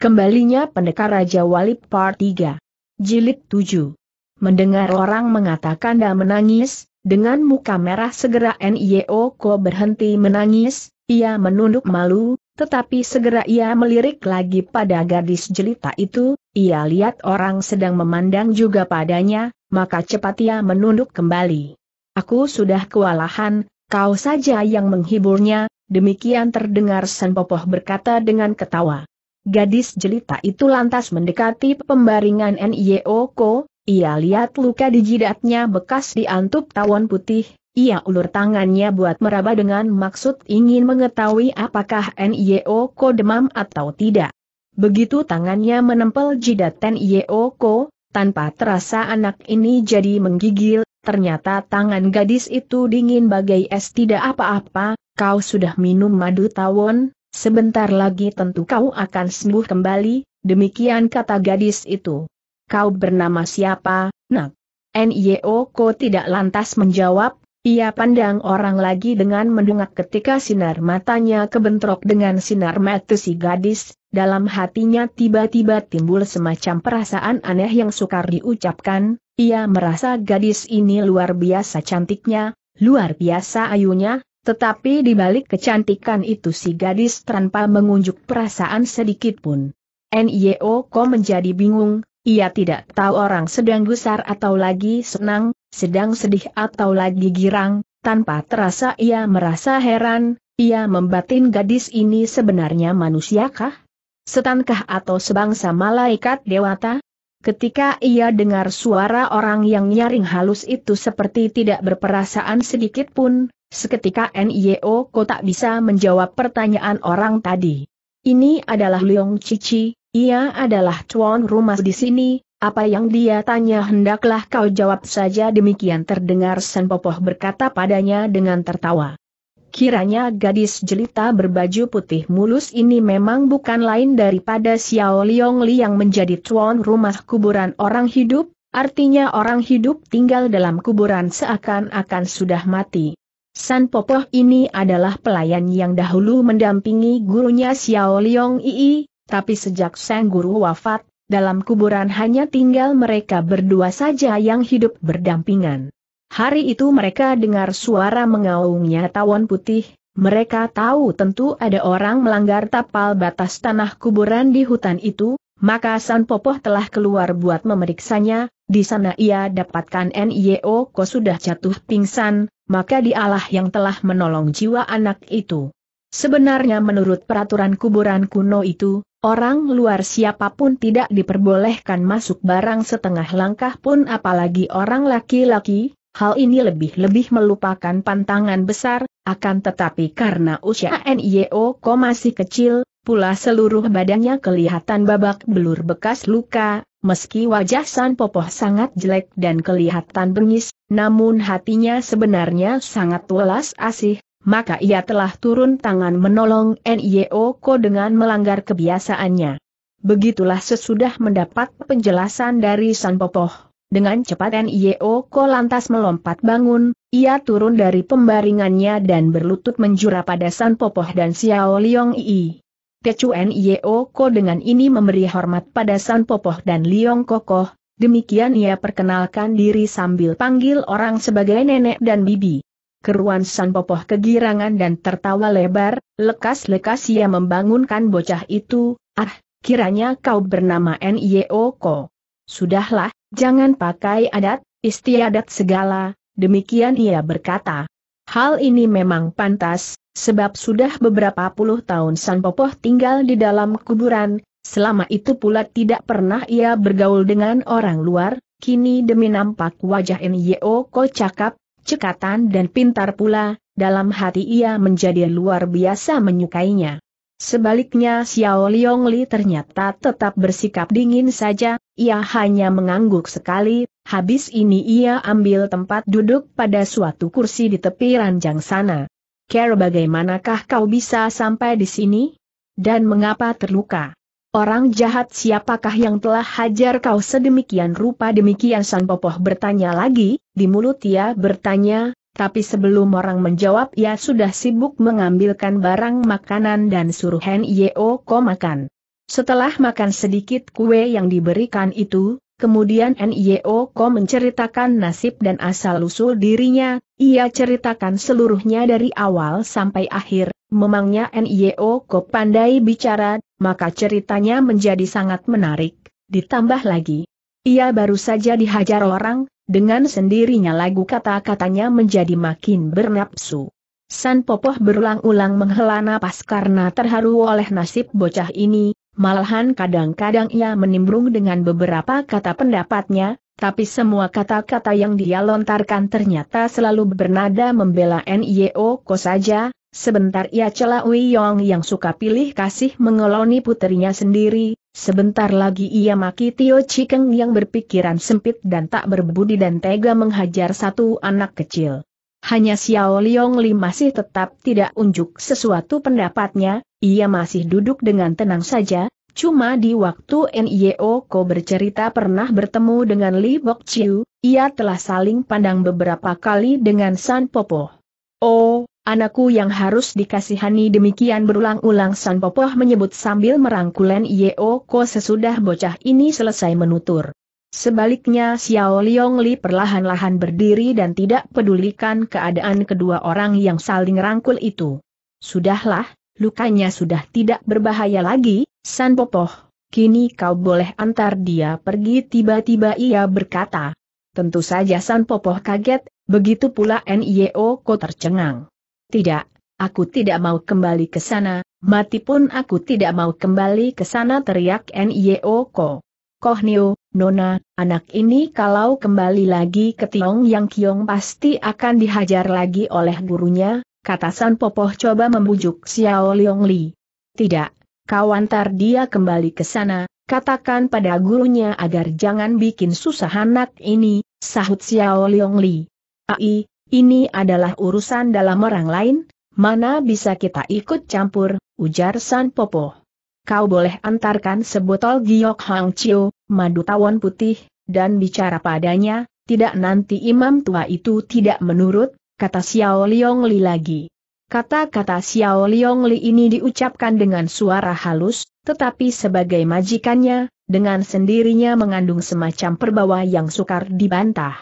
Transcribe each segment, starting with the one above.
Kembalinya pendekar Raja Wali Part 3. Jilid 7. Mendengar orang mengatakan dan menangis, dengan muka merah segera NIO Ko berhenti menangis, ia menunduk malu, tetapi segera ia melirik lagi pada gadis jelita itu, ia lihat orang sedang memandang juga padanya, maka cepat ia menunduk kembali. Aku sudah kewalahan, kau saja yang menghiburnya, demikian terdengar Popoh berkata dengan ketawa. Gadis jelita itu lantas mendekati pembaringan Ko. ia lihat luka di jidatnya bekas diantup tawon putih, ia ulur tangannya buat meraba dengan maksud ingin mengetahui apakah Ko demam atau tidak. Begitu tangannya menempel jidat Ko, tanpa terasa anak ini jadi menggigil, ternyata tangan gadis itu dingin bagai es tidak apa-apa, kau sudah minum madu tawon, Sebentar lagi tentu kau akan sembuh kembali, demikian kata gadis itu. Kau bernama siapa, nak? Nyo Ko tidak lantas menjawab, ia pandang orang lagi dengan mendungak ketika sinar matanya kebentrok dengan sinar mata si gadis, dalam hatinya tiba-tiba timbul semacam perasaan aneh yang sukar diucapkan, ia merasa gadis ini luar biasa cantiknya, luar biasa ayunya, tetapi di balik kecantikan itu si gadis tanpa mengunjuk perasaan sedikit pun. NIO Ko menjadi bingung, ia tidak tahu orang sedang gusar atau lagi senang, sedang sedih atau lagi girang, tanpa terasa ia merasa heran, ia membatin gadis ini sebenarnya manusiakah? Setankah atau sebangsa malaikat dewata? Ketika ia dengar suara orang yang nyaring halus itu seperti tidak berperasaan sedikit pun, Seketika NIO Ko tak bisa menjawab pertanyaan orang tadi. Ini adalah Leong Cici, ia adalah tuan rumah di sini, apa yang dia tanya hendaklah kau jawab saja demikian terdengar San Popoh berkata padanya dengan tertawa. Kiranya gadis jelita berbaju putih mulus ini memang bukan lain daripada Xiao Liong Li yang menjadi tuan rumah kuburan orang hidup, artinya orang hidup tinggal dalam kuburan seakan-akan sudah mati. San Popoh ini adalah pelayan yang dahulu mendampingi gurunya Xiao Liong Ii, tapi sejak sang guru wafat, dalam kuburan hanya tinggal mereka berdua saja yang hidup berdampingan. Hari itu mereka dengar suara mengaungnya tawon putih, mereka tahu tentu ada orang melanggar tapal batas tanah kuburan di hutan itu, maka San Popoh telah keluar buat memeriksanya, di sana ia dapatkan NIO e Ko sudah jatuh pingsan, maka dialah yang telah menolong jiwa anak itu. Sebenarnya menurut peraturan kuburan kuno itu, orang luar siapapun tidak diperbolehkan masuk barang setengah langkah pun apalagi orang laki-laki, hal ini lebih-lebih melupakan pantangan besar, akan tetapi karena usia NIO masih kecil, pula seluruh badannya kelihatan babak belur bekas luka, Meski wajah San Popoh sangat jelek dan kelihatan bengis, namun hatinya sebenarnya sangat welas asih, maka ia telah turun tangan menolong NIO Ko dengan melanggar kebiasaannya. Begitulah sesudah mendapat penjelasan dari San Popoh. Dengan cepat NIO Ko lantas melompat bangun, ia turun dari pembaringannya dan berlutut menjura pada San Popoh dan Xiao Liong Yi. Yeo Ko dengan ini memberi hormat pada San Popoh dan Liong Kokoh, demikian ia perkenalkan diri sambil panggil orang sebagai nenek dan bibi. Keruan San Popoh kegirangan dan tertawa lebar, lekas-lekas ia membangunkan bocah itu, ah, kiranya kau bernama N.I.O.Ko. Sudahlah, jangan pakai adat, istiadat segala, demikian ia berkata. Hal ini memang pantas, sebab sudah beberapa puluh tahun San Popoh tinggal di dalam kuburan, selama itu pula tidak pernah ia bergaul dengan orang luar, kini demi nampak wajah Nyo Ko cakap, cekatan dan pintar pula, dalam hati ia menjadi luar biasa menyukainya. Sebaliknya Xiao Liong Li ternyata tetap bersikap dingin saja, ia hanya mengangguk sekali, habis ini ia ambil tempat duduk pada suatu kursi di tepi ranjang sana. Care bagaimanakah kau bisa sampai di sini? Dan mengapa terluka? Orang jahat siapakah yang telah hajar kau sedemikian rupa demikian Sang Popoh bertanya lagi, di mulut ia bertanya, tapi sebelum orang menjawab ia sudah sibuk mengambilkan barang makanan dan suruh Hen Yeo ko makan. Setelah makan sedikit kue yang diberikan itu, Kemudian NIO Ko menceritakan nasib dan asal-usul dirinya, ia ceritakan seluruhnya dari awal sampai akhir, memangnya NIO Ko pandai bicara, maka ceritanya menjadi sangat menarik, ditambah lagi. Ia baru saja dihajar orang, dengan sendirinya lagu kata-katanya menjadi makin bernapsu. San Popoh berulang-ulang menghela napas karena terharu oleh nasib bocah ini, Malahan kadang-kadang ia menimbrung dengan beberapa kata pendapatnya, tapi semua kata-kata yang dia lontarkan ternyata selalu bernada membela NIO Ko saja, Sebentar ia celah Yong yang suka pilih kasih mengeloni putrinya sendiri, sebentar lagi ia maki Tio Chikeng yang berpikiran sempit dan tak berbudi dan tega menghajar satu anak kecil. Hanya Xiao Liong Li masih tetap tidak unjuk sesuatu pendapatnya, ia masih duduk dengan tenang saja, cuma di waktu Nio Ko bercerita pernah bertemu dengan Li Bok Chiu, ia telah saling pandang beberapa kali dengan San Popo. Oh, anakku yang harus dikasihani demikian berulang-ulang San Popo menyebut sambil merangkul Nio Ko sesudah bocah ini selesai menutur. Sebaliknya Xiao Liong Li perlahan-lahan berdiri dan tidak pedulikan keadaan kedua orang yang saling rangkul itu. Sudahlah, lukanya sudah tidak berbahaya lagi, San Popoh, kini kau boleh antar dia pergi tiba-tiba ia berkata. Tentu saja San Popoh kaget, begitu pula N.I.O. E Ko tercengang. Tidak, aku tidak mau kembali ke sana, mati pun aku tidak mau kembali ke sana teriak N.I.O. E Ko. Koh Niu, Nona, anak ini kalau kembali lagi ke Tiong Yang Kiong pasti akan dihajar lagi oleh gurunya, kata San Popoh coba membujuk Xiao Liong Li. Tidak, kau antar dia kembali ke sana, katakan pada gurunya agar jangan bikin susah anak ini, sahut Xiao Liong Li. Ai, ini adalah urusan dalam orang lain, mana bisa kita ikut campur, ujar San Popoh kau boleh antarkan sebotol giok hang chiu, madu tawon putih, dan bicara padanya, tidak nanti imam tua itu tidak menurut, kata Xiao Liong Li lagi. Kata-kata Xiao Liong Li ini diucapkan dengan suara halus, tetapi sebagai majikannya, dengan sendirinya mengandung semacam perbawa yang sukar dibantah.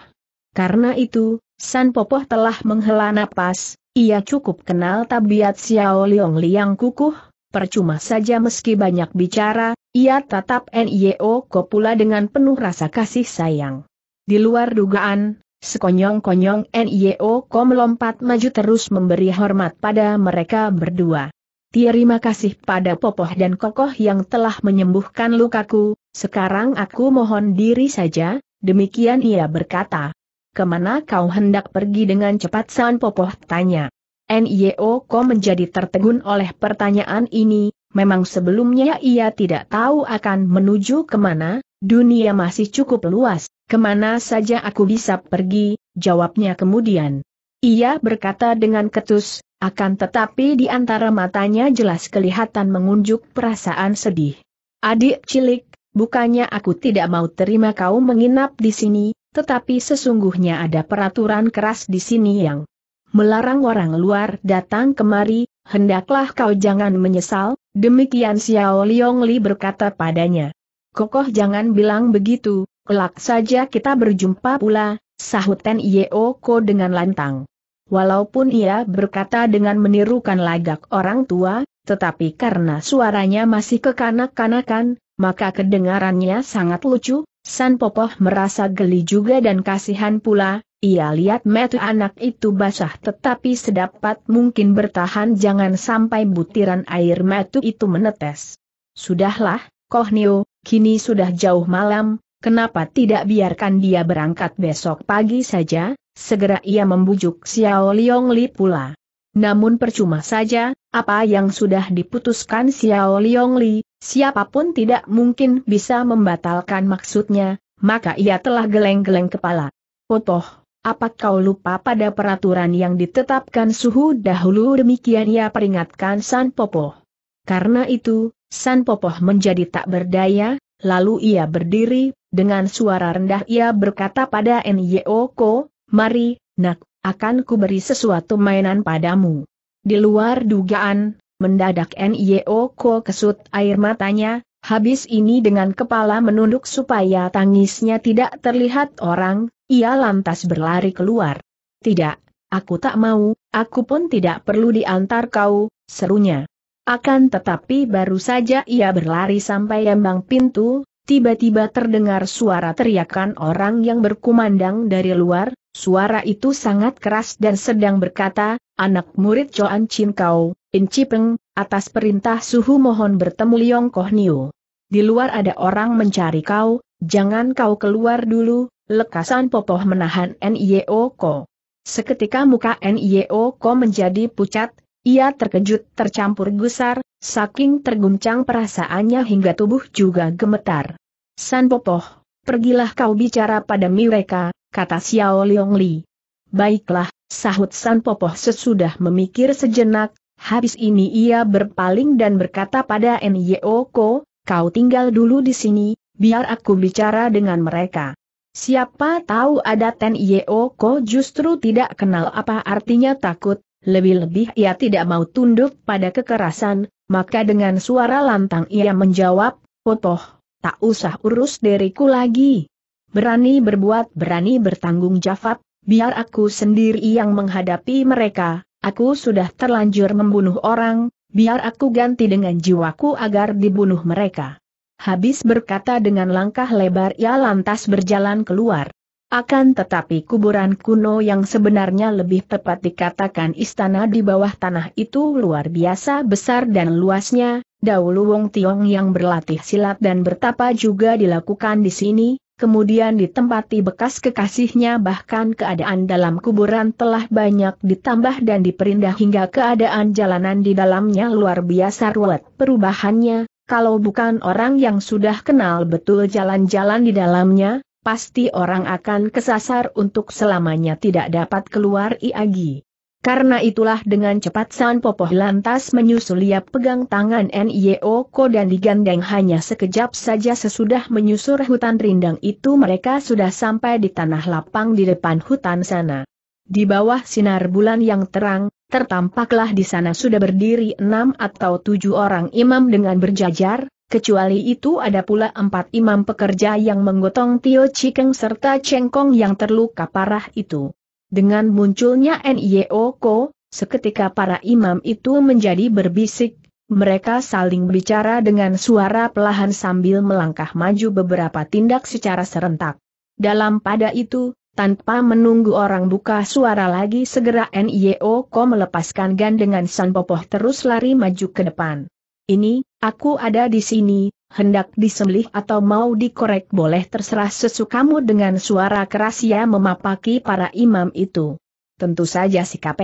Karena itu, San Popoh telah menghela napas, ia cukup kenal tabiat Xiao Liong Li yang kukuh, percuma saja meski banyak bicara, ia tatap NIO Kopula dengan penuh rasa kasih sayang. Di luar dugaan, sekonyong-konyong NIO Ko melompat maju terus memberi hormat pada mereka berdua. Terima kasih pada Popoh dan Kokoh yang telah menyembuhkan lukaku, sekarang aku mohon diri saja, demikian ia berkata. Kemana kau hendak pergi dengan cepat San Popoh tanya. Ko menjadi tertegun oleh pertanyaan ini, memang sebelumnya ia tidak tahu akan menuju kemana, dunia masih cukup luas, kemana saja aku bisa pergi, jawabnya kemudian. Ia berkata dengan ketus, akan tetapi di antara matanya jelas kelihatan mengunjuk perasaan sedih. Adik cilik, bukannya aku tidak mau terima kau menginap di sini, tetapi sesungguhnya ada peraturan keras di sini yang melarang orang luar datang kemari, hendaklah kau jangan menyesal, demikian Xiao Liong Li berkata padanya. Kokoh jangan bilang begitu, kelak saja kita berjumpa pula, sahut Ten Yeo Ko dengan lantang. Walaupun ia berkata dengan menirukan lagak orang tua, tetapi karena suaranya masih kekanak-kanakan, maka kedengarannya sangat lucu, San Popoh merasa geli juga dan kasihan pula, ia lihat mata anak itu basah tetapi sedapat mungkin bertahan jangan sampai butiran air mata itu menetes. Sudahlah, Koh Kohnio, kini sudah jauh malam, kenapa tidak biarkan dia berangkat besok pagi saja, segera ia membujuk Xiao Liong Li pula. Namun percuma saja, apa yang sudah diputuskan Xiao Liong Li, siapapun tidak mungkin bisa membatalkan maksudnya, maka ia telah geleng-geleng kepala. Potoh, apa kau lupa pada peraturan yang ditetapkan suhu dahulu demikian ia peringatkan San Popoh. Karena itu, San Popoh menjadi tak berdaya, lalu ia berdiri, dengan suara rendah ia berkata pada Nyeoko, Mari, nak, akan ku beri sesuatu mainan padamu. Di luar dugaan, mendadak Nyeoko kesut air matanya, Habis ini dengan kepala menunduk supaya tangisnya tidak terlihat orang, ia lantas berlari keluar. Tidak, aku tak mau, aku pun tidak perlu diantar kau, serunya. Akan tetapi baru saja ia berlari sampai embang pintu, tiba-tiba terdengar suara teriakan orang yang berkumandang dari luar, suara itu sangat keras dan sedang berkata, anak murid Joan Chin kau, In Atas perintah suhu mohon bertemu Liong Koh Niu. Di luar ada orang mencari kau, jangan kau keluar dulu, lekasan Popoh menahan N.I.O. Ko. Seketika muka N.I.O. Ko menjadi pucat, ia terkejut tercampur gusar, saking terguncang perasaannya hingga tubuh juga gemetar. San Popoh, pergilah kau bicara pada mereka, kata Xiao Liong Li. Baiklah, sahut San Popoh sesudah memikir sejenak, Habis ini ia berpaling dan berkata pada Ko, kau tinggal dulu di sini, biar aku bicara dengan mereka. Siapa tahu ada Ten Ko justru tidak kenal apa artinya takut, lebih-lebih ia tidak mau tunduk pada kekerasan, maka dengan suara lantang ia menjawab, Potoh, tak usah urus diriku lagi. Berani berbuat berani bertanggung jawab, biar aku sendiri yang menghadapi mereka, aku sudah terlanjur membunuh orang, biar aku ganti dengan jiwaku agar dibunuh mereka. Habis berkata dengan langkah lebar ia lantas berjalan keluar. Akan tetapi kuburan kuno yang sebenarnya lebih tepat dikatakan istana di bawah tanah itu luar biasa besar dan luasnya, dahulu Wong Tiong yang berlatih silat dan bertapa juga dilakukan di sini, kemudian ditempati bekas kekasihnya bahkan keadaan dalam kuburan telah banyak ditambah dan diperindah hingga keadaan jalanan di dalamnya luar biasa ruwet. Perubahannya, kalau bukan orang yang sudah kenal betul jalan-jalan di dalamnya, pasti orang akan kesasar untuk selamanya tidak dapat keluar iagi. Karena itulah dengan cepat San Popoh lantas menyusul ia pegang tangan N.I.O. Ko dan digandeng hanya sekejap saja sesudah menyusur hutan rindang itu mereka sudah sampai di tanah lapang di depan hutan sana. Di bawah sinar bulan yang terang, tertampaklah di sana sudah berdiri enam atau tujuh orang imam dengan berjajar, kecuali itu ada pula empat imam pekerja yang menggotong Tio Cikeng serta Cengkong yang terluka parah itu. Dengan munculnya NIO Ko, seketika para imam itu menjadi berbisik, mereka saling bicara dengan suara pelahan sambil melangkah maju beberapa tindak secara serentak. Dalam pada itu, tanpa menunggu orang buka suara lagi segera NIO Ko melepaskan gandengan San Popoh terus lari maju ke depan. Ini, aku ada di sini, hendak disembelih atau mau dikorek boleh terserah sesukamu dengan suara keras ia memapaki para imam itu. Tentu saja sikap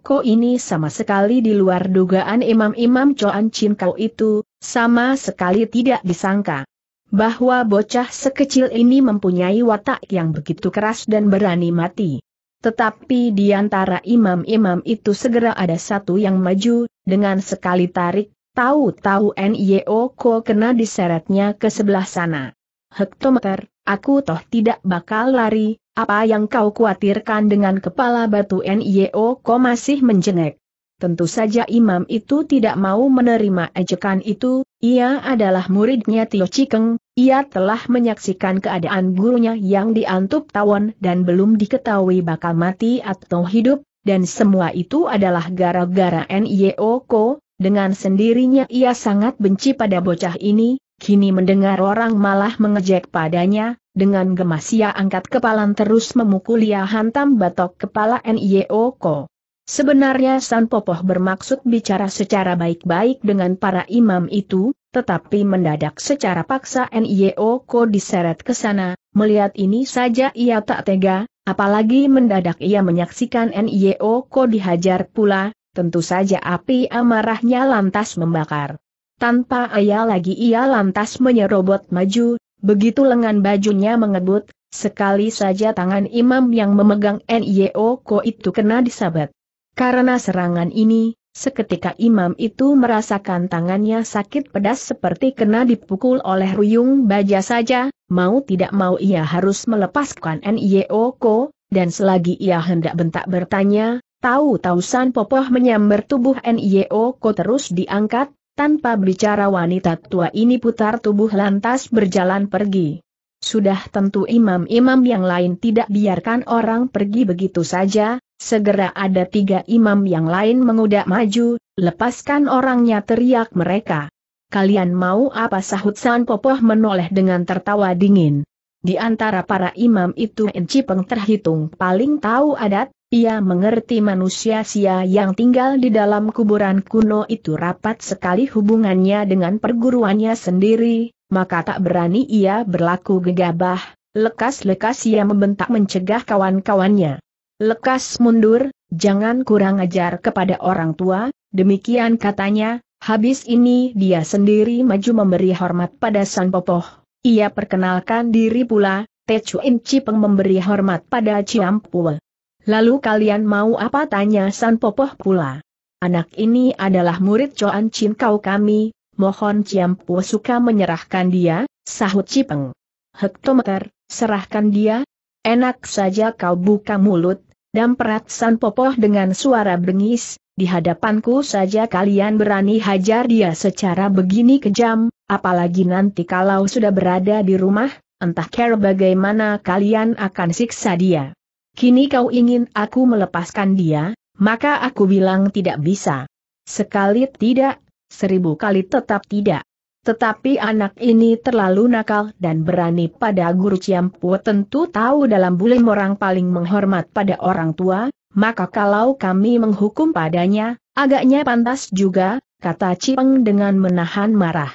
Ko ini sama sekali di luar dugaan imam-imam Choan Chin Kau itu, sama sekali tidak disangka. Bahwa bocah sekecil ini mempunyai watak yang begitu keras dan berani mati. Tetapi di antara imam-imam itu segera ada satu yang maju, dengan sekali tarik Tahu-tahu NIO Ko kena diseretnya ke sebelah sana. Hektometer, aku toh tidak bakal lari, apa yang kau khawatirkan dengan kepala batu NIO Ko masih menjengek. Tentu saja imam itu tidak mau menerima ejekan itu, ia adalah muridnya Tio Cikeng, ia telah menyaksikan keadaan gurunya yang diantup tawon dan belum diketahui bakal mati atau hidup, dan semua itu adalah gara-gara NIO Ko, dengan sendirinya ia sangat benci pada bocah ini, kini mendengar orang malah mengejek padanya, dengan gemas ia angkat kepalan terus memukul ia hantam batok kepala Nioko. Sebenarnya San Popoh bermaksud bicara secara baik-baik dengan para imam itu, tetapi mendadak secara paksa Nioko diseret ke sana, melihat ini saja ia tak tega, apalagi mendadak ia menyaksikan Nioko dihajar pula, tentu saja api amarahnya lantas membakar. Tanpa ayah lagi ia lantas menyerobot maju, begitu lengan bajunya mengebut, sekali saja tangan imam yang memegang NIO Ko itu kena disabet. Karena serangan ini, seketika imam itu merasakan tangannya sakit pedas seperti kena dipukul oleh ruyung baja saja, mau tidak mau ia harus melepaskan NIO Ko, dan selagi ia hendak bentak bertanya, Tahu-tahu San Popoh menyambar tubuh NIO Ko terus diangkat, tanpa bicara wanita tua ini putar tubuh lantas berjalan pergi. Sudah tentu imam-imam yang lain tidak biarkan orang pergi begitu saja, segera ada tiga imam yang lain mengudak maju, lepaskan orangnya teriak mereka. Kalian mau apa sahut San Popoh menoleh dengan tertawa dingin. Di antara para imam itu Enci Peng terhitung paling tahu adat, ia mengerti manusia sia yang tinggal di dalam kuburan kuno itu rapat sekali hubungannya dengan perguruannya sendiri, maka tak berani ia berlaku gegabah, lekas-lekas ia membentak mencegah kawan-kawannya. Lekas mundur, jangan kurang ajar kepada orang tua, demikian katanya, habis ini dia sendiri maju memberi hormat pada San Popoh. Ia perkenalkan diri pula, Tecu Chuin peng memberi hormat pada Ciampua. Lalu kalian mau apa tanya San Popoh pula. Anak ini adalah murid Coan Chin Kau kami, mohon Ciampu suka menyerahkan dia, sahut Cipeng. Hektometer, serahkan dia. Enak saja kau buka mulut, perat San Popoh dengan suara bengis, di hadapanku saja kalian berani hajar dia secara begini kejam, apalagi nanti kalau sudah berada di rumah, entah care bagaimana kalian akan siksa dia. Kini kau ingin aku melepaskan dia, maka aku bilang tidak bisa. Sekali tidak, seribu kali tetap tidak. Tetapi anak ini terlalu nakal dan berani pada guru Ciampu tentu tahu dalam bulim orang paling menghormat pada orang tua, maka kalau kami menghukum padanya, agaknya pantas juga, kata Cipeng dengan menahan marah.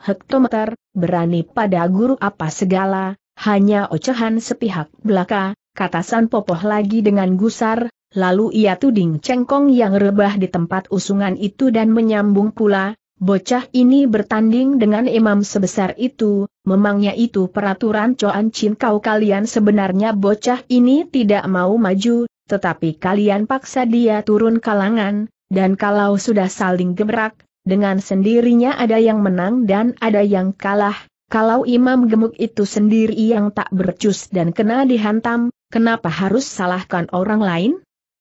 Hektometer, berani pada guru apa segala, hanya ocehan sepihak belaka, kata San Popoh lagi dengan gusar, lalu ia tuding cengkong yang rebah di tempat usungan itu dan menyambung pula, bocah ini bertanding dengan imam sebesar itu, memangnya itu peraturan coan kau kalian sebenarnya bocah ini tidak mau maju, tetapi kalian paksa dia turun kalangan, dan kalau sudah saling gebrak, dengan sendirinya ada yang menang dan ada yang kalah, kalau imam gemuk itu sendiri yang tak bercus dan kena dihantam, Kenapa harus salahkan orang lain?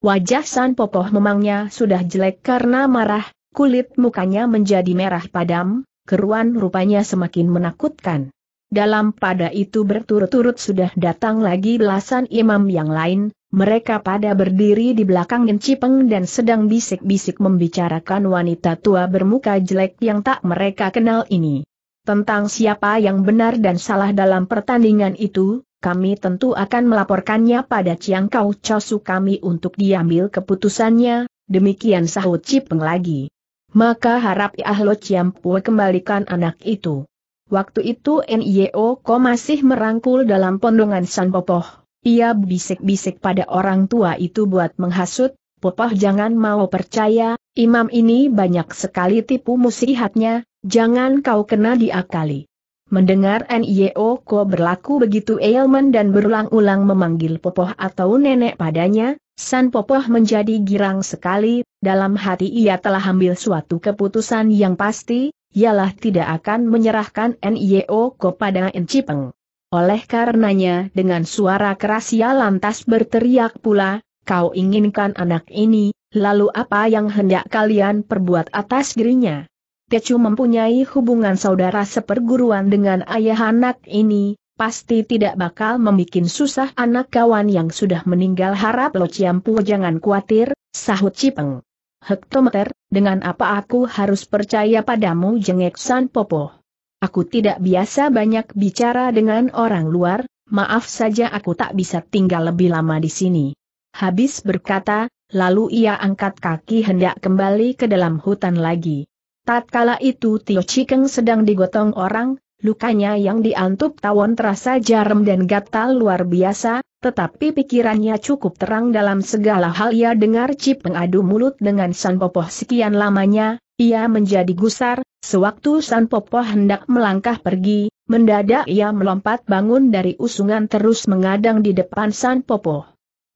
Wajah San Popoh memangnya sudah jelek karena marah, kulit mukanya menjadi merah padam, keruan rupanya semakin menakutkan. Dalam pada itu berturut-turut sudah datang lagi belasan imam yang lain, mereka pada berdiri di belakang Gencipeng dan sedang bisik-bisik membicarakan wanita tua bermuka jelek yang tak mereka kenal ini. Tentang siapa yang benar dan salah dalam pertandingan itu, kami tentu akan melaporkannya pada Chiang Kau Chosu kami untuk diambil keputusannya, demikian sahut Cipeng lagi. Maka harap Ahlo Pue kembalikan anak itu. Waktu itu NIO Ko masih merangkul dalam pondongan San Popoh. Ia bisik-bisik pada orang tua itu buat menghasut, Popoh jangan mau percaya, imam ini banyak sekali tipu muslihatnya, jangan kau kena diakali. Mendengar NIO Ko berlaku begitu Elman dan berulang-ulang memanggil Popoh atau nenek padanya, San Popoh menjadi girang sekali, dalam hati ia telah ambil suatu keputusan yang pasti, ialah tidak akan menyerahkan NIO Ko pada Encipeng. Oleh karenanya dengan suara keras ia lantas berteriak pula, kau inginkan anak ini, lalu apa yang hendak kalian perbuat atas dirinya? Tecu mempunyai hubungan saudara seperguruan dengan ayah anak ini, pasti tidak bakal membuat susah anak kawan yang sudah meninggal harap Lo Ciampu jangan khawatir, sahut Cipeng. Hektometer, dengan apa aku harus percaya padamu jengek San Popo? Aku tidak biasa banyak bicara dengan orang luar, maaf saja aku tak bisa tinggal lebih lama di sini. Habis berkata, lalu ia angkat kaki hendak kembali ke dalam hutan lagi. Tatkala itu Tio Cikeng sedang digotong orang, lukanya yang diantup tawon terasa jarum dan gatal luar biasa, tetapi pikirannya cukup terang dalam segala hal ia dengar Cip mengadu mulut dengan San Popoh sekian lamanya, ia menjadi gusar, sewaktu San Popoh hendak melangkah pergi, mendadak ia melompat bangun dari usungan terus mengadang di depan San Popoh.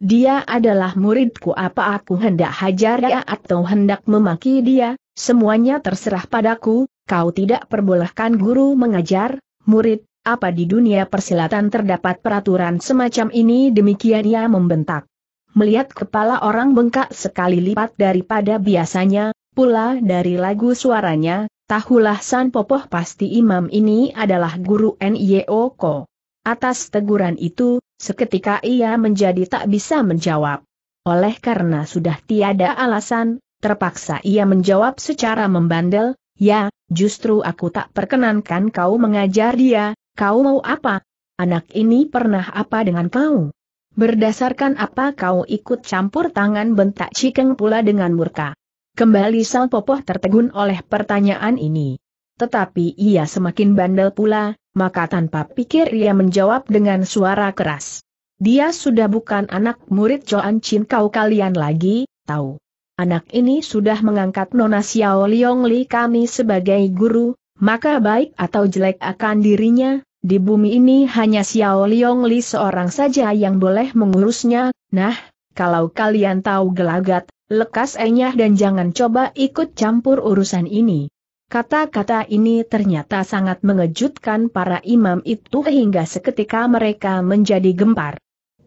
Dia adalah muridku apa aku hendak hajar ya atau hendak memaki dia, Semuanya terserah padaku, kau tidak perbolehkan guru mengajar, murid, apa di dunia persilatan terdapat peraturan semacam ini demikian ia membentak. Melihat kepala orang bengkak sekali lipat daripada biasanya, pula dari lagu suaranya, tahulah San Popoh pasti imam ini adalah guru Nyeoko. Atas teguran itu, seketika ia menjadi tak bisa menjawab. Oleh karena sudah tiada alasan, Terpaksa ia menjawab secara membandel, ya, justru aku tak perkenankan kau mengajar dia, kau mau apa? Anak ini pernah apa dengan kau? Berdasarkan apa kau ikut campur tangan bentak Cikeng pula dengan murka? Kembali Sang Popoh tertegun oleh pertanyaan ini. Tetapi ia semakin bandel pula, maka tanpa pikir ia menjawab dengan suara keras. Dia sudah bukan anak murid Joan Chin kau kalian lagi, tahu anak ini sudah mengangkat Nona Xiao Liong Li kami sebagai guru, maka baik atau jelek akan dirinya, di bumi ini hanya Xiao Liong Li seorang saja yang boleh mengurusnya, nah, kalau kalian tahu gelagat, lekas enyah dan jangan coba ikut campur urusan ini. Kata-kata ini ternyata sangat mengejutkan para imam itu hingga seketika mereka menjadi gempar.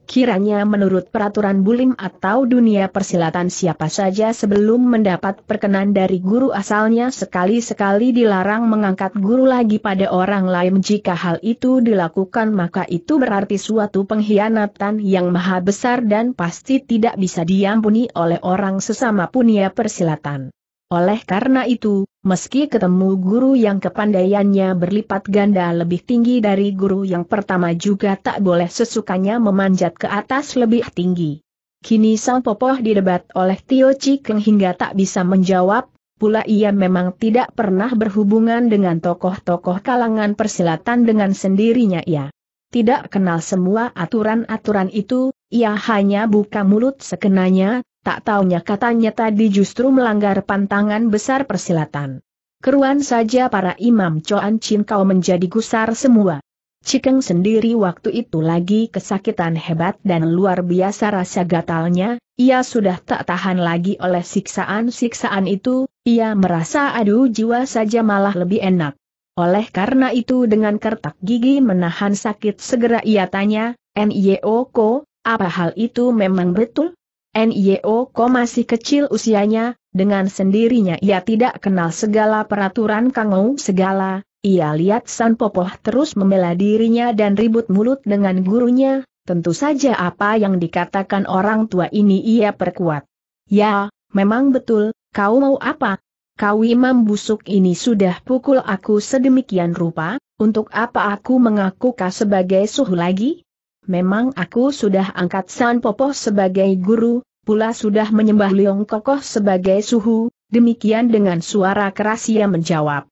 Kiranya menurut peraturan bulim atau dunia persilatan siapa saja sebelum mendapat perkenan dari guru asalnya sekali-sekali dilarang mengangkat guru lagi pada orang lain jika hal itu dilakukan maka itu berarti suatu pengkhianatan yang maha besar dan pasti tidak bisa diampuni oleh orang sesama punia persilatan. Oleh karena itu, meski ketemu guru yang kepandaiannya berlipat ganda lebih tinggi dari guru yang pertama juga tak boleh sesukanya memanjat ke atas lebih tinggi. Kini Sang Popoh didebat oleh Tio Cikeng hingga tak bisa menjawab, pula ia memang tidak pernah berhubungan dengan tokoh-tokoh kalangan persilatan dengan sendirinya ia. Tidak kenal semua aturan-aturan itu, ia hanya buka mulut sekenanya, Tak taunya katanya tadi justru melanggar pantangan besar persilatan. Keruan saja para imam Coan Chin kau menjadi gusar semua. Cikeng sendiri waktu itu lagi kesakitan hebat dan luar biasa rasa gatalnya, ia sudah tak tahan lagi oleh siksaan-siksaan itu, ia merasa aduh jiwa saja malah lebih enak. Oleh karena itu dengan kertak gigi menahan sakit segera ia tanya, N.Y.O.K.O., Ko, apa hal itu memang betul? NIO masih kecil usianya, dengan sendirinya ia tidak kenal segala peraturan kangou segala, ia lihat San Popoh terus membela dirinya dan ribut mulut dengan gurunya, tentu saja apa yang dikatakan orang tua ini ia perkuat. Ya, memang betul, kau mau apa? Kau imam busuk ini sudah pukul aku sedemikian rupa, untuk apa aku mengaku kau sebagai suhu lagi? memang aku sudah angkat San Popoh sebagai guru, pula sudah menyembah Leong Kokoh sebagai suhu, demikian dengan suara keras ia menjawab.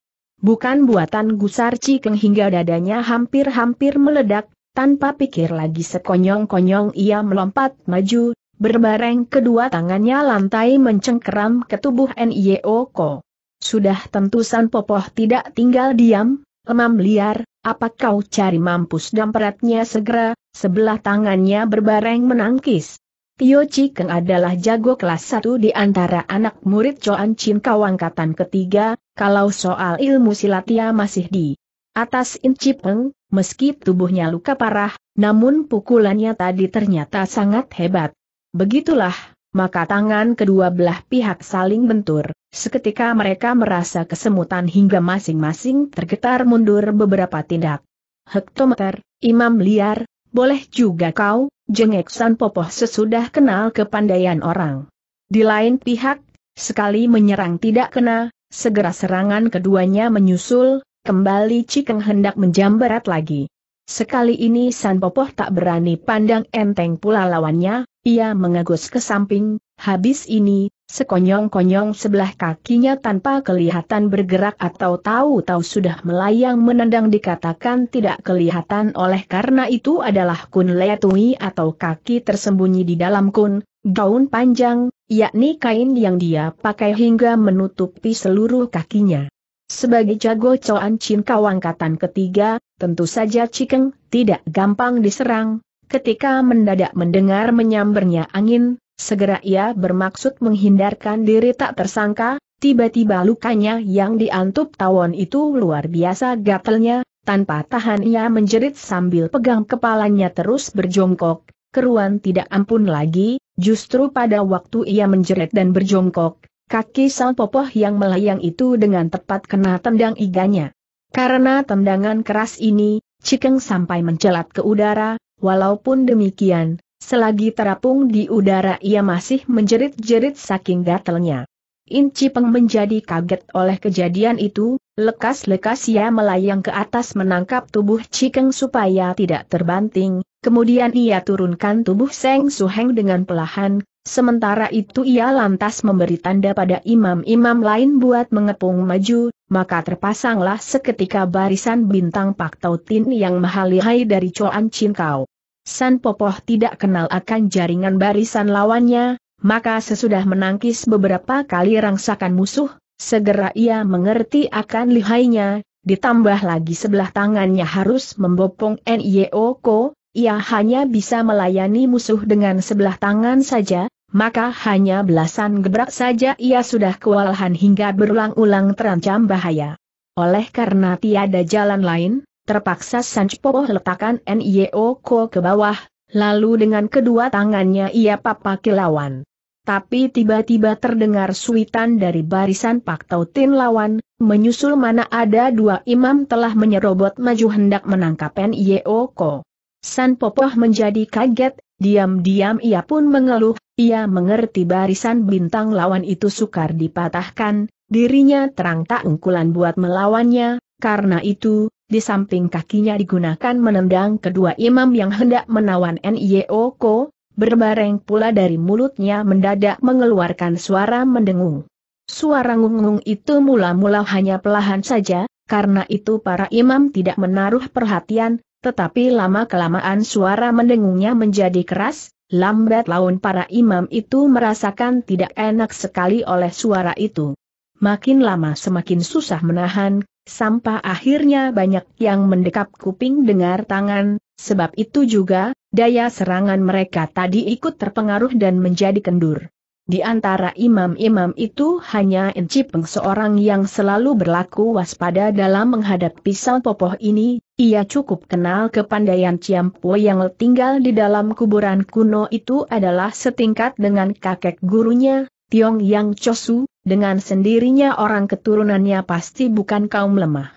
Bukan buatan Gusar Cikeng hingga dadanya hampir-hampir meledak, tanpa pikir lagi sekonyong-konyong ia melompat maju, berbareng kedua tangannya lantai mencengkeram ke tubuh Nyeoko. Sudah tentu San Popoh tidak tinggal diam, lemam liar, apa kau cari mampus dan damperatnya segera, sebelah tangannya berbareng menangkis. Tio Chi adalah jago kelas satu di antara anak murid Choan Chin Kau angkatan ketiga, kalau soal ilmu silat ia masih di atas Inci Peng, meski tubuhnya luka parah, namun pukulannya tadi ternyata sangat hebat. Begitulah maka tangan kedua belah pihak saling bentur. Seketika mereka merasa kesemutan hingga masing-masing tergetar mundur beberapa tindak. Hektometer, imam liar, boleh juga kau, jengek San Popoh sesudah kenal kepandaian orang. Di lain pihak, sekali menyerang tidak kena, segera serangan keduanya menyusul, kembali Cikeng hendak menjamberat lagi. Sekali ini San Popoh tak berani pandang enteng pula lawannya, ia mengagus ke samping, habis ini, sekonyong-konyong sebelah kakinya tanpa kelihatan bergerak atau tahu-tahu sudah melayang menendang dikatakan tidak kelihatan oleh karena itu adalah kun letui atau kaki tersembunyi di dalam kun, gaun panjang, yakni kain yang dia pakai hingga menutupi seluruh kakinya. Sebagai jago Coan Chin Kawangkatan ketiga, tentu saja Cikeng tidak gampang diserang, Ketika mendadak mendengar menyambernya angin, segera ia bermaksud menghindarkan diri tak tersangka, tiba-tiba lukanya yang diantup tawon itu luar biasa gatelnya, tanpa tahan ia menjerit sambil pegang kepalanya terus berjongkok, keruan tidak ampun lagi, justru pada waktu ia menjerit dan berjongkok, kaki sang popoh yang melayang itu dengan tepat kena tendang iganya. Karena tendangan keras ini, Cikeng sampai mencelat ke udara, Walaupun demikian, selagi terapung di udara ia masih menjerit-jerit saking gatelnya. Inci Peng menjadi kaget oleh kejadian itu, lekas-lekas ia melayang ke atas menangkap tubuh Cikeng supaya tidak terbanting, kemudian ia turunkan tubuh Seng Suheng dengan pelahan, sementara itu ia lantas memberi tanda pada imam-imam lain buat mengepung maju, maka terpasanglah seketika barisan bintang Pak Tautin yang mahalihai dari Coan Chin Kau. San Popoh tidak kenal akan jaringan barisan lawannya, maka sesudah menangkis beberapa kali rangsakan musuh, segera ia mengerti akan lihainya, ditambah lagi sebelah tangannya harus membopong N.Y.O. Ko, ia hanya bisa melayani musuh dengan sebelah tangan saja, maka hanya belasan gebrak saja ia sudah kewalahan hingga berulang-ulang terancam bahaya. Oleh karena tiada jalan lain, Terpaksa Sanchpo letakkan NIO Ko ke bawah, lalu dengan kedua tangannya ia papa kilawan. Tapi tiba-tiba terdengar suitan dari barisan Pak Tautin lawan, menyusul mana ada dua imam telah menyerobot maju hendak menangkap NIO Ko. San Popoh menjadi kaget, diam-diam ia pun mengeluh, ia mengerti barisan bintang lawan itu sukar dipatahkan, dirinya terang tak ungkulan buat melawannya, karena itu, di samping kakinya digunakan menendang kedua imam yang hendak menawan Nioko, berbareng pula dari mulutnya mendadak mengeluarkan suara mendengung. Suara ngungung itu mula-mula hanya pelahan saja, karena itu para imam tidak menaruh perhatian, tetapi lama-kelamaan suara mendengungnya menjadi keras, lambat laun para imam itu merasakan tidak enak sekali oleh suara itu makin lama semakin susah menahan, sampah akhirnya banyak yang mendekap kuping dengar tangan, sebab itu juga, daya serangan mereka tadi ikut terpengaruh dan menjadi kendur. Di antara imam-imam itu hanya Encipeng seorang yang selalu berlaku waspada dalam menghadapi pisau popoh ini, ia cukup kenal kepandaian Ciampo yang tinggal di dalam kuburan kuno itu adalah setingkat dengan kakek gurunya, Tiong Yang Chosu, dengan sendirinya orang keturunannya pasti bukan kaum lemah.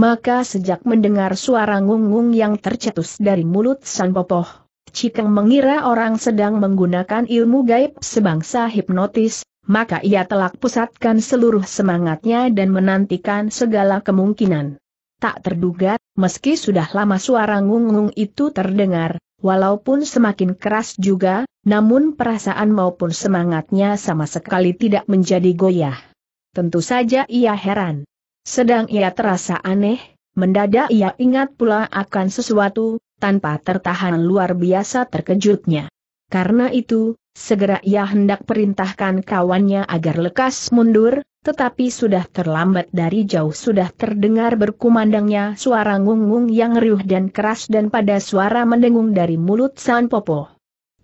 Maka sejak mendengar suara ngungung yang tercetus dari mulut San Popoh, Cikeng mengira orang sedang menggunakan ilmu gaib sebangsa hipnotis, maka ia telah pusatkan seluruh semangatnya dan menantikan segala kemungkinan. Tak terduga, meski sudah lama suara ngungung itu terdengar, Walaupun semakin keras juga, namun perasaan maupun semangatnya sama sekali tidak menjadi goyah. Tentu saja ia heran. Sedang ia terasa aneh, mendadak ia ingat pula akan sesuatu, tanpa tertahan luar biasa terkejutnya. Karena itu, segera ia hendak perintahkan kawannya agar lekas mundur, tetapi sudah terlambat dari jauh sudah terdengar berkumandangnya suara ngungung yang riuh dan keras dan pada suara mendengung dari mulut San Popo.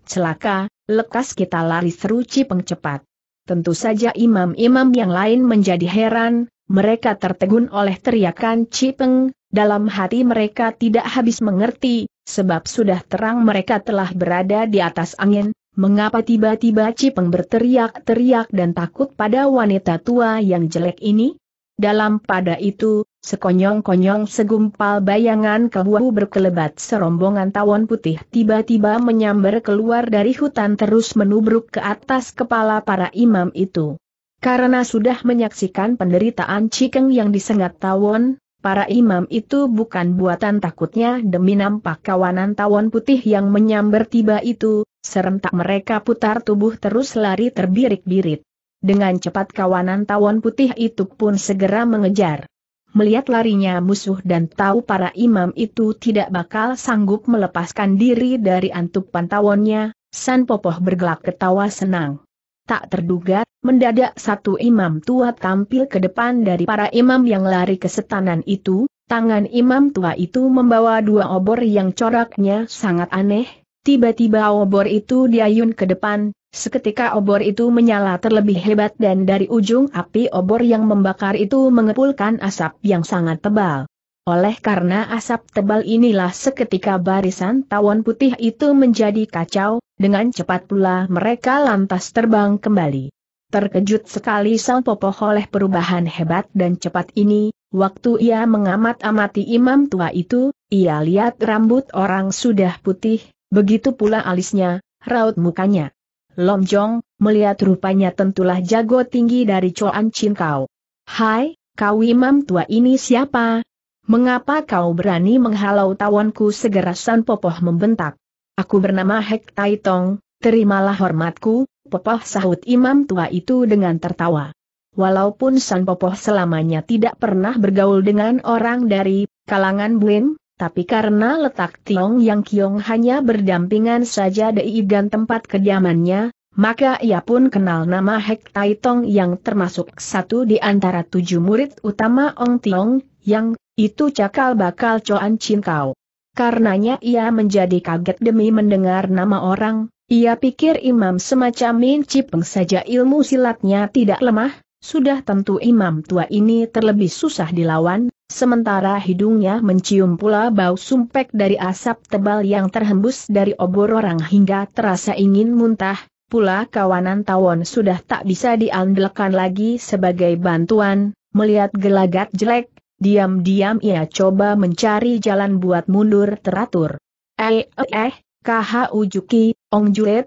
Celaka, lekas kita lari seru Cipeng cepat. Tentu saja imam-imam yang lain menjadi heran, mereka tertegun oleh teriakan Cipeng, dalam hati mereka tidak habis mengerti, sebab sudah terang mereka telah berada di atas angin, Mengapa tiba-tiba Cipeng berteriak-teriak dan takut pada wanita tua yang jelek ini? Dalam pada itu, sekonyong-konyong segumpal bayangan kebuahu berkelebat serombongan tawon putih tiba-tiba menyambar keluar dari hutan terus menubruk ke atas kepala para imam itu. Karena sudah menyaksikan penderitaan Cikeng yang disengat tawon, para imam itu bukan buatan takutnya demi nampak kawanan tawon putih yang menyambar tiba itu, Serentak mereka putar tubuh terus lari terbirik-birit. Dengan cepat kawanan tawon putih itu pun segera mengejar. Melihat larinya musuh dan tahu para imam itu tidak bakal sanggup melepaskan diri dari antuk tawonnya, San Popoh bergelak ketawa senang. Tak terduga, mendadak satu imam tua tampil ke depan dari para imam yang lari ke setanan itu, tangan imam tua itu membawa dua obor yang coraknya sangat aneh, Tiba-tiba obor itu diayun ke depan, seketika obor itu menyala terlebih hebat dan dari ujung api obor yang membakar itu mengepulkan asap yang sangat tebal. Oleh karena asap tebal inilah seketika barisan tawon putih itu menjadi kacau, dengan cepat pula mereka lantas terbang kembali. Terkejut sekali Sang Popoh oleh perubahan hebat dan cepat ini, waktu ia mengamat-amati imam tua itu, ia lihat rambut orang sudah putih, Begitu pula alisnya, raut mukanya. Jong, melihat rupanya tentulah jago tinggi dari coan Chin Kau. Hai, kau imam tua ini siapa? Mengapa kau berani menghalau tawanku segera San Popoh membentak? Aku bernama Hek Tai Tong, terimalah hormatku, Popoh sahut imam tua itu dengan tertawa. Walaupun San Popoh selamanya tidak pernah bergaul dengan orang dari kalangan Buin, tapi karena letak Tiong Yang Kiong hanya berdampingan saja di dan tempat kediamannya, maka ia pun kenal nama Hek Tai Tong yang termasuk satu di antara tujuh murid utama Ong Tiong, yang itu cakal bakal Coan Chin Kau. Karenanya ia menjadi kaget demi mendengar nama orang, ia pikir imam semacam Min Cipeng saja ilmu silatnya tidak lemah, sudah tentu imam tua ini terlebih susah dilawan, Sementara hidungnya mencium pula bau sumpek dari asap tebal yang terhembus dari obor orang hingga terasa ingin muntah, pula kawanan tawon sudah tak bisa diandalkan lagi sebagai bantuan, melihat gelagat jelek, diam-diam ia coba mencari jalan buat mundur teratur. Eh, eh, eh, KH Ujuki, Ong Julet,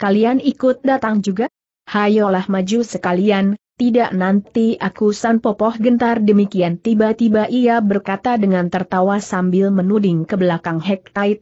kalian ikut datang juga? Hayolah maju sekalian, tidak nanti aku san popoh gentar demikian tiba-tiba ia berkata dengan tertawa sambil menuding ke belakang Hek Tai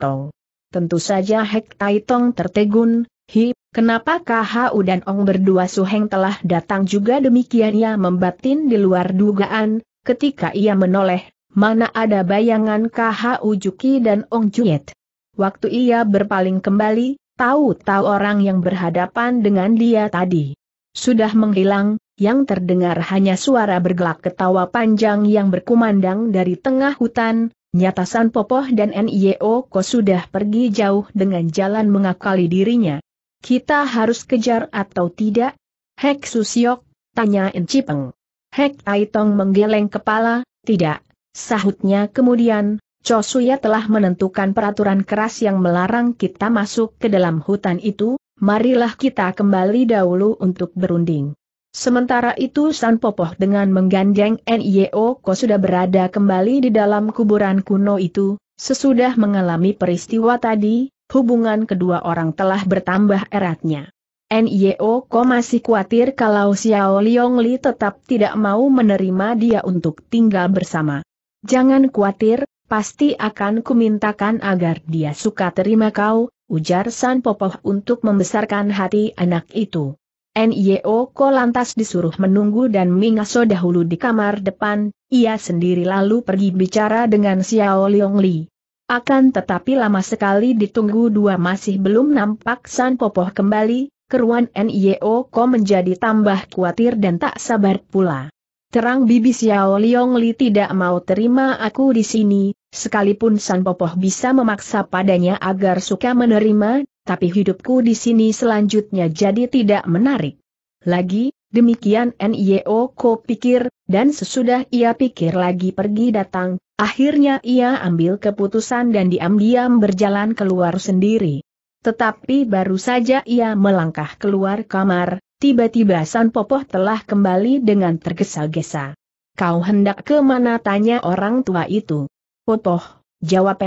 Tentu saja Hek Tai tertegun, hi, kenapa KHU dan Ong berdua suheng telah datang juga demikian ia membatin di luar dugaan, ketika ia menoleh, mana ada bayangan KHU Juki dan Ong Juyet. Waktu ia berpaling kembali, tahu-tahu orang yang berhadapan dengan dia tadi sudah menghilang, yang terdengar hanya suara bergelak ketawa panjang yang berkumandang dari tengah hutan, nyata Popoh dan NIO Ko sudah pergi jauh dengan jalan mengakali dirinya. Kita harus kejar atau tidak? Hek Susiok, tanya Encipeng. Hek Aitong menggeleng kepala, tidak, sahutnya kemudian, Chosuya telah menentukan peraturan keras yang melarang kita masuk ke dalam hutan itu, marilah kita kembali dahulu untuk berunding. Sementara itu San Popoh dengan menggandeng NIO Ko sudah berada kembali di dalam kuburan kuno itu, sesudah mengalami peristiwa tadi, hubungan kedua orang telah bertambah eratnya. NIO Ko masih khawatir kalau Xiao Liong Li tetap tidak mau menerima dia untuk tinggal bersama. Jangan khawatir, pasti akan kumintakan agar dia suka terima kau, ujar San Popoh untuk membesarkan hati anak itu. Nio Ko lantas disuruh menunggu dan Mingaso dahulu di kamar depan, ia sendiri lalu pergi bicara dengan Xiao Leong Li. Akan tetapi lama sekali ditunggu dua masih belum nampak San Popoh kembali, keruan Nio Ko menjadi tambah khawatir dan tak sabar pula. Terang bibi Xiao Liong Li tidak mau terima aku di sini, sekalipun San Popoh bisa memaksa padanya agar suka menerima, tapi hidupku di sini selanjutnya jadi tidak menarik. Lagi, demikian Nio Ko pikir, dan sesudah ia pikir lagi pergi datang, akhirnya ia ambil keputusan dan diam-diam berjalan keluar sendiri. Tetapi baru saja ia melangkah keluar kamar, Tiba-tiba San Popoh telah kembali dengan tergesa-gesa. Kau hendak kemana tanya orang tua itu? Popoh, jawab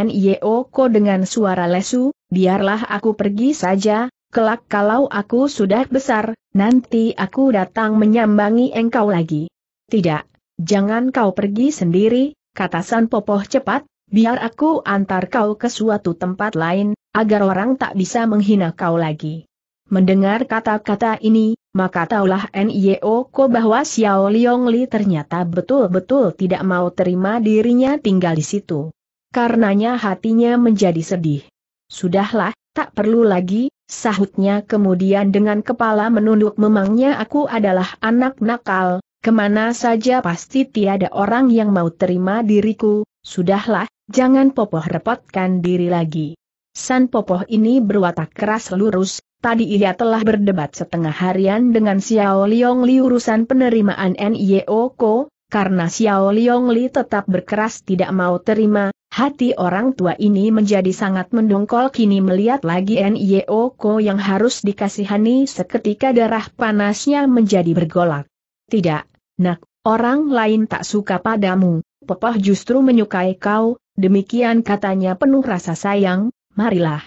Ko dengan suara lesu, biarlah aku pergi saja, kelak kalau aku sudah besar, nanti aku datang menyambangi engkau lagi. Tidak, jangan kau pergi sendiri, kata San Popoh cepat, biar aku antar kau ke suatu tempat lain, agar orang tak bisa menghina kau lagi. Mendengar kata-kata ini, maka taulah Nio Ko bahwa Xiao Liong Li ternyata betul-betul tidak mau terima dirinya tinggal di situ. Karenanya hatinya menjadi sedih. Sudahlah, tak perlu lagi, sahutnya kemudian dengan kepala menunduk memangnya aku adalah anak nakal, kemana saja pasti tiada orang yang mau terima diriku, sudahlah, jangan popoh repotkan diri lagi. San Popoh ini berwatak keras lurus, Tadi ia telah berdebat setengah harian dengan Xiao Liong Li urusan penerimaan NIO Ko, karena Xiao Liong Li tetap berkeras tidak mau terima, hati orang tua ini menjadi sangat mendongkol kini melihat lagi NIO Ko yang harus dikasihani seketika darah panasnya menjadi bergolak. Tidak, nak, orang lain tak suka padamu, pepah justru menyukai kau, demikian katanya penuh rasa sayang, marilah.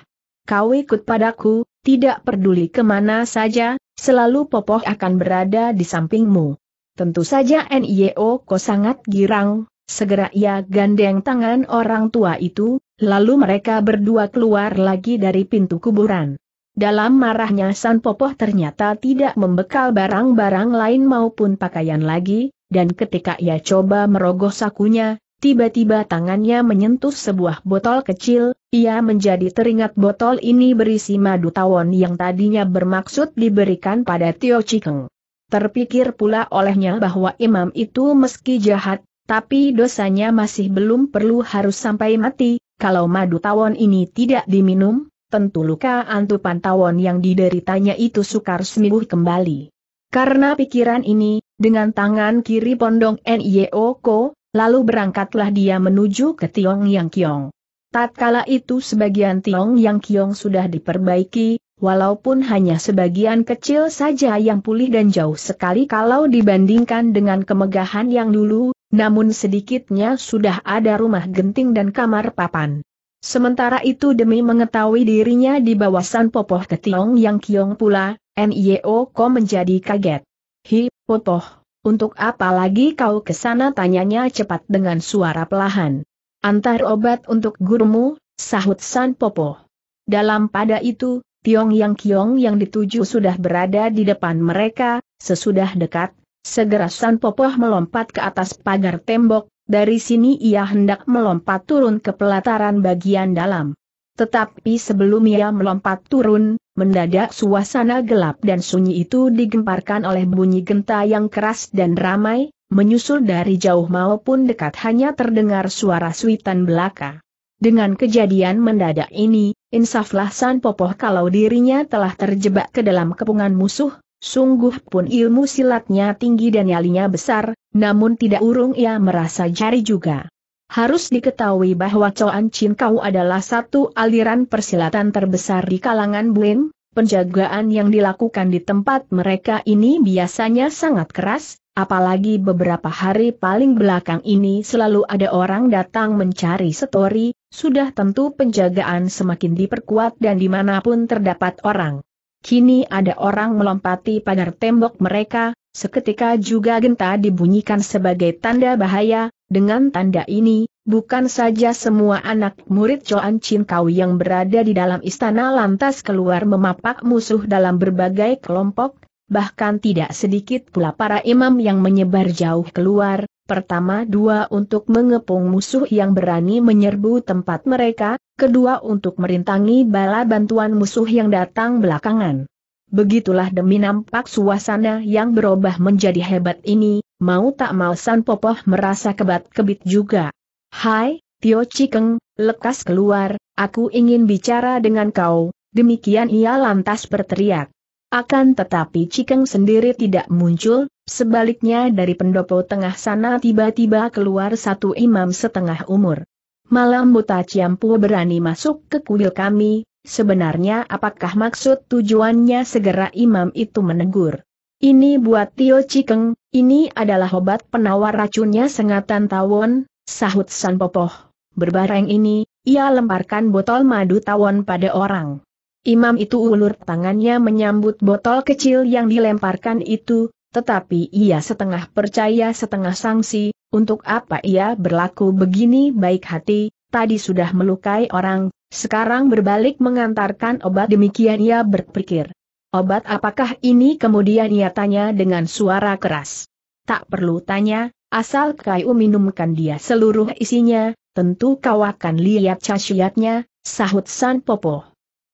Kau ikut padaku, tidak peduli kemana saja, selalu Popoh akan berada di sampingmu. Tentu saja NIO Ko sangat girang, segera ia gandeng tangan orang tua itu, lalu mereka berdua keluar lagi dari pintu kuburan. Dalam marahnya San Popoh ternyata tidak membekal barang-barang lain maupun pakaian lagi, dan ketika ia coba merogoh sakunya, Tiba-tiba tangannya menyentuh sebuah botol kecil, ia menjadi teringat botol ini berisi madu tawon yang tadinya bermaksud diberikan pada Tio Chikeng. Terpikir pula olehnya bahwa imam itu meski jahat, tapi dosanya masih belum perlu harus sampai mati, kalau madu tawon ini tidak diminum, tentu luka antupan tawon yang dideritanya itu sukar sembuh kembali. Karena pikiran ini, dengan tangan kiri Pondong Nio Ko, Lalu berangkatlah dia menuju ke Tiong Yang Kiong. Tatkala itu sebagian Tiong Yang Kiong sudah diperbaiki, walaupun hanya sebagian kecil saja yang pulih dan jauh sekali kalau dibandingkan dengan kemegahan yang dulu, namun sedikitnya sudah ada rumah genting dan kamar papan. Sementara itu demi mengetahui dirinya di bawasan Popoh ke Tiong Yang Kiong pula, NIO Ko menjadi kaget. Hi, Popoh, untuk apa lagi kau kesana tanyanya cepat dengan suara pelahan. Antar obat untuk gurumu, sahut San Popo. Dalam pada itu, Tiong Yang Kiong yang dituju sudah berada di depan mereka, sesudah dekat, segera San Popo melompat ke atas pagar tembok, dari sini ia hendak melompat turun ke pelataran bagian dalam. Tetapi sebelum ia melompat turun, Mendadak suasana gelap dan sunyi itu digemparkan oleh bunyi genta yang keras dan ramai, menyusul dari jauh maupun dekat hanya terdengar suara suitan belaka. Dengan kejadian mendadak ini, insaflah San Popoh kalau dirinya telah terjebak ke dalam kepungan musuh, sungguh pun ilmu silatnya tinggi dan nyalinya besar, namun tidak urung ia merasa jari juga. Harus diketahui bahwa Coan Chin Kau adalah satu aliran persilatan terbesar di kalangan Bling, penjagaan yang dilakukan di tempat mereka ini biasanya sangat keras, apalagi beberapa hari paling belakang ini selalu ada orang datang mencari setori, sudah tentu penjagaan semakin diperkuat dan dimanapun terdapat orang. Kini ada orang melompati pagar tembok mereka, Seketika juga genta dibunyikan sebagai tanda bahaya, dengan tanda ini, bukan saja semua anak murid Joan Chin Kau yang berada di dalam istana lantas keluar memapak musuh dalam berbagai kelompok, bahkan tidak sedikit pula para imam yang menyebar jauh keluar, pertama dua untuk mengepung musuh yang berani menyerbu tempat mereka, kedua untuk merintangi bala bantuan musuh yang datang belakangan. Begitulah demi nampak suasana yang berubah menjadi hebat ini, mau tak mau San Popoh merasa kebat-kebit juga. Hai, Tio Cikeng, lekas keluar, aku ingin bicara dengan kau, demikian ia lantas berteriak. Akan tetapi Cikeng sendiri tidak muncul, sebaliknya dari pendopo tengah sana tiba-tiba keluar satu imam setengah umur. Malam buta Ciampu berani masuk ke kuil kami, Sebenarnya apakah maksud tujuannya segera imam itu menegur? Ini buat Tio Cikeng, ini adalah obat penawar racunnya sengatan tawon, sahut San Popoh. Berbareng ini, ia lemparkan botol madu tawon pada orang. Imam itu ulur tangannya menyambut botol kecil yang dilemparkan itu, tetapi ia setengah percaya setengah sanksi. untuk apa ia berlaku begini baik hati, tadi sudah melukai orang, sekarang berbalik mengantarkan obat demikian ia berpikir. Obat apakah ini kemudian ia tanya dengan suara keras. Tak perlu tanya, asal kayu minumkan dia seluruh isinya, tentu kau akan lihat casiatnya, sahut San Popo.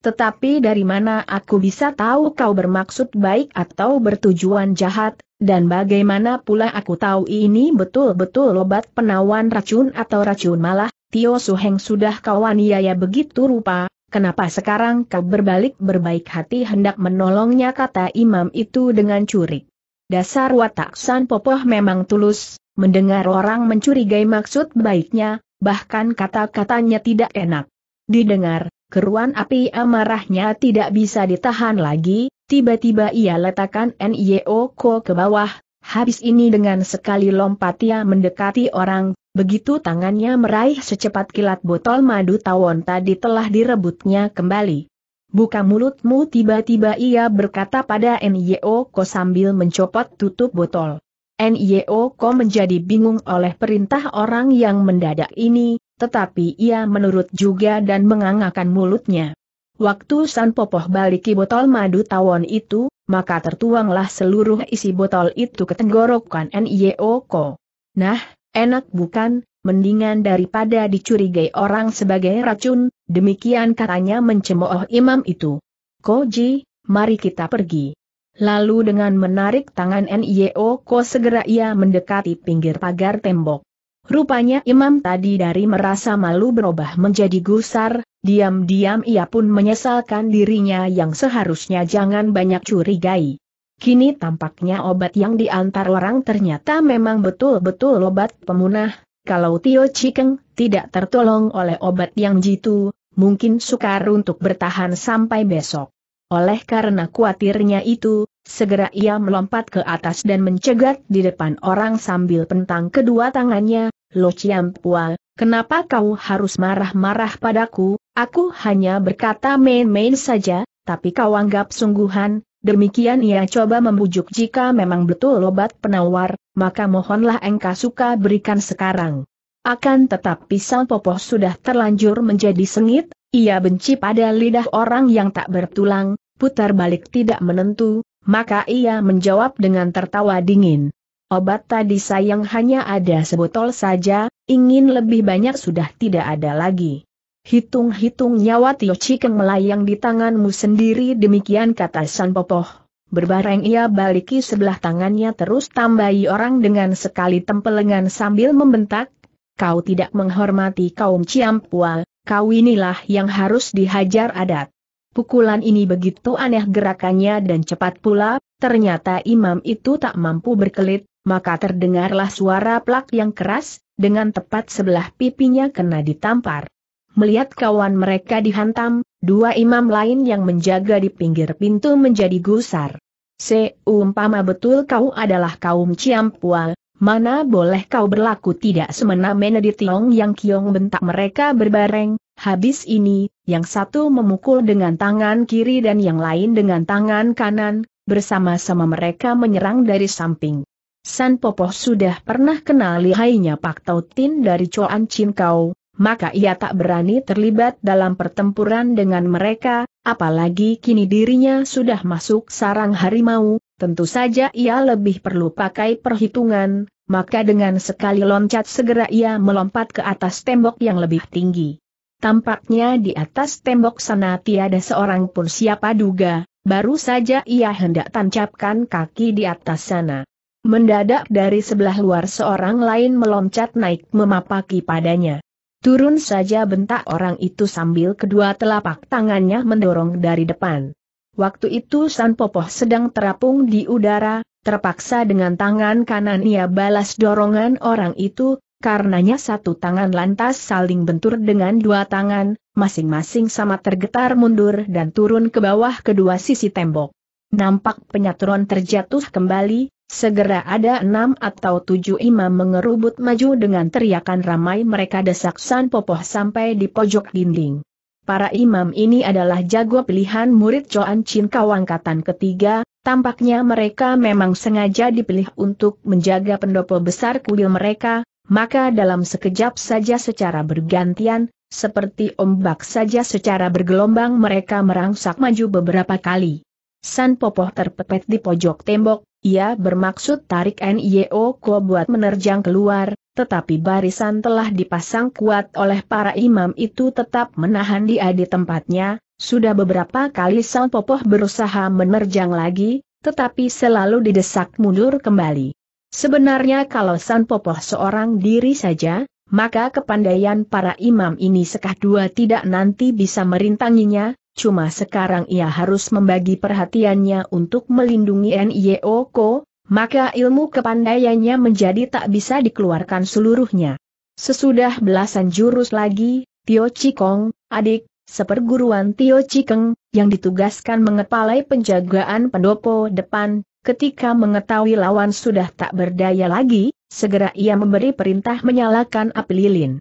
Tetapi dari mana aku bisa tahu kau bermaksud baik atau bertujuan jahat, dan bagaimana pula aku tahu ini betul-betul obat penawan racun atau racun malah, Tio Suheng sudah kawan ya begitu rupa, kenapa sekarang kau berbalik berbaik hati hendak menolongnya kata imam itu dengan curik. Dasar watak San Popoh memang tulus, mendengar orang mencurigai maksud baiknya, bahkan kata-katanya tidak enak. Didengar, keruan api amarahnya tidak bisa ditahan lagi, tiba-tiba ia letakkan NIO Ko ke bawah, habis ini dengan sekali lompat ia mendekati orang, Begitu tangannya meraih secepat kilat botol madu tawon tadi telah direbutnya kembali. Buka mulutmu tiba-tiba ia berkata pada Nyo Ko sambil mencopot tutup botol. Nyo Ko menjadi bingung oleh perintah orang yang mendadak ini, tetapi ia menurut juga dan mengangakan mulutnya. Waktu San Popoh baliki botol madu tawon itu, maka tertuanglah seluruh isi botol itu ke tenggorokan Nyo Ko. Nah, Enak bukan, mendingan daripada dicurigai orang sebagai racun, demikian katanya mencemooh imam itu. Koji, mari kita pergi. Lalu dengan menarik tangan NIO Ko segera ia mendekati pinggir pagar tembok. Rupanya imam tadi dari merasa malu berubah menjadi gusar, diam-diam ia pun menyesalkan dirinya yang seharusnya jangan banyak curigai. Kini tampaknya obat yang diantar orang ternyata memang betul-betul obat pemunah, kalau Tio Cikeng tidak tertolong oleh obat yang jitu, mungkin sukar untuk bertahan sampai besok. Oleh karena kuatirnya itu, segera ia melompat ke atas dan mencegat di depan orang sambil pentang kedua tangannya, Lo Pua, kenapa kau harus marah-marah padaku, aku hanya berkata main-main saja, tapi kau anggap sungguhan, Demikian ia coba membujuk jika memang betul obat penawar, maka mohonlah engkau suka berikan sekarang. Akan tetapi sang popoh sudah terlanjur menjadi sengit, ia benci pada lidah orang yang tak bertulang, putar balik tidak menentu, maka ia menjawab dengan tertawa dingin. Obat tadi sayang hanya ada sebotol saja, ingin lebih banyak sudah tidak ada lagi. Hitung-hitung nyawa Tio Cikeng melayang di tanganmu sendiri demikian kata San Popoh. Berbareng ia baliki sebelah tangannya terus tambahi orang dengan sekali tempelengan sambil membentak, kau tidak menghormati kaum Ciampua, kau inilah yang harus dihajar adat. Pukulan ini begitu aneh gerakannya dan cepat pula, ternyata imam itu tak mampu berkelit, maka terdengarlah suara plak yang keras, dengan tepat sebelah pipinya kena ditampar. Melihat kawan mereka dihantam, dua imam lain yang menjaga di pinggir pintu menjadi gusar. Seumpama betul kau adalah kaum Ciampua, mana boleh kau berlaku tidak semena-mena di Tiong Yang Kiong bentak mereka berbareng, habis ini, yang satu memukul dengan tangan kiri dan yang lain dengan tangan kanan, bersama-sama mereka menyerang dari samping. San Popoh sudah pernah kenal lihainya Pak Tautin dari Coan kau maka ia tak berani terlibat dalam pertempuran dengan mereka, apalagi kini dirinya sudah masuk sarang harimau, tentu saja ia lebih perlu pakai perhitungan, maka dengan sekali loncat segera ia melompat ke atas tembok yang lebih tinggi. Tampaknya di atas tembok sana tiada seorang pun siapa duga, baru saja ia hendak tancapkan kaki di atas sana. Mendadak dari sebelah luar seorang lain meloncat naik memapaki padanya. Turun saja bentak orang itu sambil kedua telapak tangannya mendorong dari depan. Waktu itu San Popoh sedang terapung di udara, terpaksa dengan tangan kanan ia balas dorongan orang itu, karenanya satu tangan lantas saling bentur dengan dua tangan, masing-masing sama tergetar mundur dan turun ke bawah kedua sisi tembok. Nampak penyaturan terjatuh kembali, Segera ada enam atau tujuh imam mengerubut maju dengan teriakan ramai mereka desak San Popoh sampai di pojok dinding. Para imam ini adalah jago pilihan murid Coan Chin Kau angkatan ketiga, tampaknya mereka memang sengaja dipilih untuk menjaga pendopo besar kuil mereka, maka dalam sekejap saja secara bergantian, seperti ombak saja secara bergelombang mereka merangsak maju beberapa kali. San Popoh terpepet di pojok tembok, ia bermaksud tarik NIO Ko buat menerjang keluar, tetapi barisan telah dipasang kuat oleh para imam itu tetap menahan dia di tempatnya, sudah beberapa kali Sang Popoh berusaha menerjang lagi, tetapi selalu didesak mundur kembali. Sebenarnya kalau San Popoh seorang diri saja, maka kepandaian para imam ini sekah dua tidak nanti bisa merintanginya, Cuma sekarang ia harus membagi perhatiannya untuk melindungi Nioko, maka ilmu kepandaiannya menjadi tak bisa dikeluarkan seluruhnya. Sesudah belasan jurus lagi, Tio Cikong, adik, seperguruan Tio Cikeng, yang ditugaskan mengepalai penjagaan pendopo depan, ketika mengetahui lawan sudah tak berdaya lagi, segera ia memberi perintah menyalakan api lilin.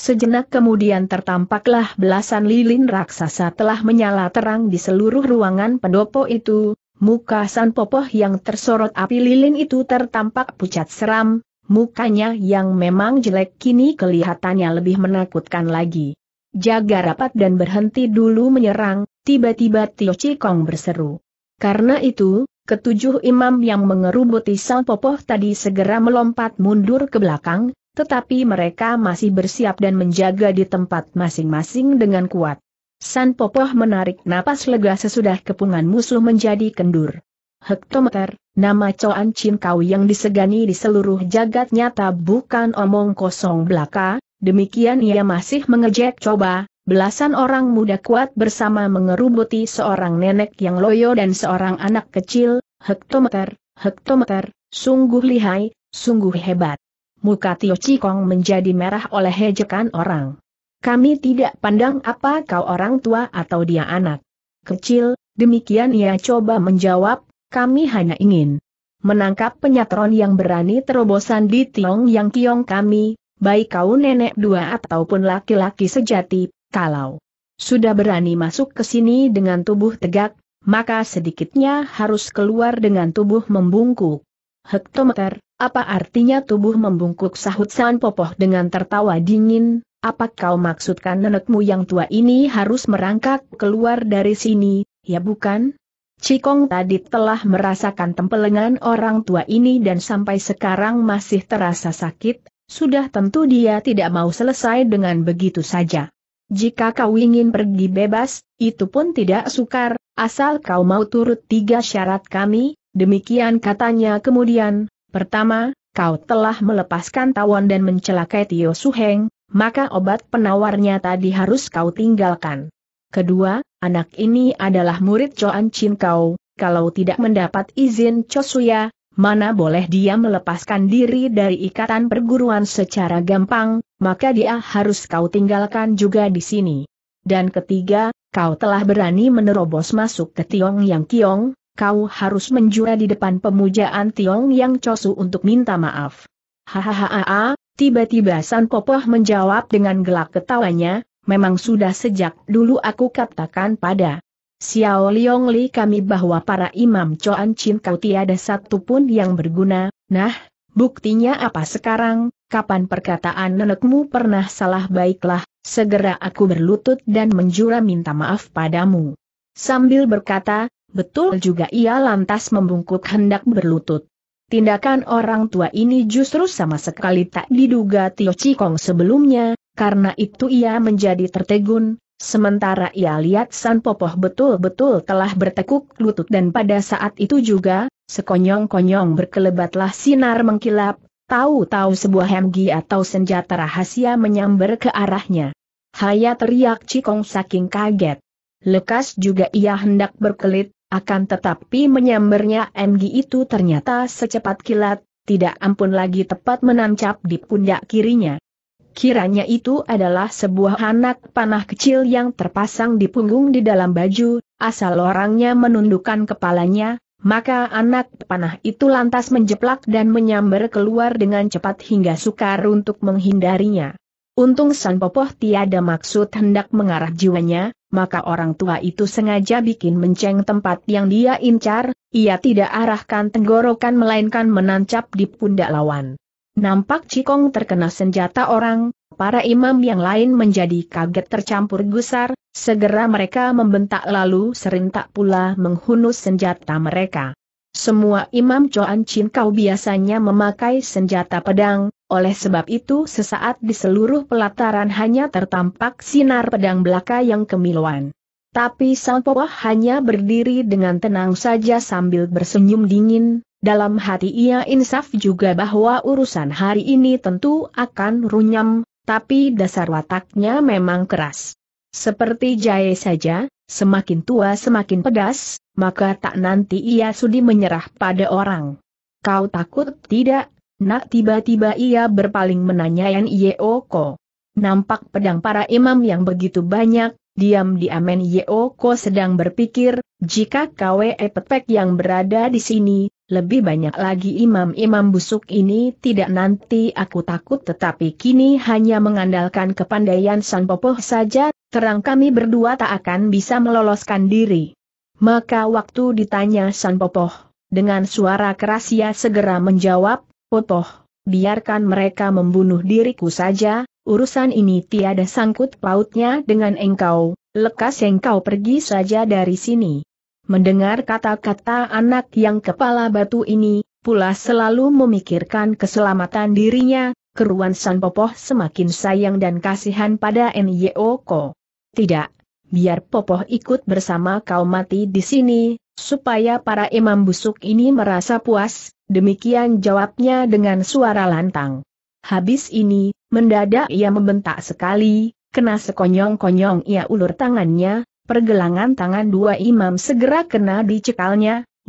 Sejenak kemudian tertampaklah belasan lilin raksasa telah menyala terang di seluruh ruangan pendopo itu, muka San Popoh yang tersorot api lilin itu tertampak pucat seram, mukanya yang memang jelek kini kelihatannya lebih menakutkan lagi. Jaga rapat dan berhenti dulu menyerang, tiba-tiba Tio Cikong berseru. Karena itu, ketujuh imam yang mengerubuti San Popoh tadi segera melompat mundur ke belakang, tetapi mereka masih bersiap dan menjaga di tempat masing-masing dengan kuat. San Popoh menarik napas lega sesudah kepungan musuh menjadi kendur. Hektometer, nama Coan Chin Kau yang disegani di seluruh jagat nyata bukan omong kosong belaka, demikian ia masih mengejek coba, belasan orang muda kuat bersama mengerubuti seorang nenek yang loyo dan seorang anak kecil, hektometer, hektometer, sungguh lihai, sungguh hebat muka Tio Cikong menjadi merah oleh hejekan orang. Kami tidak pandang apa kau orang tua atau dia anak. Kecil, demikian ia coba menjawab, kami hanya ingin menangkap penyatron yang berani terobosan di Tiong Yang Kiong kami, baik kau nenek dua ataupun laki-laki sejati, kalau sudah berani masuk ke sini dengan tubuh tegak, maka sedikitnya harus keluar dengan tubuh membungkuk. Hektometer, apa artinya tubuh membungkuk sahut San Popoh dengan tertawa dingin, apa kau maksudkan nenekmu yang tua ini harus merangkak keluar dari sini, ya bukan? Cikong tadi telah merasakan tempelengan orang tua ini dan sampai sekarang masih terasa sakit, sudah tentu dia tidak mau selesai dengan begitu saja. Jika kau ingin pergi bebas, itu pun tidak sukar, asal kau mau turut tiga syarat kami, demikian katanya kemudian, Pertama, kau telah melepaskan tawon dan mencelakai Tio Suheng, maka obat penawarnya tadi harus kau tinggalkan. Kedua, anak ini adalah murid Choan Chin kau, kalau tidak mendapat izin Chosuya, mana boleh dia melepaskan diri dari ikatan perguruan secara gampang, maka dia harus kau tinggalkan juga di sini. Dan ketiga, kau telah berani menerobos masuk ke Tiong Yang Kiong, kau harus menjura di depan pemujaan Tiong Yang Cosu untuk minta maaf. Hahaha, tiba-tiba San Popoh menjawab dengan gelak ketawanya, memang sudah sejak dulu aku katakan pada Xiao Liong Li kami bahwa para imam Choan Chin kau tiada pun yang berguna, nah, buktinya apa sekarang, kapan perkataan nenekmu pernah salah baiklah, segera aku berlutut dan menjura minta maaf padamu. Sambil berkata, betul juga ia lantas membungkuk hendak berlutut. Tindakan orang tua ini justru sama sekali tak diduga Tio Cikong sebelumnya, karena itu ia menjadi tertegun, sementara ia lihat San Popoh betul-betul telah bertekuk lutut dan pada saat itu juga, sekonyong-konyong berkelebatlah sinar mengkilap, tahu-tahu sebuah hemgi atau senjata rahasia menyambar ke arahnya. Haya teriak Cikong saking kaget. Lekas juga ia hendak berkelit, akan tetapi menyambarnya MG itu ternyata secepat kilat, tidak ampun lagi tepat menancap di pundak kirinya. Kiranya itu adalah sebuah anak panah kecil yang terpasang di punggung di dalam baju, asal orangnya menundukkan kepalanya, maka anak panah itu lantas menjeplak dan menyambar keluar dengan cepat hingga sukar untuk menghindarinya. Untung sang popoh tiada maksud hendak mengarah jiwanya, maka orang tua itu sengaja bikin menceng tempat yang dia incar, ia tidak arahkan tenggorokan melainkan menancap di pundak lawan. Nampak Cikong terkena senjata orang, para imam yang lain menjadi kaget tercampur gusar, segera mereka membentak lalu serentak pula menghunus senjata mereka. Semua imam Choan Chin kau biasanya memakai senjata pedang, oleh sebab itu sesaat di seluruh pelataran hanya tertampak sinar pedang belaka yang kemiluan. Tapi Sang Poh hanya berdiri dengan tenang saja sambil bersenyum dingin, dalam hati ia insaf juga bahwa urusan hari ini tentu akan runyam, tapi dasar wataknya memang keras. Seperti jahe saja, semakin tua semakin pedas, maka tak nanti ia sudi menyerah pada orang. Kau takut tidak? Nak tiba-tiba ia berpaling menanyain Yeoko. Nampak pedang para imam yang begitu banyak, diam diam Yeoko sedang berpikir, jika KWE Petek yang berada di sini, lebih banyak lagi imam-imam busuk ini tidak nanti aku takut tetapi kini hanya mengandalkan kepandaian San Popoh saja, terang kami berdua tak akan bisa meloloskan diri. Maka waktu ditanya San Popoh, dengan suara keras ia segera menjawab, Popoh, biarkan mereka membunuh diriku saja, urusan ini tiada sangkut pautnya dengan engkau, lekas engkau pergi saja dari sini. Mendengar kata-kata anak yang kepala batu ini, pula selalu memikirkan keselamatan dirinya, keruan San Popoh semakin sayang dan kasihan pada Nyeoko. Tidak, biar Popoh ikut bersama kau mati di sini, supaya para imam busuk ini merasa puas, demikian jawabnya dengan suara lantang. Habis ini, mendadak ia membentak sekali, kena sekonyong-konyong ia ulur tangannya, pergelangan tangan dua imam segera kena di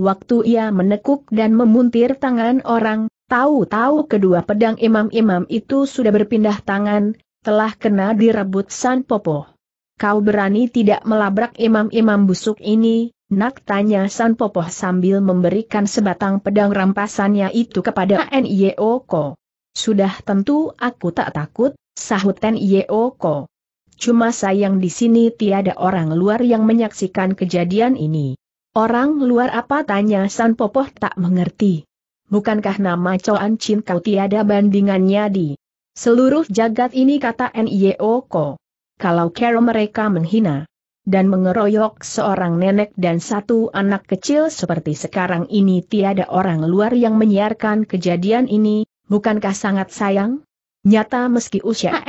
waktu ia menekuk dan memuntir tangan orang, tahu-tahu kedua pedang imam-imam itu sudah berpindah tangan, telah kena direbut San Popo. Kau berani tidak melabrak imam-imam busuk ini, nak tanya San Popoh sambil memberikan sebatang pedang rampasannya itu kepada Nyeoko. Sudah tentu aku tak takut, sahut Nyeoko. Cuma sayang di sini tiada orang luar yang menyaksikan kejadian ini. Orang luar apa tanya San Popoh tak mengerti. Bukankah nama Coan Chin kau tiada bandingannya di seluruh jagat ini kata Ko. Kalau kero mereka menghina dan mengeroyok seorang nenek dan satu anak kecil seperti sekarang ini tiada orang luar yang menyiarkan kejadian ini, bukankah sangat sayang? Nyata meski usia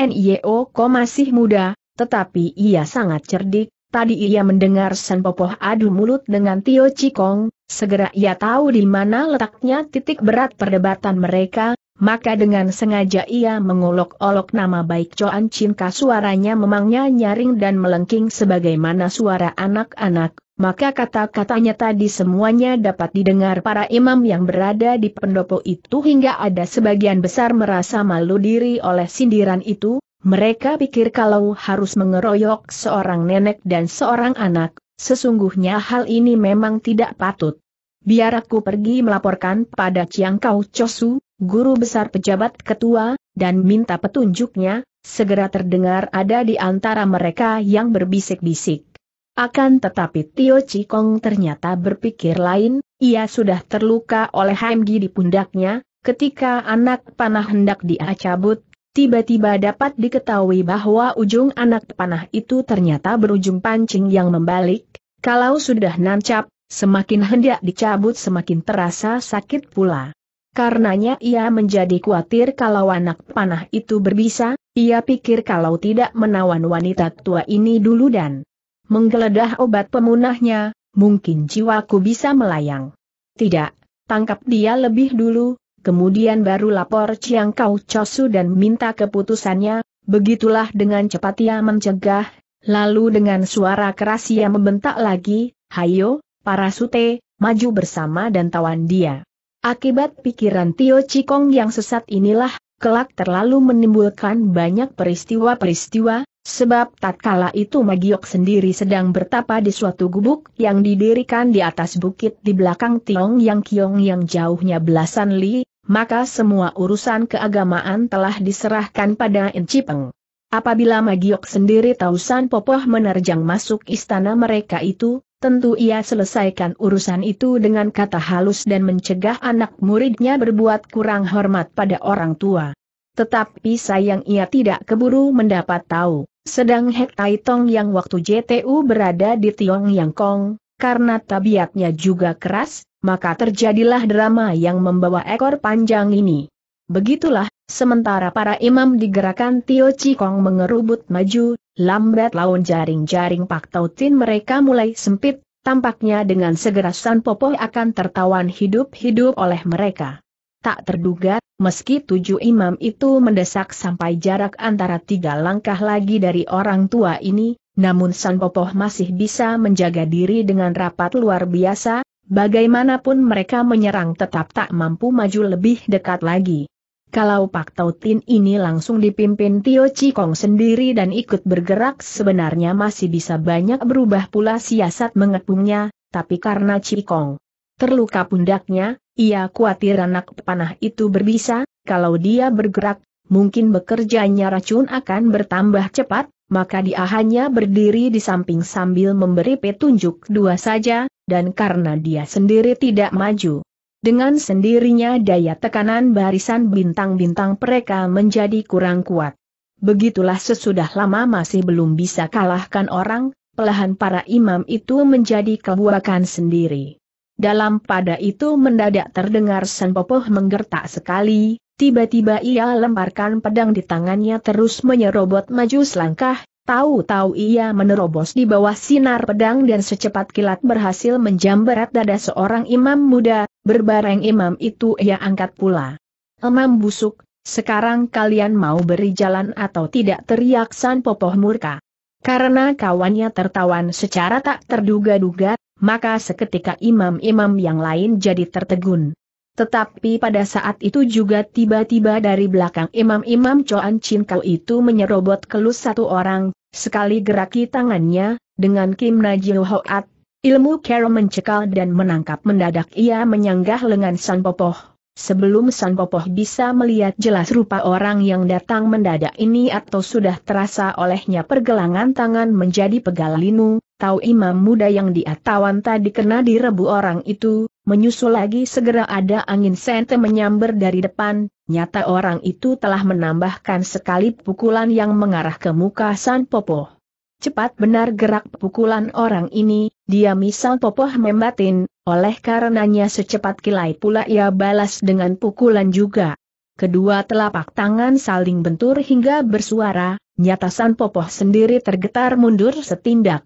Ko masih muda, tetapi ia sangat cerdik, tadi ia mendengar San Popoh adu mulut dengan Tio Cikong, segera ia tahu di mana letaknya titik berat perdebatan mereka, maka dengan sengaja ia mengolok-olok nama baik Coan Cinka suaranya memangnya nyaring dan melengking sebagaimana suara anak-anak, maka kata-katanya tadi semuanya dapat didengar para imam yang berada di pendopo itu hingga ada sebagian besar merasa malu diri oleh sindiran itu, mereka pikir kalau harus mengeroyok seorang nenek dan seorang anak, sesungguhnya hal ini memang tidak patut. Biar aku pergi melaporkan pada Chiang Kau Chosu, guru besar pejabat ketua, dan minta petunjuknya, segera terdengar ada di antara mereka yang berbisik-bisik. Akan tetapi Tio Cikong ternyata berpikir lain, ia sudah terluka oleh Haimgi di pundaknya, ketika anak panah hendak dia cabut, tiba-tiba dapat diketahui bahwa ujung anak panah itu ternyata berujung pancing yang membalik, kalau sudah nancap, semakin hendak dicabut semakin terasa sakit pula. Karenanya ia menjadi khawatir kalau anak panah itu berbisa, ia pikir kalau tidak menawan wanita tua ini dulu dan menggeledah obat pemunahnya, mungkin jiwaku bisa melayang. Tidak, tangkap dia lebih dulu, kemudian baru lapor Chiang Kau Chosu dan minta keputusannya, begitulah dengan cepat ia mencegah, lalu dengan suara keras ia membentak lagi, Hayo, para sute, maju bersama dan tawan dia. Akibat pikiran Tio Cikong yang sesat inilah, kelak terlalu menimbulkan banyak peristiwa-peristiwa, sebab tatkala itu Magiok sendiri sedang bertapa di suatu gubuk yang didirikan di atas bukit di belakang Tiong Yang Kiong yang jauhnya belasan li, maka semua urusan keagamaan telah diserahkan pada Enci Apabila Magiok sendiri tahu San Popoh menerjang masuk istana mereka itu, tentu ia selesaikan urusan itu dengan kata halus dan mencegah anak muridnya berbuat kurang hormat pada orang tua. Tetapi sayang ia tidak keburu mendapat tahu, sedang Hek Tai Tong yang waktu JTU berada di Tiong Yang Kong, karena tabiatnya juga keras, maka terjadilah drama yang membawa ekor panjang ini. Begitulah, sementara para imam digerakkan Tio Cikong mengerubut maju, lambat laun jaring-jaring Pak Tautin mereka mulai sempit, tampaknya dengan segera San Popo akan tertawan hidup-hidup oleh mereka. Tak terduga, meski tujuh imam itu mendesak sampai jarak antara tiga langkah lagi dari orang tua ini, namun San Popoh masih bisa menjaga diri dengan rapat luar biasa, Bagaimanapun mereka menyerang tetap tak mampu maju lebih dekat lagi. Kalau Pak Tautin ini langsung dipimpin Tio Cikong sendiri dan ikut bergerak sebenarnya masih bisa banyak berubah pula siasat mengepungnya, tapi karena Cikong terluka pundaknya, ia khawatir anak panah itu berbisa, kalau dia bergerak, mungkin bekerjanya racun akan bertambah cepat, maka dia hanya berdiri di samping sambil memberi petunjuk dua saja, dan karena dia sendiri tidak maju. Dengan sendirinya daya tekanan barisan bintang-bintang mereka menjadi kurang kuat. Begitulah sesudah lama masih belum bisa kalahkan orang, pelahan para imam itu menjadi kebuakan sendiri. Dalam pada itu mendadak terdengar Senpopoh menggertak sekali, Tiba-tiba ia lemparkan pedang di tangannya terus menyerobot maju selangkah, tahu-tahu ia menerobos di bawah sinar pedang dan secepat kilat berhasil menjamberat dada seorang imam muda, berbareng imam itu ia angkat pula. Imam busuk, sekarang kalian mau beri jalan atau tidak teriak San Popoh murka. Karena kawannya tertawan secara tak terduga-duga, maka seketika imam-imam yang lain jadi tertegun. Tetapi pada saat itu juga tiba-tiba dari belakang imam-imam Choan Chin Kau itu menyerobot kelus satu orang, sekali geraki tangannya, dengan Kim Najil Hoat, ilmu Kero mencekal dan menangkap mendadak ia menyanggah lengan San Popoh. Sebelum San Popoh bisa melihat jelas rupa orang yang datang mendadak ini atau sudah terasa olehnya pergelangan tangan menjadi pegal linu, tahu imam muda yang diatawan tadi kena direbu orang itu, Menyusul lagi segera ada angin sente menyambar dari depan, nyata orang itu telah menambahkan sekali pukulan yang mengarah ke muka San Popo. Cepat benar gerak pukulan orang ini, dia misal Popoh membatin, oleh karenanya secepat kilai pula ia balas dengan pukulan juga. Kedua telapak tangan saling bentur hingga bersuara, nyata San Popoh sendiri tergetar mundur setindak.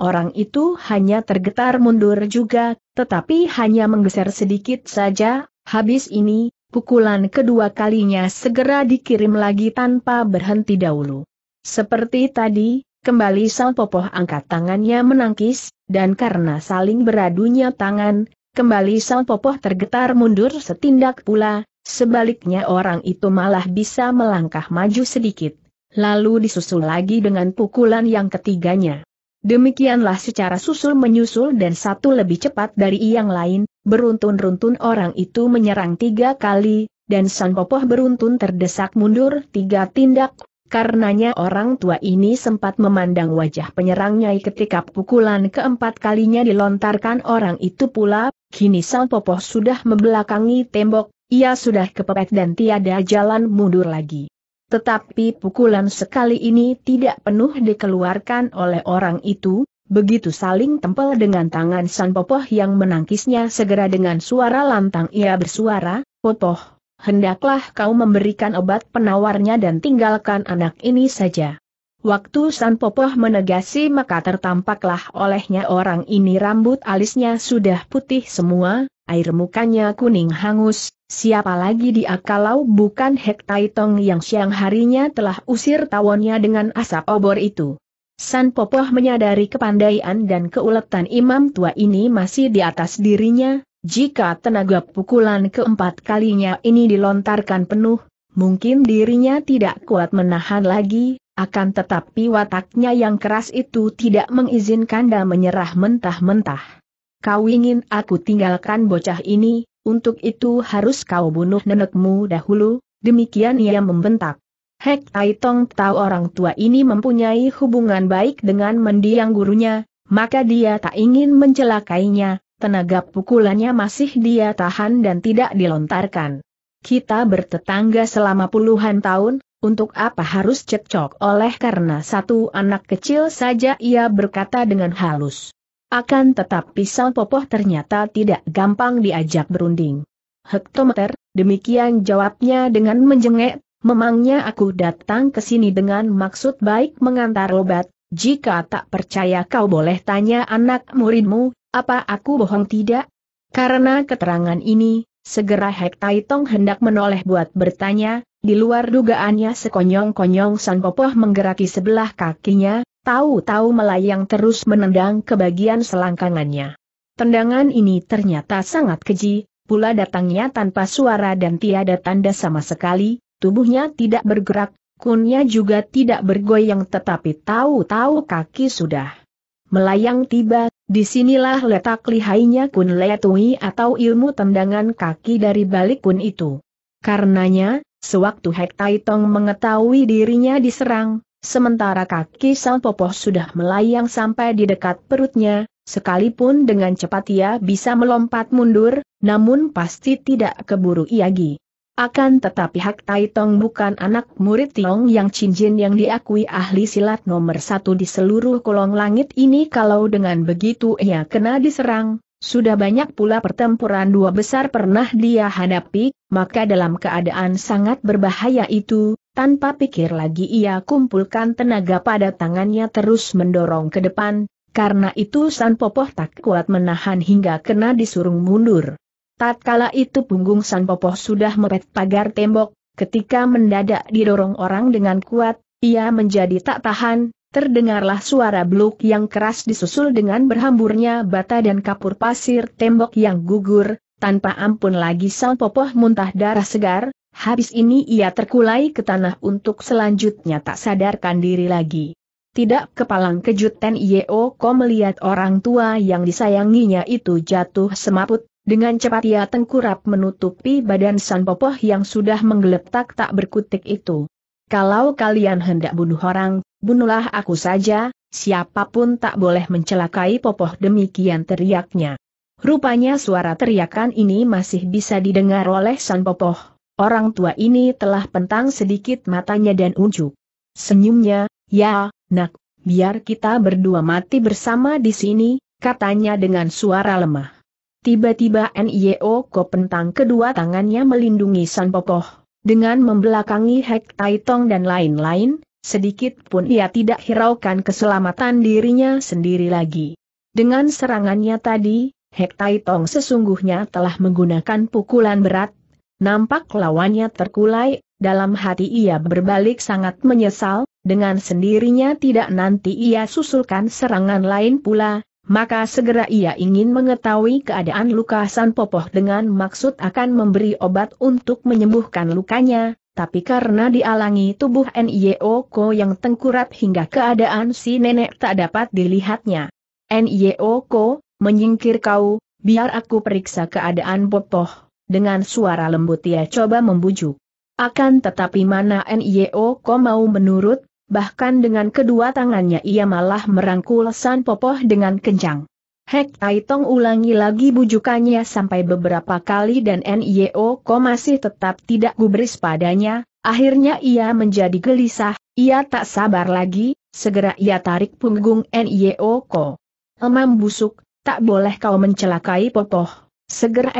Orang itu hanya tergetar mundur juga, tetapi hanya menggeser sedikit saja, habis ini, pukulan kedua kalinya segera dikirim lagi tanpa berhenti dahulu. Seperti tadi, kembali Sang Popoh angkat tangannya menangkis, dan karena saling beradunya tangan, kembali Sang Popoh tergetar mundur setindak pula, sebaliknya orang itu malah bisa melangkah maju sedikit. Lalu disusul lagi dengan pukulan yang ketiganya. Demikianlah secara susul menyusul dan satu lebih cepat dari yang lain, beruntun-runtun orang itu menyerang tiga kali, dan Sang Popoh beruntun terdesak mundur tiga tindak, karenanya orang tua ini sempat memandang wajah penyerangnya ketika pukulan keempat kalinya dilontarkan orang itu pula, kini Sang Popoh sudah membelakangi tembok, ia sudah kepepet dan tiada jalan mundur lagi. Tetapi pukulan sekali ini tidak penuh dikeluarkan oleh orang itu, begitu saling tempel dengan tangan San Popoh yang menangkisnya segera dengan suara lantang ia bersuara, Popoh, hendaklah kau memberikan obat penawarnya dan tinggalkan anak ini saja. Waktu San Popoh menegasi maka tertampaklah olehnya orang ini rambut alisnya sudah putih semua, air mukanya kuning hangus, siapa lagi dia kalau bukan Hek Tai yang siang harinya telah usir tawonnya dengan asap obor itu. San Popoh menyadari kepandaian dan keuletan imam tua ini masih di atas dirinya, jika tenaga pukulan keempat kalinya ini dilontarkan penuh, mungkin dirinya tidak kuat menahan lagi, akan tetapi wataknya yang keras itu tidak mengizinkan dan menyerah mentah-mentah. Kau ingin aku tinggalkan bocah ini, untuk itu harus kau bunuh nenekmu dahulu, demikian ia membentak. Hek Taitong tahu orang tua ini mempunyai hubungan baik dengan mendiang gurunya, maka dia tak ingin mencelakainya, tenaga pukulannya masih dia tahan dan tidak dilontarkan. Kita bertetangga selama puluhan tahun, untuk apa harus cekcok oleh karena satu anak kecil saja ia berkata dengan halus. Akan tetapi Popoh ternyata tidak gampang diajak berunding. Hektometer, demikian jawabnya dengan menjengek, memangnya aku datang ke sini dengan maksud baik mengantar obat, jika tak percaya kau boleh tanya anak muridmu, apa aku bohong tidak? Karena keterangan ini, segera Hek Taitong hendak menoleh buat bertanya, di luar dugaannya sekonyong-konyong sang Popoh menggeraki sebelah kakinya, Tahu-tahu melayang terus menendang ke bagian selangkangannya. Tendangan ini ternyata sangat keji, pula datangnya tanpa suara dan tiada tanda sama sekali, tubuhnya tidak bergerak, kunnya juga tidak bergoyang tetapi tahu-tahu kaki sudah melayang tiba, disinilah letak lihainya kun letui atau ilmu tendangan kaki dari balik kun itu. Karenanya, sewaktu Hek Tai mengetahui dirinya diserang, Sementara kaki Sang Popoh sudah melayang sampai di dekat perutnya, sekalipun dengan cepat ia bisa melompat mundur, namun pasti tidak keburu Iagi. Akan tetapi Hak Tai Tong bukan anak murid Tiong yang cincin yang diakui ahli silat nomor satu di seluruh kolong langit ini kalau dengan begitu ia kena diserang, sudah banyak pula pertempuran dua besar pernah dia hadapi, maka dalam keadaan sangat berbahaya itu, tanpa pikir lagi ia kumpulkan tenaga pada tangannya terus mendorong ke depan, karena itu San Popoh tak kuat menahan hingga kena disurung mundur. Tatkala itu punggung San Popoh sudah mepet pagar tembok, ketika mendadak didorong orang dengan kuat, ia menjadi tak tahan, terdengarlah suara beluk yang keras disusul dengan berhamburnya bata dan kapur pasir tembok yang gugur, tanpa ampun lagi San Popoh muntah darah segar, Habis ini ia terkulai ke tanah untuk selanjutnya tak sadarkan diri lagi. Tidak kepalang kejut Ten Yeo Ko melihat orang tua yang disayanginya itu jatuh semaput, dengan cepat ia tengkurap menutupi badan San Popoh yang sudah menggeletak tak berkutik itu. Kalau kalian hendak bunuh orang, bunuhlah aku saja, siapapun tak boleh mencelakai Popoh demikian teriaknya. Rupanya suara teriakan ini masih bisa didengar oleh San Popoh. Orang tua ini telah pentang sedikit matanya dan unjuk. Senyumnya, ya, nak, biar kita berdua mati bersama di sini, katanya dengan suara lemah. Tiba-tiba N.I.O. Ko pentang kedua tangannya melindungi San Popoh, dengan membelakangi Hek Tai dan lain-lain, sedikit pun ia tidak hiraukan keselamatan dirinya sendiri lagi. Dengan serangannya tadi, Hek Tai sesungguhnya telah menggunakan pukulan berat, Nampak lawannya terkulai, dalam hati ia berbalik sangat menyesal, dengan sendirinya tidak nanti ia susulkan serangan lain pula, maka segera ia ingin mengetahui keadaan lukasan Popoh dengan maksud akan memberi obat untuk menyembuhkan lukanya, tapi karena dialangi tubuh Nio Ko yang tengkurap hingga keadaan si nenek tak dapat dilihatnya. Nio Ko, menyingkir kau, biar aku periksa keadaan Popoh dengan suara lembut ia coba membujuk. Akan tetapi mana NIO ko mau menurut, bahkan dengan kedua tangannya ia malah merangkul San Popoh dengan kencang. Hek Aitong ulangi lagi bujukannya sampai beberapa kali dan NIO Ko masih tetap tidak gubris padanya, akhirnya ia menjadi gelisah, ia tak sabar lagi, segera ia tarik punggung NIO Ko. Emam busuk, tak boleh kau mencelakai Popoh. Segera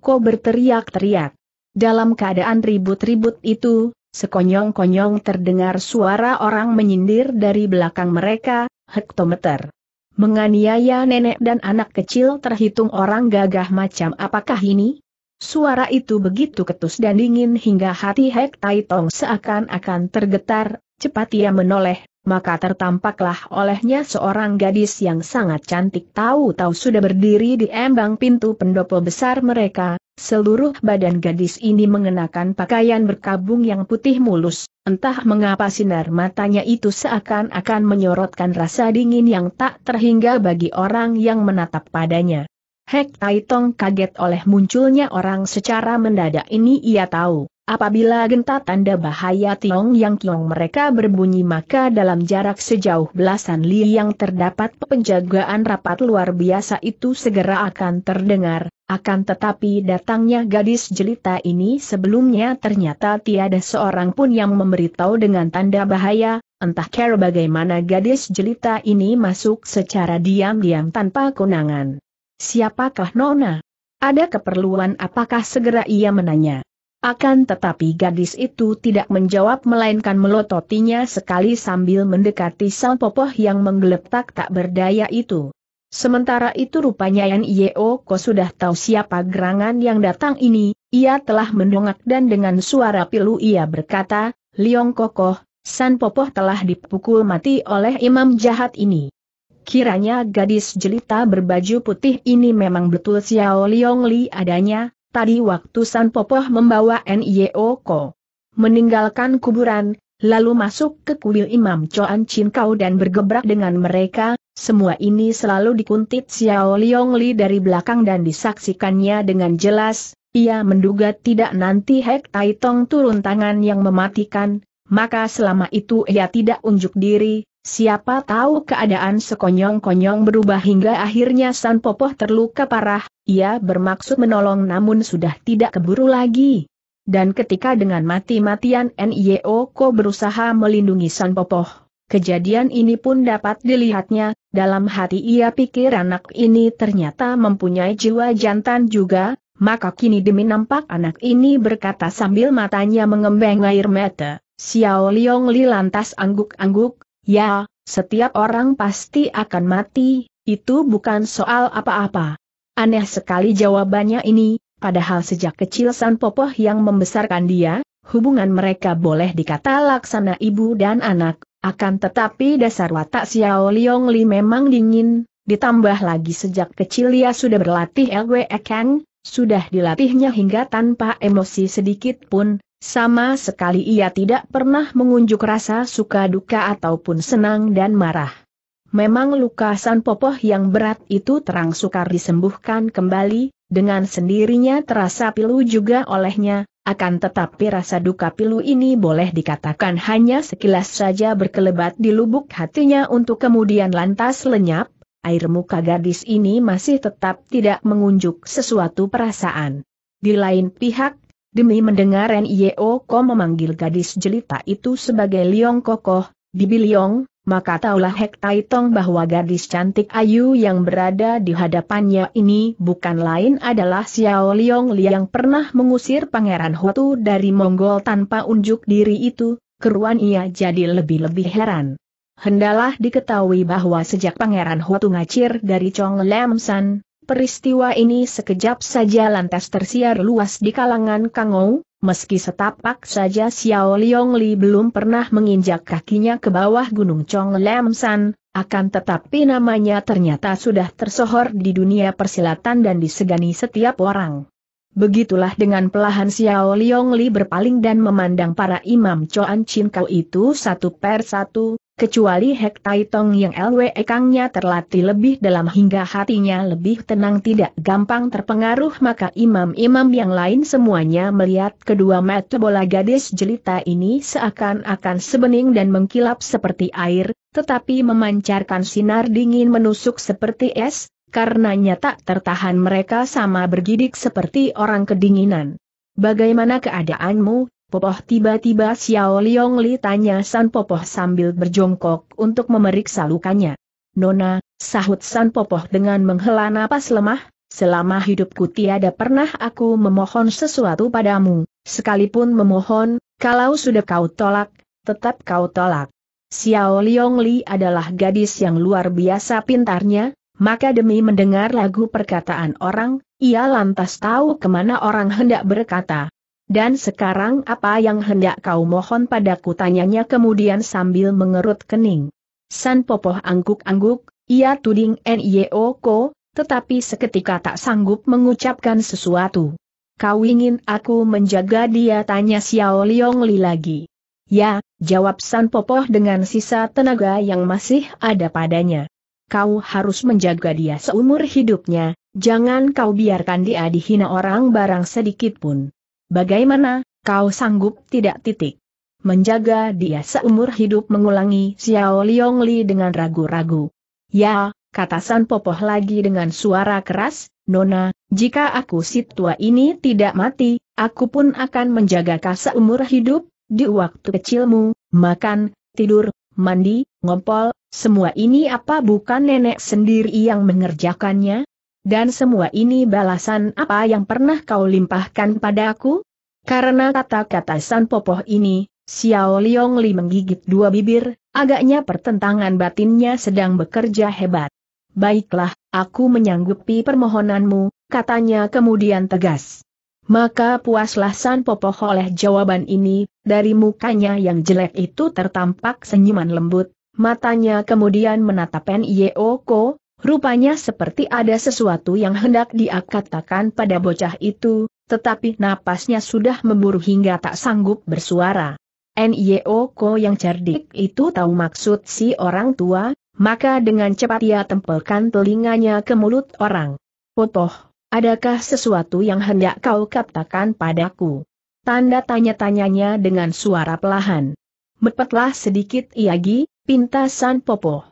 Ko berteriak-teriak. Dalam keadaan ribut-ribut itu, sekonyong-konyong terdengar suara orang menyindir dari belakang mereka, hektometer. Menganiaya nenek dan anak kecil terhitung orang gagah macam apakah ini? Suara itu begitu ketus dan dingin hingga hati Hek Tai seakan-akan tergetar, cepat ia menoleh, maka tertampaklah olehnya seorang gadis yang sangat cantik tahu-tahu sudah berdiri di embang pintu pendopo besar mereka, seluruh badan gadis ini mengenakan pakaian berkabung yang putih mulus, entah mengapa sinar matanya itu seakan-akan menyorotkan rasa dingin yang tak terhingga bagi orang yang menatap padanya. Hek Taitong kaget oleh munculnya orang secara mendadak ini ia tahu. Apabila genta tanda bahaya Tiong Yang Kiong mereka berbunyi maka dalam jarak sejauh belasan li yang terdapat penjagaan rapat luar biasa itu segera akan terdengar, akan tetapi datangnya gadis jelita ini sebelumnya ternyata tiada seorang pun yang memberitahu dengan tanda bahaya, entah care bagaimana gadis jelita ini masuk secara diam-diam tanpa kunangan. Siapakah Nona? Ada keperluan apakah segera ia menanya? Akan tetapi gadis itu tidak menjawab melainkan melototinya sekali sambil mendekati sang popoh yang menggeletak tak berdaya itu. Sementara itu rupanya Yan Ko sudah tahu siapa gerangan yang datang ini, ia telah mendongak dan dengan suara pilu ia berkata, Liong Kokoh, San Popoh telah dipukul mati oleh imam jahat ini. Kiranya gadis jelita berbaju putih ini memang betul Xiao Liong Li adanya, tadi waktu San Popoh membawa Ko meninggalkan kuburan, lalu masuk ke kuil Imam Choan Chin Kau dan bergebrak dengan mereka, semua ini selalu dikuntit Xiao Liong Li dari belakang dan disaksikannya dengan jelas, ia menduga tidak nanti Hek Tai Tong turun tangan yang mematikan, maka selama itu ia tidak unjuk diri, Siapa tahu keadaan sekonyong-konyong berubah hingga akhirnya San Popoh terluka parah, ia bermaksud menolong namun sudah tidak keburu lagi. Dan ketika dengan mati-matian NIO Ko berusaha melindungi San Popoh, kejadian ini pun dapat dilihatnya, dalam hati ia pikir anak ini ternyata mempunyai jiwa jantan juga, maka kini demi nampak anak ini berkata sambil matanya mengembang air mata, Xiao Liong Li lantas angguk-angguk, Ya, setiap orang pasti akan mati, itu bukan soal apa-apa. Aneh sekali jawabannya ini, padahal sejak kecil San Popoh yang membesarkan dia, hubungan mereka boleh dikata laksana ibu dan anak, akan tetapi dasar watak Xiao Liong Li memang dingin, ditambah lagi sejak kecil ia sudah berlatih LWE Kang, sudah dilatihnya hingga tanpa emosi sedikit pun, sama sekali ia tidak pernah mengunjuk rasa suka duka ataupun senang dan marah. Memang lukasan Popoh yang berat itu terang sukar disembuhkan kembali, dengan sendirinya terasa pilu juga olehnya, akan tetapi rasa duka pilu ini boleh dikatakan hanya sekilas saja berkelebat di lubuk hatinya untuk kemudian lantas lenyap, air muka gadis ini masih tetap tidak mengunjuk sesuatu perasaan. Di lain pihak, Demi mendengar Nio Ko memanggil gadis jelita itu sebagai Liong Kokoh, di Biliong, maka taulah Hek Tai bahwa gadis cantik Ayu yang berada di hadapannya ini bukan lain adalah Xiao Liong Li yang pernah mengusir Pangeran Hotu dari Mongol tanpa unjuk diri itu, keruan ia jadi lebih-lebih heran. Hendalah diketahui bahwa sejak Pangeran Hotu ngacir dari Chong Lam San, Peristiwa ini sekejap saja lantas tersiar luas di kalangan Kangou, meski setapak saja Xiao Liong Li belum pernah menginjak kakinya ke bawah Gunung Chong Lam akan tetapi namanya ternyata sudah tersohor di dunia persilatan dan disegani setiap orang. Begitulah dengan pelahan Xiao Liong Li berpaling dan memandang para imam Choan Chin Kau itu satu per satu, Kecuali Hek Tai Tong yang LWE Kangnya terlatih lebih dalam hingga hatinya lebih tenang tidak gampang terpengaruh maka imam-imam yang lain semuanya melihat kedua mata bola gadis jelita ini seakan-akan sebening dan mengkilap seperti air, tetapi memancarkan sinar dingin menusuk seperti es, karenanya tak tertahan mereka sama bergidik seperti orang kedinginan. Bagaimana keadaanmu, Popoh tiba-tiba Xiao Liong Li tanya San Popoh sambil berjongkok untuk memeriksa lukanya. Nona, sahut San Popoh dengan menghela napas lemah, selama hidupku tiada pernah aku memohon sesuatu padamu, sekalipun memohon, kalau sudah kau tolak, tetap kau tolak. Xiao Liong Li adalah gadis yang luar biasa pintarnya, maka demi mendengar lagu perkataan orang, ia lantas tahu kemana orang hendak berkata. Dan sekarang apa yang hendak kau mohon padaku tanyanya kemudian sambil mengerut kening. San Popoh angguk-angguk, ia tuding N.Y.O. Ko, tetapi seketika tak sanggup mengucapkan sesuatu. Kau ingin aku menjaga dia tanya Xiao Liong Li lagi. Ya, jawab San Popoh dengan sisa tenaga yang masih ada padanya. Kau harus menjaga dia seumur hidupnya, jangan kau biarkan dia dihina orang barang sedikit pun. Bagaimana, kau sanggup tidak titik? Menjaga dia seumur hidup mengulangi Xiao Liong Li dengan ragu-ragu. Ya, kata San Popoh lagi dengan suara keras, Nona, jika aku si tua ini tidak mati, aku pun akan menjaga kau seumur hidup, di waktu kecilmu, makan, tidur, mandi, ngompol, semua ini apa bukan nenek sendiri yang mengerjakannya? Dan semua ini balasan apa yang pernah kau limpahkan padaku? Karena kata-kata San Popoh ini, Xiao Liong Li menggigit dua bibir, agaknya pertentangan batinnya sedang bekerja hebat. Baiklah, aku menyanggupi permohonanmu, katanya kemudian tegas. Maka puaslah San Popoh oleh jawaban ini, dari mukanya yang jelek itu tertampak senyuman lembut, matanya kemudian menatap N.I.O.Ko, Rupanya seperti ada sesuatu yang hendak dia katakan pada bocah itu, tetapi napasnya sudah memburu hingga tak sanggup bersuara. ko yang cerdik itu tahu maksud si orang tua, maka dengan cepat ia tempelkan telinganya ke mulut orang. Potoh, adakah sesuatu yang hendak kau katakan padaku? Tanda tanya-tanyanya dengan suara pelahan. Mepetlah sedikit Iagi, pintasan Popoh.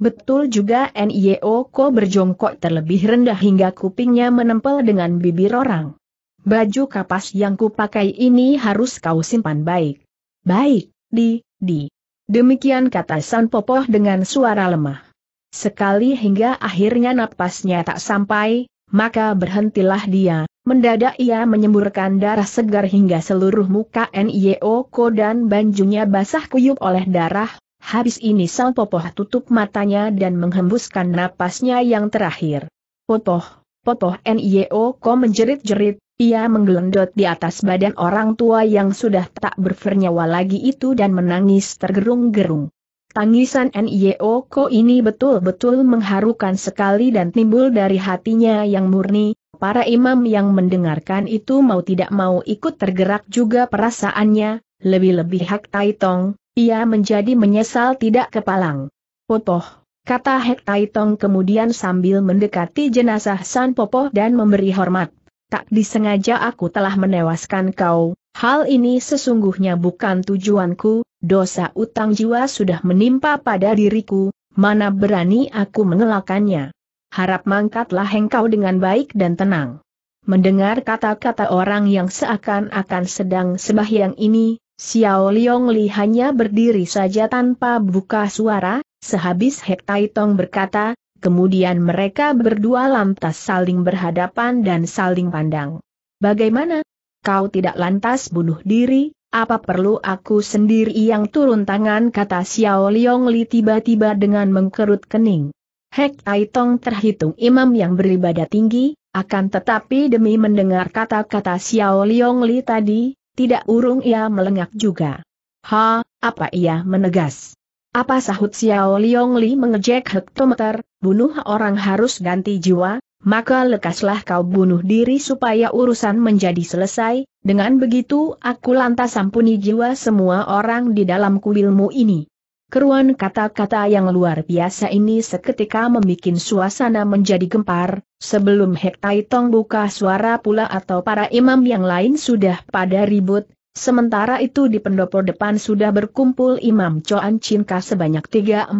Betul juga NIO Ko berjongkok terlebih rendah hingga kupingnya menempel dengan bibir orang. Baju kapas yang kupakai ini harus kau simpan baik. Baik, di, di. Demikian kata San Popoh dengan suara lemah. Sekali hingga akhirnya napasnya tak sampai, maka berhentilah dia, mendadak ia menyemburkan darah segar hingga seluruh muka NIO Ko dan banjunya basah kuyup oleh darah, Habis ini Sang Popoh tutup matanya dan menghembuskan napasnya yang terakhir. Popoh, Popoh N.I.O. Ko menjerit-jerit, ia menggelendot di atas badan orang tua yang sudah tak bernyawa lagi itu dan menangis tergerung-gerung. Tangisan N.I.O. Ko ini betul-betul mengharukan sekali dan timbul dari hatinya yang murni, para imam yang mendengarkan itu mau tidak mau ikut tergerak juga perasaannya, lebih-lebih Hak Taitong. Tong, ia menjadi menyesal tidak kepalang. Popoh, kata Hek Tai kemudian sambil mendekati jenazah San Popoh dan memberi hormat. Tak disengaja aku telah menewaskan kau, hal ini sesungguhnya bukan tujuanku, dosa utang jiwa sudah menimpa pada diriku, mana berani aku mengelakannya. Harap mangkatlah engkau dengan baik dan tenang. Mendengar kata-kata orang yang seakan-akan sedang sembahyang ini, Xiao Liong Li hanya berdiri saja tanpa buka suara, sehabis Hek Tai Tong berkata, kemudian mereka berdua lantas saling berhadapan dan saling pandang. Bagaimana? Kau tidak lantas bunuh diri, apa perlu aku sendiri yang turun tangan kata Xiao Liong Li tiba-tiba dengan mengkerut kening. Hek Tai Tong terhitung imam yang beribadah tinggi, akan tetapi demi mendengar kata-kata Xiao Liong Li tadi, tidak urung ia melengak juga. Ha, apa ia menegas? Apa sahut Xiao Liong Li mengejek hektometer, bunuh orang harus ganti jiwa, maka lekaslah kau bunuh diri supaya urusan menjadi selesai, dengan begitu aku lantas ampuni jiwa semua orang di dalam kuilmu ini. Keruan kata-kata yang luar biasa ini seketika membuat suasana menjadi gempar, sebelum Hek Tong buka suara pula atau para imam yang lain sudah pada ribut, sementara itu di pendopo depan sudah berkumpul imam Choan Cinka sebanyak 340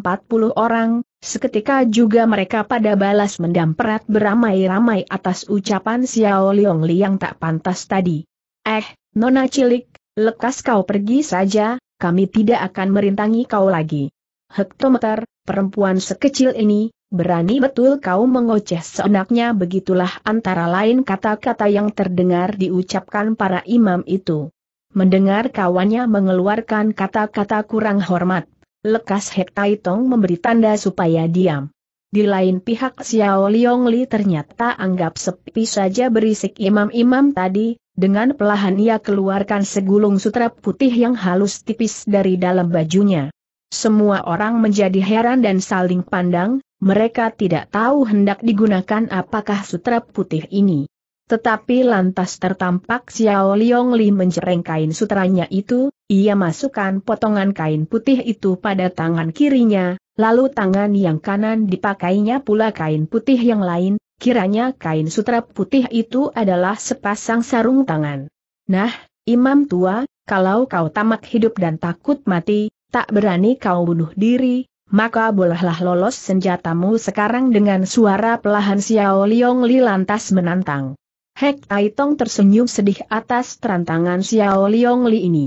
orang, seketika juga mereka pada balas mendamperat beramai-ramai atas ucapan Xiao Liong yang tak pantas tadi. Eh, nona cilik, lekas kau pergi saja, kami tidak akan merintangi kau lagi. Hektometer, perempuan sekecil ini, berani betul kau mengoceh seenaknya begitulah antara lain kata-kata yang terdengar diucapkan para imam itu. Mendengar kawannya mengeluarkan kata-kata kurang hormat, lekas Hek Tong memberi tanda supaya diam. Di lain pihak Xiao Liong Li ternyata anggap sepi saja berisik imam-imam tadi, dengan pelahan ia keluarkan segulung sutra putih yang halus tipis dari dalam bajunya. Semua orang menjadi heran dan saling pandang, mereka tidak tahu hendak digunakan apakah sutra putih ini. Tetapi lantas tertampak Xiao Liong Li menjereng kain sutranya itu, ia masukkan potongan kain putih itu pada tangan kirinya, lalu tangan yang kanan dipakainya pula kain putih yang lain, kiranya kain sutra putih itu adalah sepasang sarung tangan. Nah, imam tua, kalau kau tamak hidup dan takut mati, tak berani kau bunuh diri, maka bolehlah lolos senjatamu sekarang dengan suara pelahan Xiao Liong Li lantas menantang. Hek Aitong tersenyum sedih atas terantangan Xiao Liong Li ini.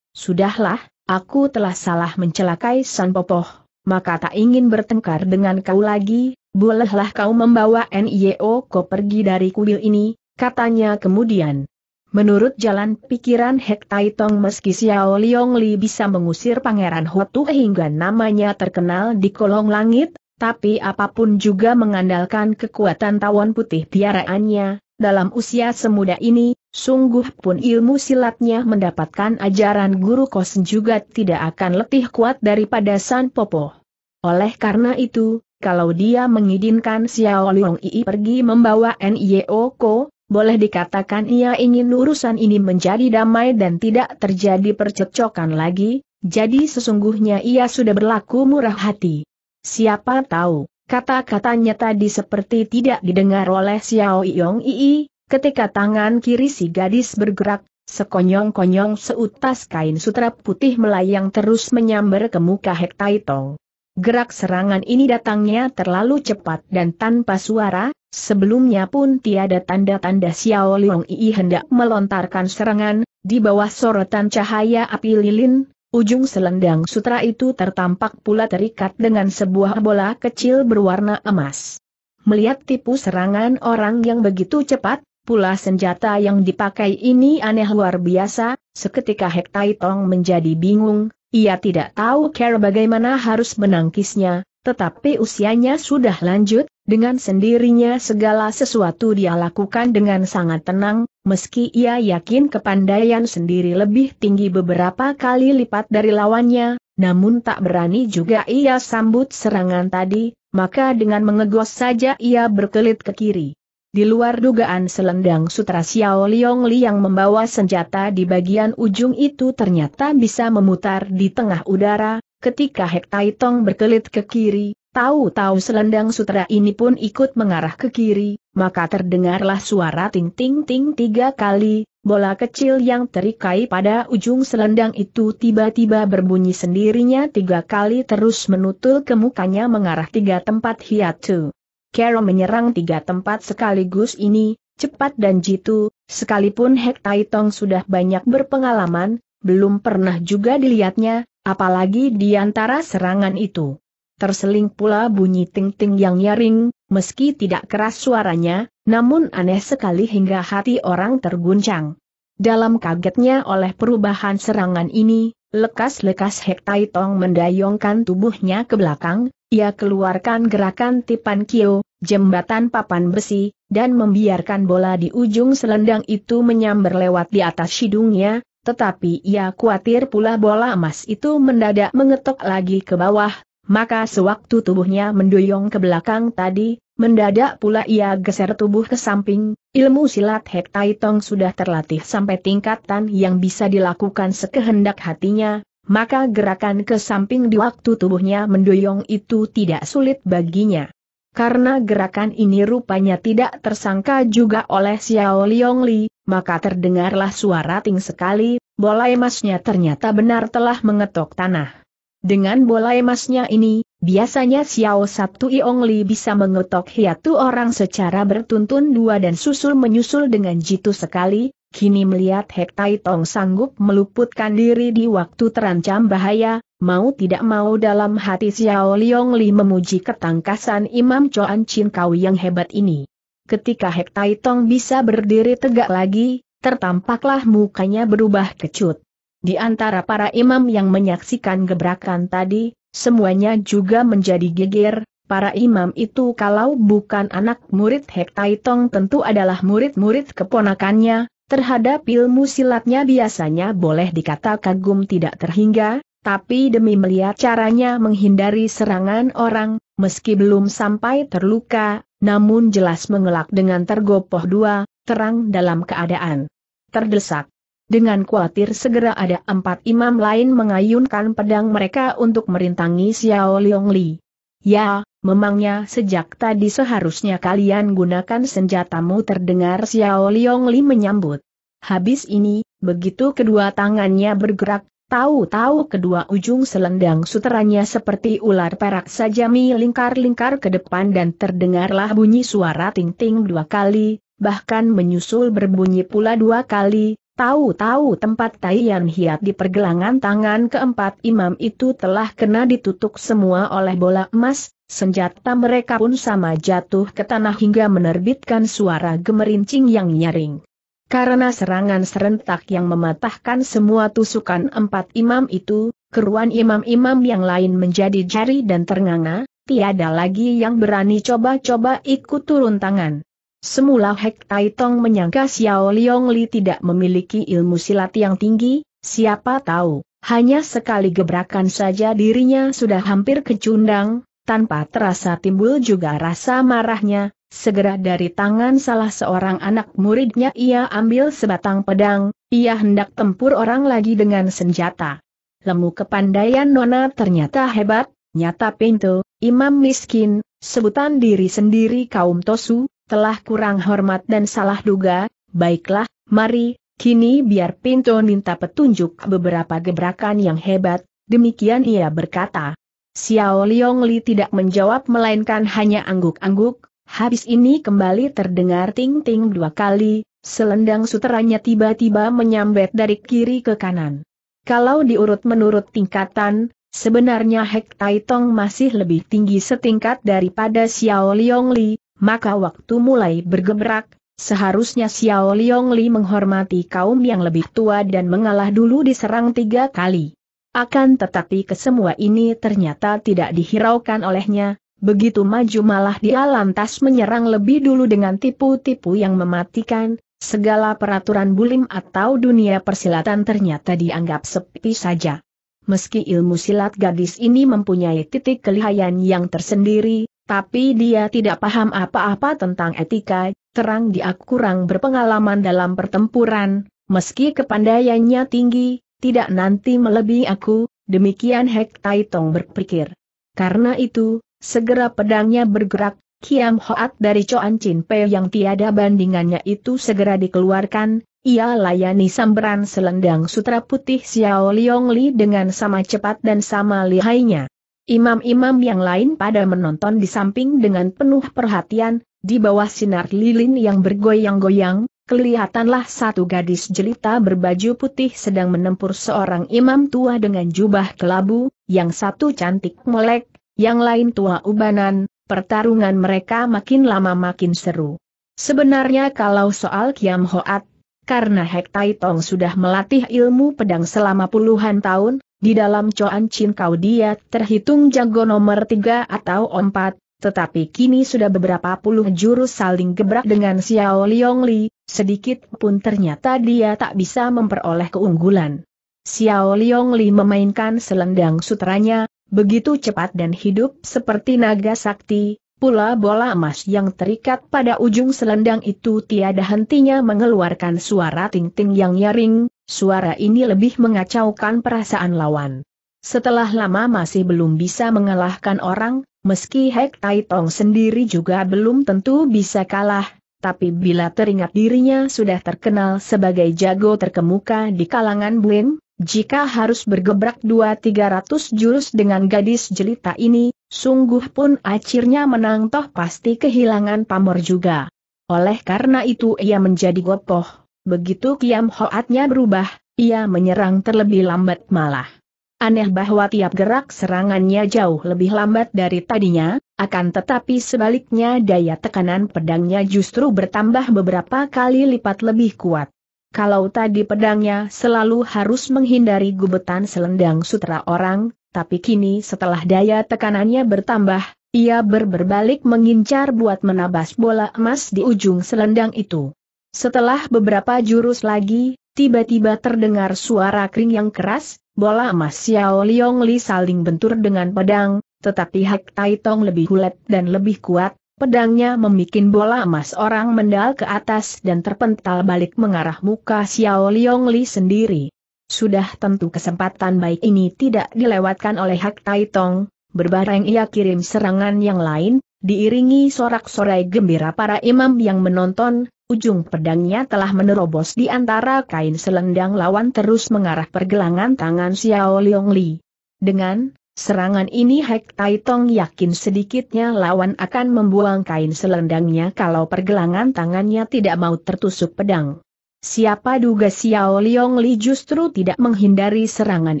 Sudahlah, aku telah salah mencelakai San Popoh, maka tak ingin bertengkar dengan kau lagi, Bolehlah kau membawa Nio ko pergi dari kuil ini, katanya kemudian. Menurut jalan pikiran Hek Tai Tong meski Xiao Liong Li bisa mengusir Pangeran Hotu hingga namanya terkenal di kolong langit, tapi apapun juga mengandalkan kekuatan tawon putih piaraannya, dalam usia semuda ini, sungguh pun ilmu silatnya mendapatkan ajaran guru kosen juga tidak akan lebih kuat daripada San Popo. Oleh karena itu, kalau dia mengizinkan Xiao Liong Ii pergi membawa Nio Ko, boleh dikatakan ia ingin urusan ini menjadi damai dan tidak terjadi percecokan lagi, jadi sesungguhnya ia sudah berlaku murah hati. Siapa tahu, kata-katanya tadi seperti tidak didengar oleh Xiao Yong Ii, ketika tangan kiri si gadis bergerak, sekonyong-konyong seutas kain sutra putih melayang terus menyambar ke muka Hek Tong. Gerak serangan ini datangnya terlalu cepat dan tanpa suara, sebelumnya pun tiada tanda-tanda Xiao Long Yi hendak melontarkan serangan, di bawah sorotan cahaya api lilin, ujung selendang sutra itu tertampak pula terikat dengan sebuah bola kecil berwarna emas. Melihat tipu serangan orang yang begitu cepat, Pula senjata yang dipakai ini aneh luar biasa, seketika Hek Tai Tong menjadi bingung, ia tidak tahu cara bagaimana harus menangkisnya, tetapi usianya sudah lanjut, dengan sendirinya segala sesuatu dia lakukan dengan sangat tenang, meski ia yakin kepandaian sendiri lebih tinggi beberapa kali lipat dari lawannya, namun tak berani juga ia sambut serangan tadi, maka dengan mengegos saja ia berkelit ke kiri. Di luar dugaan selendang sutra Xiao Liong Li yang membawa senjata di bagian ujung itu ternyata bisa memutar di tengah udara, ketika Hek Tai Tong berkelit ke kiri, tahu-tahu selendang sutra ini pun ikut mengarah ke kiri, maka terdengarlah suara ting-ting-ting tiga kali, bola kecil yang terikai pada ujung selendang itu tiba-tiba berbunyi sendirinya tiga kali terus menutul ke mukanya mengarah tiga tempat hiatu. Carol menyerang tiga tempat sekaligus ini, cepat dan jitu, sekalipun Hek Tai sudah banyak berpengalaman, belum pernah juga dilihatnya, apalagi di antara serangan itu. Terseling pula bunyi ting-ting yang nyaring, meski tidak keras suaranya, namun aneh sekali hingga hati orang terguncang. Dalam kagetnya oleh perubahan serangan ini, Lekas-lekas Hek Tai Tong mendayongkan tubuhnya ke belakang, ia keluarkan gerakan tipan kio, jembatan papan besi, dan membiarkan bola di ujung selendang itu menyambar lewat di atas hidungnya, tetapi ia khawatir pula bola emas itu mendadak mengetok lagi ke bawah, maka sewaktu tubuhnya mendoyong ke belakang tadi, mendadak pula ia geser tubuh ke samping, ilmu silat Hek Tai Tong sudah terlatih sampai tingkatan yang bisa dilakukan sekehendak hatinya, maka gerakan ke samping di waktu tubuhnya mendoyong itu tidak sulit baginya. Karena gerakan ini rupanya tidak tersangka juga oleh Xiao Liong Li, maka terdengarlah suara ting sekali, bola emasnya ternyata benar telah mengetok tanah. Dengan bola emasnya ini, biasanya Xiao Sabtu Iong Li bisa mengetok hiatu orang secara bertuntun dua dan susul menyusul dengan jitu sekali, kini melihat Hek Tai Tong sanggup meluputkan diri di waktu terancam bahaya, mau tidak mau dalam hati Xiao Liong Li memuji ketangkasan Imam Choan Chin Kau yang hebat ini. Ketika Hek Tai Tong bisa berdiri tegak lagi, tertampaklah mukanya berubah kecut. Di antara para imam yang menyaksikan gebrakan tadi, semuanya juga menjadi geger, para imam itu kalau bukan anak murid Hek Tai tentu adalah murid-murid keponakannya, terhadap ilmu silatnya biasanya boleh dikata kagum tidak terhingga, tapi demi melihat caranya menghindari serangan orang, meski belum sampai terluka, namun jelas mengelak dengan tergopoh dua, terang dalam keadaan terdesak. Dengan khawatir segera ada empat imam lain mengayunkan pedang mereka untuk merintangi Xiao Liong Li. Ya, memangnya sejak tadi seharusnya kalian gunakan senjatamu terdengar Xiao Liong Li menyambut. Habis ini, begitu kedua tangannya bergerak, tahu-tahu kedua ujung selendang suteranya seperti ular perak saja melingkar-lingkar ke depan dan terdengarlah bunyi suara ting-ting dua kali, bahkan menyusul berbunyi pula dua kali, Tahu-tahu tempat Taian Hiat di pergelangan tangan keempat imam itu telah kena ditutup semua oleh bola emas, senjata mereka pun sama jatuh ke tanah hingga menerbitkan suara gemerincing yang nyaring. Karena serangan serentak yang mematahkan semua tusukan empat imam itu, keruan imam-imam yang lain menjadi jari dan ternganga, tiada lagi yang berani coba-coba ikut turun tangan. Semula Hek Tai Tong menyangka Xiao Liong Li tidak memiliki ilmu silat yang tinggi, siapa tahu, hanya sekali gebrakan saja dirinya sudah hampir kecundang, tanpa terasa timbul juga rasa marahnya, segera dari tangan salah seorang anak muridnya ia ambil sebatang pedang, ia hendak tempur orang lagi dengan senjata. Lemu kepandaian Nona ternyata hebat, nyata pintu, imam miskin, sebutan diri sendiri kaum Tosu, telah kurang hormat dan salah duga, baiklah, mari, kini biar Pinto minta petunjuk beberapa gebrakan yang hebat, demikian ia berkata. Xiao Liong Li tidak menjawab melainkan hanya angguk-angguk, habis ini kembali terdengar ting-ting dua kali, selendang suteranya tiba-tiba menyambet dari kiri ke kanan. Kalau diurut menurut tingkatan, sebenarnya Hek Tai Tong masih lebih tinggi setingkat daripada Xiao Liong Li, maka waktu mulai bergemerak, seharusnya Xiao Liong Li menghormati kaum yang lebih tua dan mengalah dulu diserang tiga kali. Akan tetapi kesemua ini ternyata tidak dihiraukan olehnya, begitu maju malah dia lantas menyerang lebih dulu dengan tipu-tipu yang mematikan, segala peraturan bulim atau dunia persilatan ternyata dianggap sepi saja. Meski ilmu silat gadis ini mempunyai titik kelihayan yang tersendiri, tapi dia tidak paham apa-apa tentang etika, terang dia kurang berpengalaman dalam pertempuran, meski kepandaiannya tinggi, tidak nanti melebihi aku, demikian Hek Tai berpikir. Karena itu, segera pedangnya bergerak, Kiam Hoat dari Coan Chin Pe yang tiada bandingannya itu segera dikeluarkan, ia layani samberan selendang sutra putih Xiao Liong Li dengan sama cepat dan sama lihainya. Imam-imam yang lain pada menonton di samping dengan penuh perhatian, di bawah sinar lilin yang bergoyang-goyang, kelihatanlah satu gadis jelita berbaju putih sedang menempur seorang imam tua dengan jubah kelabu, yang satu cantik melek, yang lain tua ubanan, pertarungan mereka makin lama makin seru. Sebenarnya kalau soal Kiam Hoat, karena Hek Tai Tong sudah melatih ilmu pedang selama puluhan tahun, di dalam Coan Chin Kau dia terhitung jago nomor tiga atau empat, tetapi kini sudah beberapa puluh jurus saling gebrak dengan Xiao Liong Li, sedikit pun ternyata dia tak bisa memperoleh keunggulan. Xiao Liong Li memainkan selendang sutranya, begitu cepat dan hidup seperti naga sakti, Pula bola emas yang terikat pada ujung selendang itu tiada hentinya mengeluarkan suara ting-ting yang nyaring, suara ini lebih mengacaukan perasaan lawan. Setelah lama masih belum bisa mengalahkan orang, meski Hek Tai Tong sendiri juga belum tentu bisa kalah, tapi bila teringat dirinya sudah terkenal sebagai jago terkemuka di kalangan bling, jika harus bergebrak dua tiga ratus jurus dengan gadis jelita ini, Sungguh pun akhirnya menang toh pasti kehilangan pamor juga. Oleh karena itu ia menjadi gopoh, begitu kiam hoatnya berubah, ia menyerang terlebih lambat malah. Aneh bahwa tiap gerak serangannya jauh lebih lambat dari tadinya, akan tetapi sebaliknya daya tekanan pedangnya justru bertambah beberapa kali lipat lebih kuat. Kalau tadi pedangnya selalu harus menghindari gubetan selendang sutra orang, tapi kini setelah daya tekanannya bertambah, ia berberbalik mengincar buat menabas bola emas di ujung selendang itu. Setelah beberapa jurus lagi, tiba-tiba terdengar suara kering yang keras, bola emas Xiao Liong Li saling bentur dengan pedang, tetapi Hak Tai Tong lebih kuat dan lebih kuat, Pedangnya memikin bola emas orang mendal ke atas dan terpental balik mengarah muka Xiao Liong Li sendiri. Sudah tentu kesempatan baik ini tidak dilewatkan oleh Hak Tai Tong, berbareng ia kirim serangan yang lain, diiringi sorak-sorai gembira para imam yang menonton, ujung pedangnya telah menerobos di antara kain selendang lawan terus mengarah pergelangan tangan Xiao Liong Li. Dengan Serangan ini Hek Tai Tong yakin sedikitnya lawan akan membuang kain selendangnya kalau pergelangan tangannya tidak mau tertusuk pedang. Siapa duga Xiao Liong Li justru tidak menghindari serangan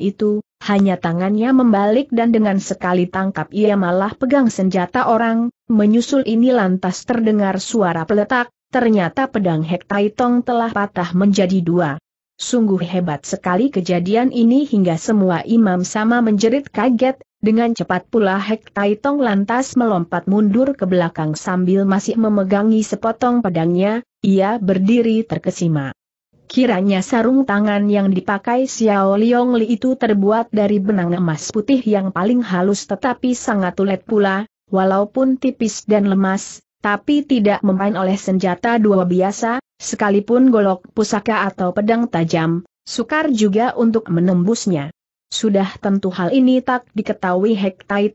itu, hanya tangannya membalik dan dengan sekali tangkap ia malah pegang senjata orang, menyusul ini lantas terdengar suara peletak, ternyata pedang Hek Tai Tong telah patah menjadi dua. Sungguh hebat sekali kejadian ini hingga semua imam sama menjerit kaget, dengan cepat pula Hek Tai Tong lantas melompat mundur ke belakang sambil masih memegangi sepotong pedangnya, ia berdiri terkesima. Kiranya sarung tangan yang dipakai Xiao Liong Li itu terbuat dari benang emas putih yang paling halus tetapi sangat ulet pula, walaupun tipis dan lemas, tapi tidak memain oleh senjata dua biasa, Sekalipun golok pusaka atau pedang tajam, sukar juga untuk menembusnya. Sudah tentu hal ini tak diketahui Hek Tai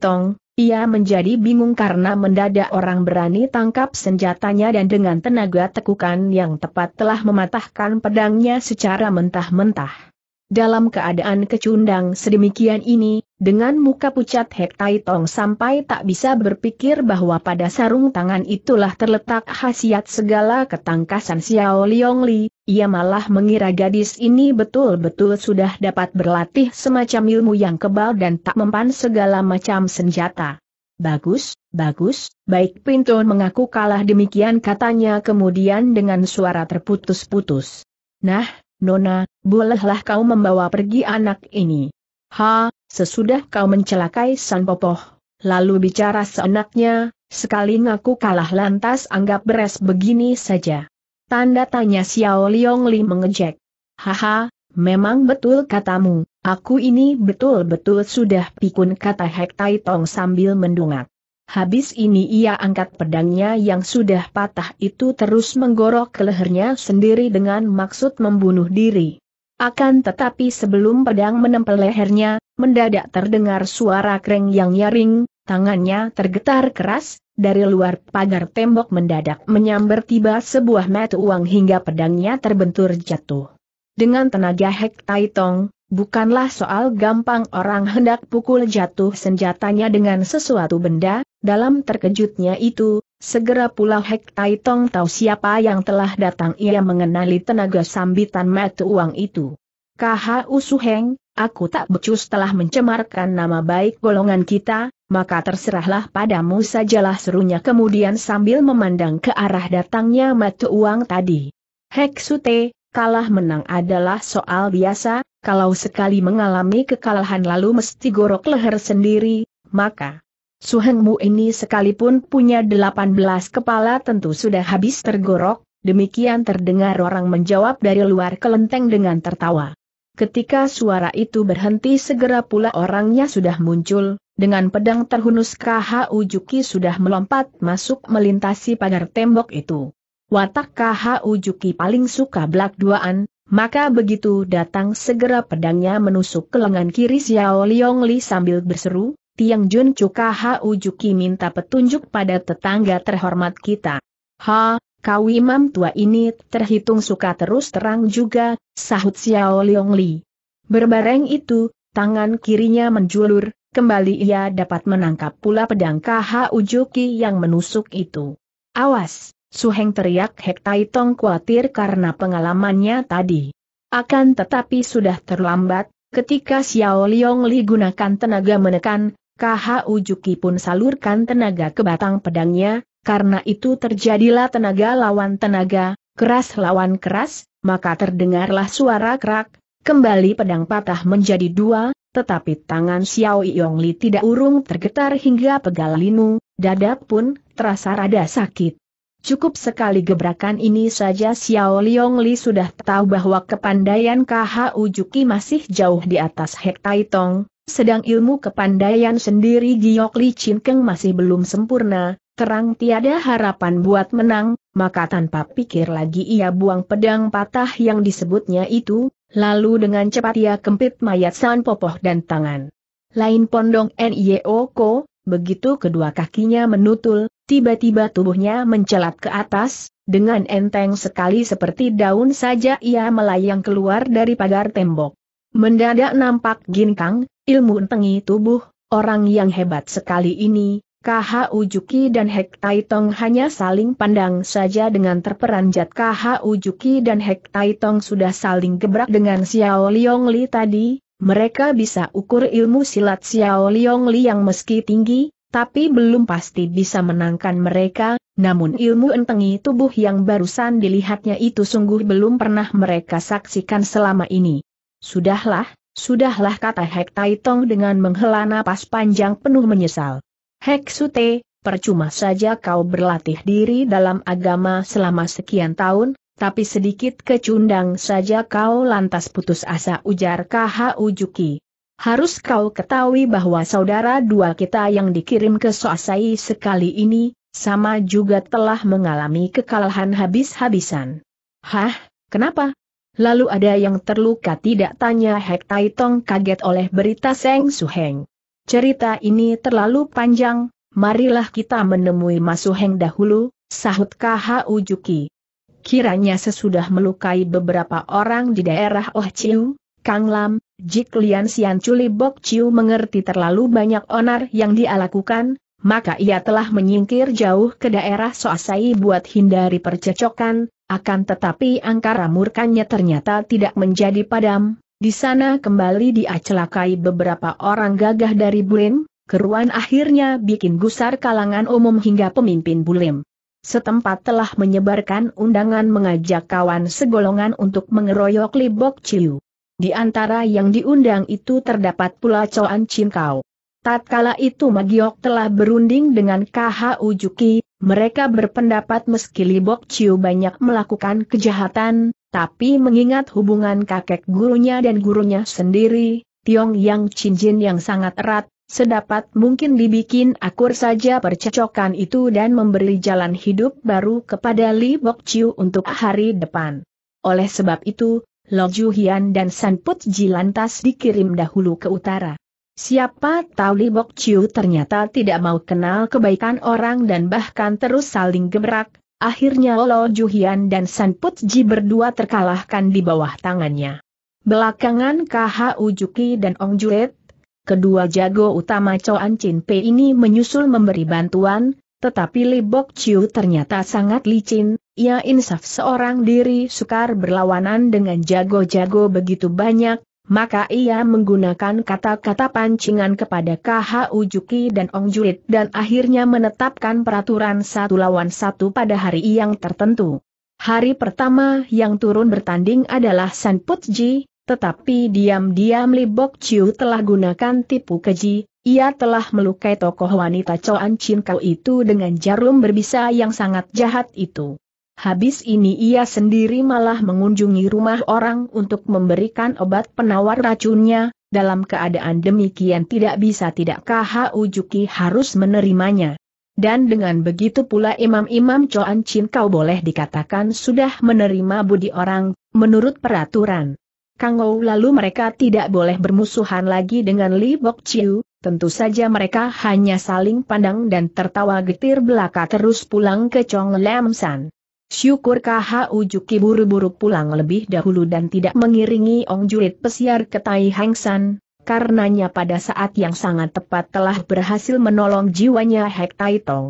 ia menjadi bingung karena mendadak orang berani tangkap senjatanya dan dengan tenaga tekukan yang tepat telah mematahkan pedangnya secara mentah-mentah. Dalam keadaan kecundang sedemikian ini, dengan muka pucat Hek Tai Tong sampai tak bisa berpikir bahwa pada sarung tangan itulah terletak khasiat segala ketangkasan Xiao Liong Li, ia malah mengira gadis ini betul-betul sudah dapat berlatih semacam ilmu yang kebal dan tak mempan segala macam senjata. Bagus, bagus, baik Pintu mengaku kalah demikian katanya kemudian dengan suara terputus-putus. Nah, Nona, bolehlah kau membawa pergi anak ini. Ha, sesudah kau mencelakai San Popoh, lalu bicara seenaknya, sekali ngaku kalah lantas anggap beres begini saja. Tanda tanya Xiao Liong Li mengejek. Haha, memang betul katamu, aku ini betul-betul sudah pikun kata Hek Tai Tong sambil mendungak. Habis ini ia angkat pedangnya yang sudah patah itu terus menggorok ke lehernya sendiri dengan maksud membunuh diri. Akan tetapi sebelum pedang menempel lehernya, mendadak terdengar suara kreng yang nyaring, tangannya tergetar keras, dari luar pagar tembok mendadak menyambar tiba sebuah mata uang hingga pedangnya terbentur jatuh. Dengan tenaga Hek Tai Tong, bukanlah soal gampang orang hendak pukul jatuh senjatanya dengan sesuatu benda, dalam terkejutnya itu, segera pula Hek Tai Tong tahu siapa yang telah datang ia mengenali tenaga sambitan mata uang itu. KHU Suheng, aku tak becus telah mencemarkan nama baik golongan kita, maka terserahlah padamu sajalah serunya kemudian sambil memandang ke arah datangnya mata uang tadi. Hek Sute, kalah menang adalah soal biasa, kalau sekali mengalami kekalahan lalu mesti gorok leher sendiri, maka Suhengmu ini sekalipun punya delapan belas kepala tentu sudah habis tergorok, demikian terdengar orang menjawab dari luar kelenteng dengan tertawa. Ketika suara itu berhenti segera pula orangnya sudah muncul, dengan pedang terhunus KH Ujuki sudah melompat masuk melintasi pagar tembok itu. Watak KH Ujuki paling suka belak duaan, maka begitu datang segera pedangnya menusuk ke lengan kiri Xiao Liong Li sambil berseru, Tiang Jun Cuka Hau Juki minta petunjuk pada tetangga terhormat kita. Ha, kau imam tua ini terhitung suka terus terang juga, sahut Xiao Liong Li. Berbareng itu, tangan kirinya menjulur, kembali ia dapat menangkap pula pedang Kaha Ujuki yang menusuk itu. Awas, Suheng teriak Hek Tai Tong khawatir karena pengalamannya tadi. Akan tetapi sudah terlambat, ketika Xiao Liong Li gunakan tenaga menekan, KHU Juki pun salurkan tenaga ke batang pedangnya, karena itu terjadilah tenaga lawan tenaga, keras lawan keras, maka terdengarlah suara kerak, kembali pedang patah menjadi dua, tetapi tangan Xiao Yong Li tidak urung tergetar hingga pegal linu, dada pun terasa rada sakit. Cukup sekali gebrakan ini saja Xiao Liong Li sudah tahu bahwa kepandaian KHU Juki masih jauh di atas Hektai Tong, sedang ilmu kepandaian sendiri Giok Li Chin Keng masih belum sempurna, terang tiada harapan buat menang, maka tanpa pikir lagi ia buang pedang patah yang disebutnya itu, lalu dengan cepat ia kempit mayat San Popoh dan tangan. Lain pondong N.I.O. Ko, begitu kedua kakinya menutul, tiba-tiba tubuhnya mencelat ke atas, dengan enteng sekali seperti daun saja ia melayang keluar dari pagar tembok. Mendadak nampak ginkang, Ilmu entengi tubuh, orang yang hebat sekali ini, KH Ujuki dan Hek Tai hanya saling pandang saja dengan terperanjat KH Ujuki dan Hek Tai sudah saling gebrak dengan Xiao Liong Li tadi, mereka bisa ukur ilmu silat Xiao Liong Li yang meski tinggi, tapi belum pasti bisa menangkan mereka, namun ilmu entengi tubuh yang barusan dilihatnya itu sungguh belum pernah mereka saksikan selama ini. Sudahlah, Sudahlah kata Hek Tai Tong dengan menghela napas panjang penuh menyesal. Hek Sute, percuma saja kau berlatih diri dalam agama selama sekian tahun, tapi sedikit kecundang saja kau lantas putus asa ujar KHU Ujuki. Harus kau ketahui bahwa saudara dua kita yang dikirim ke Soasai sekali ini, sama juga telah mengalami kekalahan habis-habisan. Hah, kenapa? Lalu ada yang terluka tidak tanya Hek Tai Tong kaget oleh berita Seng Suheng. Cerita ini terlalu panjang, marilah kita menemui Masuheng dahulu, sahut KHU Juki. Kiranya sesudah melukai beberapa orang di daerah Oh Chiu, Kang Lam, Jik Lian Sian Chuli Bok Chiu mengerti terlalu banyak onar yang dia lakukan, maka ia telah menyingkir jauh ke daerah Soasai buat hindari percecokan, akan tetapi angkara murkanya ternyata tidak menjadi padam, di sana kembali diacelakai beberapa orang gagah dari Bulim, keruan akhirnya bikin gusar kalangan umum hingga pemimpin Bulim. Setempat telah menyebarkan undangan mengajak kawan segolongan untuk mengeroyok Libok Ciu. Di antara yang diundang itu terdapat pula Coan Cinkau. Tatkala itu Magiok telah berunding dengan KH Ujuki, mereka berpendapat meski Libok Chiu banyak melakukan kejahatan, tapi mengingat hubungan kakek gurunya dan gurunya sendiri, Tiong Yang Jin yang sangat erat, sedapat mungkin dibikin akur saja percocokan itu dan memberi jalan hidup baru kepada Bok Chiu untuk hari depan. Oleh sebab itu, Lo Hian dan San Put Ji lantas dikirim dahulu ke utara. Siapa tahu Li Bok Chiu ternyata tidak mau kenal kebaikan orang dan bahkan terus saling gemerak. akhirnya Lo Juhian dan San Put Ji berdua terkalahkan di bawah tangannya. Belakangan KH Ujuki dan Ong Juet, kedua jago utama Choan Chin Pei ini menyusul memberi bantuan, tetapi Li Bok Chiu ternyata sangat licin, ia insaf seorang diri sukar berlawanan dengan jago-jago begitu banyak, maka ia menggunakan kata-kata pancingan kepada KH Ujuki dan Ong Julit dan akhirnya menetapkan peraturan satu lawan satu pada hari yang tertentu. Hari pertama yang turun bertanding adalah San Putji, tetapi diam-diam Li Bok Chiu telah gunakan tipu keji, ia telah melukai tokoh wanita Choan Chin Kau itu dengan jarum berbisa yang sangat jahat itu. Habis ini ia sendiri malah mengunjungi rumah orang untuk memberikan obat penawar racunnya, dalam keadaan demikian tidak bisa tidak KH Ujuki harus menerimanya. Dan dengan begitu pula imam-imam Coan Chin kau boleh dikatakan sudah menerima budi orang, menurut peraturan. Kang Kangou lalu mereka tidak boleh bermusuhan lagi dengan Li Bok Chiu, tentu saja mereka hanya saling pandang dan tertawa getir belaka terus pulang ke Chong Lam San. Syukur Syukurkah Ujuki buru-buru pulang lebih dahulu dan tidak mengiringi Ong Jurit pesiar ke Tai Hang San, karenanya pada saat yang sangat tepat telah berhasil menolong jiwanya Hek Tai Tong.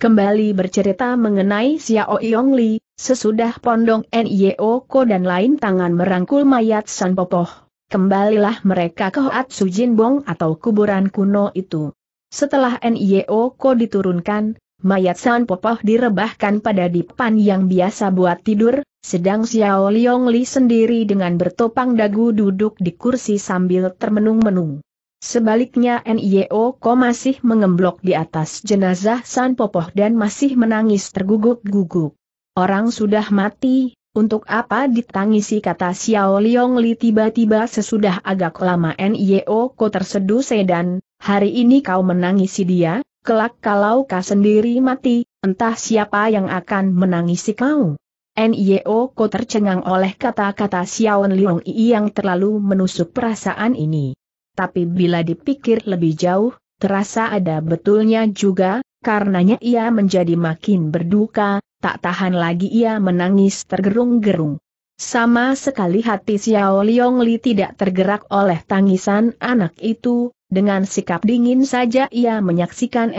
Kembali bercerita mengenai Xiao Yong Li, sesudah Pondong Nio Ko dan lain tangan merangkul mayat San Popoh, kembalilah mereka ke Hoat Jin Bong atau kuburan kuno itu. Setelah Nio Ko diturunkan, Mayat San Popoh direbahkan pada dipan yang biasa buat tidur, sedang Xiao Liong Li sendiri dengan bertopang dagu duduk di kursi sambil termenung-menung. Sebaliknya NIO e Ko masih mengemblok di atas jenazah San Popoh dan masih menangis terguguk-guguk. Orang sudah mati, untuk apa ditangisi kata Xiao Liong Li tiba-tiba sesudah agak lama NIO e Ko tersedu sedan, hari ini kau menangisi dia, Kelak kalau kau sendiri mati, entah siapa yang akan menangisi kau. Nio kau tercengang oleh kata-kata Xiao Liong Yi yang terlalu menusuk perasaan ini. Tapi bila dipikir lebih jauh, terasa ada betulnya juga, karenanya ia menjadi makin berduka, tak tahan lagi ia menangis tergerung-gerung. Sama sekali hati Xiao Liong Li tidak tergerak oleh tangisan anak itu, dengan sikap dingin saja ia menyaksikan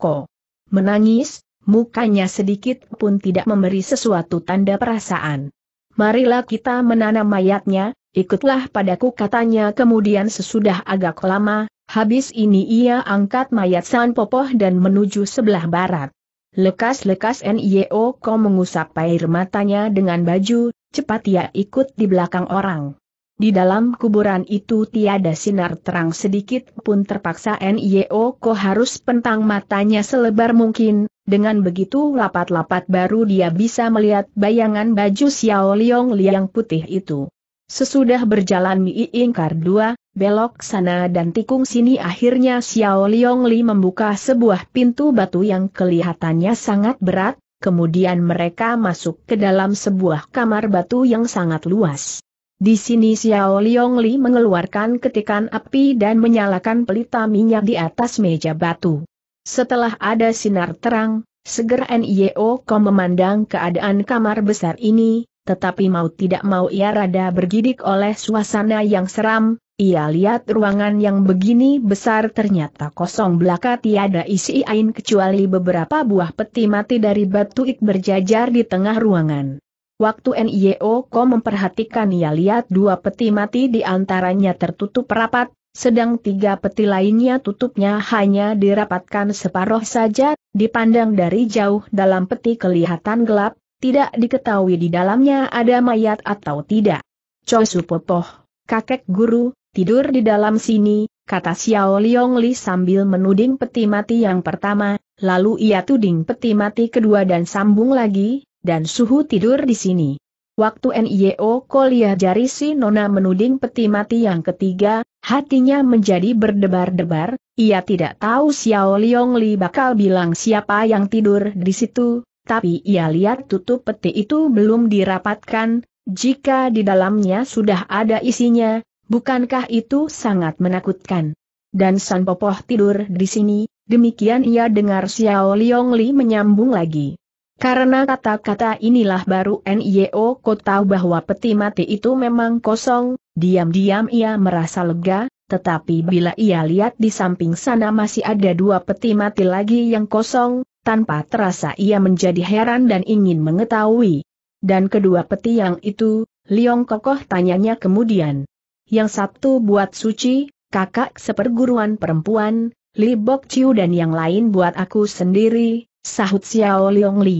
Ko. Menangis, mukanya sedikit pun tidak memberi sesuatu tanda perasaan. Marilah kita menanam mayatnya, ikutlah padaku katanya kemudian sesudah agak lama, habis ini ia angkat mayat San Popoh dan menuju sebelah barat. Lekas-lekas Ko mengusap air matanya dengan baju, cepat ia ya ikut di belakang orang. Di dalam kuburan itu tiada sinar terang sedikit pun terpaksa N.I.O. Ko harus pentang matanya selebar mungkin, dengan begitu lapat-lapat baru dia bisa melihat bayangan baju Xiao Liong Liang putih itu. Sesudah berjalan Mi Ingkar dua, belok sana dan tikung sini akhirnya Xiao Liong Li membuka sebuah pintu batu yang kelihatannya sangat berat, kemudian mereka masuk ke dalam sebuah kamar batu yang sangat luas. Di sini Xiao Li mengeluarkan ketikan api dan menyalakan pelita minyak di atas meja batu. Setelah ada sinar terang, segera NIO Kom memandang keadaan kamar besar ini, tetapi mau tidak mau ia rada bergidik oleh suasana yang seram, ia lihat ruangan yang begini besar ternyata kosong belaka tiada isi ain kecuali beberapa buah peti mati dari batu ik berjajar di tengah ruangan. Waktu NIO Ko memperhatikan ia lihat dua peti mati di antaranya tertutup rapat, sedang tiga peti lainnya tutupnya hanya dirapatkan separuh saja, dipandang dari jauh dalam peti kelihatan gelap, tidak diketahui di dalamnya ada mayat atau tidak. Cho Supopoh, kakek guru, tidur di dalam sini, kata Xiao Liong Li sambil menuding peti mati yang pertama, lalu ia tuding peti mati kedua dan sambung lagi, dan suhu tidur di sini. Waktu NIO Kolia ya, jari si Nona menuding peti mati yang ketiga, hatinya menjadi berdebar-debar, ia tidak tahu Xiao Liong Li bakal bilang siapa yang tidur di situ, tapi ia lihat tutup peti itu belum dirapatkan, jika di dalamnya sudah ada isinya, bukankah itu sangat menakutkan? Dan San Popoh tidur di sini, demikian ia dengar Xiao Liong Li menyambung lagi. Karena kata-kata inilah baru NIO Ko tahu bahwa peti mati itu memang kosong, diam-diam ia merasa lega, tetapi bila ia lihat di samping sana masih ada dua peti mati lagi yang kosong, tanpa terasa ia menjadi heran dan ingin mengetahui. Dan kedua peti yang itu, Liong kokoh tanyanya kemudian. Yang satu buat suci, kakak seperguruan perempuan, Li Bok Chiu dan yang lain buat aku sendiri, sahut Xiao Liong Li.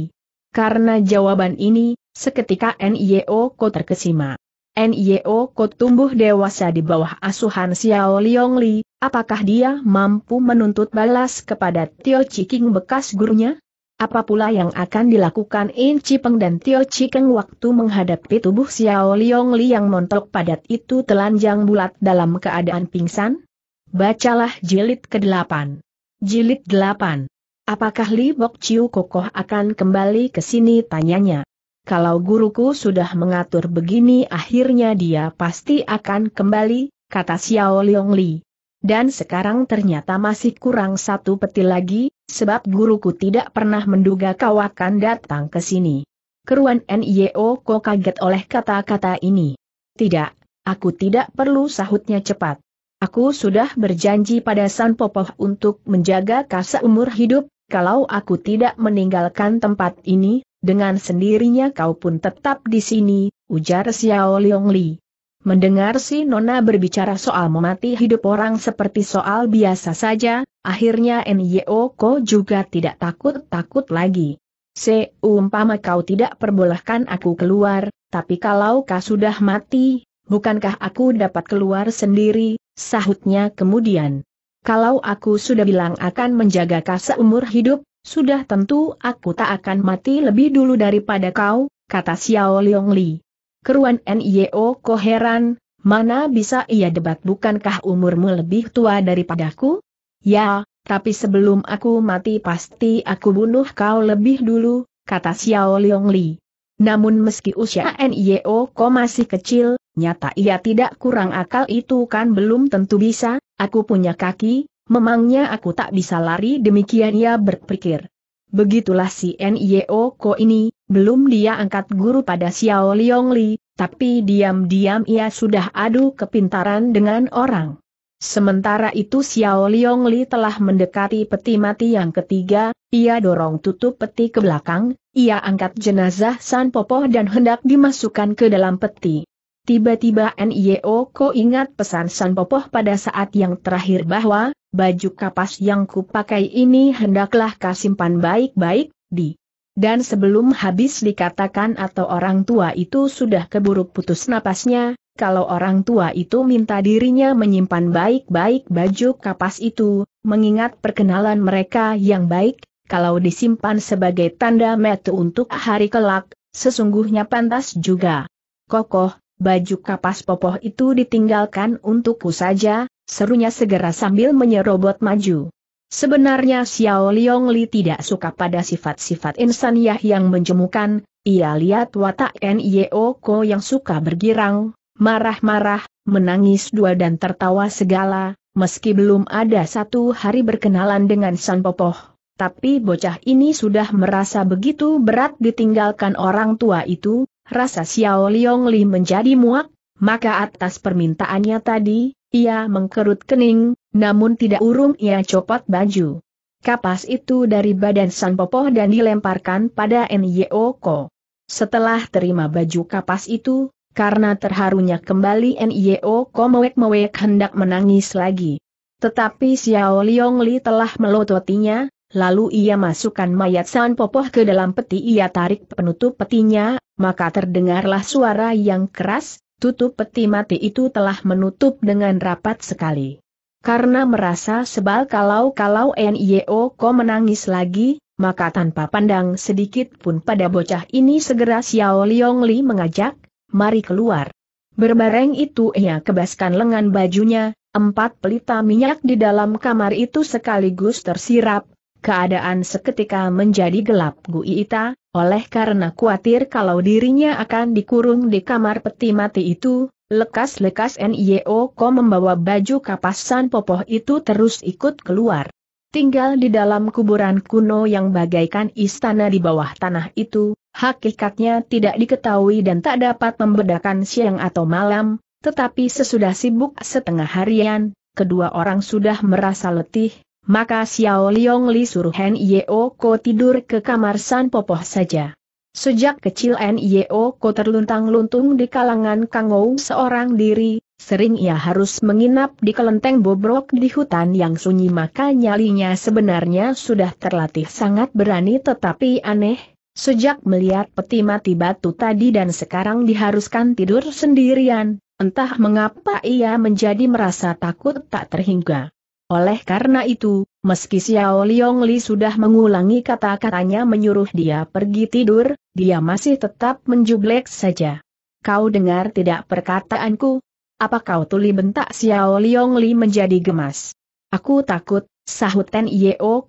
Karena jawaban ini, seketika NIO e Ko terkesima. NIO e Ko tumbuh dewasa di bawah asuhan Xiao Liong Li, apakah dia mampu menuntut balas kepada Tio Chiking bekas gurunya? Apa pula yang akan dilakukan In Cipeng dan Tio Chikeng waktu menghadapi tubuh Xiao Liong Li yang montok padat itu telanjang bulat dalam keadaan pingsan? Bacalah jilid ke-8. Jilid 8. Apakah Li Bok Chiu kokoh akan kembali ke sini tanyanya? Kalau guruku sudah mengatur begini akhirnya dia pasti akan kembali, kata Xiao Leong Li. Dan sekarang ternyata masih kurang satu peti lagi, sebab guruku tidak pernah menduga kau akan datang ke sini. Keruan N.I.O. Ko kaget oleh kata-kata ini. Tidak, aku tidak perlu sahutnya cepat. Aku sudah berjanji pada San Popoh untuk menjaga kasa umur hidup, kalau aku tidak meninggalkan tempat ini, dengan sendirinya kau pun tetap di sini, ujar Xiao Liong Li. Mendengar si Nona berbicara soal memati hidup orang seperti soal biasa saja, akhirnya Nyo Ko juga tidak takut-takut lagi. Seumpama kau tidak perbolehkan aku keluar, tapi kalau kau sudah mati, bukankah aku dapat keluar sendiri, sahutnya kemudian. Kalau aku sudah bilang akan menjaga kau umur hidup, sudah tentu aku tak akan mati lebih dulu daripada kau, kata Xiao Liong Li. Keruan N.I.O. koheran, mana bisa ia debat bukankah umurmu lebih tua daripadaku? Ya, tapi sebelum aku mati pasti aku bunuh kau lebih dulu, kata Xiao Liong Li. Namun meski usia N.I.O. Ko masih kecil, nyata ia tidak kurang akal itu kan belum tentu bisa, Aku punya kaki, memangnya aku tak bisa lari demikian ia berpikir. Begitulah si Nio Ko ini, belum dia angkat guru pada Xiao Liong Li, tapi diam-diam ia sudah adu kepintaran dengan orang. Sementara itu Xiao Liong Li telah mendekati peti mati yang ketiga, ia dorong tutup peti ke belakang, ia angkat jenazah San Popoh dan hendak dimasukkan ke dalam peti. Tiba-tiba Nio Ko ingat pesan San Popoh pada saat yang terakhir bahwa, baju kapas yang kupakai ini hendaklah kasimpan baik-baik, di. Dan sebelum habis dikatakan atau orang tua itu sudah keburu putus napasnya, kalau orang tua itu minta dirinya menyimpan baik-baik baju kapas itu, mengingat perkenalan mereka yang baik, kalau disimpan sebagai tanda metu untuk hari kelak, sesungguhnya pantas juga. Kokoh, baju kapas popoh itu ditinggalkan untukku saja, serunya segera sambil menyerobot maju. Sebenarnya Xiao Liong Li tidak suka pada sifat-sifat Insan Yah yang menjemukan, ia lihat watak Nio Ko yang suka bergirang, marah-marah, menangis dua dan tertawa segala, meski belum ada satu hari berkenalan dengan San Popoh. Tapi bocah ini sudah merasa begitu berat ditinggalkan orang tua itu, Rasa Xiao Liong Li menjadi muak, maka atas permintaannya tadi, ia mengkerut kening, namun tidak urung ia copot baju. Kapas itu dari badan San Popoh dan dilemparkan pada Ko. Setelah terima baju kapas itu, karena terharunya kembali Ko mewek-mewek hendak menangis lagi. Tetapi Xiao Liong Li telah melototinya, Lalu ia masukkan mayat San Popoh ke dalam peti ia tarik penutup petinya, maka terdengarlah suara yang keras, tutup peti mati itu telah menutup dengan rapat sekali. Karena merasa sebal kalau-kalau NIO ko menangis lagi, maka tanpa pandang sedikit pun pada bocah ini segera Xiao Liong Li mengajak, mari keluar. Berbareng itu ia kebaskan lengan bajunya, empat pelita minyak di dalam kamar itu sekaligus tersirap, keadaan seketika menjadi gelap Gu Ita, oleh karena khawatir kalau dirinya akan dikurung di kamar peti mati itu, lekas-lekas NIO Ko membawa baju kapasan popoh itu terus ikut keluar. Tinggal di dalam kuburan kuno yang bagaikan istana di bawah tanah itu, hakikatnya tidak diketahui dan tak dapat membedakan siang atau malam, tetapi sesudah sibuk setengah harian, kedua orang sudah merasa letih, maka Xiao Liong Li suruh Yeo Ko tidur ke kamar San Popoh saja. Sejak kecil Yeo Ko terluntang-luntung di kalangan Kangou seorang diri, sering ia harus menginap di kelenteng bobrok di hutan yang sunyi maka nyalinya sebenarnya sudah terlatih sangat berani tetapi aneh, sejak melihat peti mati batu tadi dan sekarang diharuskan tidur sendirian, entah mengapa ia menjadi merasa takut tak terhingga. Oleh karena itu, meski Xiao Liong Li sudah mengulangi kata-katanya menyuruh dia pergi tidur, dia masih tetap menjublek saja. Kau dengar tidak perkataanku? Apa kau tuli bentak Xiao Liong Li menjadi gemas? Aku takut, sahut Ten Yeo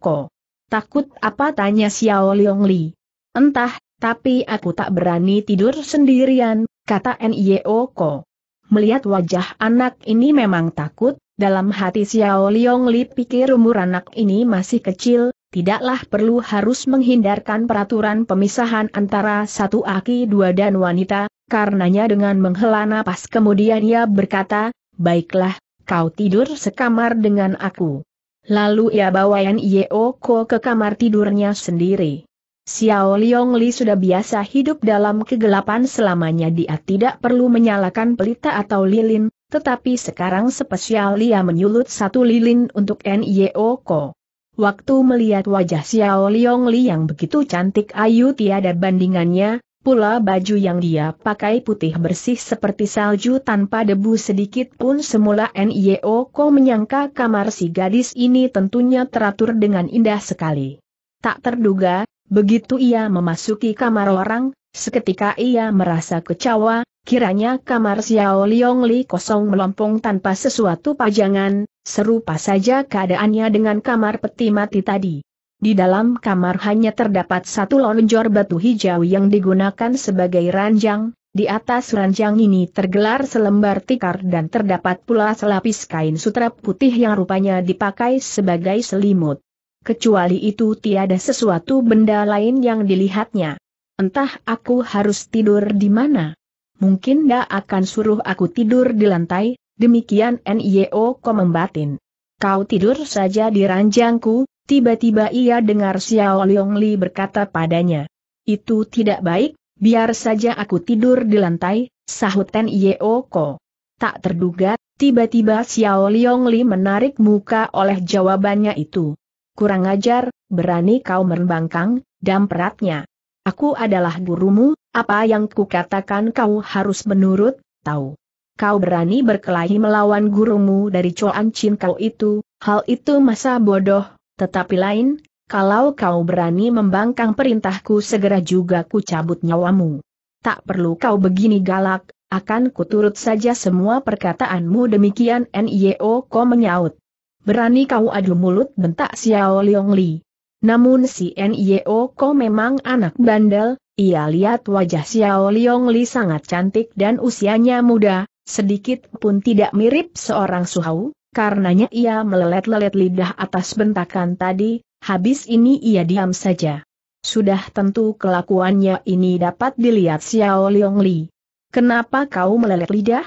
Takut apa tanya Xiao Liong Li? Entah, tapi aku tak berani tidur sendirian, kata Nyeoko. Melihat wajah anak ini memang takut, dalam hati Xiao Liong Li pikir umur anak ini masih kecil, tidaklah perlu harus menghindarkan peraturan pemisahan antara satu aki dua dan wanita, karenanya dengan menghela napas kemudian ia berkata, Baiklah, kau tidur sekamar dengan aku. Lalu ia bawa Yan Yeo Ko ke kamar tidurnya sendiri. Xiao Liong Li sudah biasa hidup dalam kegelapan selamanya dia tidak perlu menyalakan pelita atau lilin, tetapi sekarang spesial Lia menyulut satu lilin untuk NIO Ko. Waktu melihat wajah Xiao Liong Li yang begitu cantik ayu tiada bandingannya, pula baju yang dia pakai putih bersih seperti salju tanpa debu sedikit pun semula NIO Ko menyangka kamar si gadis ini tentunya teratur dengan indah sekali. Tak terduga, begitu ia memasuki kamar orang, seketika ia merasa kecewa, Kiranya kamar Xiao Liong Li kosong melompong tanpa sesuatu pajangan, serupa saja keadaannya dengan kamar peti mati tadi. Di dalam kamar hanya terdapat satu lonjor batu hijau yang digunakan sebagai ranjang, di atas ranjang ini tergelar selembar tikar dan terdapat pula selapis kain sutra putih yang rupanya dipakai sebagai selimut. Kecuali itu tiada sesuatu benda lain yang dilihatnya. Entah aku harus tidur di mana mungkin dia akan suruh aku tidur di lantai, demikian Nio Ko membatin. Kau tidur saja di ranjangku, tiba-tiba ia dengar Xiao Leong Li berkata padanya. Itu tidak baik, biar saja aku tidur di lantai, sahut Nio Ko. Tak terduga, tiba-tiba Xiao Leong Li menarik muka oleh jawabannya itu. Kurang ajar, berani kau merembangkang, dan peratnya. Aku adalah gurumu, apa yang kukatakan kau harus menurut, tahu. Kau berani berkelahi melawan gurumu dari Coan Chin kau itu, hal itu masa bodoh, tetapi lain, kalau kau berani membangkang perintahku segera juga ku cabut nyawamu. Tak perlu kau begini galak, akan kuturut saja semua perkataanmu demikian N.I.O. E kau menyaut. Berani kau adu mulut bentak Xiao Liong Li. Namun si N.I.O. E kau memang anak bandel, ia lihat wajah Xiao Liong Li sangat cantik dan usianya muda, sedikit pun tidak mirip seorang suhau, karenanya ia melelet-lelet lidah atas bentakan tadi, habis ini ia diam saja. Sudah tentu kelakuannya ini dapat dilihat Xiao Liong Li. Kenapa kau melelet lidah?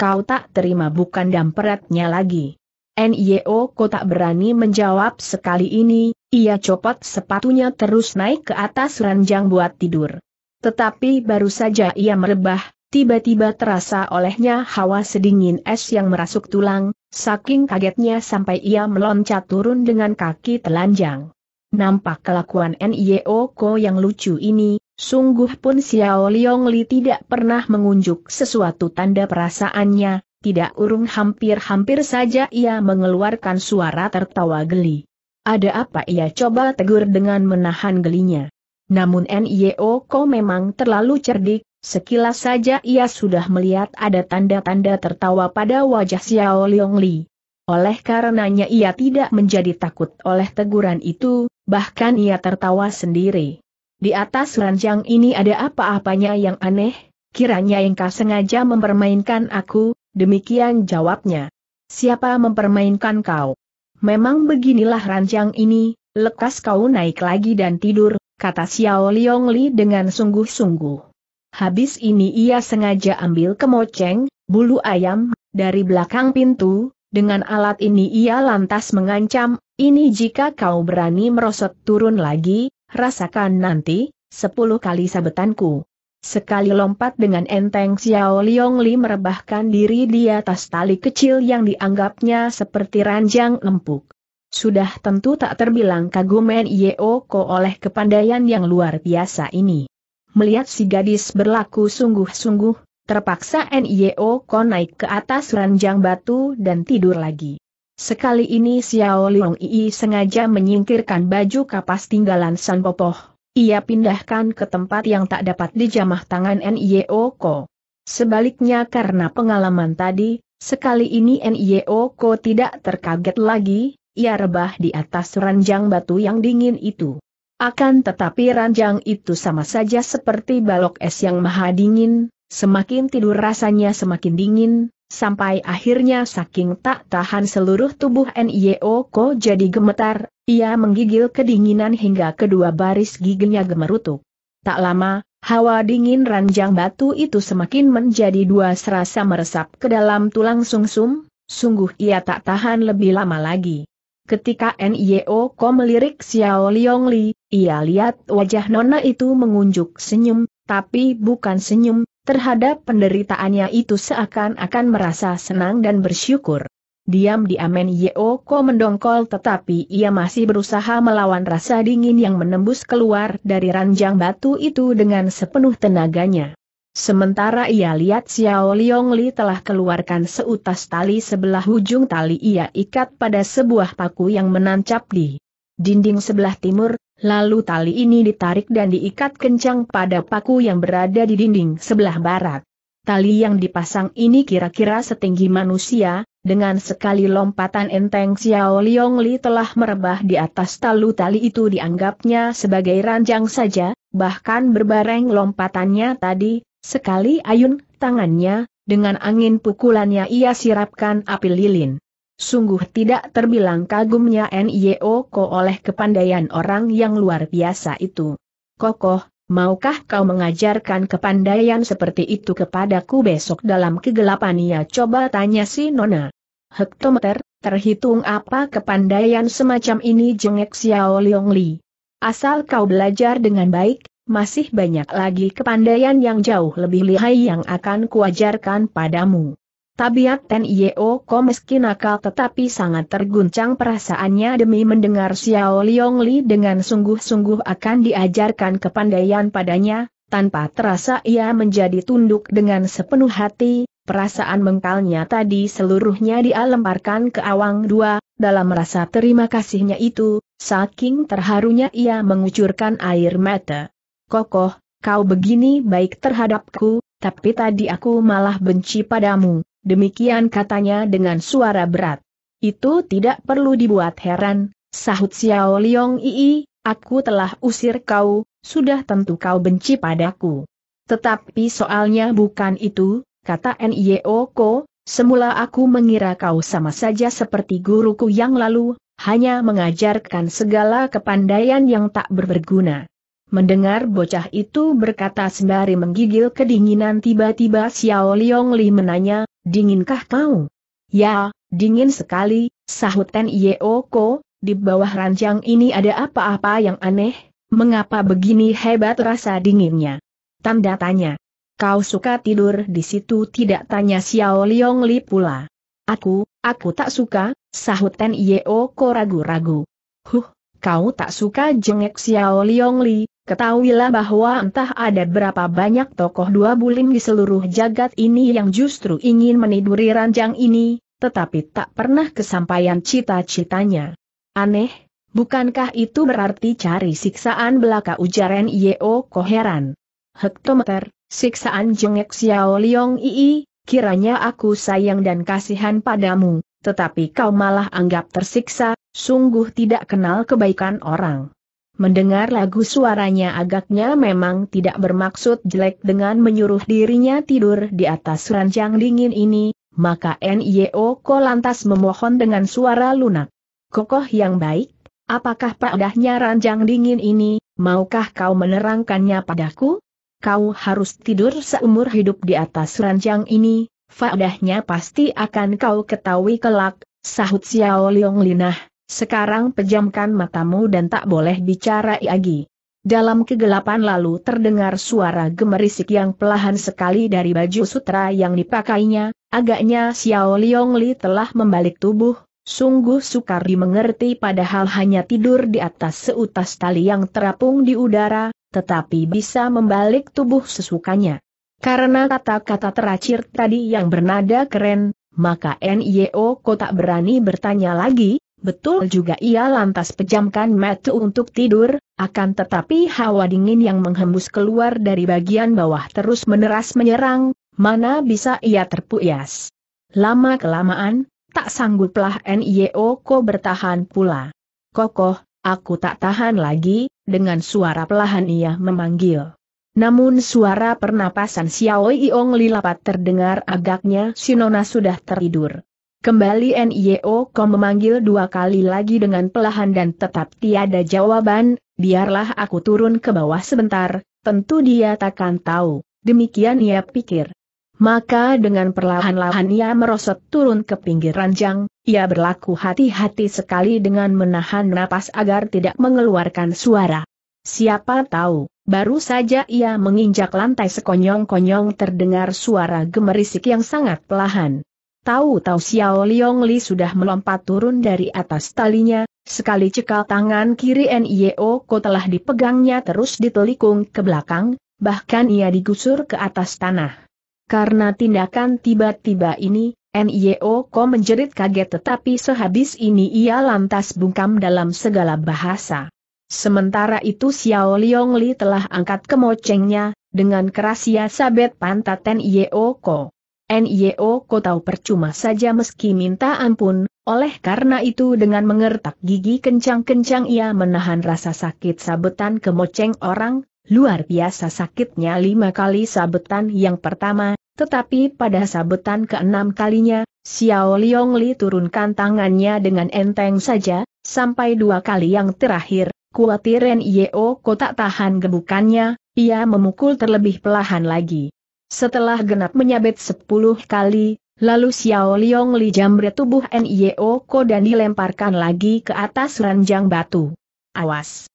Kau tak terima bukan damperatnya lagi. NIO tak berani menjawab sekali ini, ia copot sepatunya terus naik ke atas ranjang buat tidur. Tetapi baru saja ia merebah, tiba-tiba terasa olehnya hawa sedingin es yang merasuk tulang, saking kagetnya sampai ia meloncat turun dengan kaki telanjang. Nampak kelakuan NIO Ko yang lucu ini, sungguh pun Xiao Liong Li tidak pernah mengunjuk sesuatu tanda perasaannya, tidak urung hampir-hampir saja ia mengeluarkan suara tertawa geli. Ada apa ia coba tegur dengan menahan gelinya. Namun N.Y.O. Ko memang terlalu cerdik, sekilas saja ia sudah melihat ada tanda-tanda tertawa pada wajah Xiao Leong Li. Oleh karenanya ia tidak menjadi takut oleh teguran itu, bahkan ia tertawa sendiri. Di atas ranjang ini ada apa-apanya yang aneh, kiranya engkau sengaja mempermainkan aku, Demikian jawabnya. Siapa mempermainkan kau? Memang beginilah rancang ini, lekas kau naik lagi dan tidur, kata Xiao Liong Li dengan sungguh-sungguh. Habis ini ia sengaja ambil kemoceng, bulu ayam, dari belakang pintu, dengan alat ini ia lantas mengancam, ini jika kau berani merosot turun lagi, rasakan nanti, sepuluh kali sabetanku. Sekali lompat dengan enteng Xiao Liong Li merebahkan diri di atas tali kecil yang dianggapnya seperti ranjang empuk. Sudah tentu tak terbilang kagum Yeo Ko oleh kepandaian yang luar biasa ini. Melihat si gadis berlaku sungguh-sungguh, Terpaksa N.I.O. Ko naik ke atas ranjang batu dan tidur lagi. Sekali ini Xiao Liong Yi sengaja menyingkirkan baju kapas tinggalan San Popoh, ia pindahkan ke tempat yang tak dapat dijamah tangan N.I.O.Ko. Sebaliknya karena pengalaman tadi, sekali ini N.I.O.Ko tidak terkaget lagi, ia rebah di atas ranjang batu yang dingin itu. Akan tetapi ranjang itu sama saja seperti balok es yang maha dingin, semakin tidur rasanya semakin dingin, sampai akhirnya saking tak tahan seluruh tubuh N.I.O.Ko jadi gemetar, ia menggigil kedinginan hingga kedua baris giginya gemerutuk. Tak lama, hawa dingin ranjang batu itu semakin menjadi dua serasa meresap ke dalam tulang sungsum, sungguh ia tak tahan lebih lama lagi. Ketika NIO Ko melirik Xiao Liong Li, ia lihat wajah Nona itu mengunjuk senyum, tapi bukan senyum, terhadap penderitaannya itu seakan-akan merasa senang dan bersyukur. Diam-diam Yeoko mendongkol tetapi ia masih berusaha melawan rasa dingin yang menembus keluar dari ranjang batu itu dengan sepenuh tenaganya. Sementara ia lihat Xiao Liong Li telah keluarkan seutas tali sebelah ujung tali ia ikat pada sebuah paku yang menancap di dinding sebelah timur, lalu tali ini ditarik dan diikat kencang pada paku yang berada di dinding sebelah barat. Tali yang dipasang ini kira-kira setinggi manusia, dengan sekali lompatan enteng Xiao Liong Li telah merebah di atas talu tali itu dianggapnya sebagai ranjang saja, bahkan berbareng lompatannya tadi, sekali ayun tangannya, dengan angin pukulannya ia sirapkan api lilin. Sungguh tidak terbilang kagumnya N.I.O. Ko oleh kepandaian orang yang luar biasa itu. Kokoh, Maukah kau mengajarkan kepandaian seperti itu kepadaku besok dalam kegelapan ia coba tanya si Nona hektometer, terhitung apa kepandaian semacam ini jengek Xiao Liong Li. Asal kau belajar dengan baik, masih banyak lagi kepandaian yang jauh lebih lihai yang akan kuajarkan padamu. Tabiat Ten Yeo Ko meski nakal tetapi sangat terguncang perasaannya demi mendengar Xiao Liong Li dengan sungguh-sungguh akan diajarkan kepandaian padanya, tanpa terasa ia menjadi tunduk dengan sepenuh hati, perasaan mengkalnya tadi seluruhnya dia lemparkan ke awang dua, dalam rasa terima kasihnya itu, saking terharunya ia mengucurkan air mata. Kokoh, kau begini baik terhadapku, tapi tadi aku malah benci padamu, demikian katanya dengan suara berat. Itu tidak perlu dibuat heran, sahut Xiao Liong Ii, aku telah usir kau, sudah tentu kau benci padaku. Tetapi soalnya bukan itu, kata Nioko, semula aku mengira kau sama saja seperti guruku yang lalu, hanya mengajarkan segala kepandaian yang tak berguna. Mendengar bocah itu berkata sembari menggigil kedinginan tiba-tiba Xiao Liong Li menanya, dinginkah kau? Ya, dingin sekali, sahut Nioko. di bawah ranjang ini ada apa-apa yang aneh, mengapa begini hebat rasa dinginnya? Tanda tanya. Kau suka tidur di situ tidak tanya Xiao Liong Li pula. Aku, aku tak suka, sahut Ten Yeo Ko ragu-ragu. Huh, kau tak suka jengek Xiao Liong Li, ketahuilah bahwa entah ada berapa banyak tokoh dua bulim di seluruh jagat ini yang justru ingin meniduri ranjang ini, tetapi tak pernah kesampaian cita-citanya. Aneh, bukankah itu berarti cari siksaan belaka ujaran Yeo Ko heran? Hektometer, Siksaan jengek Xiao Liong Ii, kiranya aku sayang dan kasihan padamu, tetapi kau malah anggap tersiksa, sungguh tidak kenal kebaikan orang. Mendengar lagu suaranya agaknya memang tidak bermaksud jelek dengan menyuruh dirinya tidur di atas ranjang dingin ini, maka NIO Ko lantas memohon dengan suara lunak. Kokoh yang baik, apakah padahnya ranjang dingin ini, maukah kau menerangkannya padaku? kau harus tidur seumur hidup di atas ranjang ini, faedahnya pasti akan kau ketahui kelak, sahut Xiao Liong Linah, sekarang pejamkan matamu dan tak boleh bicara lagi. Dalam kegelapan lalu terdengar suara gemerisik yang pelahan sekali dari baju sutra yang dipakainya, agaknya Xiao Liong Li telah membalik tubuh, Sungguh sukar dimengerti padahal hanya tidur di atas seutas tali yang terapung di udara, tetapi bisa membalik tubuh sesukanya. Karena kata-kata teracir tadi yang bernada keren, maka NIO tak berani bertanya lagi, betul juga ia lantas pejamkan mata untuk tidur, akan tetapi hawa dingin yang menghembus keluar dari bagian bawah terus meneras menyerang, mana bisa ia terpuyas. Lama-kelamaan, tak sangguplah NIO Ko bertahan pula. Kokoh, aku tak tahan lagi, dengan suara pelahan ia memanggil. Namun suara pernapasan Xiao Iong lapat terdengar agaknya Sinona sudah tertidur. Kembali NIO Ko memanggil dua kali lagi dengan pelahan dan tetap tiada jawaban, biarlah aku turun ke bawah sebentar, tentu dia takkan tahu, demikian ia pikir. Maka dengan perlahan-lahan ia merosot turun ke pinggir ranjang, ia berlaku hati-hati sekali dengan menahan napas agar tidak mengeluarkan suara. Siapa tahu, baru saja ia menginjak lantai sekonyong-konyong terdengar suara gemerisik yang sangat pelahan. Tahu-tahu Xiao Liong Li sudah melompat turun dari atas talinya, sekali cekal tangan kiri N.I.O. Ko telah dipegangnya terus ditelikung ke belakang, bahkan ia digusur ke atas tanah. Karena tindakan tiba-tiba ini, NIO Ko menjerit kaget tetapi sehabis ini ia lantas bungkam dalam segala bahasa. Sementara itu Xiao Liong Li telah angkat kemocengnya, dengan keras ia sabet pantat NIO Ko. NIO Ko tahu percuma saja meski minta ampun, oleh karena itu dengan mengertak gigi kencang-kencang ia menahan rasa sakit sabetan kemoceng orang, Luar biasa sakitnya lima kali sabetan yang pertama, tetapi pada sabetan keenam kalinya, Xiao Liong Li turunkan tangannya dengan enteng saja, sampai dua kali yang terakhir, kuatir Ren Yeo kotak tahan gebukannya, ia memukul terlebih pelahan lagi. Setelah genap menyabet sepuluh kali, lalu Xiao Liong Li jambret tubuh N.I.O. Ko dan dilemparkan lagi ke atas ranjang batu. Awas!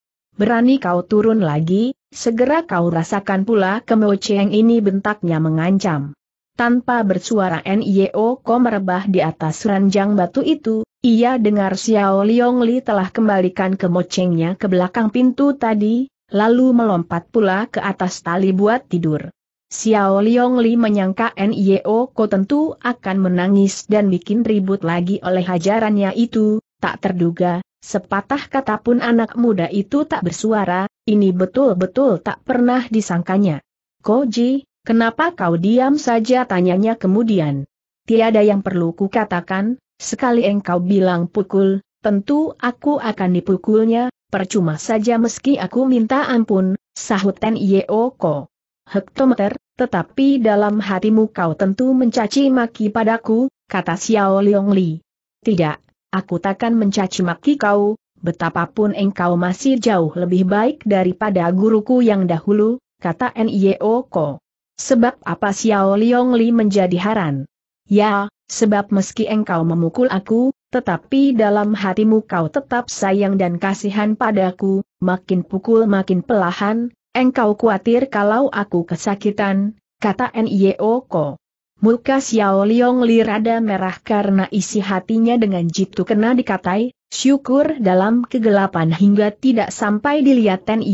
berani kau turun lagi, segera kau rasakan pula kemoceng ini bentaknya mengancam. Tanpa bersuara NIO Ko merebah di atas ranjang batu itu, ia dengar Xiao Liong Li telah kembalikan kemocengnya ke belakang pintu tadi, lalu melompat pula ke atas tali buat tidur. Xiao Liong Li menyangka NIO Ko tentu akan menangis dan bikin ribut lagi oleh hajarannya itu, tak terduga, Sepatah kata pun anak muda itu tak bersuara, ini betul-betul tak pernah disangkanya. Koji, kenapa kau diam saja tanyanya kemudian. Tiada yang perlu kukatakan, sekali engkau bilang pukul, tentu aku akan dipukulnya, percuma saja meski aku minta ampun, sahut Ten Yeoko. Hektometer, tetapi dalam hatimu kau tentu mencaci maki padaku, kata Xiao Liong Li. Tidak, Aku takkan mencaci maki kau, betapapun engkau masih jauh lebih baik daripada guruku yang dahulu, kata N.I.O. E Ko. Sebab apa Xiao Liong Li menjadi haran? Ya, sebab meski engkau memukul aku, tetapi dalam hatimu kau tetap sayang dan kasihan padaku, makin pukul makin pelahan, engkau khawatir kalau aku kesakitan, kata N.I.O. E Ko. Muka Xiao Liong Li rada merah karena isi hatinya dengan jitu kena dikatai, syukur dalam kegelapan hingga tidak sampai dilihat Ten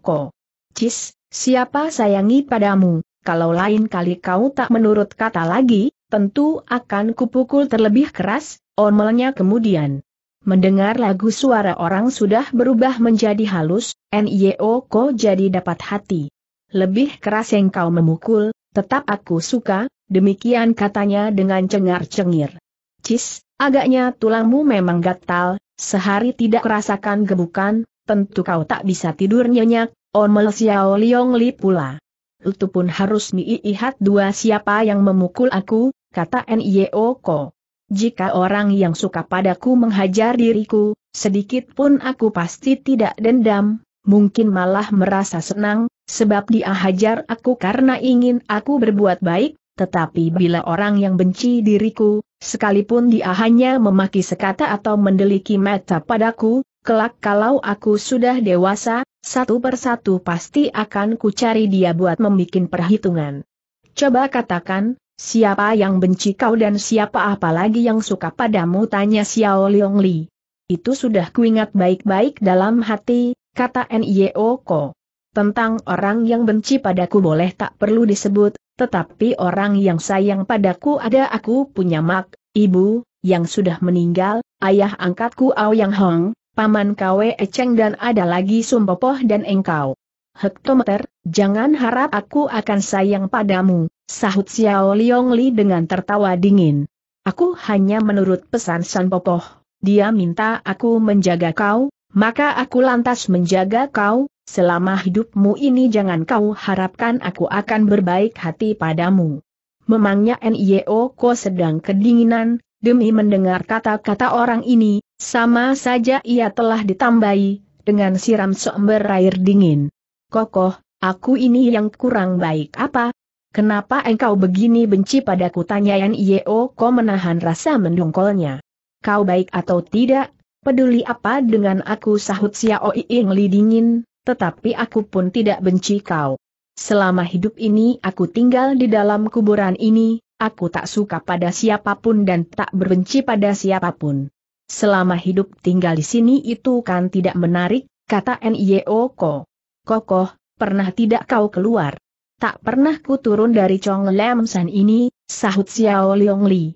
Ko. Cis, siapa sayangi padamu, kalau lain kali kau tak menurut kata lagi, tentu akan kupukul terlebih keras, omelnya kemudian. Mendengar lagu suara orang sudah berubah menjadi halus, N.I.O. Ko jadi dapat hati. Lebih keras yang kau memukul, Tetap aku suka, demikian katanya dengan cengar-cengir. Cis, agaknya tulangmu memang gatal, sehari tidak rasakan gebukan, tentu kau tak bisa tidur nyenyak, omel Xiao Liong Li pula. Itu pun harus miihat dua siapa yang memukul aku, kata N.I.O. Ko. Jika orang yang suka padaku menghajar diriku, sedikit pun aku pasti tidak dendam, mungkin malah merasa senang, Sebab dia hajar aku karena ingin aku berbuat baik, tetapi bila orang yang benci diriku, sekalipun dia hanya memaki sekata atau mendeliki mata padaku, kelak kalau aku sudah dewasa, satu persatu pasti akan kucari dia buat membuat perhitungan. Coba katakan, siapa yang benci kau dan siapa apalagi yang suka padamu tanya Xiao Liong Li. Itu sudah kuingat baik-baik dalam hati, kata Nio Ko tentang orang yang benci padaku boleh tak perlu disebut, tetapi orang yang sayang padaku ada aku punya mak, ibu, yang sudah meninggal, ayah angkatku Ao Yang Hong, paman Kwe Echeng dan ada lagi Sumpopoh dan engkau. Hektometer, jangan harap aku akan sayang padamu, sahut Xiao Liong Li dengan tertawa dingin. Aku hanya menurut pesan Sumpopoh. Dia minta aku menjaga kau, maka aku lantas menjaga kau, selama hidupmu ini jangan kau harapkan aku akan berbaik hati padamu. Memangnya N.I.O. Ko sedang kedinginan, demi mendengar kata-kata orang ini, sama saja ia telah ditambahi, dengan siram seember air dingin. Kokoh, aku ini yang kurang baik apa? Kenapa engkau begini benci padaku tanya N.I.O. Ko menahan rasa mendongkolnya. Kau baik atau tidak, Peduli apa dengan aku sahut Xiao Ying Li dingin, tetapi aku pun tidak benci kau. Selama hidup ini aku tinggal di dalam kuburan ini, aku tak suka pada siapapun dan tak berbenci pada siapapun. Selama hidup tinggal di sini itu kan tidak menarik, kata N.I.O. Ko. Kokoh, pernah tidak kau keluar? Tak pernah ku turun dari Chong Lam San ini, sahut Xiao Liong Li.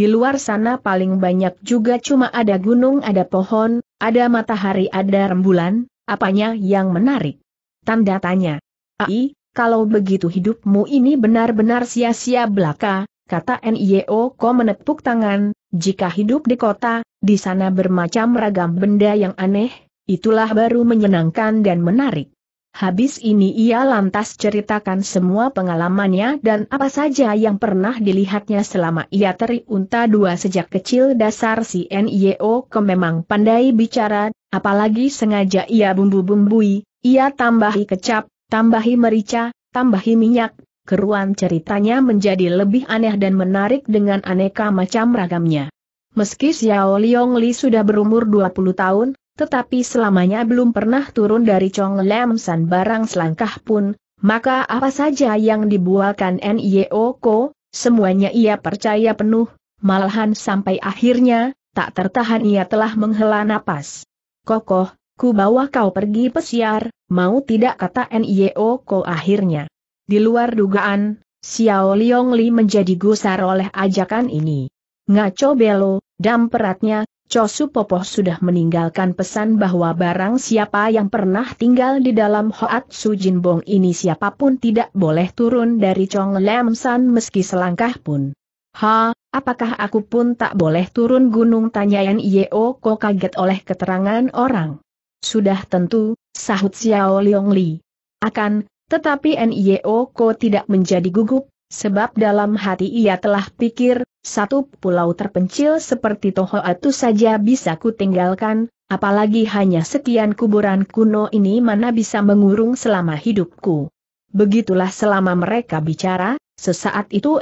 Di luar sana paling banyak juga cuma ada gunung, ada pohon, ada matahari, ada rembulan, apanya yang menarik? Tanda tanya. Ai, kalau begitu hidupmu ini benar-benar sia-sia belaka, kata NIO Ko menepuk tangan, jika hidup di kota, di sana bermacam ragam benda yang aneh, itulah baru menyenangkan dan menarik. Habis ini ia lantas ceritakan semua pengalamannya dan apa saja yang pernah dilihatnya selama ia teriunta dua sejak kecil dasar si NIO memang pandai bicara, apalagi sengaja ia bumbu-bumbui, ia tambahi kecap, tambahi merica, tambahi minyak, keruan ceritanya menjadi lebih aneh dan menarik dengan aneka macam ragamnya. Meski Xiao Liong Li sudah berumur 20 tahun, tetapi selamanya belum pernah turun dari Chong Lam San barang selangkah pun, maka apa saja yang dibualkan NIO Ko, semuanya ia percaya penuh, malahan sampai akhirnya, tak tertahan ia telah menghela napas. Kokoh, ku bawa kau pergi pesiar, mau tidak kata NIO Ko akhirnya. Di luar dugaan, Xiao Liong Li menjadi gusar oleh ajakan ini. Ngaco belo, dam peratnya, Chosu Popoh sudah meninggalkan pesan bahwa barang siapa yang pernah tinggal di dalam Hoat Su Jin Bong ini siapapun tidak boleh turun dari Chong Lam meski selangkah pun. Ha, apakah aku pun tak boleh turun gunung tanya Yan Yeo Ko kaget oleh keterangan orang. Sudah tentu, sahut Xiao Liong Li. Akan, tetapi Nyeo Ko tidak menjadi gugup, sebab dalam hati ia telah pikir, satu pulau terpencil seperti Toho Atu saja bisa kutinggalkan, apalagi hanya sekian kuburan kuno ini mana bisa mengurung selama hidupku. Begitulah selama mereka bicara, sesaat itu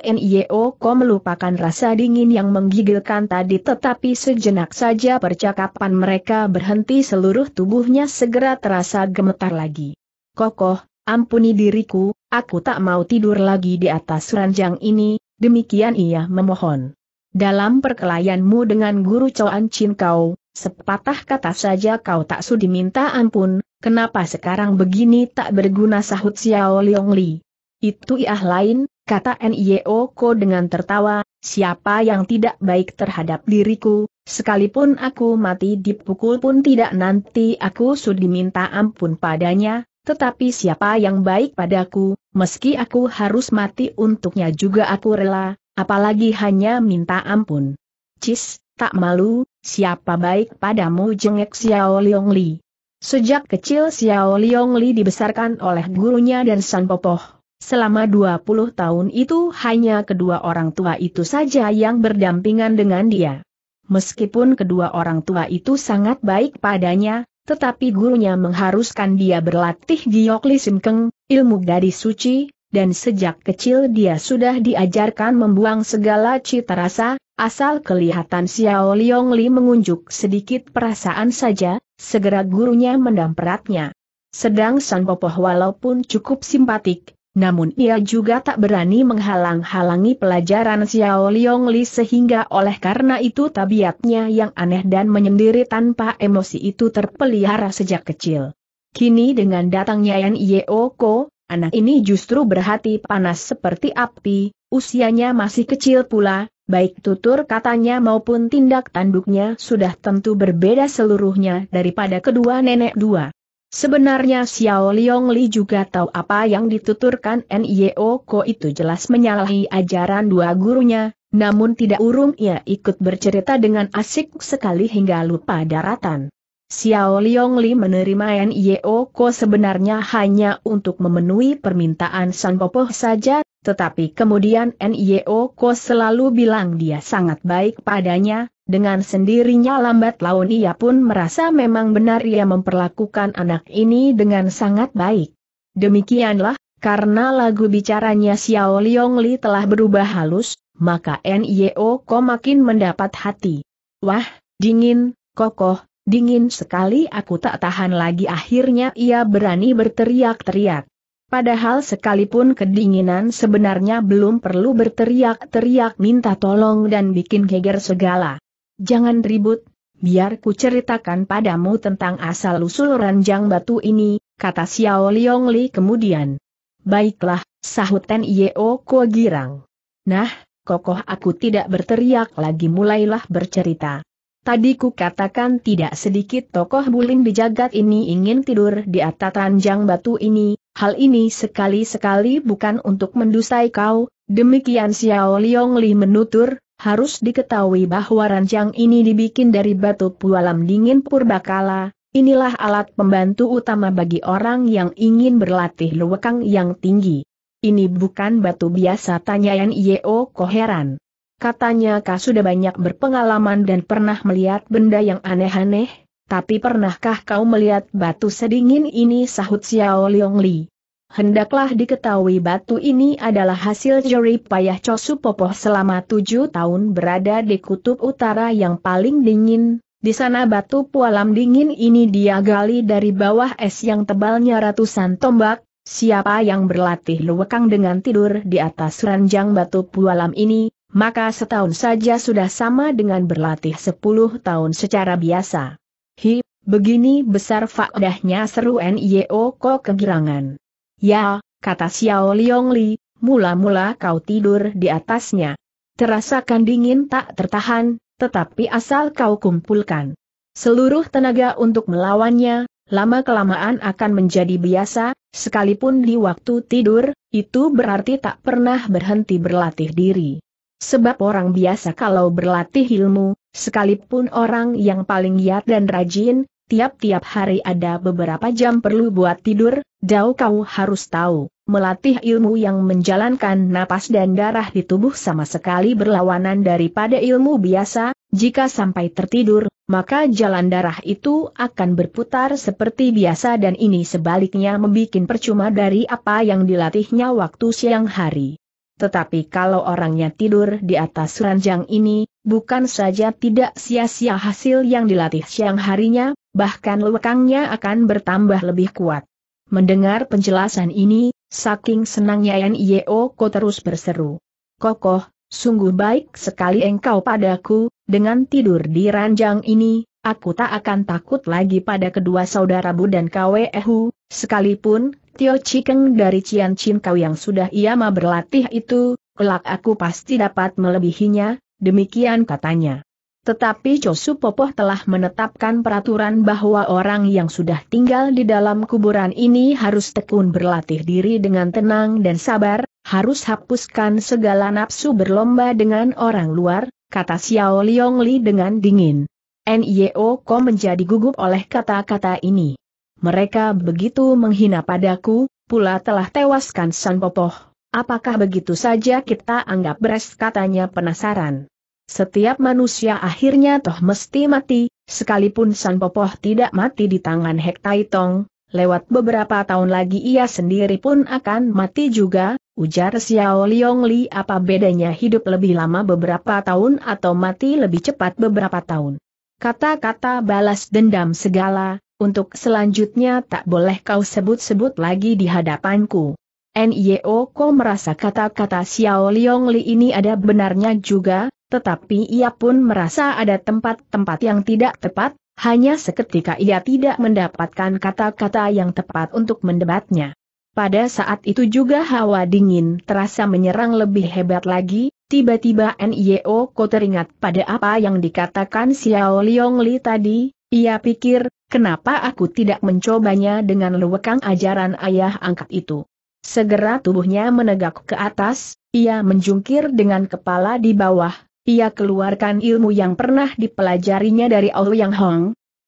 Ko melupakan rasa dingin yang menggigilkan tadi tetapi sejenak saja percakapan mereka berhenti seluruh tubuhnya segera terasa gemetar lagi. Kokoh, ampuni diriku, aku tak mau tidur lagi di atas ranjang ini, demikian ia memohon. Dalam perkelahianmu dengan guru Coan Chin kau, sepatah kata saja kau tak sudi minta ampun, kenapa sekarang begini tak berguna sahut Xiao Liong Li. Itu iah lain, kata Nio Ko dengan tertawa, siapa yang tidak baik terhadap diriku, sekalipun aku mati dipukul pun tidak nanti aku sudi minta ampun padanya, tetapi siapa yang baik padaku, meski aku harus mati untuknya juga aku rela, apalagi hanya minta ampun. Cis, tak malu, siapa baik padamu jengek Xiao Liong Li. Sejak kecil Xiao Liong Li dibesarkan oleh gurunya dan San Popoh. Selama 20 tahun itu hanya kedua orang tua itu saja yang berdampingan dengan dia. Meskipun kedua orang tua itu sangat baik padanya, tetapi gurunya mengharuskan dia berlatih giok simkeng, ilmu gadis suci, dan sejak kecil dia sudah diajarkan membuang segala cita rasa, asal kelihatan Xiao Liong Li mengunjuk sedikit perasaan saja, segera gurunya mendampratnya. Sedang San Popoh walaupun cukup simpatik, namun ia juga tak berani menghalang-halangi pelajaran Xiao Liong Li sehingga oleh karena itu tabiatnya yang aneh dan menyendiri tanpa emosi itu terpelihara sejak kecil. Kini dengan datangnya Yan Ye Ko, anak ini justru berhati panas seperti api, usianya masih kecil pula, baik tutur katanya maupun tindak tanduknya sudah tentu berbeda seluruhnya daripada kedua nenek dua. Sebenarnya Xiao Liong Li juga tahu apa yang dituturkan N.I.O. Ko itu jelas menyalahi ajaran dua gurunya, namun tidak urung ia ikut bercerita dengan asik sekali hingga lupa daratan. Xiao Liong Li menerima NIO Ko sebenarnya hanya untuk memenuhi permintaan San Popoh saja, tetapi kemudian NIO Ko selalu bilang dia sangat baik padanya, dengan sendirinya lambat laun ia pun merasa memang benar ia memperlakukan anak ini dengan sangat baik. Demikianlah, karena lagu bicaranya Xiao Liong Li telah berubah halus, maka NIO Ko makin mendapat hati. Wah, dingin, kokoh, Dingin sekali aku tak tahan lagi akhirnya ia berani berteriak-teriak. Padahal sekalipun kedinginan sebenarnya belum perlu berteriak-teriak minta tolong dan bikin geger segala. Jangan ribut, biar ku ceritakan padamu tentang asal-usul ranjang batu ini, kata Xiao Liong Li kemudian. Baiklah, sahut Ten Yeo Ko Girang. Nah, kokoh aku tidak berteriak lagi mulailah bercerita. Tadi ku katakan tidak sedikit tokoh bulim di jagat ini ingin tidur di atas ranjang batu ini, hal ini sekali-sekali bukan untuk mendusai kau, demikian Xiao Liong Li menutur, harus diketahui bahwa ranjang ini dibikin dari batu pualam dingin purbakala, inilah alat pembantu utama bagi orang yang ingin berlatih luwekang yang tinggi. Ini bukan batu biasa tanya tanyaan Yeo Koheran. Katanya kau sudah banyak berpengalaman dan pernah melihat benda yang aneh-aneh, tapi pernahkah kau melihat batu sedingin ini sahut Xiao Liong Li? Hendaklah diketahui batu ini adalah hasil jeri payah Chosu Popoh selama tujuh tahun berada di kutub utara yang paling dingin, di sana batu pualam dingin ini dia gali dari bawah es yang tebalnya ratusan tombak, siapa yang berlatih luwekang dengan tidur di atas ranjang batu pualam ini, maka setahun saja sudah sama dengan berlatih sepuluh tahun secara biasa. Hi, begini besar faedahnya seru N.Y.O. Ko kegirangan. Ya, kata Xiao Liong Li, mula-mula kau tidur di atasnya. Terasakan dingin tak tertahan, tetapi asal kau kumpulkan seluruh tenaga untuk melawannya, lama-kelamaan akan menjadi biasa, sekalipun di waktu tidur, itu berarti tak pernah berhenti berlatih diri. Sebab orang biasa kalau berlatih ilmu, sekalipun orang yang paling giat dan rajin, tiap-tiap hari ada beberapa jam perlu buat tidur, jauh kau harus tahu, melatih ilmu yang menjalankan napas dan darah di tubuh sama sekali berlawanan daripada ilmu biasa, jika sampai tertidur, maka jalan darah itu akan berputar seperti biasa dan ini sebaliknya membuat percuma dari apa yang dilatihnya waktu siang hari. Tetapi kalau orangnya tidur di atas ranjang ini, bukan saja tidak sia-sia hasil yang dilatih siang harinya, bahkan lekangnya akan bertambah lebih kuat. Mendengar penjelasan ini, saking senangnya Yeo Ko terus berseru. Kokoh, sungguh baik sekali engkau padaku, dengan tidur di ranjang ini, aku tak akan takut lagi pada kedua saudara bu dan Kwehu, sekalipun Tio Chikeng dari Cian Chin Kau yang sudah ia mau berlatih itu, kelak aku pasti dapat melebihinya, demikian katanya. Tetapi Chosu Popoh telah menetapkan peraturan bahwa orang yang sudah tinggal di dalam kuburan ini harus tekun berlatih diri dengan tenang dan sabar, harus hapuskan segala nafsu berlomba dengan orang luar, kata Xiao Liong Li dengan dingin. NIO Ko menjadi gugup oleh kata-kata ini. Mereka begitu menghina padaku, pula telah tewaskan San Popoh. Apakah begitu saja kita anggap beres katanya penasaran? Setiap manusia akhirnya toh mesti mati, sekalipun San Popoh tidak mati di tangan Hek Tai Tong, lewat beberapa tahun lagi ia sendiri pun akan mati juga, ujar Xiao Liong Li apa bedanya hidup lebih lama beberapa tahun atau mati lebih cepat beberapa tahun. Kata-kata balas dendam segala, untuk selanjutnya tak boleh kau sebut-sebut lagi di hadapanku. Nio Ko merasa kata-kata Xiao Liong Li ini ada benarnya juga, tetapi ia pun merasa ada tempat-tempat yang tidak tepat, hanya seketika ia tidak mendapatkan kata-kata yang tepat untuk mendebatnya. Pada saat itu juga hawa dingin terasa menyerang lebih hebat lagi, tiba-tiba Nio Ko teringat pada apa yang dikatakan Xiao Liong Li tadi, ia pikir, Kenapa aku tidak mencobanya dengan lewekang ajaran ayah angkat itu? Segera tubuhnya menegak ke atas, ia menjungkir dengan kepala di bawah, ia keluarkan ilmu yang pernah dipelajarinya dari Yang Hong.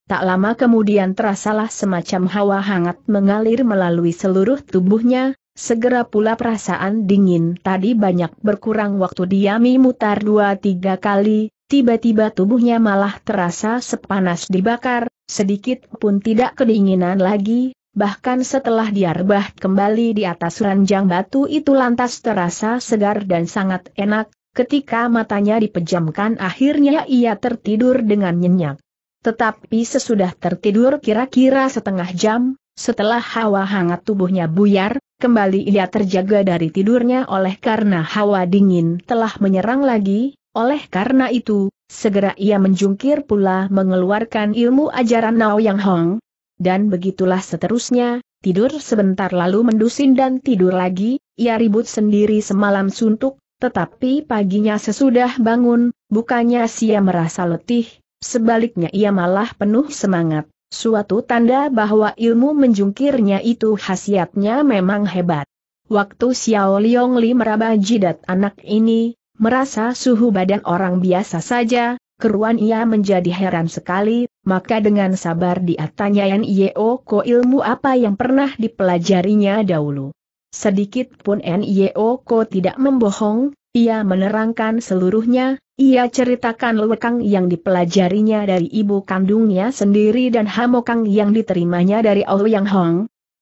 Tak lama kemudian terasalah semacam hawa hangat mengalir melalui seluruh tubuhnya, Segera pula perasaan dingin tadi banyak berkurang waktu diami mutar dua tiga kali, tiba-tiba tubuhnya malah terasa sepanas dibakar, sedikit pun tidak kedinginan lagi, bahkan setelah diarbah kembali di atas ranjang batu itu lantas terasa segar dan sangat enak, ketika matanya dipejamkan akhirnya ia tertidur dengan nyenyak. Tetapi sesudah tertidur kira-kira setengah jam, setelah hawa hangat tubuhnya buyar, kembali ia terjaga dari tidurnya oleh karena hawa dingin telah menyerang lagi, oleh karena itu, segera ia menjungkir pula mengeluarkan ilmu ajaran Nao Yang Hong. Dan begitulah seterusnya, tidur sebentar lalu mendusin dan tidur lagi, ia ribut sendiri semalam suntuk, tetapi paginya sesudah bangun, bukannya sia merasa letih, sebaliknya ia malah penuh semangat. Suatu tanda bahwa ilmu menjungkirnya itu khasiatnya memang hebat. Waktu Xiao Liong Li meraba jidat anak ini, merasa suhu badan orang biasa saja, keruan ia menjadi heran sekali, maka dengan sabar dia tanyain Yeo oh, Ko ilmu apa yang pernah dipelajarinya dahulu. Sedikit pun Nio oh, Ko tidak membohong, ia menerangkan seluruhnya, ia ceritakan lekang yang dipelajarinya dari ibu kandungnya sendiri dan hamokang yang diterimanya dari Ao Yang Hong,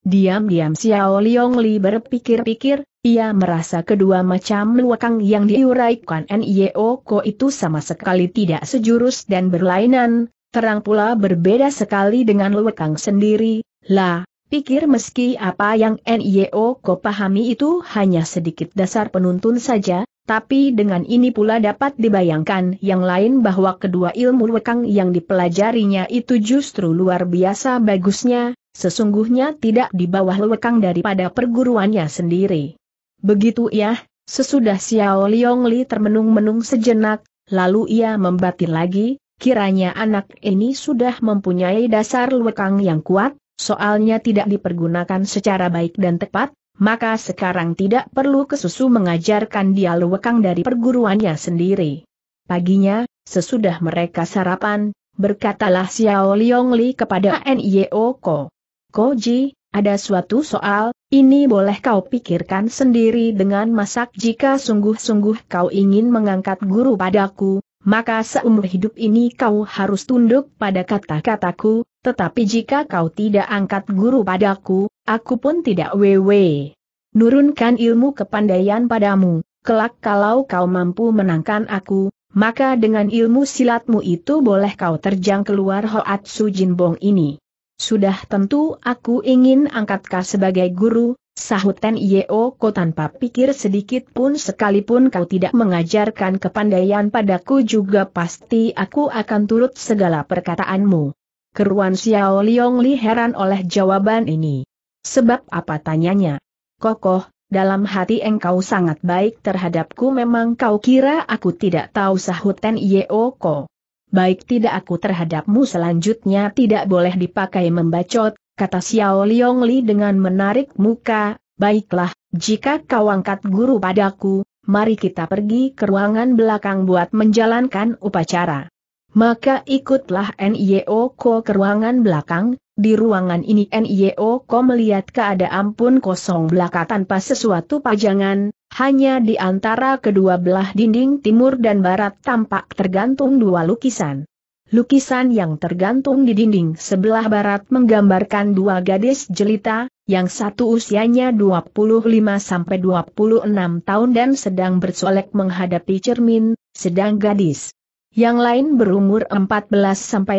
Diam-diam Xiao Liong Li berpikir-pikir, ia merasa kedua macam luakang yang diuraikan Nio Ko itu sama sekali tidak sejurus dan berlainan, terang pula berbeda sekali dengan luakang sendiri, lah, pikir meski apa yang Nio Ko pahami itu hanya sedikit dasar penuntun saja, tapi dengan ini pula dapat dibayangkan yang lain bahwa kedua ilmu luakang yang dipelajarinya itu justru luar biasa bagusnya, sesungguhnya tidak di bawah lewekang daripada perguruannya sendiri. Begitu ya, sesudah Xiao Liongli termenung-menung sejenak, lalu ia membatin lagi, kiranya anak ini sudah mempunyai dasar lewekang yang kuat, soalnya tidak dipergunakan secara baik dan tepat, maka sekarang tidak perlu kesusu mengajarkan dia lewekang dari perguruannya sendiri. Paginya, sesudah mereka sarapan, berkatalah Xiao Liongli kepada Nio Ko. Koji, ada suatu soal, ini boleh kau pikirkan sendiri dengan masak jika sungguh-sungguh kau ingin mengangkat guru padaku, maka seumur hidup ini kau harus tunduk pada kata-kataku, tetapi jika kau tidak angkat guru padaku, aku pun tidak wewe. Nurunkan ilmu kepandaian padamu, kelak kalau kau mampu menangkan aku, maka dengan ilmu silatmu itu boleh kau terjang keluar Hoatsu Jinbong ini. Sudah tentu aku ingin angkatkah sebagai guru, sahut Ten Ko tanpa pikir sedikit pun sekalipun kau tidak mengajarkan kepandaian padaku juga pasti aku akan turut segala perkataanmu. Keruan Xiao Liong Li heran oleh jawaban ini. Sebab apa tanyanya? Kokoh, dalam hati engkau sangat baik terhadapku memang kau kira aku tidak tahu sahut Ten Ko baik tidak aku terhadapmu selanjutnya tidak boleh dipakai membacot, kata Xiao Liong Li dengan menarik muka, baiklah, jika kau angkat guru padaku, mari kita pergi ke ruangan belakang buat menjalankan upacara. Maka ikutlah NIO Ko ke ruangan belakang, di ruangan ini NIO Ko melihat keadaan pun kosong belaka tanpa sesuatu pajangan, hanya di antara kedua belah dinding timur dan barat tampak tergantung dua lukisan. Lukisan yang tergantung di dinding sebelah barat menggambarkan dua gadis jelita, yang satu usianya 25-26 tahun dan sedang bersolek menghadapi cermin, sedang gadis yang lain berumur 14-15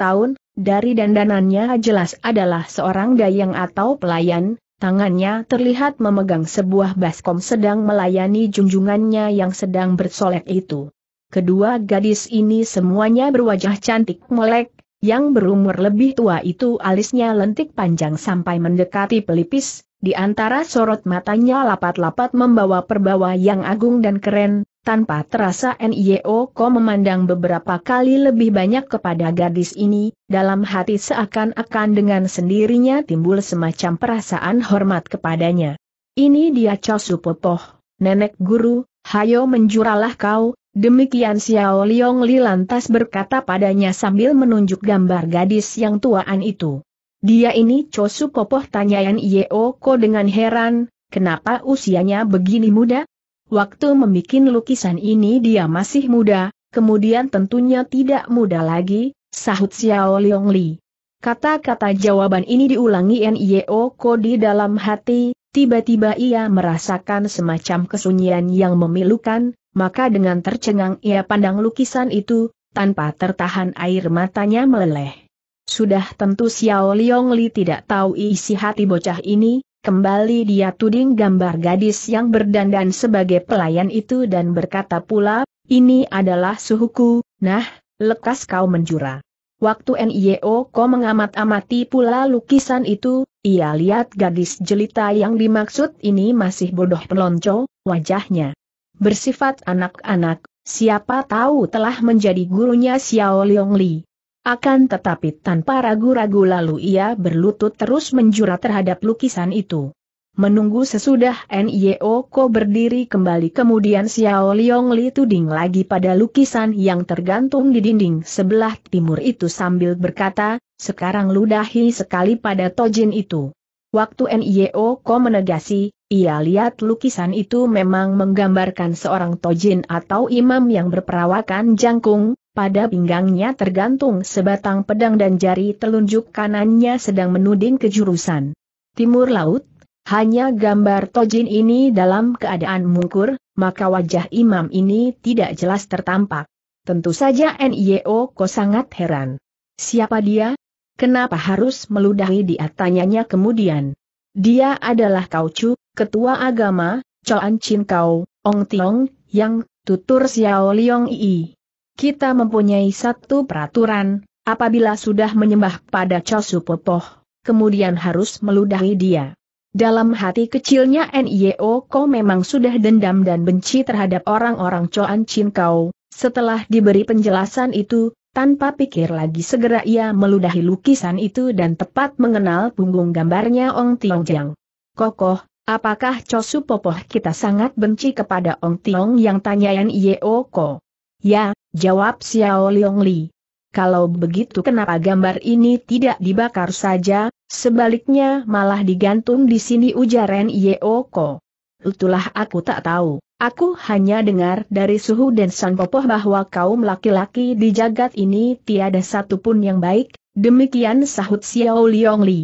tahun, dari dandanannya jelas adalah seorang dayang atau pelayan, Tangannya terlihat memegang sebuah baskom sedang melayani junjungannya yang sedang bersolek itu. Kedua gadis ini semuanya berwajah cantik molek, yang berumur lebih tua itu alisnya lentik panjang sampai mendekati pelipis, di antara sorot matanya lapat-lapat membawa perbawa yang agung dan keren, tanpa terasa NIO Ko memandang beberapa kali lebih banyak kepada gadis ini, dalam hati seakan-akan dengan sendirinya timbul semacam perasaan hormat kepadanya. Ini dia Chosu Popoh, nenek guru, hayo menjuralah kau, demikian Xiao Liong Li lantas berkata padanya sambil menunjuk gambar gadis yang tuaan itu. Dia ini Chosu Popoh tanya NIO Ko dengan heran, kenapa usianya begini muda? Waktu membuat lukisan ini dia masih muda, kemudian tentunya tidak muda lagi, sahut Xiao Liong Li. Kata-kata jawaban ini diulangi N.I.O. Ko di dalam hati, tiba-tiba ia merasakan semacam kesunyian yang memilukan, maka dengan tercengang ia pandang lukisan itu, tanpa tertahan air matanya meleleh. Sudah tentu Xiao Liong Li tidak tahu isi hati bocah ini, Kembali dia tuding gambar gadis yang berdandan sebagai pelayan itu dan berkata pula, ini adalah suhuku, nah, lekas kau menjura. Waktu NIO kau mengamat-amati pula lukisan itu, ia lihat gadis jelita yang dimaksud ini masih bodoh pelonco, wajahnya. Bersifat anak-anak, siapa tahu telah menjadi gurunya Xiao Liong Li. Akan tetapi tanpa ragu-ragu lalu ia berlutut terus menjura terhadap lukisan itu. Menunggu sesudah N.Y.O. Ko berdiri kembali kemudian Xiao Liong Li tuding lagi pada lukisan yang tergantung di dinding sebelah timur itu sambil berkata, sekarang ludahi sekali pada tojin itu. Waktu N.Y.O. Ko menegasi, ia lihat lukisan itu memang menggambarkan seorang tojin atau imam yang berperawakan jangkung, pada pinggangnya tergantung sebatang pedang dan jari telunjuk kanannya sedang menuding ke jurusan timur laut, hanya gambar Tojin ini dalam keadaan mungkur, maka wajah imam ini tidak jelas tertampak. Tentu saja NIO Ko sangat heran. Siapa dia? Kenapa harus meludahi diatanya kemudian? Dia adalah Chu, ketua agama, Choan Chin Kau, Ong Tiong, yang tutur Xiao Liong Yi kita mempunyai satu peraturan, apabila sudah menyembah pada Chosu Popoh, kemudian harus meludahi dia. Dalam hati kecilnya NIO Ko memang sudah dendam dan benci terhadap orang-orang Choan Chin Kau, setelah diberi penjelasan itu, tanpa pikir lagi segera ia meludahi lukisan itu dan tepat mengenal punggung gambarnya Ong Tiong Jiang. Kokoh, apakah Chosu Popoh kita sangat benci kepada Ong Tiong yang tanya NIO Ko? Ya, Jawab Xiao Liong Li. Kalau begitu kenapa gambar ini tidak dibakar saja, sebaliknya malah digantung di sini ujar Ren Yeoko. Itulah aku tak tahu, aku hanya dengar dari Suhu dan San Popoh bahwa kaum laki-laki di jagat ini tiada satupun yang baik, demikian sahut Xiao Liong Li.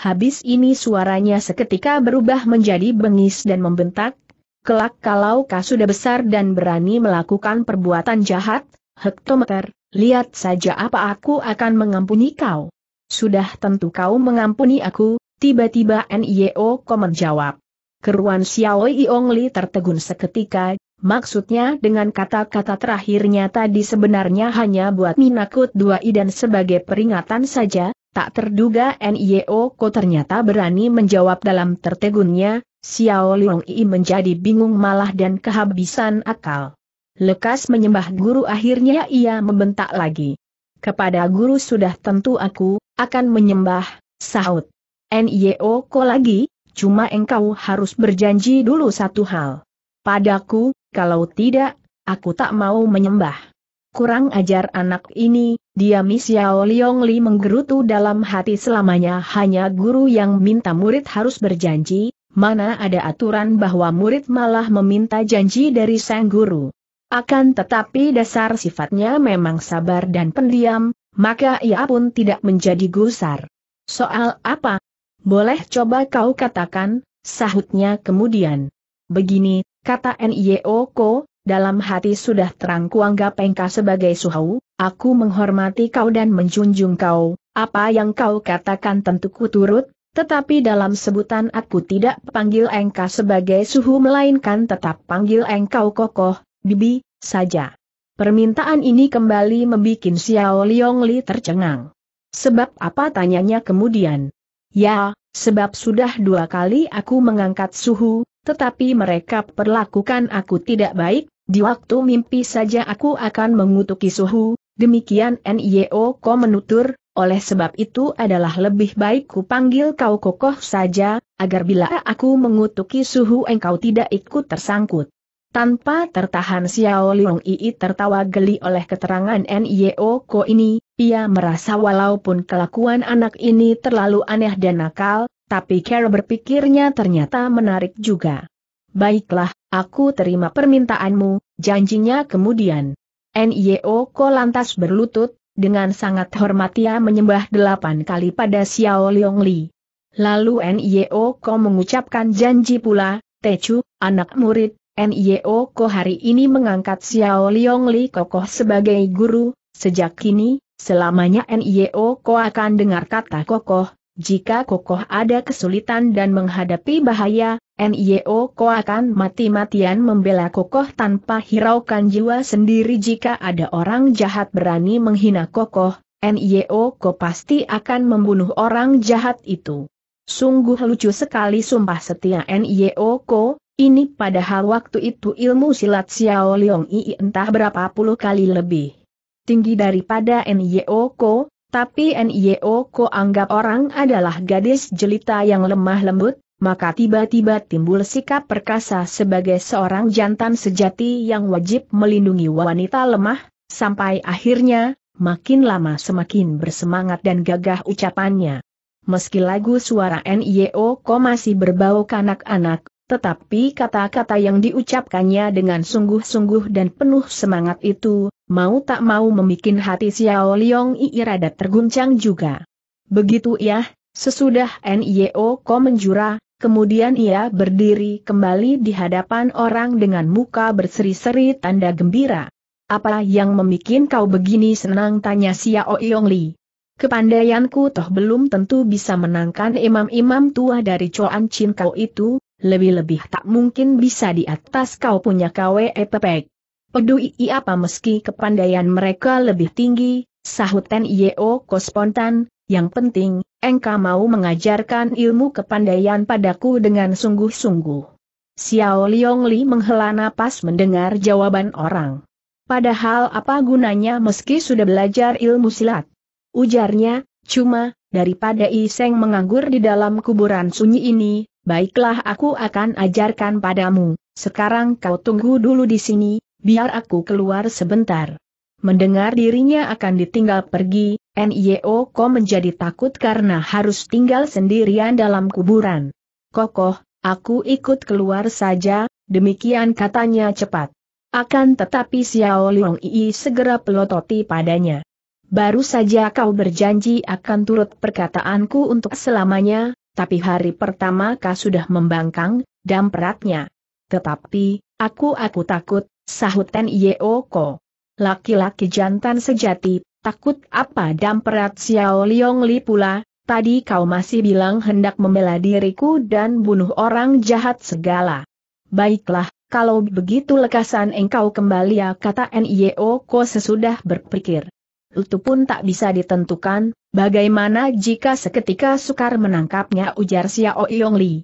Habis ini suaranya seketika berubah menjadi bengis dan membentak, Kelak kalau kau sudah besar dan berani melakukan perbuatan jahat, hektometer, lihat saja apa aku akan mengampuni kau. Sudah tentu kau mengampuni aku, tiba-tiba NIO menjawab. Keruan Xiao Iong Li tertegun seketika, maksudnya dengan kata-kata terakhirnya tadi sebenarnya hanya buat Minakut dua i dan sebagai peringatan saja, tak terduga NIO Ko ternyata berani menjawab dalam tertegunnya, Xiao Liang Yi menjadi bingung malah dan kehabisan akal. Lekas menyembah guru akhirnya ia membentak lagi. Kepada guru sudah tentu aku, akan menyembah, sahut. N.I.O. ko lagi, cuma engkau harus berjanji dulu satu hal. Padaku, kalau tidak, aku tak mau menyembah. Kurang ajar anak ini, Dia Miss Xiao Liong Li menggerutu dalam hati selamanya hanya guru yang minta murid harus berjanji, mana ada aturan bahwa murid malah meminta janji dari sang guru. Akan tetapi dasar sifatnya memang sabar dan pendiam, maka ia pun tidak menjadi gusar. Soal apa? Boleh coba kau katakan, sahutnya kemudian. Begini, kata Nyeoko, dalam hati sudah terang kuanggap engkau sebagai suhau, aku menghormati kau dan menjunjung kau, apa yang kau katakan tentu kuturut, tetapi dalam sebutan aku tidak panggil engkau sebagai suhu melainkan tetap panggil engkau kokoh, bibi, saja. Permintaan ini kembali membuat Xiao Liong Li tercengang. Sebab apa tanyanya kemudian? Ya, sebab sudah dua kali aku mengangkat suhu, tetapi mereka perlakukan aku tidak baik, di waktu mimpi saja aku akan mengutuki suhu, demikian NIO Ko menutur, oleh sebab itu adalah lebih baik ku panggil kau kokoh saja, agar bila aku mengutuki suhu engkau tidak ikut tersangkut. Tanpa tertahan Xiao Liong Ii tertawa geli oleh keterangan N.I.O. Ko ini, ia merasa walaupun kelakuan anak ini terlalu aneh dan nakal, tapi cara berpikirnya ternyata menarik juga. Baiklah, aku terima permintaanmu, janjinya kemudian. N.I.O. Ko lantas berlutut, dengan sangat hormat ia menyembah delapan kali pada Xiao Liong Li. Lalu Nio Ko mengucapkan janji pula, Techu, anak murid, Nio Ko hari ini mengangkat Xiao Liong Li kokoh sebagai guru, sejak kini, selamanya Nio Ko akan dengar kata kokoh, jika kokoh ada kesulitan dan menghadapi bahaya, NIO Ko akan mati-matian membela kokoh tanpa hiraukan jiwa sendiri jika ada orang jahat berani menghina kokoh, NIO Ko pasti akan membunuh orang jahat itu. Sungguh lucu sekali sumpah setia NIO Ko, ini padahal waktu itu ilmu silat Xiao Leong Yi entah berapa puluh kali lebih tinggi daripada NIO Ko, tapi NIO Ko anggap orang adalah gadis jelita yang lemah lembut, maka tiba-tiba timbul sikap perkasa sebagai seorang jantan sejati yang wajib melindungi wanita lemah, sampai akhirnya, makin lama semakin bersemangat dan gagah ucapannya. Meski lagu suara NIO Ko masih berbau kanak-anak, tetapi kata-kata yang diucapkannya dengan sungguh-sungguh dan penuh semangat itu, mau tak mau memikin hati Xiao Liong irada rada terguncang juga. Begitu ya, sesudah NIO Ko menjura, kemudian ia berdiri kembali di hadapan orang dengan muka berseri-seri tanda gembira. Apa yang memikin kau begini senang tanya Xiao Liong Li. Kepandaianku toh belum tentu bisa menangkan imam-imam tua dari Coan Chin kau itu, lebih-lebih tak mungkin bisa di atas kau punya KWEPPK. Peduli apa meski kepandaian mereka lebih tinggi, sahut Ten Yeo Ko yang penting, engkau mau mengajarkan ilmu kepandaian padaku dengan sungguh-sungguh. Xiao Liong menghela napas mendengar jawaban orang. Padahal apa gunanya meski sudah belajar ilmu silat? Ujarnya, cuma, daripada Iseng menganggur di dalam kuburan sunyi ini, baiklah aku akan ajarkan padamu, sekarang kau tunggu dulu di sini, biar aku keluar sebentar. Mendengar dirinya akan ditinggal pergi, NIO Ko menjadi takut karena harus tinggal sendirian dalam kuburan. Kokoh, aku ikut keluar saja, demikian katanya cepat. Akan tetapi Xiao Long Yi segera pelototi padanya. Baru saja kau berjanji akan turut perkataanku untuk selamanya, tapi hari pertama kau sudah membangkang, dan peratnya. Tetapi, aku-aku takut, Sahut Ten Ko, Laki-laki jantan sejati, takut apa damperat Xiao Liong Li pula, tadi kau masih bilang hendak membela diriku dan bunuh orang jahat segala. Baiklah, kalau begitu lekasan engkau kembali ya kata Ko sesudah berpikir. Itu pun tak bisa ditentukan, bagaimana jika seketika sukar menangkapnya ujar Xiao Liong Li.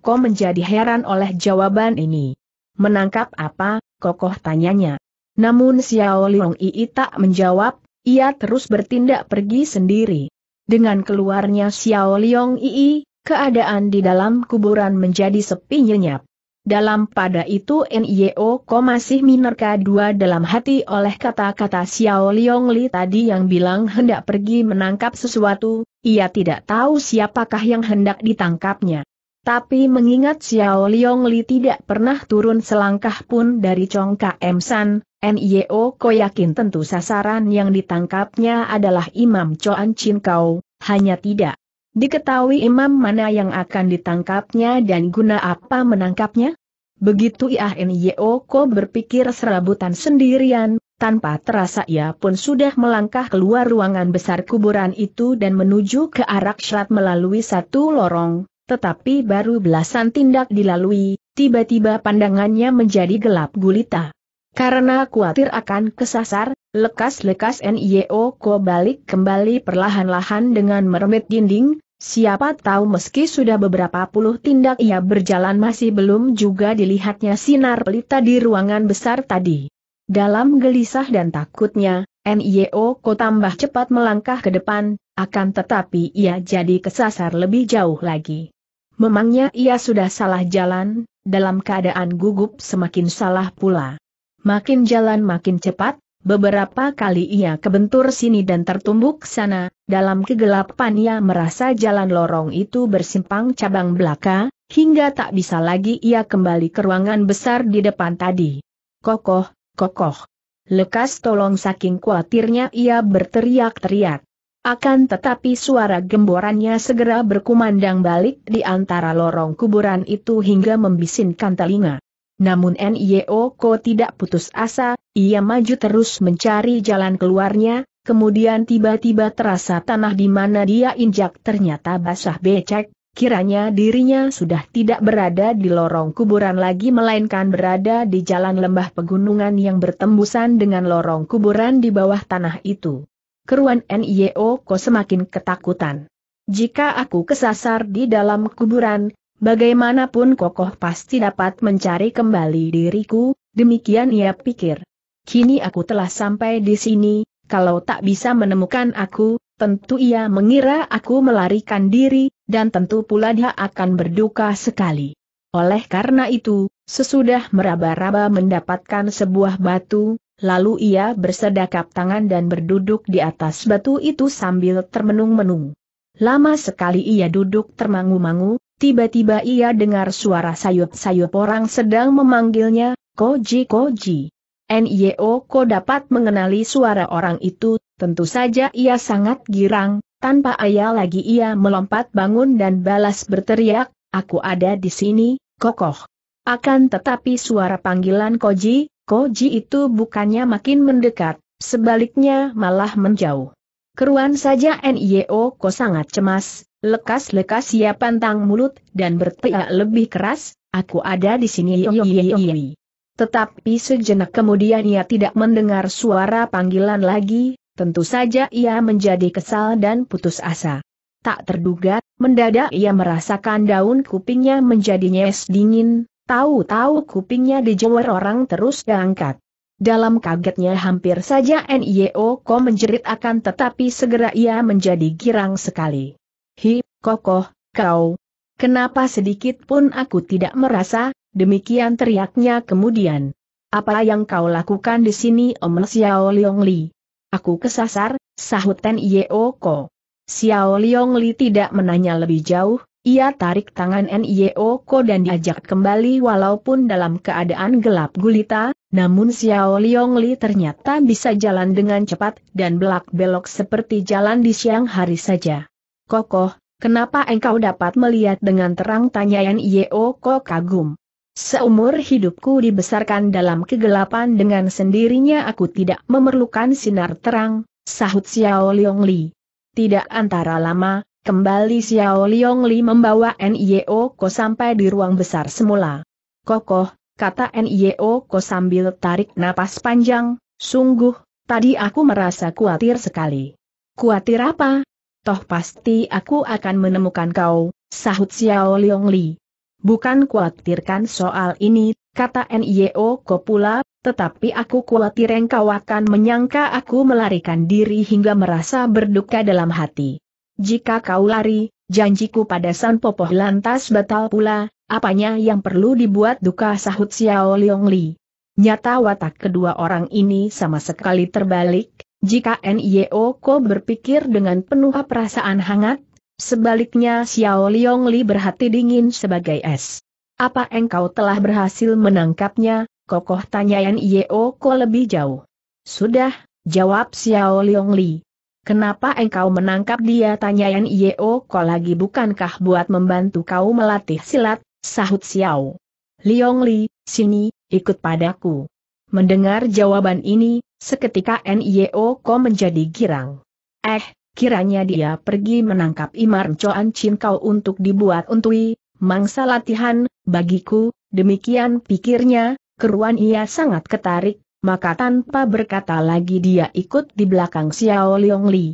Ko menjadi heran oleh jawaban ini. Menangkap apa? Kokoh tanyanya. Namun Xiao Liang Ii tak menjawab, ia terus bertindak pergi sendiri. Dengan keluarnya Xiao Liang Ii, keadaan di dalam kuburan menjadi sepi nyenyap. Dalam pada itu NIO masih minerka dua dalam hati oleh kata-kata Xiao Liang Li tadi yang bilang hendak pergi menangkap sesuatu, ia tidak tahu siapakah yang hendak ditangkapnya. Tapi mengingat Xiao Liong Li tidak pernah turun selangkah pun dari Chongka M. San, NIO Ko yakin tentu sasaran yang ditangkapnya adalah Imam Choan Chin Kau, hanya tidak diketahui imam mana yang akan ditangkapnya dan guna apa menangkapnya? Begitu ia Nio Ko berpikir serabutan sendirian, tanpa terasa ia pun sudah melangkah keluar ruangan besar kuburan itu dan menuju ke arah syarat melalui satu lorong, tetapi baru belasan tindak dilalui, tiba-tiba pandangannya menjadi gelap gulita. Karena khawatir akan kesasar, lekas-lekas NIO Ko balik kembali perlahan-lahan dengan meremit dinding, siapa tahu meski sudah beberapa puluh tindak ia berjalan masih belum juga dilihatnya sinar pelita di ruangan besar tadi. Dalam gelisah dan takutnya, NIO Ko tambah cepat melangkah ke depan, akan tetapi ia jadi kesasar lebih jauh lagi. Memangnya ia sudah salah jalan, dalam keadaan gugup semakin salah pula. Makin jalan makin cepat, beberapa kali ia kebentur sini dan tertumbuk sana, dalam kegelapan ia merasa jalan lorong itu bersimpang cabang belaka, hingga tak bisa lagi ia kembali ke ruangan besar di depan tadi. Kokoh, kokoh. Lekas tolong saking khawatirnya ia berteriak-teriak. Akan tetapi suara gemborannya segera berkumandang balik di antara lorong kuburan itu hingga membisinkan telinga. Namun N.I.O. Ko tidak putus asa, ia maju terus mencari jalan keluarnya, kemudian tiba-tiba terasa tanah di mana dia injak ternyata basah becek, kiranya dirinya sudah tidak berada di lorong kuburan lagi melainkan berada di jalan lembah pegunungan yang bertembusan dengan lorong kuburan di bawah tanah itu keruan NIO Ko semakin ketakutan. Jika aku kesasar di dalam kuburan, bagaimanapun kokoh pasti dapat mencari kembali diriku, demikian ia pikir. Kini aku telah sampai di sini, kalau tak bisa menemukan aku, tentu ia mengira aku melarikan diri, dan tentu pula dia akan berduka sekali. Oleh karena itu, sesudah meraba-raba mendapatkan sebuah batu, lalu ia bersedakap tangan dan berduduk di atas batu itu sambil termenung-menung. Lama sekali ia duduk termangu-mangu, tiba-tiba ia dengar suara sayup-sayup orang sedang memanggilnya, Koji Koji. Nyo Ko dapat mengenali suara orang itu, tentu saja ia sangat girang, tanpa ayah lagi ia melompat bangun dan balas berteriak, aku ada di sini, kokoh. Akan tetapi suara panggilan Koji, Koji itu bukannya makin mendekat, sebaliknya malah menjauh. Keruan saja NIO Ko sangat cemas, lekas-lekas ia pantang mulut dan berteriak lebih keras, aku ada di sini yoyoyoyoyoy. Tetapi sejenak kemudian ia tidak mendengar suara panggilan lagi, tentu saja ia menjadi kesal dan putus asa. Tak terduga, mendadak ia merasakan daun kupingnya menjadi nyes dingin, Tahu-tahu kupingnya dijewer orang terus diangkat. Dalam kagetnya hampir saja NIO Ko menjerit akan tetapi segera ia menjadi girang sekali. Hi, kokoh, kau. Kenapa sedikit pun aku tidak merasa, demikian teriaknya kemudian. Apa yang kau lakukan di sini Om Xiao Liong Li? Aku kesasar, sahut NIO Ko. Xiao Liong Li tidak menanya lebih jauh, ia tarik tangan Nio Ko dan diajak kembali walaupun dalam keadaan gelap gulita, namun Xiao Liong Li ternyata bisa jalan dengan cepat dan belak-belok seperti jalan di siang hari saja. Kokoh, kenapa engkau dapat melihat dengan terang tanya Nio Ko kagum. Seumur hidupku dibesarkan dalam kegelapan dengan sendirinya aku tidak memerlukan sinar terang, sahut Xiao Liong Li. Tidak antara lama, Kembali Xiao Li membawa Nio Ko sampai di ruang besar semula. Kokoh, kata Nio Ko sambil tarik napas panjang, sungguh, tadi aku merasa khawatir sekali. Khawatir apa? Toh pasti aku akan menemukan kau, sahut Xiao Li. Bukan khawatirkan soal ini, kata Nio Ko pula, tetapi aku khawatir engkau akan menyangka aku melarikan diri hingga merasa berduka dalam hati. Jika kau lari, janjiku pada San Popoh lantas batal pula, apanya yang perlu dibuat duka sahut Xiao Leong Li. Nyata watak kedua orang ini sama sekali terbalik, jika N.Y.O. Ko berpikir dengan penuh perasaan hangat, sebaliknya Xiao Liong Li berhati dingin sebagai es. Apa engkau telah berhasil menangkapnya, kokoh tanya N.Y.O. Ko lebih jauh. Sudah, jawab Xiao Liong Li. Kenapa engkau menangkap dia? Tanya Yan Yeo kau lagi bukankah buat membantu kau melatih silat, sahut Xiao. Liong Li, sini, ikut padaku. Mendengar jawaban ini, seketika Nio kau menjadi girang. Eh, kiranya dia pergi menangkap Imar Choan Chin kau untuk dibuat untui, mangsa latihan, bagiku, demikian pikirnya, keruan ia sangat ketarik, maka tanpa berkata lagi dia ikut di belakang Xiao Liong Li.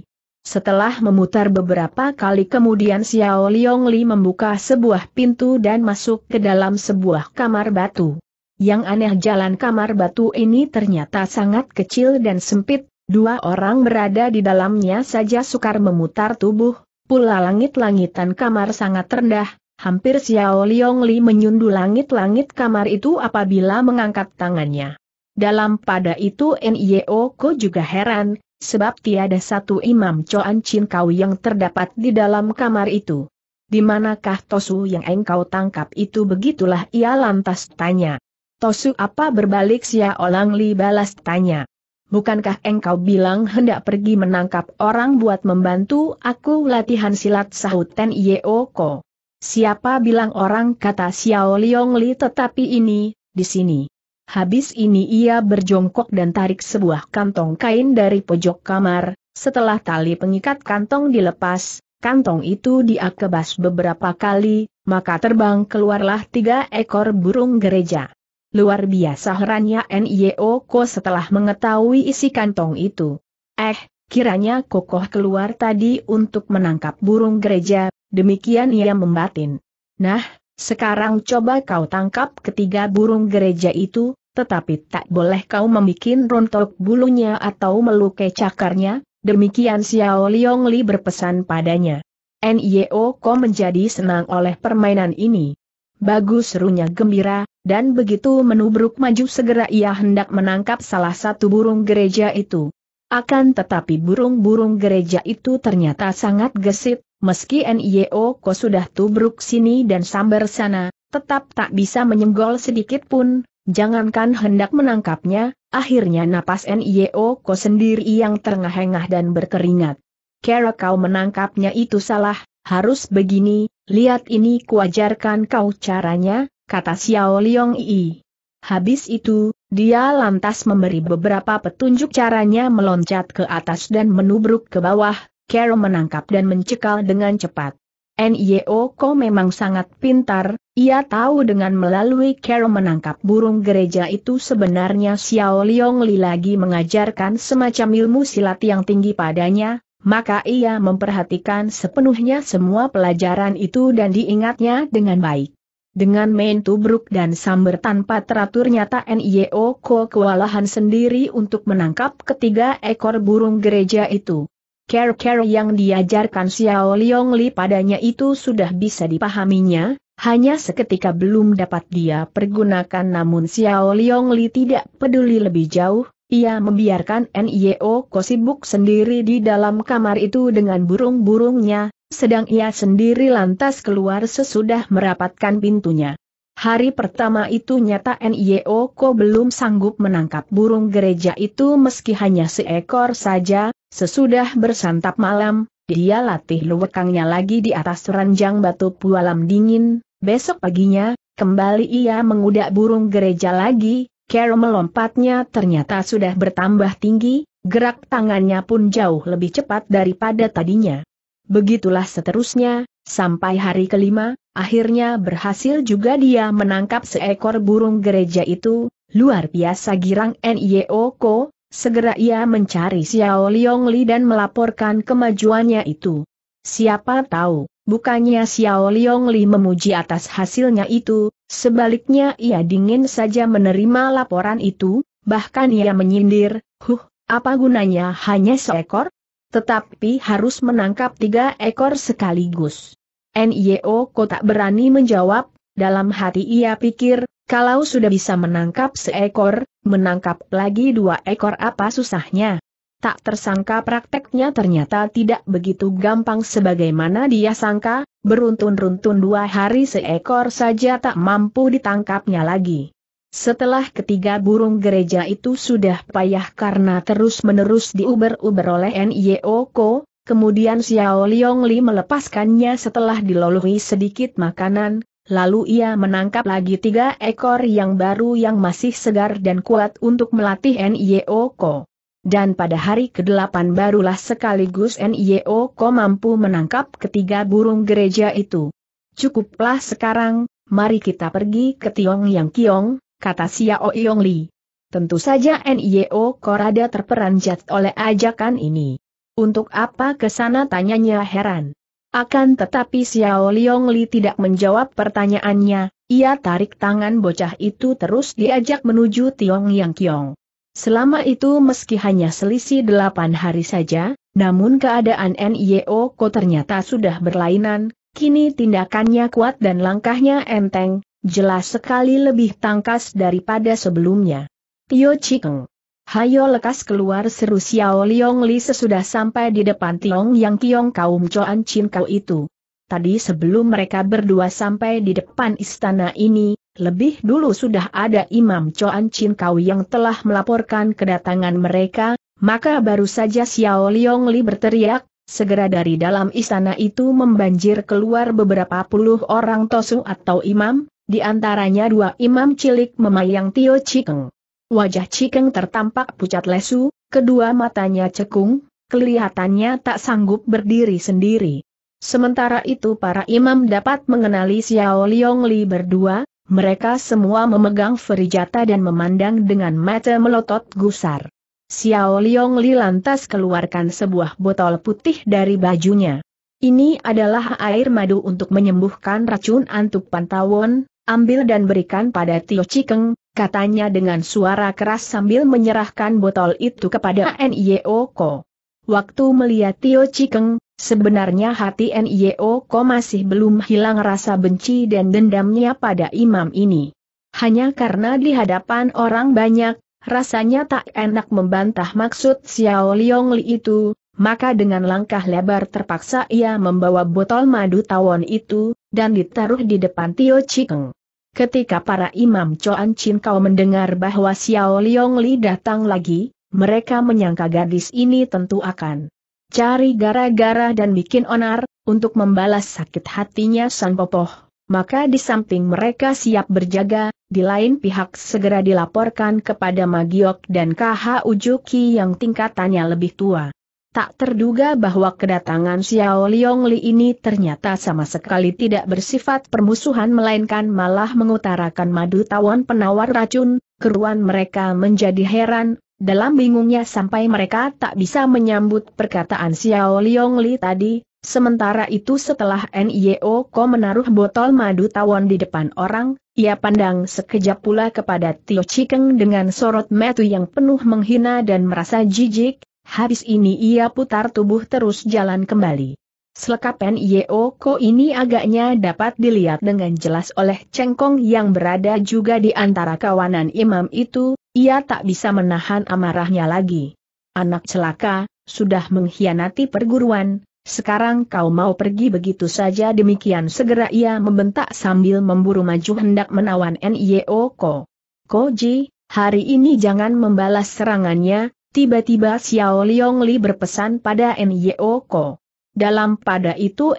Setelah memutar beberapa kali kemudian Xiao Liong Li membuka sebuah pintu dan masuk ke dalam sebuah kamar batu. Yang aneh jalan kamar batu ini ternyata sangat kecil dan sempit, dua orang berada di dalamnya saja sukar memutar tubuh, pula langit-langitan kamar sangat rendah, hampir Xiao Liong Li menyundul langit-langit kamar itu apabila mengangkat tangannya. Dalam pada itu Nio Ko juga heran, sebab tiada satu imam Coan Chin Kau yang terdapat di dalam kamar itu. Di manakah Tosu yang engkau tangkap itu begitulah ia lantas tanya. Tosu apa berbalik Sia Olang Li balas tanya. Bukankah engkau bilang hendak pergi menangkap orang buat membantu aku latihan silat sahut Ten Yeo Ko? Siapa bilang orang kata Xiao Liong Li tetapi ini, di sini. Habis ini ia berjongkok dan tarik sebuah kantong kain dari pojok kamar, setelah tali pengikat kantong dilepas, kantong itu diakebas beberapa kali, maka terbang keluarlah tiga ekor burung gereja. Luar biasa herannya NIO Ko setelah mengetahui isi kantong itu. Eh, kiranya kokoh keluar tadi untuk menangkap burung gereja, demikian ia membatin. Nah, sekarang coba kau tangkap ketiga burung gereja itu, tetapi tak boleh kau membuat rontok bulunya atau melukai cakarnya, demikian Xiao Li berpesan padanya. NIO Ko menjadi senang oleh permainan ini. Bagus serunya gembira, dan begitu menubruk maju segera ia hendak menangkap salah satu burung gereja itu. Akan tetapi burung-burung gereja itu ternyata sangat gesit, Meski NIO Ko sudah tubruk sini dan sambar sana, tetap tak bisa menyenggol sedikit pun, jangankan hendak menangkapnya, akhirnya napas NIO Ko sendiri yang terengah-engah dan berkeringat. Kera kau menangkapnya itu salah, harus begini, lihat ini kuajarkan kau caranya, kata Xiao Liong Yi. Habis itu, dia lantas memberi beberapa petunjuk caranya meloncat ke atas dan menubruk ke bawah, Carol menangkap dan mencekal dengan cepat. NIO Ko memang sangat pintar, ia tahu dengan melalui Carol menangkap burung gereja itu sebenarnya Xiao Liong Li lagi mengajarkan semacam ilmu silat yang tinggi padanya, maka ia memperhatikan sepenuhnya semua pelajaran itu dan diingatnya dengan baik. Dengan main tubruk dan samber tanpa teratur nyata NIO Ko kewalahan sendiri untuk menangkap ketiga ekor burung gereja itu care-care yang diajarkan Xiao Liong Li padanya itu sudah bisa dipahaminya, hanya seketika belum dapat dia pergunakan namun Xiao Liong Li tidak peduli lebih jauh, ia membiarkan NIO e Ko sibuk sendiri di dalam kamar itu dengan burung-burungnya, sedang ia sendiri lantas keluar sesudah merapatkan pintunya. Hari pertama itu nyata NIO e Ko belum sanggup menangkap burung gereja itu meski hanya seekor saja, Sesudah bersantap malam, dia latih luwekangnya lagi di atas ranjang batu pualam dingin, besok paginya, kembali ia mengudak burung gereja lagi, Carol melompatnya ternyata sudah bertambah tinggi, gerak tangannya pun jauh lebih cepat daripada tadinya. Begitulah seterusnya, sampai hari kelima, akhirnya berhasil juga dia menangkap seekor burung gereja itu, luar biasa girang N.I.O.Ko, segera ia mencari Xiao Liong Li dan melaporkan kemajuannya itu. Siapa tahu, bukannya Xiao Liong Li memuji atas hasilnya itu, sebaliknya ia dingin saja menerima laporan itu, bahkan ia menyindir, huh, apa gunanya hanya seekor? Tetapi harus menangkap tiga ekor sekaligus. NIO kok tak berani menjawab, dalam hati ia pikir, kalau sudah bisa menangkap seekor, menangkap lagi dua ekor apa susahnya? Tak tersangka prakteknya ternyata tidak begitu gampang sebagaimana dia sangka, beruntun-runtun dua hari seekor saja tak mampu ditangkapnya lagi. Setelah ketiga burung gereja itu sudah payah karena terus-menerus diuber-uber oleh N.Y.O. Ko, kemudian Xiao Liong Li melepaskannya setelah dilolohi sedikit makanan, Lalu ia menangkap lagi tiga ekor yang baru yang masih segar dan kuat untuk melatih Ko. Dan pada hari ke-8 barulah sekaligus Ko mampu menangkap ketiga burung gereja itu. Cukuplah sekarang, mari kita pergi ke Tiong Yang Kiong, kata Xiao Yong Li. Tentu saja Ko rada terperanjat oleh ajakan ini. Untuk apa ke sana tanyanya heran. Akan tetapi Xiao Liong Li tidak menjawab pertanyaannya, ia tarik tangan bocah itu terus diajak menuju Tiong Yang Kiong. Selama itu meski hanya selisih delapan hari saja, namun keadaan NIO Ko ternyata sudah berlainan, kini tindakannya kuat dan langkahnya enteng, jelas sekali lebih tangkas daripada sebelumnya. Tio Chikeng Hayo lekas keluar seru Xiao Liong Li sesudah sampai di depan Tiong Yang Kiong kaum Coan Chin Kau itu. Tadi sebelum mereka berdua sampai di depan istana ini, lebih dulu sudah ada Imam Coan Chin Kau yang telah melaporkan kedatangan mereka, maka baru saja Xiao Liong Li berteriak, segera dari dalam istana itu membanjir keluar beberapa puluh orang tosu atau imam, di antaranya dua imam cilik memayang Tio Chikeng. Wajah Cikeng tertampak pucat lesu, kedua matanya cekung, kelihatannya tak sanggup berdiri sendiri. Sementara itu para imam dapat mengenali Xiao Liong Li berdua, mereka semua memegang ferijata dan memandang dengan mata melotot gusar. Xiao Liong Li lantas keluarkan sebuah botol putih dari bajunya. Ini adalah air madu untuk menyembuhkan racun antuk pantawon, Ambil dan berikan pada Tio Cikeng, katanya dengan suara keras sambil menyerahkan botol itu kepada Nioko. Waktu melihat Tio Cikeng, sebenarnya hati Nioko masih belum hilang rasa benci dan dendamnya pada imam ini. Hanya karena di hadapan orang banyak, rasanya tak enak membantah maksud Xiao Liong Li itu, maka dengan langkah lebar terpaksa ia membawa botol madu tawon itu, dan ditaruh di depan Tio Cikeng. Ketika para imam Choan Chin kau mendengar bahwa Xiao Liong Li datang lagi, mereka menyangka gadis ini tentu akan cari gara-gara dan bikin onar, untuk membalas sakit hatinya Sang Popoh. Maka di samping mereka siap berjaga, di lain pihak segera dilaporkan kepada Magiok dan KH Ujuki yang tingkatannya lebih tua. Tak terduga bahwa kedatangan Xiao Liong Li ini ternyata sama sekali tidak bersifat permusuhan melainkan malah mengutarakan madu tawon penawar racun, keruan mereka menjadi heran, dalam bingungnya sampai mereka tak bisa menyambut perkataan Xiao Liong Li tadi, sementara itu setelah NIO Ko menaruh botol madu tawon di depan orang, ia pandang sekejap pula kepada Tio Chikeng dengan sorot metu yang penuh menghina dan merasa jijik, Habis ini ia putar tubuh terus jalan kembali. Selekapan Yeoko ini agaknya dapat dilihat dengan jelas oleh Cengkong yang berada juga di antara kawanan imam itu, ia tak bisa menahan amarahnya lagi. Anak celaka, sudah mengkhianati perguruan, sekarang kau mau pergi begitu saja demikian segera ia membentak sambil memburu maju hendak menawan Ko. Koji, hari ini jangan membalas serangannya, tiba-tiba Xiao Li berpesan pada Ko. Dalam pada itu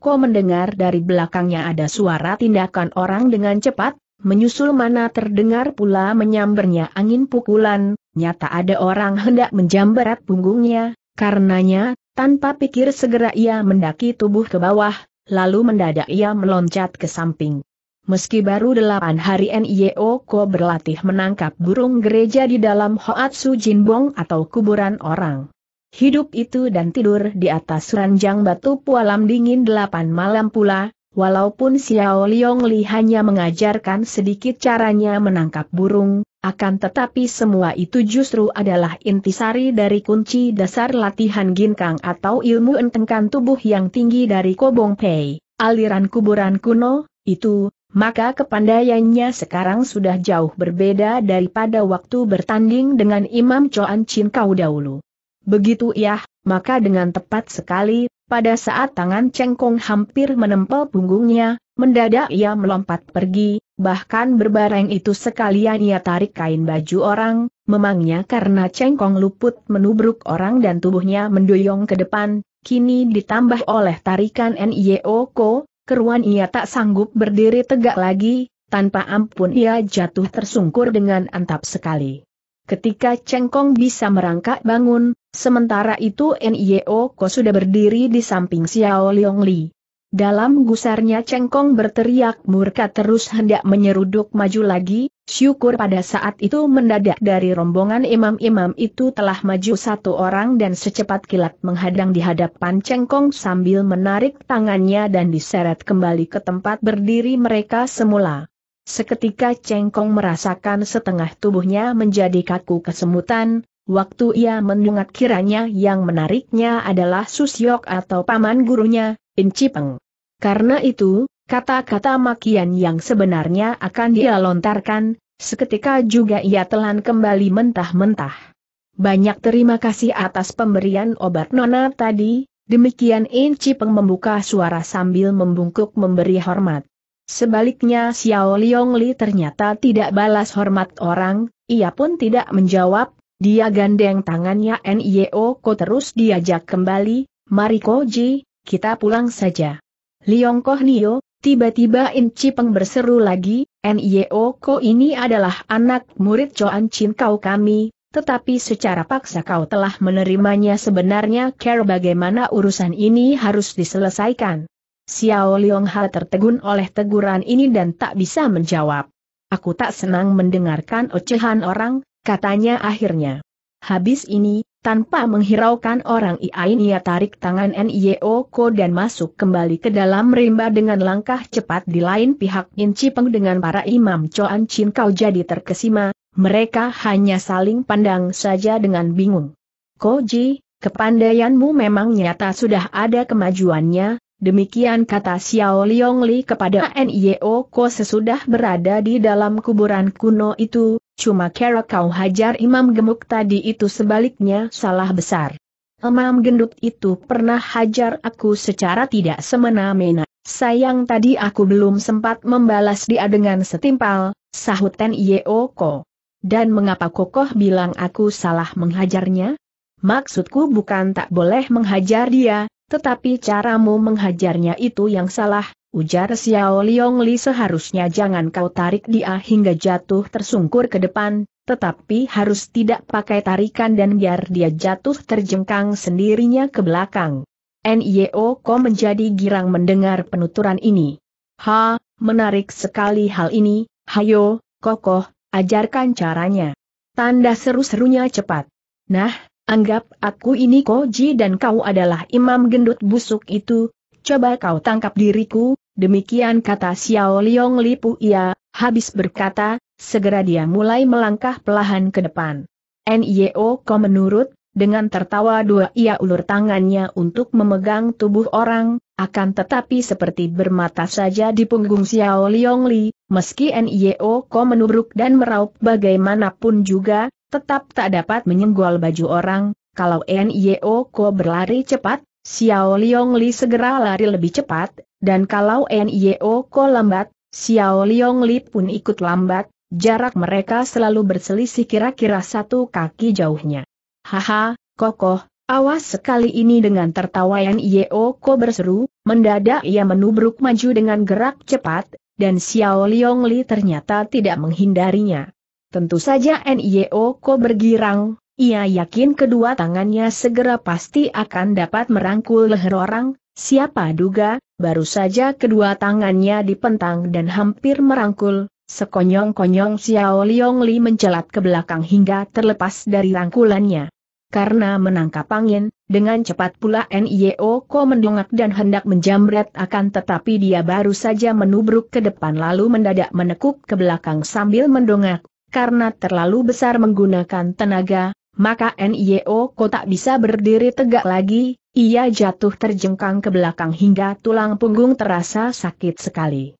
Ko mendengar dari belakangnya ada suara tindakan orang dengan cepat, menyusul mana terdengar pula menyambernya angin pukulan, nyata ada orang hendak menjamberat punggungnya, karenanya, tanpa pikir segera ia mendaki tubuh ke bawah, lalu mendadak ia meloncat ke samping. Meski baru delapan hari NIO Ko berlatih menangkap burung gereja di dalam Hoatsu Jinbong atau kuburan orang. Hidup itu dan tidur di atas ranjang batu pualam dingin delapan malam pula, walaupun Xiao Liong Li hanya mengajarkan sedikit caranya menangkap burung, akan tetapi semua itu justru adalah intisari dari kunci dasar latihan ginkang atau ilmu entengkan tubuh yang tinggi dari Kobong Pei, aliran kuburan kuno, itu, maka kepandaiannya sekarang sudah jauh berbeda daripada waktu bertanding dengan Imam Choan Chin Kau dahulu. Begitu ya, maka dengan tepat sekali, pada saat tangan cengkong hampir menempel punggungnya, mendadak ia melompat pergi, bahkan berbareng itu sekalian ia tarik kain baju orang, memangnya karena cengkong luput menubruk orang dan tubuhnya mendoyong ke depan, kini ditambah oleh tarikan N.Y.O.Ko, keruan ia tak sanggup berdiri tegak lagi, tanpa ampun ia jatuh tersungkur dengan antap sekali. Ketika Cengkong bisa merangkak bangun, sementara itu NIO oh Ko sudah berdiri di samping Xiao Leong Li. Dalam gusarnya Cengkong berteriak murka terus hendak menyeruduk maju lagi, Syukur pada saat itu mendadak dari rombongan imam-imam itu telah maju satu orang dan secepat kilat menghadang di hadapan cengkong sambil menarik tangannya dan diseret kembali ke tempat berdiri mereka semula. Seketika cengkong merasakan setengah tubuhnya menjadi kaku kesemutan, waktu ia menyengat kiranya yang menariknya adalah Susyok atau paman gurunya, Incipeng. Karena itu, Kata-kata makian yang sebenarnya akan dia lontarkan, seketika juga ia telan kembali mentah-mentah. Banyak terima kasih atas pemberian obat Nona tadi, demikian Inci Peng membuka suara sambil membungkuk memberi hormat. Sebaliknya Xiao Li ternyata tidak balas hormat orang, ia pun tidak menjawab, dia gandeng tangannya N.I.O. Ko terus diajak kembali, Mari Koji, kita pulang saja. Liong Koh Nio, Tiba-tiba Inci Peng berseru lagi, N.I.O. Oh, Ko ini adalah anak murid Coan Chin Kau kami, tetapi secara paksa kau telah menerimanya sebenarnya care bagaimana urusan ini harus diselesaikan. Xiao Leong Ha tertegun oleh teguran ini dan tak bisa menjawab. Aku tak senang mendengarkan ocehan orang, katanya akhirnya. Habis ini, tanpa menghiraukan orang Iain ia tarik tangan Nio Ko dan masuk kembali ke dalam rimba dengan langkah cepat di lain pihak Inci Peng dengan para imam Coan Chin Kau jadi terkesima, mereka hanya saling pandang saja dengan bingung. Koji, kepandaianmu memang nyata sudah ada kemajuannya, demikian kata Xiao Liong Li kepada Nio Ko sesudah berada di dalam kuburan kuno itu, Cuma kera kau hajar imam gemuk tadi itu sebaliknya salah besar. Imam gendut itu pernah hajar aku secara tidak semena-mena. Sayang tadi aku belum sempat membalas dia dengan setimpal, sahut Ten Yeoko. Dan mengapa kokoh bilang aku salah menghajarnya? Maksudku bukan tak boleh menghajar dia, tetapi caramu menghajarnya itu yang salah, Ujar Xiao Liong Li seharusnya jangan kau tarik dia hingga jatuh tersungkur ke depan, tetapi harus tidak pakai tarikan dan biar dia jatuh terjengkang sendirinya ke belakang. Nio Ko menjadi girang mendengar penuturan ini. Ha, menarik sekali hal ini, hayo, kokoh, ajarkan caranya. Tanda seru-serunya cepat. Nah, anggap aku ini Koji dan kau adalah imam gendut busuk itu, coba kau tangkap diriku, Demikian kata Xiao Liong Lipu ia, habis berkata, segera dia mulai melangkah perlahan ke depan. N.I.O. Ko menurut, dengan tertawa dua ia ulur tangannya untuk memegang tubuh orang, akan tetapi seperti bermata saja di punggung Xiao Liong Li, meski N.I.O. Ko menubruk dan meraup bagaimanapun juga, tetap tak dapat menyenggol baju orang, kalau N.I.O. Ko berlari cepat, Xiao Liong Li segera lari lebih cepat, dan kalau Nio Ko lambat, Xiao Liong Li pun ikut lambat, jarak mereka selalu berselisih kira-kira satu kaki jauhnya. Haha, kokoh, awas sekali ini dengan tertawa Nio Ko berseru, mendadak ia menubruk maju dengan gerak cepat, dan Xiao Liong Li ternyata tidak menghindarinya. Tentu saja Nio Ko bergirang, ia yakin kedua tangannya segera pasti akan dapat merangkul leher orang, siapa duga, baru saja kedua tangannya dipentang dan hampir merangkul, sekonyong-konyong Xiao Liong Li mencelat ke belakang hingga terlepas dari rangkulannya. Karena menangkap angin, dengan cepat pula NIO Ko mendongak dan hendak menjamret akan tetapi dia baru saja menubruk ke depan lalu mendadak menekuk ke belakang sambil mendongak, karena terlalu besar menggunakan tenaga, maka NIO Ko tak bisa berdiri tegak lagi, ia jatuh terjengkang ke belakang hingga tulang punggung terasa sakit sekali.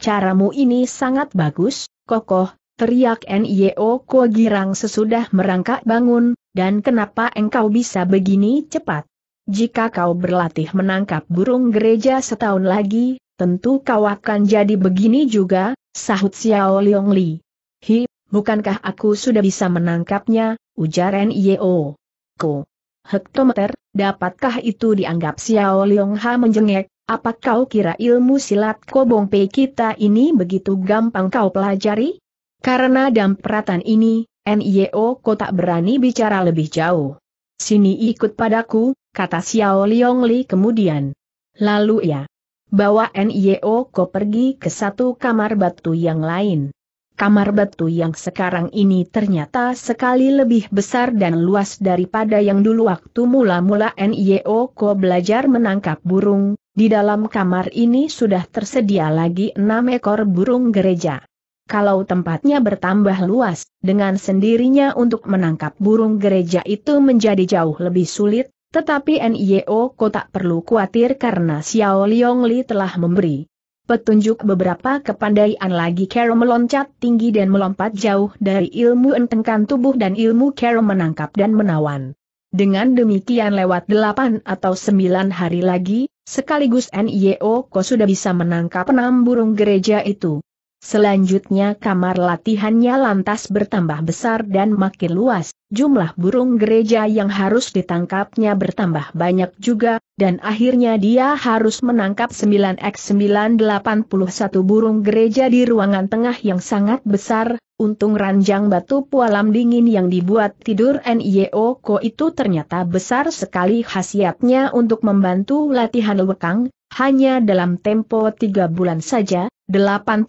Caramu ini sangat bagus, kokoh, teriak NIO Ko girang sesudah merangkak bangun, dan kenapa engkau bisa begini cepat? Jika kau berlatih menangkap burung gereja setahun lagi, tentu kau akan jadi begini juga, sahut Xiao Liong Li. Hi, bukankah aku sudah bisa menangkapnya, ujar NIO. Ko. Hektometer, dapatkah itu dianggap Xiao Liong Ha menjengek, apa kau kira ilmu silat kobong pei kita ini begitu gampang kau pelajari? Karena dampratan ini, NIO ko tak berani bicara lebih jauh. Sini ikut padaku, kata Xiao Liong Li kemudian. Lalu ya, bawa NIO ko pergi ke satu kamar batu yang lain kamar batu yang sekarang ini ternyata sekali lebih besar dan luas daripada yang dulu waktu mula-mula Nio Ko belajar menangkap burung, di dalam kamar ini sudah tersedia lagi enam ekor burung gereja. Kalau tempatnya bertambah luas, dengan sendirinya untuk menangkap burung gereja itu menjadi jauh lebih sulit, tetapi Nio Ko tak perlu khawatir karena Xiao Liongli telah memberi petunjuk beberapa kepandaian lagi Carol meloncat tinggi dan melompat jauh dari ilmu entengkan tubuh dan ilmu Carol menangkap dan menawan. Dengan demikian lewat delapan atau sembilan hari lagi, sekaligus NIO e Ko sudah bisa menangkap enam burung gereja itu. Selanjutnya kamar latihannya lantas bertambah besar dan makin luas jumlah burung gereja yang harus ditangkapnya bertambah banyak juga, dan akhirnya dia harus menangkap 9x981 burung gereja di ruangan tengah yang sangat besar, untung ranjang batu pualam dingin yang dibuat tidur Ko itu ternyata besar sekali khasiatnya untuk membantu latihan lekang, hanya dalam tempo 3 bulan saja, 81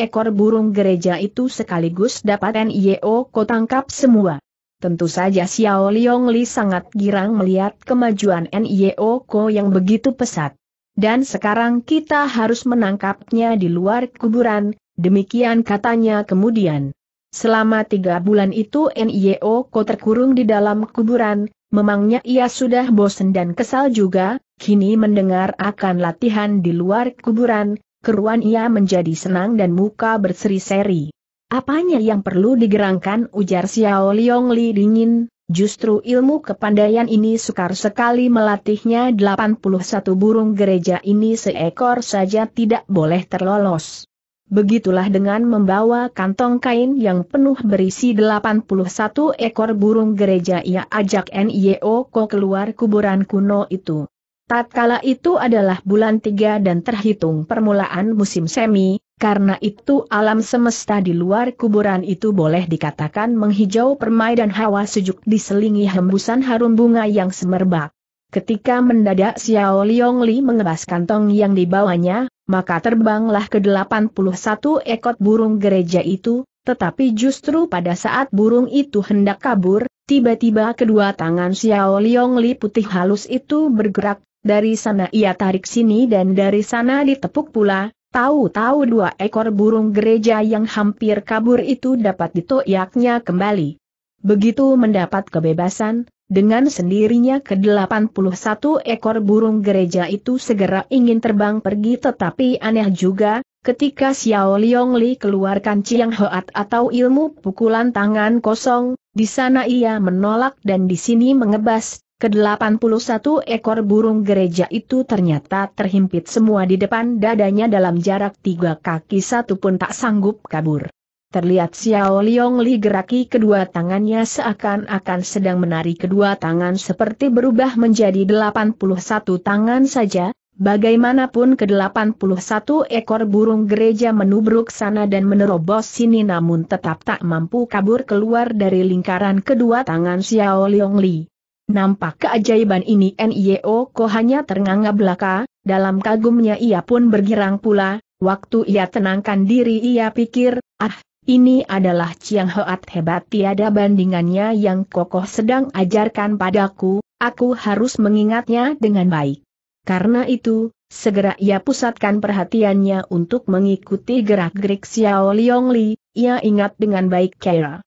ekor burung gereja itu sekaligus dapat NIO tangkap semua. Tentu saja Xiao Liong Li sangat girang melihat kemajuan NIO Ko yang begitu pesat. Dan sekarang kita harus menangkapnya di luar kuburan, demikian katanya kemudian. Selama tiga bulan itu NIO Ko terkurung di dalam kuburan, Memangnya ia sudah bosan dan kesal juga, kini mendengar akan latihan di luar kuburan, keruan ia menjadi senang dan muka berseri-seri. Apanya yang perlu digerangkan ujar Xiao Liong Li dingin, justru ilmu kepandaian ini sukar sekali melatihnya 81 burung gereja ini seekor saja tidak boleh terlolos. Begitulah dengan membawa kantong kain yang penuh berisi 81 ekor burung gereja ia ajak NIO Ko keluar kuburan kuno itu. Tatkala itu adalah bulan 3 dan terhitung permulaan musim semi, karena itu alam semesta di luar kuburan itu boleh dikatakan menghijau permai dan hawa sejuk diselingi hembusan harum bunga yang semerbak. Ketika mendadak Xiao Liong Li mengebas kantong yang dibawanya, maka terbanglah ke 81 ekor burung gereja itu, tetapi justru pada saat burung itu hendak kabur, tiba-tiba kedua tangan Xiao Liong Li putih halus itu bergerak, dari sana ia tarik sini dan dari sana ditepuk pula, Tahu-tahu dua ekor burung gereja yang hampir kabur itu dapat ditoyaknya kembali. Begitu mendapat kebebasan, dengan sendirinya ke-81 ekor burung gereja itu segera ingin terbang pergi tetapi aneh juga, ketika Xiao Liong Li keluarkan Chiang Hoat atau ilmu pukulan tangan kosong, di sana ia menolak dan di sini mengebas Kedelapan puluh satu ekor burung gereja itu ternyata terhimpit semua di depan dadanya dalam jarak tiga kaki satu pun tak sanggup kabur. Terlihat Xiao Liong Li geraki kedua tangannya seakan-akan sedang menari kedua tangan seperti berubah menjadi 81 tangan saja, bagaimanapun ke-81 ekor burung gereja menubruk sana dan menerobos sini namun tetap tak mampu kabur keluar dari lingkaran kedua tangan Xiao Liong Li. Nampak keajaiban ini N.I.O. Ko hanya ternganga belaka, dalam kagumnya ia pun bergirang pula, waktu ia tenangkan diri ia pikir, ah, ini adalah Chiang Hoat hebat tiada bandingannya yang kokoh sedang ajarkan padaku, aku harus mengingatnya dengan baik. Karena itu, segera ia pusatkan perhatiannya untuk mengikuti gerak-gerik Xiao Li, ia ingat dengan baik Kera.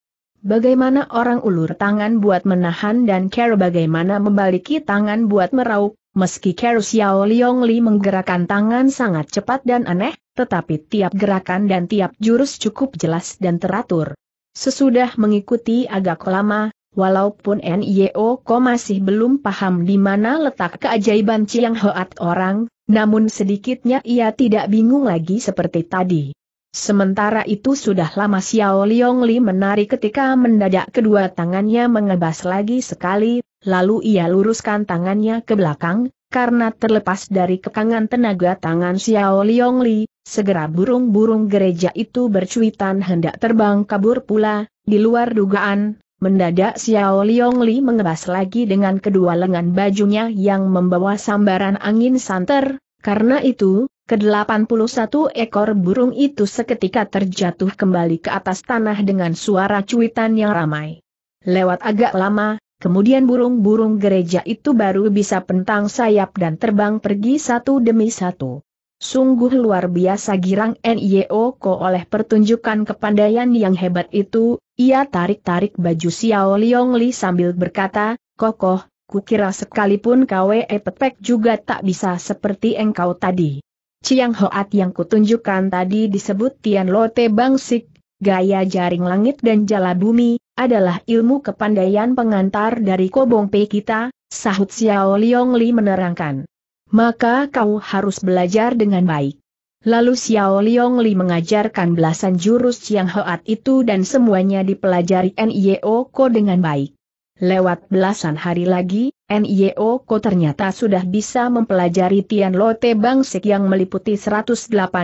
Bagaimana orang ulur tangan buat menahan dan Kero bagaimana membaliki tangan buat merauk, meski Kerus Xiao Liong Li menggerakkan tangan sangat cepat dan aneh, tetapi tiap gerakan dan tiap jurus cukup jelas dan teratur. Sesudah mengikuti agak lama, Walaupun NIO Ko masih belum paham di mana letak keajaiban Chiang Hoat orang, namun sedikitnya ia tidak bingung lagi seperti tadi. Sementara itu sudah lama Xiao Liong Li menari ketika mendadak kedua tangannya mengebas lagi sekali, lalu ia luruskan tangannya ke belakang, karena terlepas dari kekangan tenaga tangan Xiao Liong Li, segera burung-burung gereja itu bercuitan hendak terbang kabur pula, di luar dugaan, mendadak Xiao Liong Li mengebas lagi dengan kedua lengan bajunya yang membawa sambaran angin santer, karena itu, ke-81 ekor burung itu seketika terjatuh kembali ke atas tanah dengan suara cuitan yang ramai. Lewat agak lama, kemudian burung-burung gereja itu baru bisa pentang sayap dan terbang pergi satu demi satu. Sungguh luar biasa girang Ko oleh pertunjukan kepandaian yang hebat itu, ia tarik-tarik baju Xiao Liong Li sambil berkata, Kokoh, Kukira sekalipun KWE Petek juga tak bisa seperti engkau tadi. Ciang Hoat yang kutunjukkan tadi disebut Tian Lote Bangsik, gaya jaring langit dan jala bumi, adalah ilmu kepandaian pengantar dari Kobong Pei kita, sahut Xiao Liong Li menerangkan. Maka kau harus belajar dengan baik. Lalu Xiao Liong Li mengajarkan belasan jurus Ciang Hoat itu dan semuanya dipelajari NIO e Ko dengan baik. Lewat belasan hari lagi, NIO Ko ternyata sudah bisa mempelajari Tian Lote Bangsik yang meliputi 108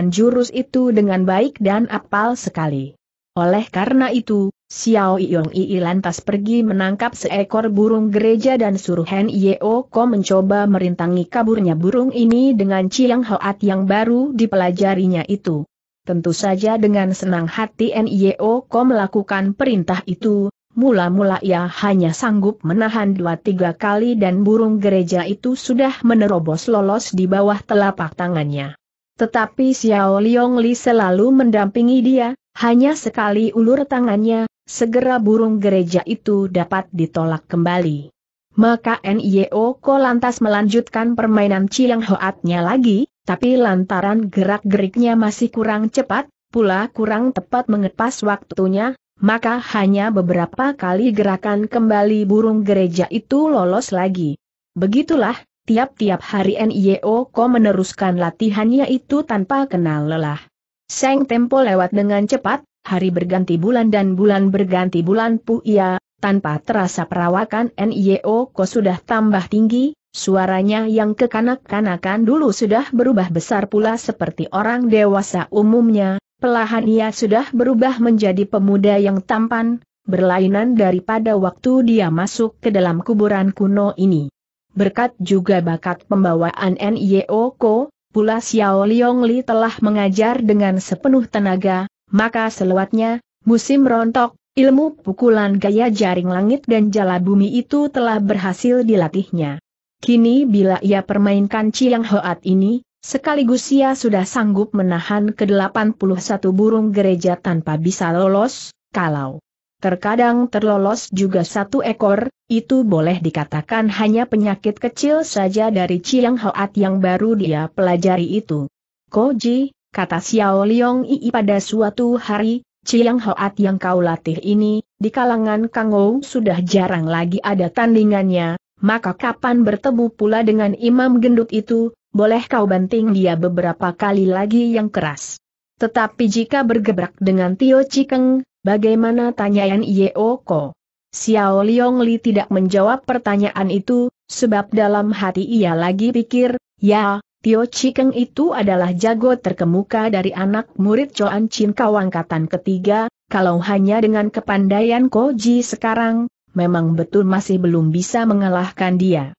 jurus itu dengan baik dan apal sekali. Oleh karena itu, Xiao Yong Yi lantas pergi menangkap seekor burung gereja dan suruh Nio Yeo Ko mencoba merintangi kaburnya burung ini dengan Chiang Hoat yang baru dipelajarinya itu. Tentu saja dengan senang hati N.I.O. Ko melakukan perintah itu, Mula-mula ia hanya sanggup menahan dua tiga kali dan burung gereja itu sudah menerobos lolos di bawah telapak tangannya. Tetapi Xiao Liong Li selalu mendampingi dia, hanya sekali ulur tangannya, segera burung gereja itu dapat ditolak kembali. Maka NIO Ko lantas melanjutkan permainan Chiang Hoatnya lagi, tapi lantaran gerak-geriknya masih kurang cepat, pula kurang tepat mengepas waktunya, maka hanya beberapa kali gerakan kembali burung gereja itu lolos lagi. Begitulah, tiap-tiap hari NIO Ko meneruskan latihannya itu tanpa kenal lelah. Seng tempo lewat dengan cepat, hari berganti bulan dan bulan berganti bulan puia, tanpa terasa perawakan NIO Ko sudah tambah tinggi, Suaranya yang kekanak-kanakan dulu sudah berubah besar pula seperti orang dewasa umumnya, Pelahan ia sudah berubah menjadi pemuda yang tampan, berlainan daripada waktu dia masuk ke dalam kuburan kuno ini. Berkat juga bakat pembawaan N.I.O. Ko, pula Xiao Liong Li telah mengajar dengan sepenuh tenaga, maka selewatnya, musim rontok, ilmu pukulan gaya jaring langit dan jala bumi itu telah berhasil dilatihnya. Kini bila ia permainkan Chiang Hoat ini, Sekaligus ia sudah sanggup menahan ke-81 burung gereja tanpa bisa lolos, kalau terkadang terlolos juga satu ekor, itu boleh dikatakan hanya penyakit kecil saja dari Chiang Hoat yang baru dia pelajari itu. Koji, kata Xiao Liong Ii pada suatu hari, Chiang Hoat yang kau latih ini, di kalangan Kangou sudah jarang lagi ada tandingannya, maka kapan bertemu pula dengan imam gendut itu, boleh kau banting dia beberapa kali lagi yang keras. Tetapi jika bergebrak dengan Tio Cikeng, bagaimana tanyaan Oko. Xiao Liong Li tidak menjawab pertanyaan itu, sebab dalam hati ia lagi pikir, ya, Tio Cikeng itu adalah jago terkemuka dari anak murid Choan Chin Kau angkatan ketiga, kalau hanya dengan kepandaian Koji sekarang, memang betul masih belum bisa mengalahkan dia.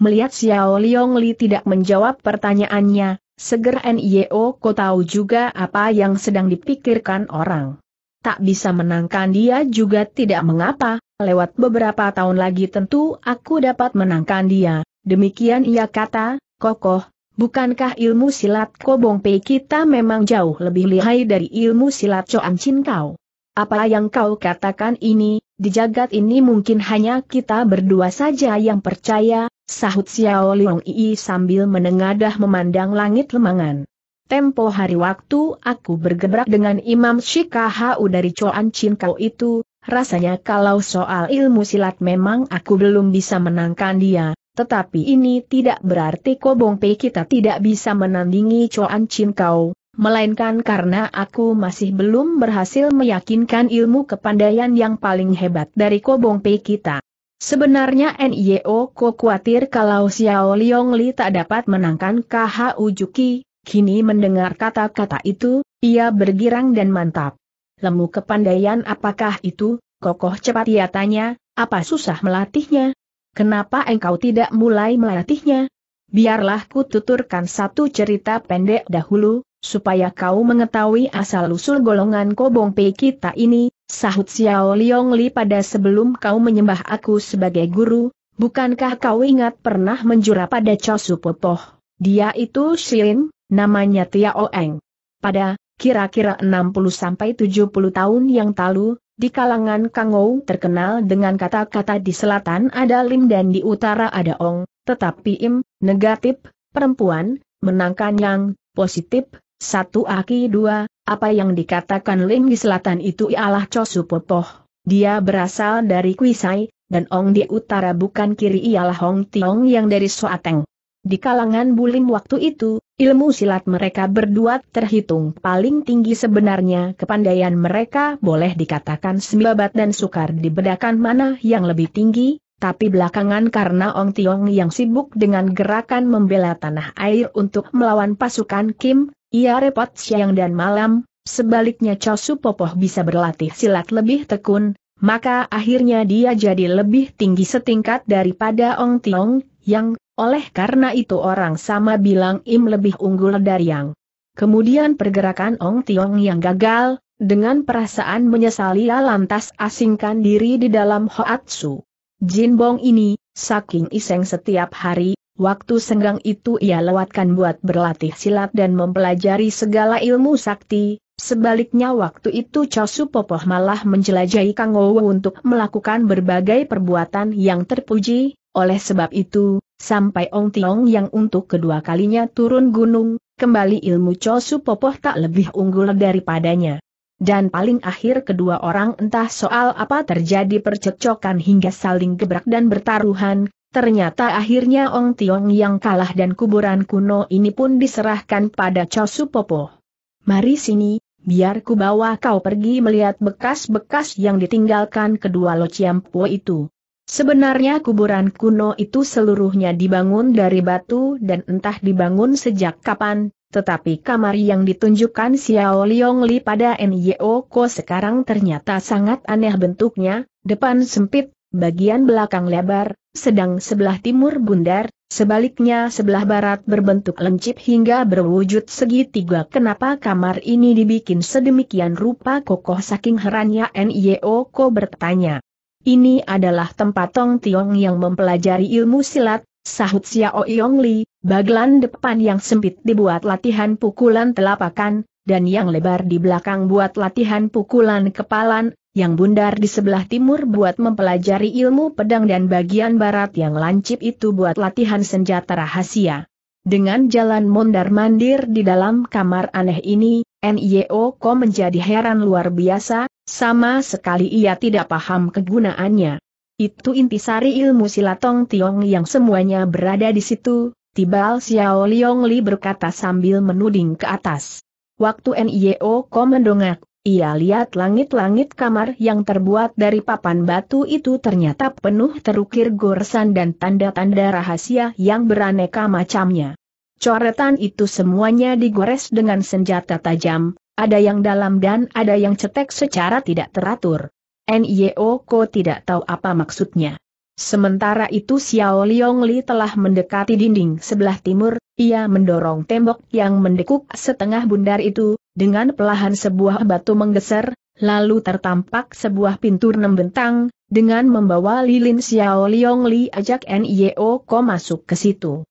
Melihat Xiao Liong Li tidak menjawab pertanyaannya, segera NIO kau tahu juga apa yang sedang dipikirkan orang. Tak bisa menangkan dia juga tidak mengapa, lewat beberapa tahun lagi tentu aku dapat menangkan dia, demikian ia kata, kokoh, bukankah ilmu silat kobong pei kita memang jauh lebih lihai dari ilmu silat coan cin kau? Apa yang kau katakan ini, di jagat ini mungkin hanya kita berdua saja yang percaya, sahut Xiao Liong Ii sambil menengadah memandang langit lemangan. Tempo hari waktu aku bergebrak dengan Imam Shikahau dari Choan Chin Kau itu, rasanya kalau soal ilmu silat memang aku belum bisa menangkan dia, tetapi ini tidak berarti Kobong Pei kita tidak bisa menandingi Coan Chin Kau, melainkan karena aku masih belum berhasil meyakinkan ilmu kepandaian yang paling hebat dari Kobong Pei kita. Sebenarnya NIO Ko khawatir kalau Xiao Liong Li tak dapat menangkan KHU Juki, kini mendengar kata-kata itu, ia bergirang dan mantap. Lemu kepandaian apakah itu, kokoh cepat ia tanya, apa susah melatihnya? Kenapa engkau tidak mulai melatihnya? Biarlah ku tuturkan satu cerita pendek dahulu, supaya kau mengetahui asal-usul golongan Kobong Pei kita ini, Sahut Xiao Liong Li pada sebelum kau menyembah aku sebagai guru, bukankah kau ingat pernah menjura pada Chosu Popoh? Dia itu Shin, namanya Tia Oeng. Pada, kira-kira 60-70 tahun yang lalu, di kalangan Kangou terkenal dengan kata-kata di selatan ada Lim dan di utara ada Ong, tetapi Im, negatif, perempuan, menangkan yang, positif, satu aki dua, apa yang dikatakan Lim di selatan itu ialah Chosu Popoh. Dia berasal dari Kuisai, dan Ong di utara bukan kiri ialah Hong Tiong yang dari Soateng. Di kalangan Bulim waktu itu, ilmu silat mereka berdua terhitung paling tinggi sebenarnya kepandaian mereka boleh dikatakan sembabat dan sukar dibedakan mana yang lebih tinggi, tapi belakangan karena Ong Tiong yang sibuk dengan gerakan membela tanah air untuk melawan pasukan Kim, ia repot siang dan malam, sebaliknya Chosu Popoh bisa berlatih silat lebih tekun, maka akhirnya dia jadi lebih tinggi setingkat daripada Ong Tiong, yang, oleh karena itu orang sama bilang Im lebih unggul dari Yang. Kemudian pergerakan Ong Tiong yang gagal, dengan perasaan menyesali ia lantas asingkan diri di dalam Hoatsu. Jinbong ini, saking iseng setiap hari, Waktu senggang itu ia lewatkan buat berlatih silat dan mempelajari segala ilmu sakti, sebaliknya waktu itu Chosu Popoh malah menjelajahi Kang Owo untuk melakukan berbagai perbuatan yang terpuji, oleh sebab itu, sampai Ong Tiong yang untuk kedua kalinya turun gunung, kembali ilmu Chosu Popoh tak lebih unggul daripadanya. Dan paling akhir kedua orang entah soal apa terjadi percekcokan hingga saling gebrak dan bertaruhan, Ternyata akhirnya Ong Tiong yang kalah dan kuburan kuno ini pun diserahkan pada Chosu Popo. Mari sini, biar ku bawa kau pergi melihat bekas-bekas yang ditinggalkan kedua Lo Chiampo itu. Sebenarnya kuburan kuno itu seluruhnya dibangun dari batu dan entah dibangun sejak kapan, tetapi kamar yang ditunjukkan Xiao Liong Li pada NYO Ko sekarang ternyata sangat aneh bentuknya, depan sempit, bagian belakang lebar, sedang sebelah timur bundar, sebaliknya sebelah barat berbentuk lencip hingga berwujud segitiga. Kenapa kamar ini dibikin sedemikian rupa kokoh saking herannya N.I.O. Ko bertanya. Ini adalah tempat Tong Tiong yang mempelajari ilmu silat, sahut Xiao Yong Li, bagelan depan yang sempit dibuat latihan pukulan telapakan, dan yang lebar di belakang buat latihan pukulan kepalan, yang bundar di sebelah timur buat mempelajari ilmu pedang dan bagian barat yang lancip itu buat latihan senjata rahasia. Dengan jalan mondar-mandir di dalam kamar aneh ini, NIO Ko menjadi heran luar biasa, sama sekali ia tidak paham kegunaannya. Itu intisari ilmu silatong tiong yang semuanya berada di situ, Tibal Xiao Liong Li berkata sambil menuding ke atas. Waktu NIO Ko mendongak, ia lihat langit-langit kamar yang terbuat dari papan batu itu ternyata penuh terukir goresan dan tanda-tanda rahasia yang beraneka macamnya. Coretan itu semuanya digores dengan senjata tajam, ada yang dalam dan ada yang cetek secara tidak teratur. NIO Ko tidak tahu apa maksudnya. Sementara itu Xiao Liong Li telah mendekati dinding sebelah timur, ia mendorong tembok yang mendekuk setengah bundar itu, dengan pelahan sebuah batu menggeser, lalu tertampak sebuah pintu enam bentang, dengan membawa lilin Xiao Liong Li ajak NIO Ko masuk ke situ.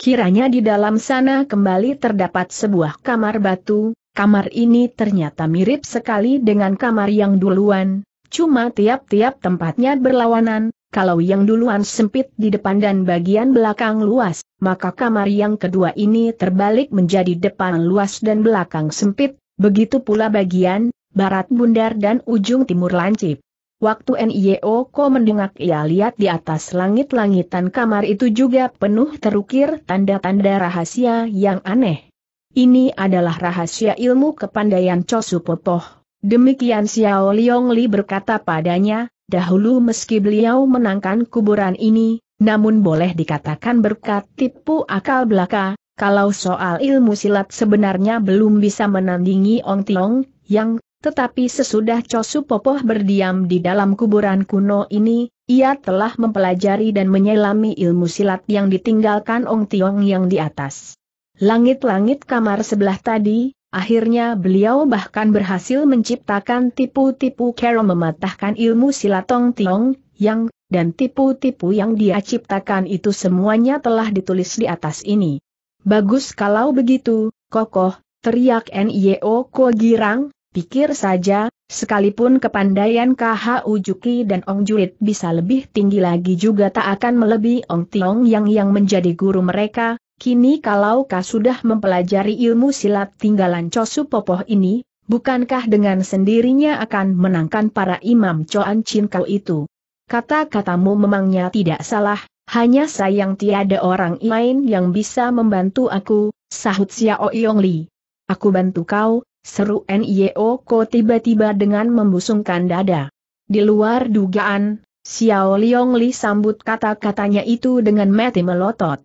Kiranya di dalam sana kembali terdapat sebuah kamar batu, kamar ini ternyata mirip sekali dengan kamar yang duluan, cuma tiap-tiap tempatnya berlawanan, kalau yang duluan sempit di depan dan bagian belakang luas, maka kamar yang kedua ini terbalik menjadi depan luas dan belakang sempit, begitu pula bagian, barat bundar dan ujung timur lancip. Waktu NIO Ko mendengak ia lihat di atas langit-langitan kamar itu juga penuh terukir tanda-tanda rahasia yang aneh. Ini adalah rahasia ilmu kepandaian Chosu Popoh. Demikian Xiao Liong Li berkata padanya, Dahulu meski beliau menangkan kuburan ini, namun boleh dikatakan berkat tipu akal belaka, kalau soal ilmu silat sebenarnya belum bisa menandingi Ong Tiong, yang, tetapi sesudah Cosu Popoh berdiam di dalam kuburan kuno ini, ia telah mempelajari dan menyelami ilmu silat yang ditinggalkan Ong Tiong yang di atas. Langit-langit kamar sebelah tadi, Akhirnya beliau bahkan berhasil menciptakan tipu-tipu kero mematahkan ilmu silatong tiong, yang, dan tipu-tipu yang dia ciptakan itu semuanya telah ditulis di atas ini. Bagus kalau begitu, kokoh, teriak N.I.O. Ko Girang, pikir saja, sekalipun kepandaian KH Ujuki dan Ong Juit bisa lebih tinggi lagi juga tak akan melebihi Ong Tiong yang yang menjadi guru mereka, Kini kalau kau sudah mempelajari ilmu silat tinggalan Cosu Popoh ini, bukankah dengan sendirinya akan menangkan para imam Coan Chin kau itu? Kata-katamu memangnya tidak salah, hanya sayang tiada orang lain yang bisa membantu aku, sahut Xiao Yong Li. Aku bantu kau, seru N.I.O. Ko tiba-tiba dengan membusungkan dada. Di luar dugaan, Xiao Yong Li sambut kata-katanya itu dengan mati melotot.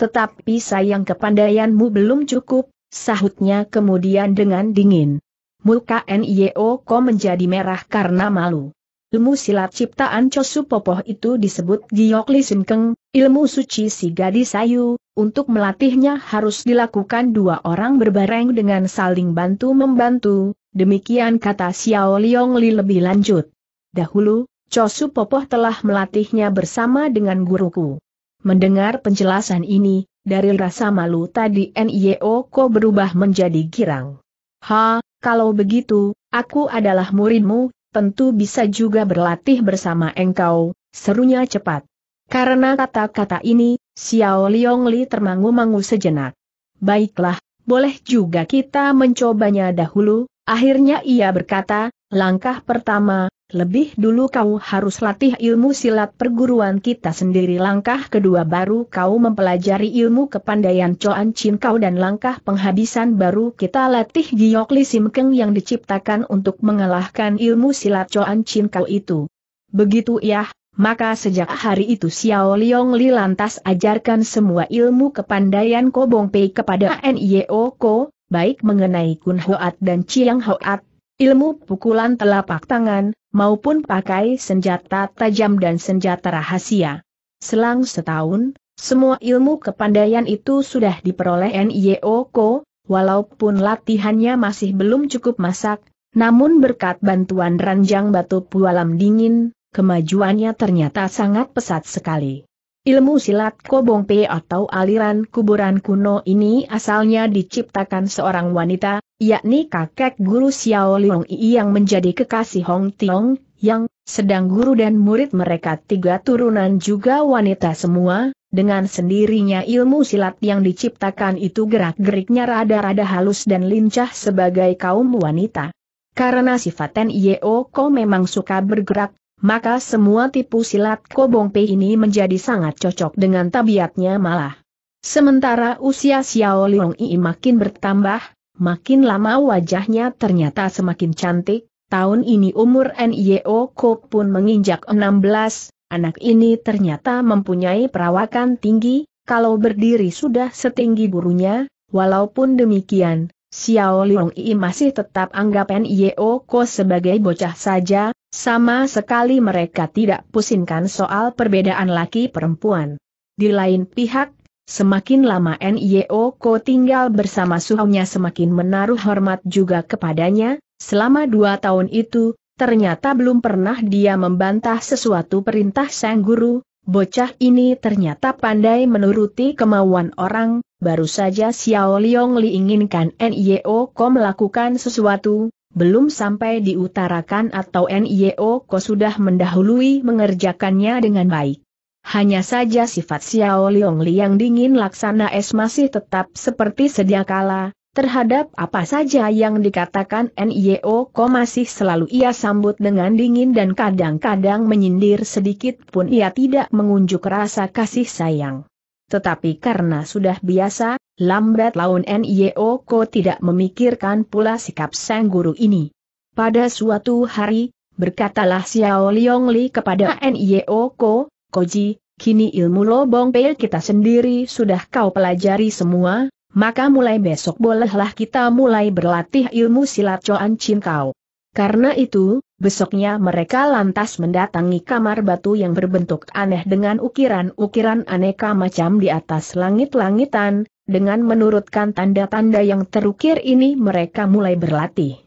Tetapi sayang kepandaianmu belum cukup, sahutnya kemudian dengan dingin. Muka Nio Ko menjadi merah karena malu. Ilmu silat ciptaan Chosu Popoh itu disebut Giyok Li Simkeng, ilmu suci si gadis sayu, untuk melatihnya harus dilakukan dua orang berbareng dengan saling bantu-membantu, demikian kata Xiao Liong Li lebih lanjut. Dahulu, Chosu Popoh telah melatihnya bersama dengan guruku. Mendengar penjelasan ini, dari rasa malu tadi NIO Ko berubah menjadi girang. Ha, kalau begitu, aku adalah muridmu, tentu bisa juga berlatih bersama engkau, serunya cepat. Karena kata-kata ini, Xiao Liong Li termangu-mangu sejenak. Baiklah, boleh juga kita mencobanya dahulu, akhirnya ia berkata, langkah pertama, lebih dulu kau harus latih ilmu silat perguruan kita sendiri langkah kedua baru kau mempelajari ilmu kepandaian Coan Chin kau dan langkah penghabisan baru kita latih Giyok Li Sim Keng yang diciptakan untuk mengalahkan ilmu silat Coan Chin kau itu. Begitu ya, maka sejak hari itu Xiao Liong Li lantas ajarkan semua ilmu kepandaian Kobong Pei kepada Nyeoko, Ko, baik mengenai Kun Hoat dan Chiang Hoat, Ilmu pukulan telapak tangan, maupun pakai senjata tajam dan senjata rahasia. Selang setahun, semua ilmu kepandaian itu sudah diperoleh NIO e walaupun latihannya masih belum cukup masak, namun berkat bantuan ranjang batu pualam dingin, kemajuannya ternyata sangat pesat sekali. Ilmu silat kobong pe atau aliran kuburan kuno ini asalnya diciptakan seorang wanita, yakni kakek guru Xiao Liong Yi yang menjadi kekasih Hong Tiong, yang, sedang guru dan murid mereka tiga turunan juga wanita semua, dengan sendirinya ilmu silat yang diciptakan itu gerak-geriknya rada-rada halus dan lincah sebagai kaum wanita. Karena sifat Yeo Ko memang suka bergerak, maka semua tipu silat kobong Pei ini menjadi sangat cocok dengan tabiatnya malah. Sementara usia Xiao Liang Yi makin bertambah, makin lama wajahnya ternyata semakin cantik, tahun ini umur Nio Ko pun menginjak 16, anak ini ternyata mempunyai perawakan tinggi, kalau berdiri sudah setinggi gurunya, walaupun demikian, Xiao Liang Yi masih tetap anggap Nio Ko sebagai bocah saja, sama sekali mereka tidak pusingkan soal perbedaan laki perempuan. Di lain pihak, semakin lama NIO Ko tinggal bersama suhunya semakin menaruh hormat juga kepadanya, selama dua tahun itu, ternyata belum pernah dia membantah sesuatu perintah sang guru, bocah ini ternyata pandai menuruti kemauan orang, baru saja Xiao Liong Li inginkan NIO Ko melakukan sesuatu, belum sampai diutarakan atau NIO Ko sudah mendahului mengerjakannya dengan baik. Hanya saja sifat Xiao Liong yang dingin laksana es masih tetap seperti sediakala terhadap apa saja yang dikatakan NIO Ko masih selalu ia sambut dengan dingin dan kadang-kadang menyindir sedikit pun ia tidak mengunjuk rasa kasih sayang. Tetapi karena sudah biasa, Lambat laun Nio Ko tidak memikirkan pula sikap sang guru ini. Pada suatu hari, berkatalah Xiao Liong Li kepada Ko, Koji, kini ilmu lobong peil kita sendiri sudah kau pelajari semua, maka mulai besok bolehlah kita mulai berlatih ilmu silat Coan Chin Kau. Karena itu, besoknya mereka lantas mendatangi kamar batu yang berbentuk aneh dengan ukiran-ukiran aneka macam di atas langit-langitan, dengan menurutkan tanda-tanda yang terukir ini mereka mulai berlatih.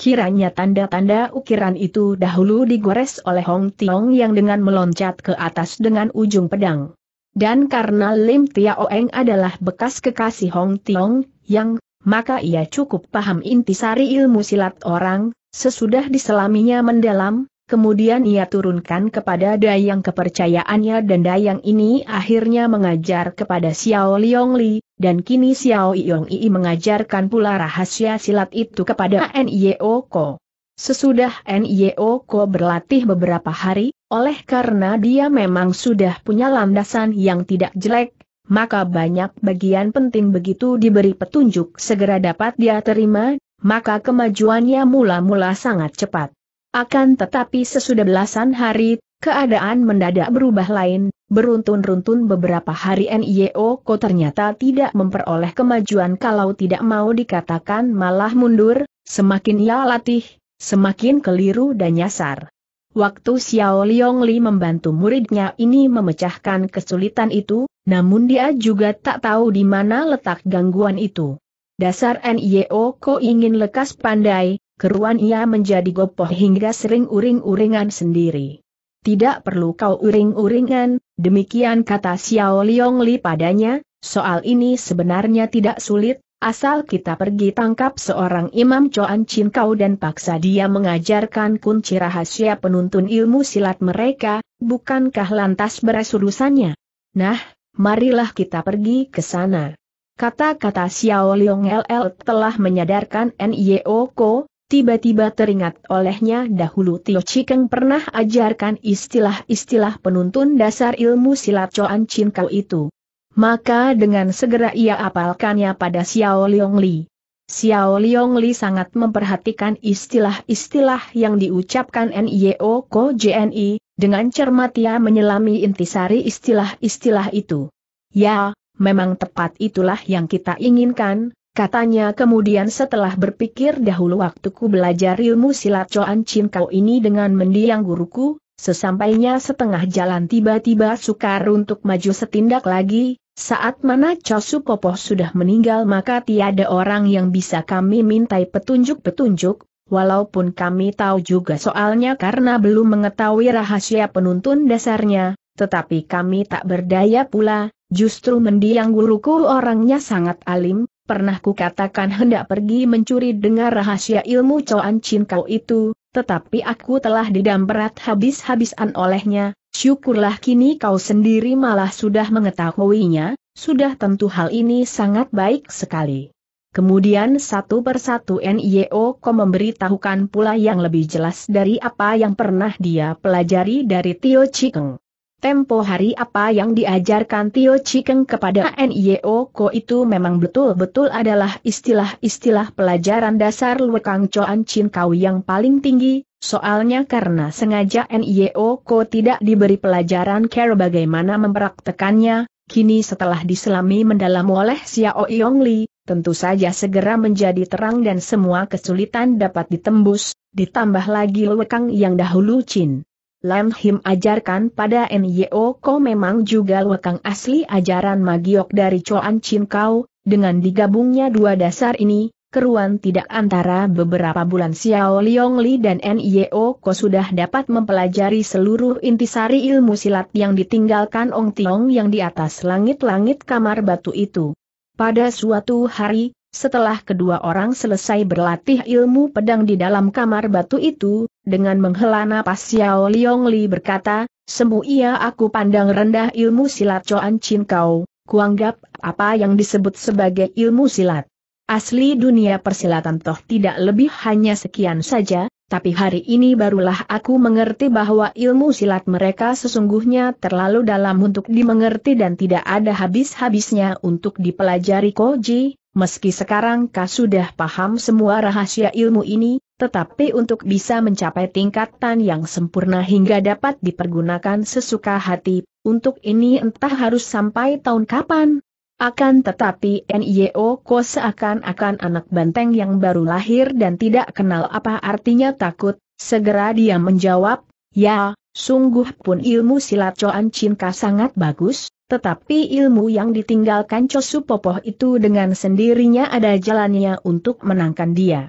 Kiranya tanda-tanda ukiran itu dahulu digores oleh Hong Tiong yang dengan meloncat ke atas dengan ujung pedang. Dan karena Lim Oeng adalah bekas kekasih Hong Tiong, yang, maka ia cukup paham intisari ilmu silat orang, sesudah diselaminya mendalam, kemudian ia turunkan kepada Dayang kepercayaannya dan Dayang ini akhirnya mengajar kepada Xiao Liong Li, dan kini Xiao Yong Yi mengajarkan pula rahasia silat itu kepada Nyeo Ko. Sesudah Nyeo Ko berlatih beberapa hari, oleh karena dia memang sudah punya landasan yang tidak jelek, maka banyak bagian penting begitu diberi petunjuk segera dapat dia terima, maka kemajuannya mula-mula sangat cepat. Akan tetapi sesudah belasan hari, keadaan mendadak berubah lain, beruntun-runtun beberapa hari NIO Ko ternyata tidak memperoleh kemajuan kalau tidak mau dikatakan malah mundur, semakin ia latih, semakin keliru dan nyasar. Waktu Xiao Li membantu muridnya ini memecahkan kesulitan itu, namun dia juga tak tahu di mana letak gangguan itu. Dasar NIO Ko ingin lekas pandai, keruan ia menjadi gopoh hingga sering uring-uringan sendiri. Tidak perlu kau uring-uringan, demikian kata Xiao Liong Li padanya, soal ini sebenarnya tidak sulit, asal kita pergi tangkap seorang imam Coan Chin Kau dan paksa dia mengajarkan kunci rahasia penuntun ilmu silat mereka, bukankah lantas beres urusannya? Nah, marilah kita pergi ke sana. Kata-kata Xiao Liong LL telah menyadarkan NIO Ko, Tiba-tiba teringat olehnya dahulu Tio Chikeng pernah ajarkan istilah-istilah penuntun dasar ilmu silat Coan Chin Kau itu. Maka dengan segera ia apalkannya pada Xiao Liong Li. Xiao Liong Li sangat memperhatikan istilah-istilah yang diucapkan NIO Ko JNI, dengan cermat ia menyelami intisari istilah-istilah itu. Ya, memang tepat itulah yang kita inginkan, Katanya kemudian setelah berpikir dahulu waktuku belajar ilmu silat Coan Chin Kau ini dengan mendiang guruku, sesampainya setengah jalan tiba-tiba sukar untuk maju setindak lagi, saat mana Chosu Popoh sudah meninggal maka tiada orang yang bisa kami mintai petunjuk-petunjuk, walaupun kami tahu juga soalnya karena belum mengetahui rahasia penuntun dasarnya, tetapi kami tak berdaya pula, justru mendiang guruku orangnya sangat alim, pernah kukatakan hendak pergi mencuri dengar rahasia ilmu Coan Chin kau itu, tetapi aku telah didamperat habis-habisan olehnya, syukurlah kini kau sendiri malah sudah mengetahuinya, sudah tentu hal ini sangat baik sekali. Kemudian satu persatu NIO ko memberitahukan pula yang lebih jelas dari apa yang pernah dia pelajari dari Tio Chikeng. Tempo hari apa yang diajarkan Tio Chikeng kepada NIO Ko itu memang betul-betul adalah istilah-istilah pelajaran dasar Luekang Choan Chin Kau yang paling tinggi, soalnya karena sengaja NIO Ko tidak diberi pelajaran care bagaimana mempraktekannya, kini setelah diselami mendalam oleh Xiao Yong Li, tentu saja segera menjadi terang dan semua kesulitan dapat ditembus, ditambah lagi Luekang yang dahulu Chin. Lam Him ajarkan pada Nyo Ko memang juga lekang asli ajaran magiok dari Choan Chin Kau, dengan digabungnya dua dasar ini, keruan tidak antara beberapa bulan Xiao Liong Li dan Nyo Ko sudah dapat mempelajari seluruh intisari ilmu silat yang ditinggalkan Ong Tiong yang di atas langit-langit kamar batu itu. Pada suatu hari, setelah kedua orang selesai berlatih ilmu pedang di dalam kamar batu itu, dengan menghela napas Xiao Liong Li berkata, Semu ia aku pandang rendah ilmu silat Coan Chin Kau, kuanggap apa yang disebut sebagai ilmu silat. Asli dunia persilatan toh tidak lebih hanya sekian saja, tapi hari ini barulah aku mengerti bahwa ilmu silat mereka sesungguhnya terlalu dalam untuk dimengerti dan tidak ada habis-habisnya untuk dipelajari Koji, Meski sekarang kau sudah paham semua rahasia ilmu ini, tetapi untuk bisa mencapai tingkatan yang sempurna hingga dapat dipergunakan sesuka hati, untuk ini entah harus sampai tahun kapan. Akan tetapi NIO Ko seakan-akan anak banteng yang baru lahir dan tidak kenal apa artinya takut, segera dia menjawab, ya, sungguh pun ilmu silat Coan Cinka sangat bagus, tetapi ilmu yang ditinggalkan Cosu Popoh itu dengan sendirinya ada jalannya untuk menangkan dia.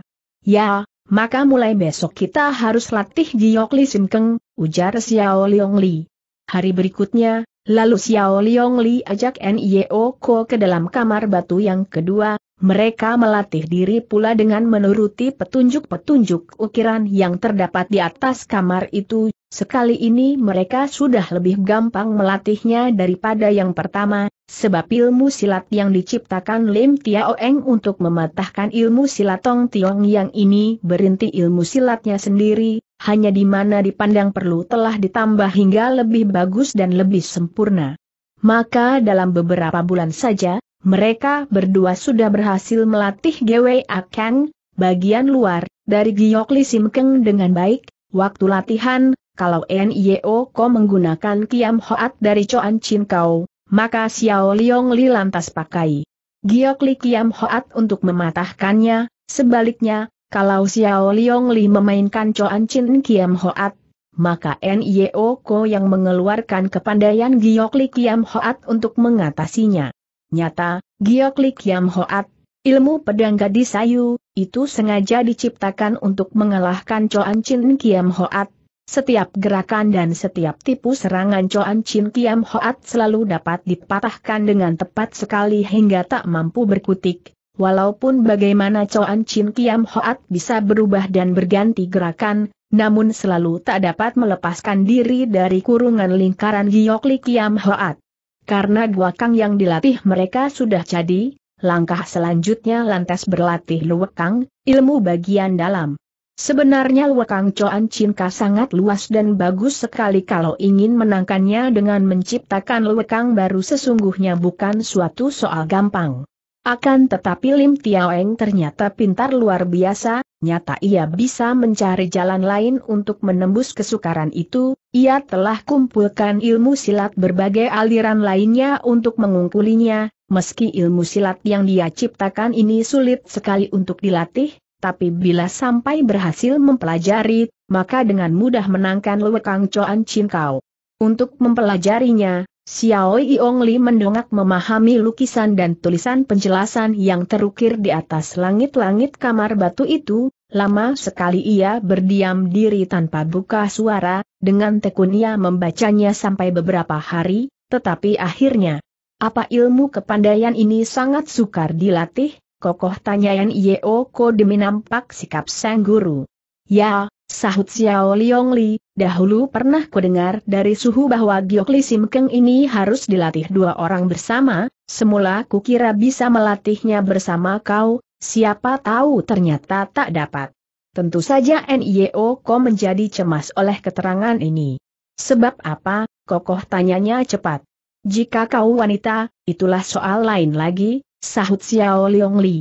Ya, maka mulai besok kita harus latih Giok Li Sim ujar Xiao Liong Li. Hari berikutnya, lalu Xiao Liong Li ajak Nio Ko ke dalam kamar batu yang kedua, mereka melatih diri pula dengan menuruti petunjuk-petunjuk ukiran yang terdapat di atas kamar itu, Sekali ini mereka sudah lebih gampang melatihnya daripada yang pertama, sebab ilmu silat yang diciptakan Lim Tiaoeng untuk mematahkan ilmu silat Tong Tiong yang ini berinti ilmu silatnya sendiri, hanya di mana dipandang perlu telah ditambah hingga lebih bagus dan lebih sempurna. Maka dalam beberapa bulan saja, mereka berdua sudah berhasil melatih Gwe Akang, bagian luar, dari Giyok Li Keng dengan baik, waktu latihan, kalau NIO Ko menggunakan Kiam Hoat dari Coan Chin Kau, maka Xiao Liong Li lantas pakai Giok Li Kiam Hoat untuk mematahkannya, sebaliknya, kalau Xiao Liong Li memainkan Coan Chin Kiam Hoat, maka NIO Ko yang mengeluarkan kepandaian Giok Li Kiam Hoat untuk mengatasinya. Nyata, Giok Li Kiam Hoat, ilmu pedang gadis sayu, itu sengaja diciptakan untuk mengalahkan Coan Chin Kiam Hoat, setiap gerakan dan setiap tipu serangan Coan Chin Kiam Hoat selalu dapat dipatahkan dengan tepat sekali hingga tak mampu berkutik, walaupun bagaimana Coan Chin Kiam Hoat bisa berubah dan berganti gerakan, namun selalu tak dapat melepaskan diri dari kurungan lingkaran Giokli Kiam Hoat. Karena dua kang yang dilatih mereka sudah jadi, langkah selanjutnya lantas berlatih kang ilmu bagian dalam. Sebenarnya Wakang Choan Cinka sangat luas dan bagus sekali kalau ingin menangkannya dengan menciptakan lewekang baru sesungguhnya bukan suatu soal gampang. Akan tetapi Lim Tiaoeng ternyata pintar luar biasa, nyata ia bisa mencari jalan lain untuk menembus kesukaran itu, ia telah kumpulkan ilmu silat berbagai aliran lainnya untuk mengungkulinya, meski ilmu silat yang dia ciptakan ini sulit sekali untuk dilatih, tapi bila sampai berhasil mempelajari, maka dengan mudah menangkan lewekang Choan Chin Kau. Untuk mempelajarinya, Xiao Yong Li mendongak memahami lukisan dan tulisan penjelasan yang terukir di atas langit-langit kamar batu itu, lama sekali ia berdiam diri tanpa buka suara, dengan tekun ia membacanya sampai beberapa hari, tetapi akhirnya, apa ilmu kepandaian ini sangat sukar dilatih, kokoh tanyaan Yeo demi nampak sikap sang guru. Ya, sahut Xiao Liong Li, dahulu pernah kudengar dari suhu bahwa Giok Li Sim Keng ini harus dilatih dua orang bersama, semula kukira bisa melatihnya bersama kau, siapa tahu ternyata tak dapat. Tentu saja NIO Ko menjadi cemas oleh keterangan ini. Sebab apa? Kokoh tanyanya cepat. Jika kau wanita, itulah soal lain lagi, sahut Xiao Liong Li.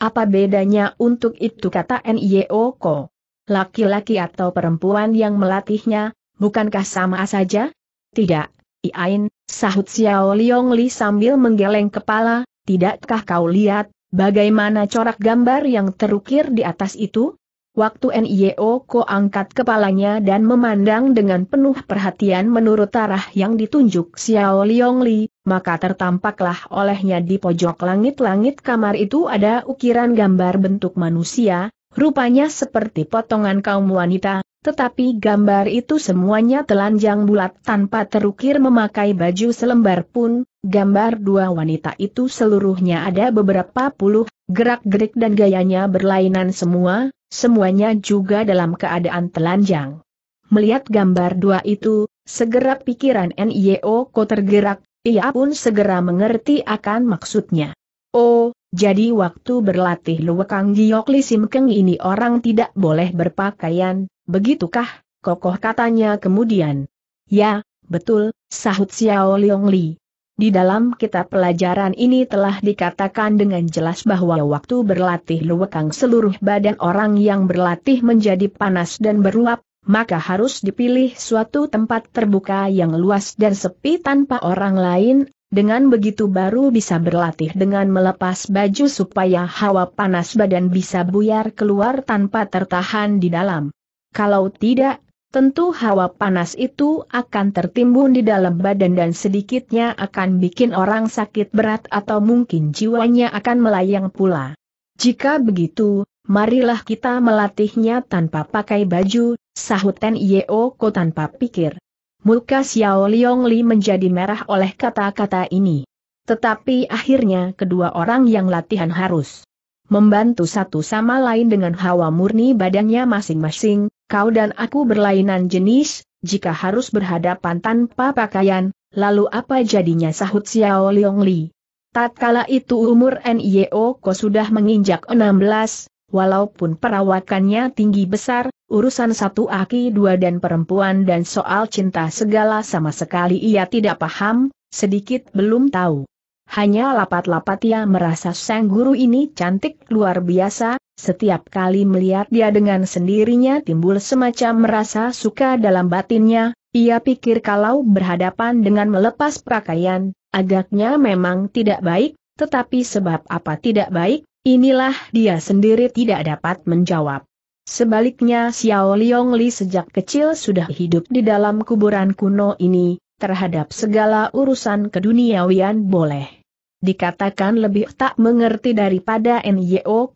Apa bedanya untuk itu kata N.I.O. Ko? Laki-laki atau perempuan yang melatihnya, bukankah sama saja? Tidak, Iain, sahut Xiao Liong Li sambil menggeleng kepala, tidakkah kau lihat, bagaimana corak gambar yang terukir di atas itu? Waktu NIO Ko angkat kepalanya dan memandang dengan penuh perhatian menurut arah yang ditunjuk Xiao Liong Li, maka tertampaklah olehnya di pojok langit-langit kamar itu ada ukiran gambar bentuk manusia, rupanya seperti potongan kaum wanita, tetapi gambar itu semuanya telanjang bulat tanpa terukir memakai baju selembar pun, Gambar dua wanita itu seluruhnya ada beberapa puluh, gerak-gerik dan gayanya berlainan semua, semuanya juga dalam keadaan telanjang. Melihat gambar dua itu, segera pikiran NIO Ko tergerak, ia pun segera mengerti akan maksudnya. Oh, jadi waktu berlatih Luwekang Giok Li simkeng ini orang tidak boleh berpakaian, begitukah, kokoh katanya kemudian. Ya, betul, sahut Xiao Leong Li. Di dalam kitab pelajaran ini telah dikatakan dengan jelas bahwa waktu berlatih luwekang seluruh badan orang yang berlatih menjadi panas dan beruap, maka harus dipilih suatu tempat terbuka yang luas dan sepi tanpa orang lain, dengan begitu baru bisa berlatih dengan melepas baju supaya hawa panas badan bisa buyar keluar tanpa tertahan di dalam. Kalau tidak, Tentu hawa panas itu akan tertimbun di dalam badan dan sedikitnya akan bikin orang sakit berat atau mungkin jiwanya akan melayang pula. Jika begitu, marilah kita melatihnya tanpa pakai baju, sahut Ten Yeo Ko tanpa pikir. Muka Xiao Liong Li menjadi merah oleh kata-kata ini. Tetapi akhirnya kedua orang yang latihan harus membantu satu sama lain dengan hawa murni badannya masing-masing, kau dan aku berlainan jenis, jika harus berhadapan tanpa pakaian, lalu apa jadinya sahut Xiao Liong Li. Tatkala itu umur NIO Ko sudah menginjak 16, walaupun perawakannya tinggi besar, urusan satu aki dua dan perempuan dan soal cinta segala sama sekali ia tidak paham, sedikit belum tahu. Hanya lapat-lapat ia merasa sang guru ini cantik luar biasa, setiap kali melihat dia dengan sendirinya timbul semacam merasa suka dalam batinnya, ia pikir kalau berhadapan dengan melepas pakaian, agaknya memang tidak baik, tetapi sebab apa tidak baik, inilah dia sendiri tidak dapat menjawab. Sebaliknya Xiao Liong Li sejak kecil sudah hidup di dalam kuburan kuno ini, terhadap segala urusan keduniawian boleh dikatakan lebih tak mengerti daripada Nyo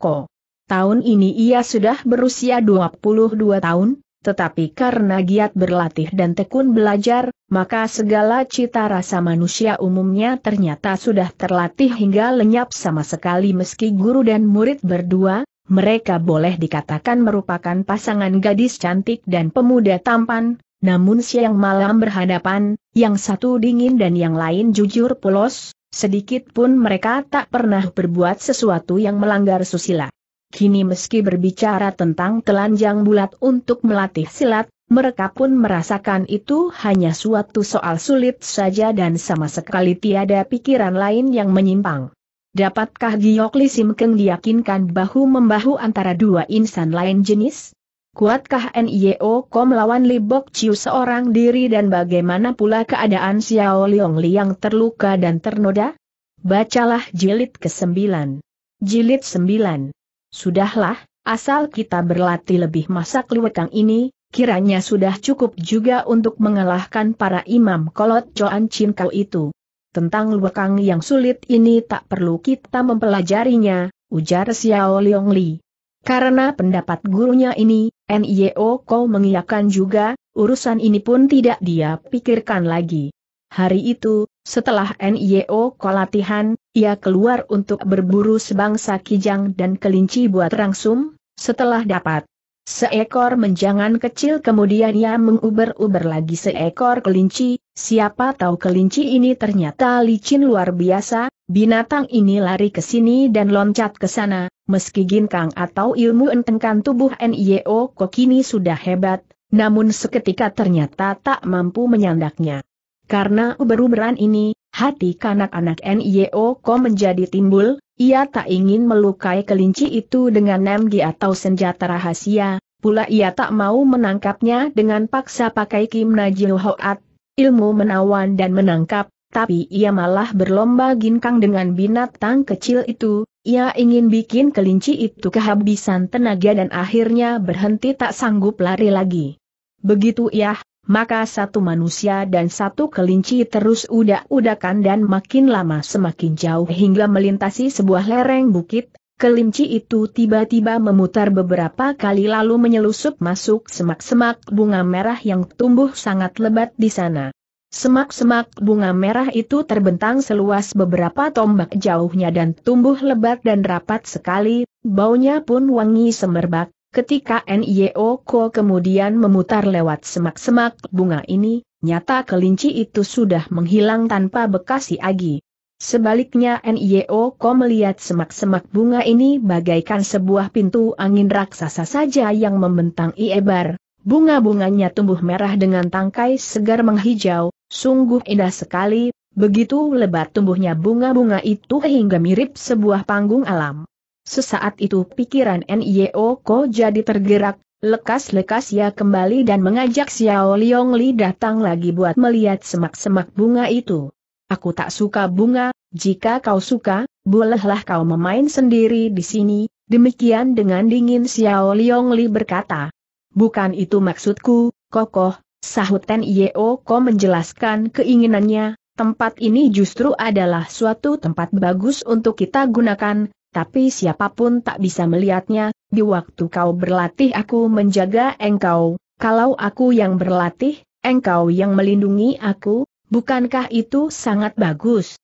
Tahun ini ia sudah berusia 22 tahun, tetapi karena giat berlatih dan tekun belajar, maka segala cita rasa manusia umumnya ternyata sudah terlatih hingga lenyap sama sekali meski guru dan murid berdua, mereka boleh dikatakan merupakan pasangan gadis cantik dan pemuda tampan, namun siang malam berhadapan, yang satu dingin dan yang lain jujur polos, sedikit pun mereka tak pernah berbuat sesuatu yang melanggar susila. Kini meski berbicara tentang telanjang bulat untuk melatih silat, mereka pun merasakan itu hanya suatu soal sulit saja dan sama sekali tiada pikiran lain yang menyimpang. Dapatkah Giok Li Sim diyakinkan bahu-membahu antara dua insan lain jenis? Kuatkah NIO Ko melawan Li Bok Chiu seorang diri dan bagaimana pula keadaan Xiao Leong Li yang terluka dan ternoda? Bacalah jilid ke-9. Jilid 9 Sudahlah, asal kita berlatih lebih masak luwekang ini, kiranya sudah cukup juga untuk mengalahkan para imam kolot Joan Chin Kau itu. Tentang luwekang yang sulit ini tak perlu kita mempelajarinya, ujar Xiao Liong Li. Karena pendapat gurunya ini, NIO Ko mengiyakan juga, urusan ini pun tidak dia pikirkan lagi. Hari itu, setelah NIO Ko latihan, ia keluar untuk berburu sebangsa kijang dan kelinci buat rangsum, setelah dapat seekor menjangan kecil kemudian ia menguber-uber lagi seekor kelinci, siapa tahu kelinci ini ternyata licin luar biasa, binatang ini lari ke sini dan loncat ke sana, meski ginkang atau ilmu entengkan tubuh NIO kok ini sudah hebat, namun seketika ternyata tak mampu menyandaknya. Karena uber-uberan ini, Hati kanak-anak NIO Ko menjadi timbul, ia tak ingin melukai kelinci itu dengan nemgi atau senjata rahasia, pula ia tak mau menangkapnya dengan paksa pakai Kim Najil Hoat, ilmu menawan dan menangkap, tapi ia malah berlomba ginkang dengan binatang kecil itu, ia ingin bikin kelinci itu kehabisan tenaga dan akhirnya berhenti tak sanggup lari lagi. Begitu ia maka satu manusia dan satu kelinci terus udak-udakan dan makin lama semakin jauh hingga melintasi sebuah lereng bukit, kelinci itu tiba-tiba memutar beberapa kali lalu menyelusup masuk semak-semak bunga merah yang tumbuh sangat lebat di sana. Semak-semak bunga merah itu terbentang seluas beberapa tombak jauhnya dan tumbuh lebat dan rapat sekali, baunya pun wangi semerbak, Ketika NIO Ko kemudian memutar lewat semak-semak bunga ini, nyata kelinci itu sudah menghilang tanpa bekas si Agi. Sebaliknya NIO Ko melihat semak-semak bunga ini bagaikan sebuah pintu angin raksasa saja yang membentang iebar. Bunga-bunganya tumbuh merah dengan tangkai segar menghijau, sungguh indah sekali, begitu lebat tumbuhnya bunga-bunga itu hingga mirip sebuah panggung alam. Sesaat itu pikiran Nio Ko jadi tergerak, lekas-lekas ia kembali dan mengajak Xiao Liong Li datang lagi buat melihat semak-semak bunga itu. Aku tak suka bunga, jika kau suka, bolehlah kau memain sendiri di sini, demikian dengan dingin Xiao Liong Li berkata. Bukan itu maksudku, kokoh, sahut Nio Ko menjelaskan keinginannya, tempat ini justru adalah suatu tempat bagus untuk kita gunakan, tapi siapapun tak bisa melihatnya, di waktu kau berlatih aku menjaga engkau, kalau aku yang berlatih, engkau yang melindungi aku, bukankah itu sangat bagus?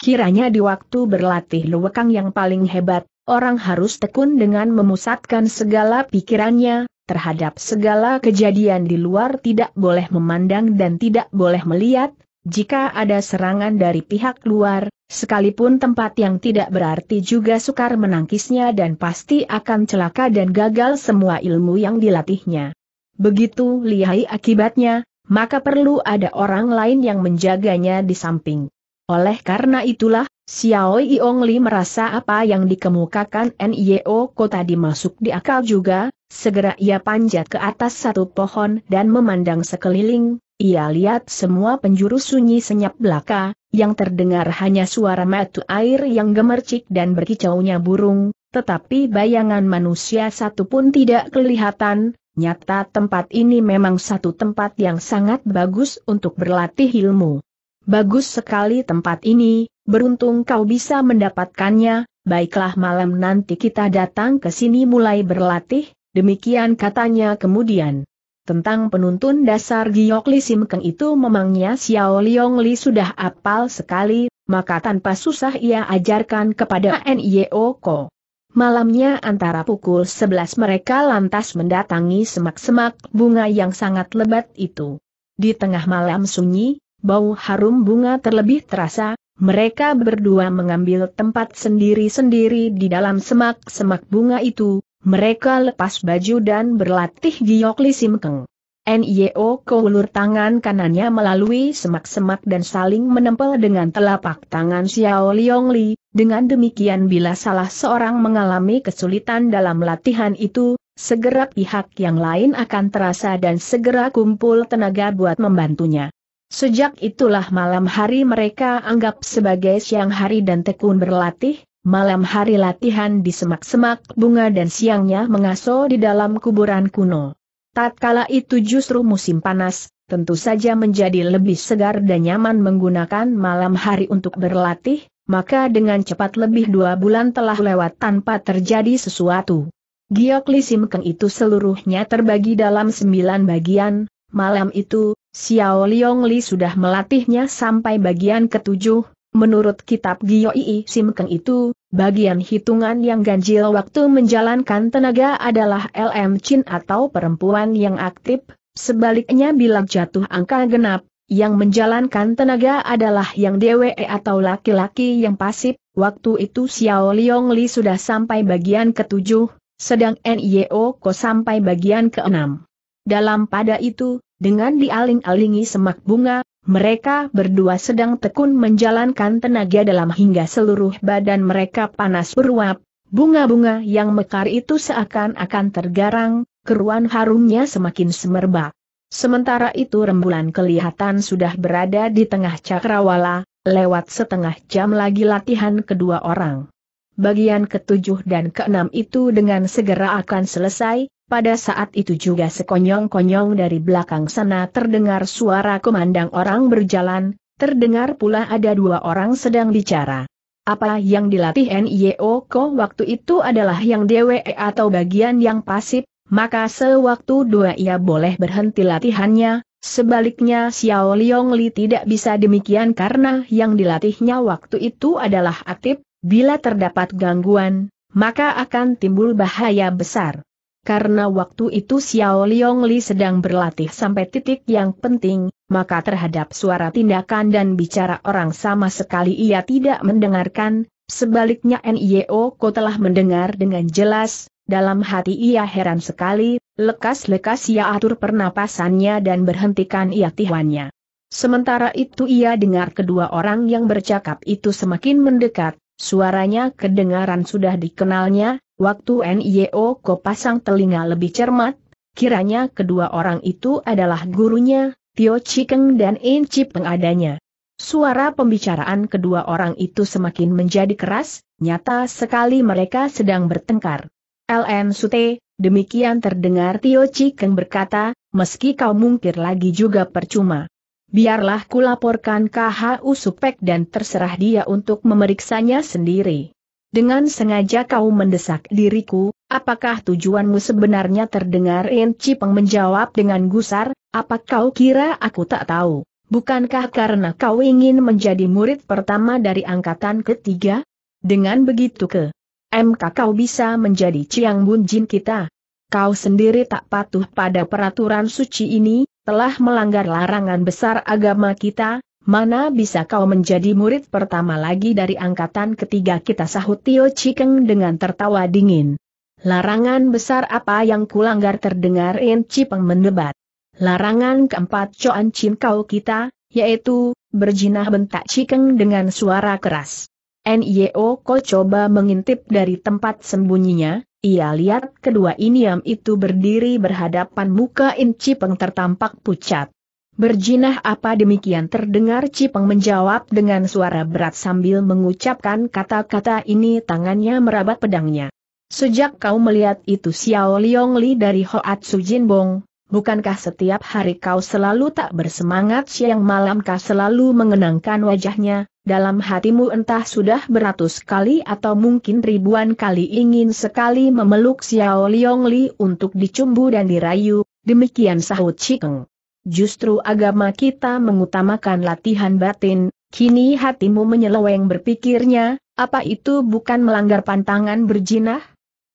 Kiranya di waktu berlatih luwekang yang paling hebat, orang harus tekun dengan memusatkan segala pikirannya, terhadap segala kejadian di luar tidak boleh memandang dan tidak boleh melihat, jika ada serangan dari pihak luar, sekalipun tempat yang tidak berarti juga sukar menangkisnya dan pasti akan celaka dan gagal semua ilmu yang dilatihnya. Begitu lihai akibatnya, maka perlu ada orang lain yang menjaganya di samping. Oleh karena itulah, Xiao Yong Li merasa apa yang dikemukakan NIO kota dimasuk di akal juga, segera ia panjat ke atas satu pohon dan memandang sekeliling, ia lihat semua penjuru sunyi senyap belaka, yang terdengar hanya suara matu air yang gemercik dan berkicaunya burung, tetapi bayangan manusia satu pun tidak kelihatan, nyata tempat ini memang satu tempat yang sangat bagus untuk berlatih ilmu. Bagus sekali tempat ini, beruntung kau bisa mendapatkannya, baiklah malam nanti kita datang ke sini mulai berlatih, demikian katanya kemudian. Tentang penuntun dasar Giok Li Sim Keng itu memangnya Xiao Liong Li sudah apal sekali, maka tanpa susah ia ajarkan kepada NIO Ko. Malamnya antara pukul 11 mereka lantas mendatangi semak-semak bunga yang sangat lebat itu. Di tengah malam sunyi, bau harum bunga terlebih terasa, mereka berdua mengambil tempat sendiri-sendiri di dalam semak-semak bunga itu, mereka lepas baju dan berlatih giok Li Simkeng. NIO keulur tangan kanannya melalui semak-semak dan saling menempel dengan telapak tangan Xiao Liong Li, dengan demikian bila salah seorang mengalami kesulitan dalam latihan itu, segera pihak yang lain akan terasa dan segera kumpul tenaga buat membantunya. Sejak itulah malam hari mereka anggap sebagai siang hari dan tekun berlatih, malam hari latihan di semak-semak bunga dan siangnya mengaso di dalam kuburan kuno. Tatkala itu justru musim panas, tentu saja menjadi lebih segar dan nyaman menggunakan malam hari untuk berlatih, maka dengan cepat lebih dua bulan telah lewat tanpa terjadi sesuatu. Giok Lisim Keng itu seluruhnya terbagi dalam sembilan bagian, malam itu, Xiao Liong Li sudah melatihnya sampai bagian ketujuh, Menurut kitab Sim Simkeng itu, bagian hitungan yang ganjil waktu menjalankan tenaga adalah LM Chin atau perempuan yang aktif, sebaliknya bila jatuh angka genap, yang menjalankan tenaga adalah yang dewe atau laki-laki yang pasif, waktu itu Xiao Liong Li sudah sampai bagian ketujuh, sedang NIO Ko sampai bagian keenam. Dalam pada itu, dengan dialing-alingi semak bunga, mereka berdua sedang tekun menjalankan tenaga dalam hingga seluruh badan mereka panas beruap, bunga-bunga yang mekar itu seakan-akan tergarang, keruan harumnya semakin semerbak. Sementara itu rembulan kelihatan sudah berada di tengah cakrawala, lewat setengah jam lagi latihan kedua orang. Bagian ketujuh dan keenam itu dengan segera akan selesai, pada saat itu juga sekonyong-konyong dari belakang sana terdengar suara komandang orang berjalan, terdengar pula ada dua orang sedang bicara. Apa yang dilatih NIO Ko waktu itu adalah yang DWE atau bagian yang pasif, maka sewaktu dua ia boleh berhenti latihannya, sebaliknya Xiao Liong Li tidak bisa demikian karena yang dilatihnya waktu itu adalah aktif, bila terdapat gangguan, maka akan timbul bahaya besar. Karena waktu itu Xiao Liong Li sedang berlatih sampai titik yang penting, maka terhadap suara tindakan dan bicara orang sama sekali ia tidak mendengarkan, sebaliknya N.I.O. Ko telah mendengar dengan jelas, dalam hati ia heran sekali, lekas-lekas ia atur pernapasannya dan berhentikan ia tiwannya. Sementara itu ia dengar kedua orang yang bercakap itu semakin mendekat, suaranya kedengaran sudah dikenalnya, Waktu NIO Ko pasang telinga lebih cermat, kiranya kedua orang itu adalah gurunya, Tio Chikeng dan In Chip pengadanya. Suara pembicaraan kedua orang itu semakin menjadi keras, nyata sekali mereka sedang bertengkar. L.N. Sute, demikian terdengar Tio Chikeng berkata, meski kau mungkir lagi juga percuma. Biarlah kulaporkan KHU Supek dan terserah dia untuk memeriksanya sendiri dengan sengaja kau mendesak diriku, apakah tujuanmu sebenarnya terdengar Enci Peng menjawab dengan gusar, apa kau kira aku tak tahu, bukankah karena kau ingin menjadi murid pertama dari angkatan ketiga? Dengan begitu ke MK kau bisa menjadi Ciang Bun Jin kita. Kau sendiri tak patuh pada peraturan suci ini, telah melanggar larangan besar agama kita, Mana bisa kau menjadi murid pertama lagi dari angkatan ketiga kita sahut Tio Cikeng dengan tertawa dingin. Larangan besar apa yang kulanggar terdengar In Peng mendebat. Larangan keempat Coan cin kau kita, yaitu, berjinah bentak Cikeng dengan suara keras. NIO e Ko coba mengintip dari tempat sembunyinya, ia lihat kedua iniam itu berdiri berhadapan muka In tertampak pucat. Berjinah apa demikian terdengar Cipeng menjawab dengan suara berat sambil mengucapkan kata-kata ini tangannya merabat pedangnya. Sejak kau melihat itu Xiao Liong Li dari Jin Jinbong, bukankah setiap hari kau selalu tak bersemangat siang malam kau selalu mengenangkan wajahnya, dalam hatimu entah sudah beratus kali atau mungkin ribuan kali ingin sekali memeluk Xiao Liong Li untuk dicumbu dan dirayu, demikian sahut Cipeng. Justru agama kita mengutamakan latihan batin, kini hatimu menyeleweng berpikirnya, apa itu bukan melanggar pantangan berjinah?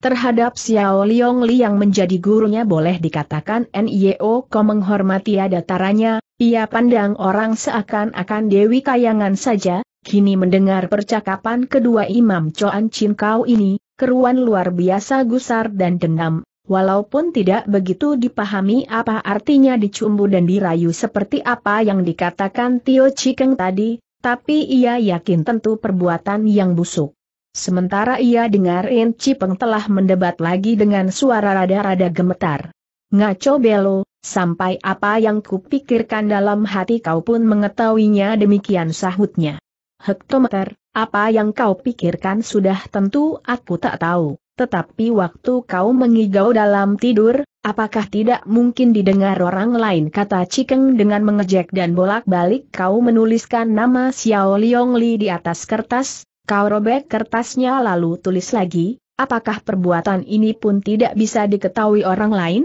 Terhadap Xiao Liong Li yang menjadi gurunya boleh dikatakan NIO ko menghormati adataranya. ia pandang orang seakan-akan Dewi Kayangan saja, kini mendengar percakapan kedua Imam Choan Chin Kau ini, keruan luar biasa gusar dan dendam, walaupun tidak begitu dipahami apa artinya dicumbu dan dirayu seperti apa yang dikatakan Tio Chikeng tadi, tapi ia yakin tentu perbuatan yang busuk. Sementara ia dengar In Cipeng telah mendebat lagi dengan suara rada-rada gemetar. Ngaco belo, sampai apa yang kupikirkan dalam hati kau pun mengetahuinya demikian sahutnya. Hektometer, apa yang kau pikirkan sudah tentu aku tak tahu. Tetapi waktu kau mengigau dalam tidur, apakah tidak mungkin didengar orang lain kata Cikeng dengan mengejek dan bolak-balik kau menuliskan nama Xiao Liong Li di atas kertas, kau robek kertasnya lalu tulis lagi, apakah perbuatan ini pun tidak bisa diketahui orang lain?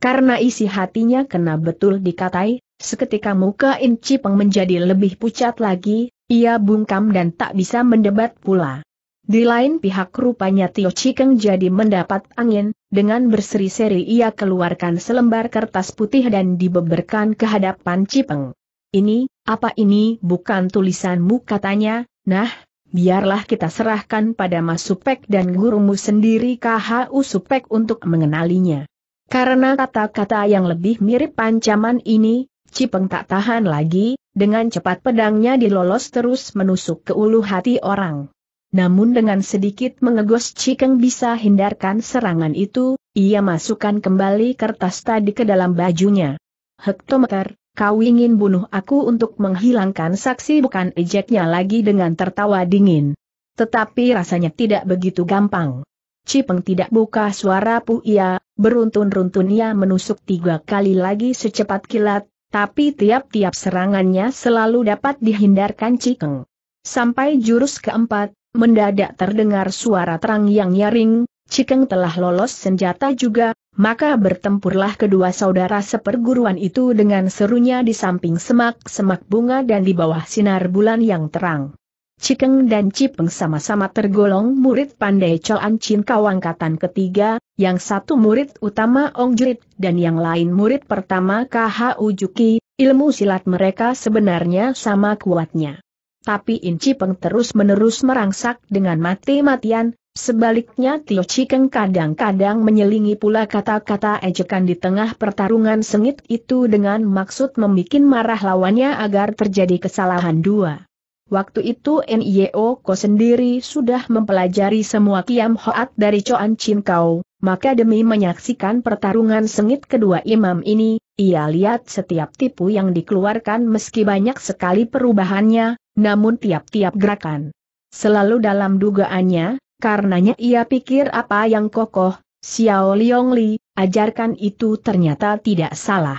Karena isi hatinya kena betul dikatai, seketika muka Inci Peng menjadi lebih pucat lagi, ia bungkam dan tak bisa mendebat pula. Di lain pihak rupanya Tio Chikeng jadi mendapat angin, dengan berseri-seri ia keluarkan selembar kertas putih dan dibeberkan ke hadapan Cipeng. Ini, apa ini bukan tulisanmu katanya, nah, biarlah kita serahkan pada Mas Supek dan gurumu sendiri KHU Supek untuk mengenalinya. Karena kata-kata yang lebih mirip pancaman ini, Cipeng tak tahan lagi, dengan cepat pedangnya dilolos terus menusuk ke ulu hati orang. Namun dengan sedikit mengegos Cikeng bisa hindarkan serangan itu, ia masukkan kembali kertas tadi ke dalam bajunya. Hektometer, kau ingin bunuh aku untuk menghilangkan saksi bukan ejeknya lagi dengan tertawa dingin. Tetapi rasanya tidak begitu gampang. Cipeng tidak buka suara pu ia, beruntun-runtun ia menusuk tiga kali lagi secepat kilat, tapi tiap-tiap serangannya selalu dapat dihindarkan Cikeng. Sampai jurus keempat, Mendadak terdengar suara terang yang nyaring, Cikeng telah lolos senjata juga, maka bertempurlah kedua saudara seperguruan itu dengan serunya di samping semak-semak bunga dan di bawah sinar bulan yang terang. Cikeng dan Cipeng sama-sama tergolong murid pandai Choan Chin kawangkatan ketiga, yang satu murid utama Ong Jurit dan yang lain murid pertama KH Ujuki, ilmu silat mereka sebenarnya sama kuatnya. Tapi Inci Peng terus-menerus merangsak dengan mati-matian, sebaliknya Tio Cikeng kadang-kadang menyelingi pula kata-kata ejekan di tengah pertarungan sengit itu dengan maksud membuat marah lawannya agar terjadi kesalahan dua. Waktu itu N.I.O. Ko sendiri sudah mempelajari semua kiam hoat dari Coan Chin Kau, maka demi menyaksikan pertarungan sengit kedua imam ini, ia lihat setiap tipu yang dikeluarkan meski banyak sekali perubahannya, namun tiap-tiap gerakan selalu dalam dugaannya, karenanya ia pikir apa yang kokoh, Xiao Liongli, ajarkan itu ternyata tidak salah.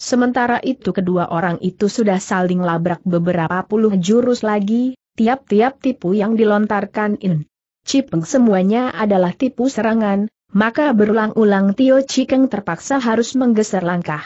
Sementara itu kedua orang itu sudah saling labrak beberapa puluh jurus lagi, tiap-tiap tipu yang dilontarkan In Cipeng semuanya adalah tipu serangan, maka berulang-ulang Tio Cikeng terpaksa harus menggeser langkah.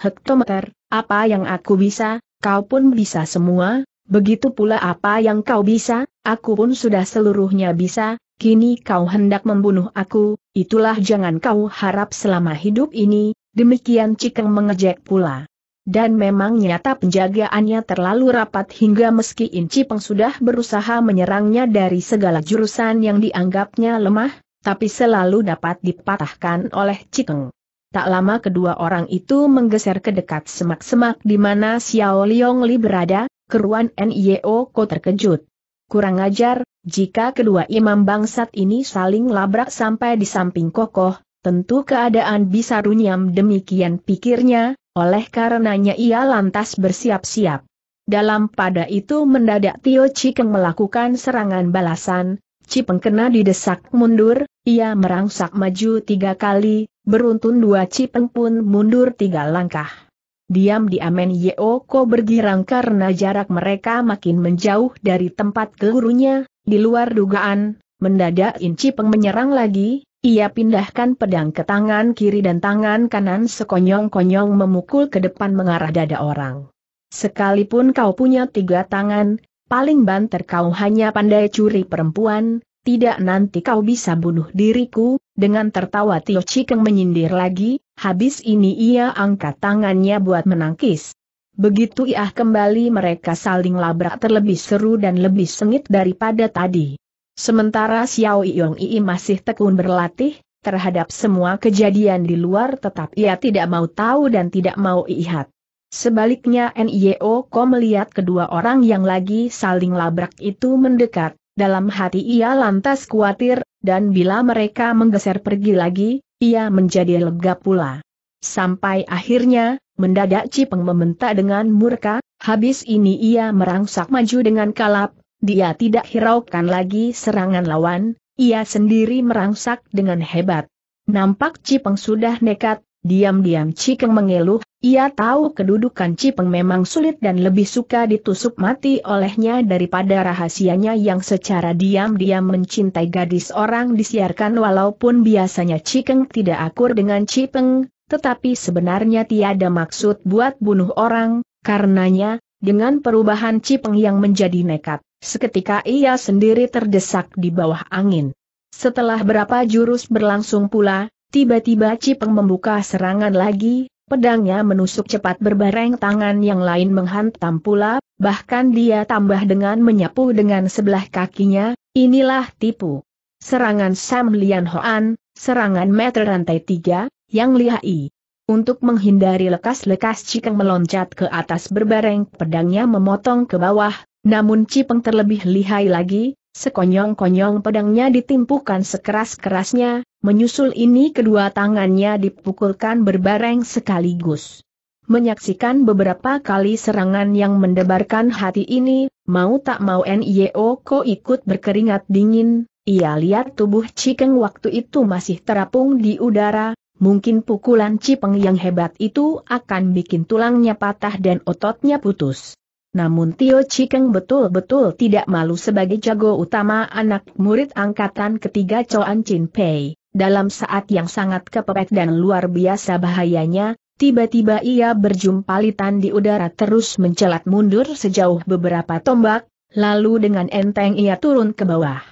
Hektometer, apa yang aku bisa, kau pun bisa semua, begitu pula apa yang kau bisa, aku pun sudah seluruhnya bisa, kini kau hendak membunuh aku, itulah jangan kau harap selama hidup ini, demikian Cikeng mengejek pula. Dan memang nyata penjagaannya terlalu rapat hingga meski Inci Peng sudah berusaha menyerangnya dari segala jurusan yang dianggapnya lemah, tapi selalu dapat dipatahkan oleh Cikeng. Tak lama kedua orang itu menggeser ke dekat semak-semak di mana Xiao Liong Li berada, keruan NIO e Ko terkejut. Kurang ajar, jika kedua imam bangsat ini saling labrak sampai di samping kokoh, tentu keadaan bisa runyam demikian pikirnya, oleh karenanya ia lantas bersiap-siap. Dalam pada itu mendadak Tio Cikeng melakukan serangan balasan, Cipeng kena didesak mundur, ia merangsak maju tiga kali, beruntun dua Cipeng pun mundur tiga langkah. Diam-diam di Yeoko bergirang karena jarak mereka makin menjauh dari tempat kelurunya, di luar dugaan, mendadak Inci Peng menyerang lagi, ia pindahkan pedang ke tangan kiri dan tangan kanan sekonyong-konyong memukul ke depan mengarah dada orang. Sekalipun kau punya tiga tangan, paling banter kau hanya pandai curi perempuan, tidak nanti kau bisa bunuh diriku, dengan tertawa Tio Chikeng menyindir lagi, habis ini ia angkat tangannya buat menangkis. Begitu ia kembali mereka saling labrak terlebih seru dan lebih sengit daripada tadi. Sementara Xiao Yong Ii masih tekun berlatih, terhadap semua kejadian di luar tetap ia tidak mau tahu dan tidak mau lihat. Sebaliknya NIO Ko melihat kedua orang yang lagi saling labrak itu mendekat, dalam hati ia lantas khawatir, dan bila mereka menggeser pergi lagi, ia menjadi lega pula. Sampai akhirnya, mendadak Cipeng membentak dengan murka, habis ini ia merangsak maju dengan kalap, dia tidak hiraukan lagi serangan lawan, ia sendiri merangsak dengan hebat. Nampak Cipeng sudah nekat, Diam-diam Cikeng mengeluh, ia tahu kedudukan Cipeng memang sulit dan lebih suka ditusuk mati olehnya daripada rahasianya yang secara diam-diam mencintai gadis orang disiarkan walaupun biasanya Cikeng tidak akur dengan Cipeng, tetapi sebenarnya tiada maksud buat bunuh orang, karenanya, dengan perubahan Cipeng yang menjadi nekat, seketika ia sendiri terdesak di bawah angin. Setelah berapa jurus berlangsung pula, Tiba-tiba Cipeng membuka serangan lagi, pedangnya menusuk cepat berbareng tangan yang lain menghantam pula, bahkan dia tambah dengan menyapu dengan sebelah kakinya, inilah tipu. Serangan Sam Lian Hoan, serangan meter rantai tiga, yang lihai. Untuk menghindari lekas-lekas Cipeng meloncat ke atas berbareng pedangnya memotong ke bawah, namun Cipeng terlebih lihai lagi, Sekonyong-konyong pedangnya ditimpukan sekeras-kerasnya, menyusul ini kedua tangannya dipukulkan berbareng sekaligus. Menyaksikan beberapa kali serangan yang mendebarkan hati ini, mau tak mau N.I.O. Ko ikut berkeringat dingin, ia lihat tubuh Cikeng waktu itu masih terapung di udara, mungkin pukulan Cipeng yang hebat itu akan bikin tulangnya patah dan ototnya putus. Namun Tio Cikeng betul-betul tidak malu sebagai jago utama anak murid angkatan ketiga Choan Chin Pei. Dalam saat yang sangat kepepet dan luar biasa bahayanya, tiba-tiba ia berjumpa litan di udara terus mencelat mundur sejauh beberapa tombak, lalu dengan enteng ia turun ke bawah.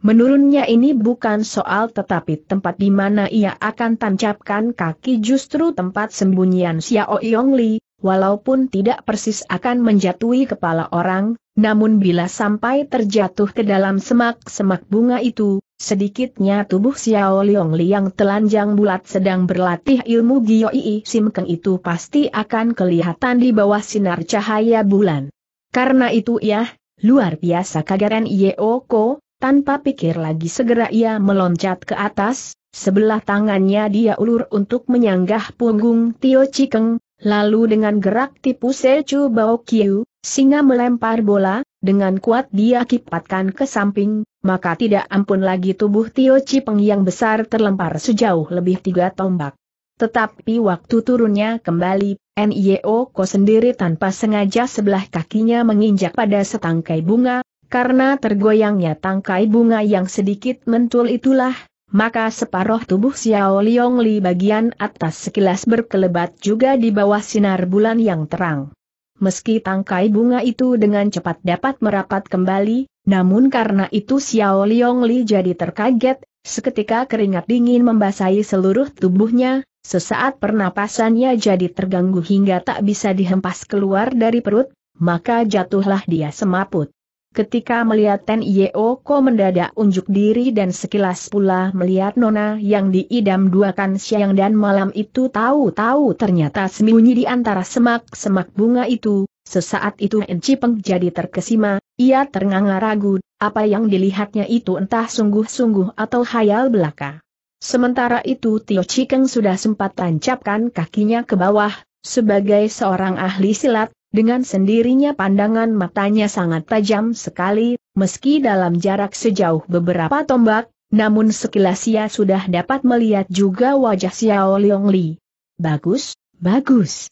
Menurunnya ini bukan soal tetapi tempat di mana ia akan tancapkan kaki justru tempat sembunyian Xiao Yongli, walaupun tidak persis akan menjatuhi kepala orang, namun bila sampai terjatuh ke dalam semak-semak bunga itu, sedikitnya tubuh Xiao Liong yang telanjang bulat sedang berlatih ilmu Gioi Sim Keng itu pasti akan kelihatan di bawah sinar cahaya bulan. Karena itu ya, luar biasa kagaran Yeoko, tanpa pikir lagi segera ia meloncat ke atas, sebelah tangannya dia ulur untuk menyanggah punggung Tio Chikeng, Lalu dengan gerak tipu Sechu Bao Kiu, singa melempar bola, dengan kuat dia kipatkan ke samping, maka tidak ampun lagi tubuh Tio Cipeng yang besar terlempar sejauh lebih tiga tombak. Tetapi waktu turunnya kembali, Nio Ko sendiri tanpa sengaja sebelah kakinya menginjak pada setangkai bunga, karena tergoyangnya tangkai bunga yang sedikit mentul itulah, maka separuh tubuh Xiao Liong Li bagian atas sekilas berkelebat juga di bawah sinar bulan yang terang. Meski tangkai bunga itu dengan cepat dapat merapat kembali, namun karena itu Xiao Liong Li jadi terkaget, seketika keringat dingin membasahi seluruh tubuhnya, sesaat pernapasannya jadi terganggu hingga tak bisa dihempas keluar dari perut, maka jatuhlah dia semaput. Ketika melihat Ten Ko mendadak unjuk diri dan sekilas pula melihat Nona yang diidam duakan siang dan malam itu tahu-tahu ternyata sembunyi di antara semak-semak bunga itu, sesaat itu Enci Peng jadi terkesima, ia ternganga ragu, apa yang dilihatnya itu entah sungguh-sungguh atau hayal belaka. Sementara itu Tio Chikeng sudah sempat tancapkan kakinya ke bawah, sebagai seorang ahli silat, dengan sendirinya pandangan matanya sangat tajam sekali, meski dalam jarak sejauh beberapa tombak, namun sekilas ia sudah dapat melihat juga wajah Xiao Liong Li. Bagus, bagus.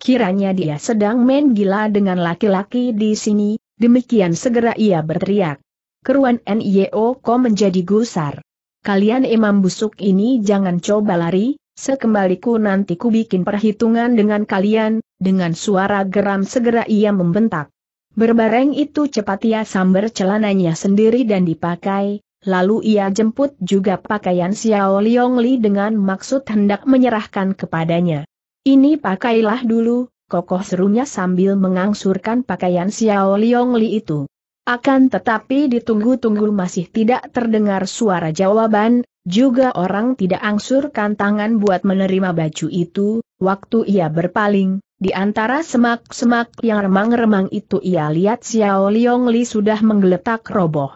Kiranya dia sedang main gila dengan laki-laki di sini, demikian segera ia berteriak. Keruan NIO Ko menjadi gusar. Kalian imam busuk ini jangan coba lari, sekembaliku nanti ku bikin perhitungan dengan kalian, dengan suara geram segera ia membentak. Berbareng itu cepat ia sambar celananya sendiri dan dipakai, lalu ia jemput juga pakaian Xiao Liong Li dengan maksud hendak menyerahkan kepadanya. Ini pakailah dulu, kokoh serunya sambil mengangsurkan pakaian Xiao Liong Li itu. Akan tetapi ditunggu-tunggu masih tidak terdengar suara jawaban, juga orang tidak angsurkan tangan buat menerima baju itu, waktu ia berpaling, di antara semak-semak yang remang-remang itu ia lihat Xiao Liong Li sudah menggeletak roboh.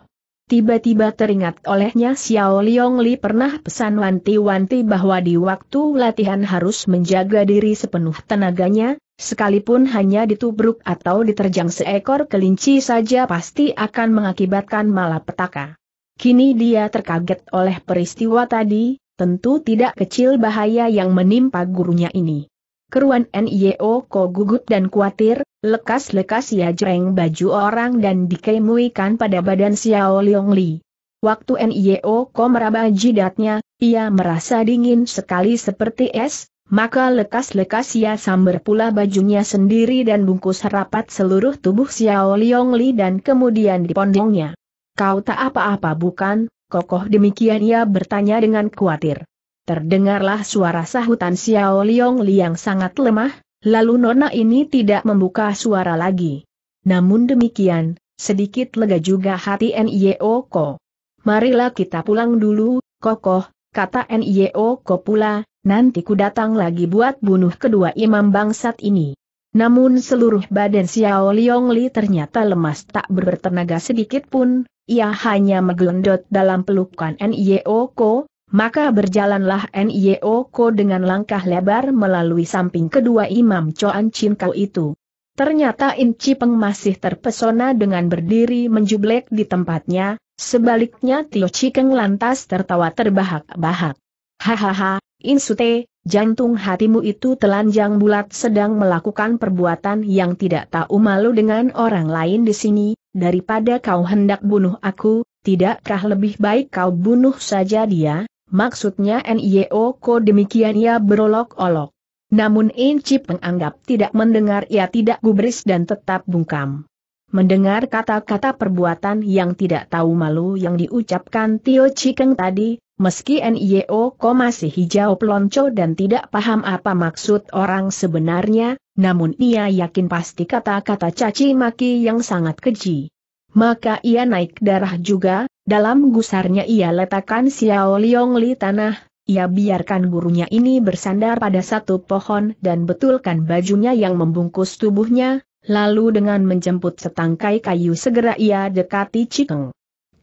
Tiba-tiba teringat olehnya Xiao Liong Li pernah pesan wanti-wanti bahwa di waktu latihan harus menjaga diri sepenuh tenaganya, sekalipun hanya ditubruk atau diterjang seekor kelinci saja pasti akan mengakibatkan malapetaka. Kini dia terkaget oleh peristiwa tadi, tentu tidak kecil bahaya yang menimpa gurunya ini. Keruan NIO Ko gugut dan khawatir, lekas-lekas ia jereng baju orang dan dikemuikan pada badan Xiao Leong Li. Waktu NIO Ko meraba jidatnya, ia merasa dingin sekali seperti es, maka lekas-lekas ia samber pula bajunya sendiri dan bungkus rapat seluruh tubuh Xiao Leong Li dan kemudian dipondongnya. Kau tak apa-apa bukan, kokoh demikian ia bertanya dengan khawatir. Terdengarlah suara sahutan Xiao Liong yang sangat lemah, lalu nona ini tidak membuka suara lagi. Namun demikian, sedikit lega juga hati N.I.O. Ko. Marilah kita pulang dulu, kokoh, kata N.I.O. Ko pula, nanti ku datang lagi buat bunuh kedua imam bangsat ini. Namun seluruh badan Xiao Liong Li ternyata lemas tak bertenaga sedikit pun, ia hanya menggelendot dalam pelukan N.I.O. Ko, maka berjalanlah NIO Ko dengan langkah lebar melalui samping kedua Imam Choan Chin Kau itu. Ternyata Inci Peng masih terpesona dengan berdiri menjublek di tempatnya, sebaliknya Tio Cikeng lantas tertawa terbahak-bahak. Hahaha, Sute, jantung hatimu itu telanjang bulat sedang melakukan perbuatan yang tidak tahu malu dengan orang lain di sini, daripada kau hendak bunuh aku, tidakkah lebih baik kau bunuh saja dia? Maksudnya NIO Ko demikian ia berolok-olok. Namun Inci penganggap tidak mendengar ia tidak gubris dan tetap bungkam. Mendengar kata-kata perbuatan yang tidak tahu malu yang diucapkan Tio Cikeng tadi, meski NIO Ko masih hijau pelonco dan tidak paham apa maksud orang sebenarnya, namun ia yakin pasti kata-kata caci maki yang sangat keji. Maka ia naik darah juga, dalam gusarnya ia letakkan Xiao Liong Li tanah, ia biarkan gurunya ini bersandar pada satu pohon dan betulkan bajunya yang membungkus tubuhnya, lalu dengan menjemput setangkai kayu segera ia dekati Cikeng.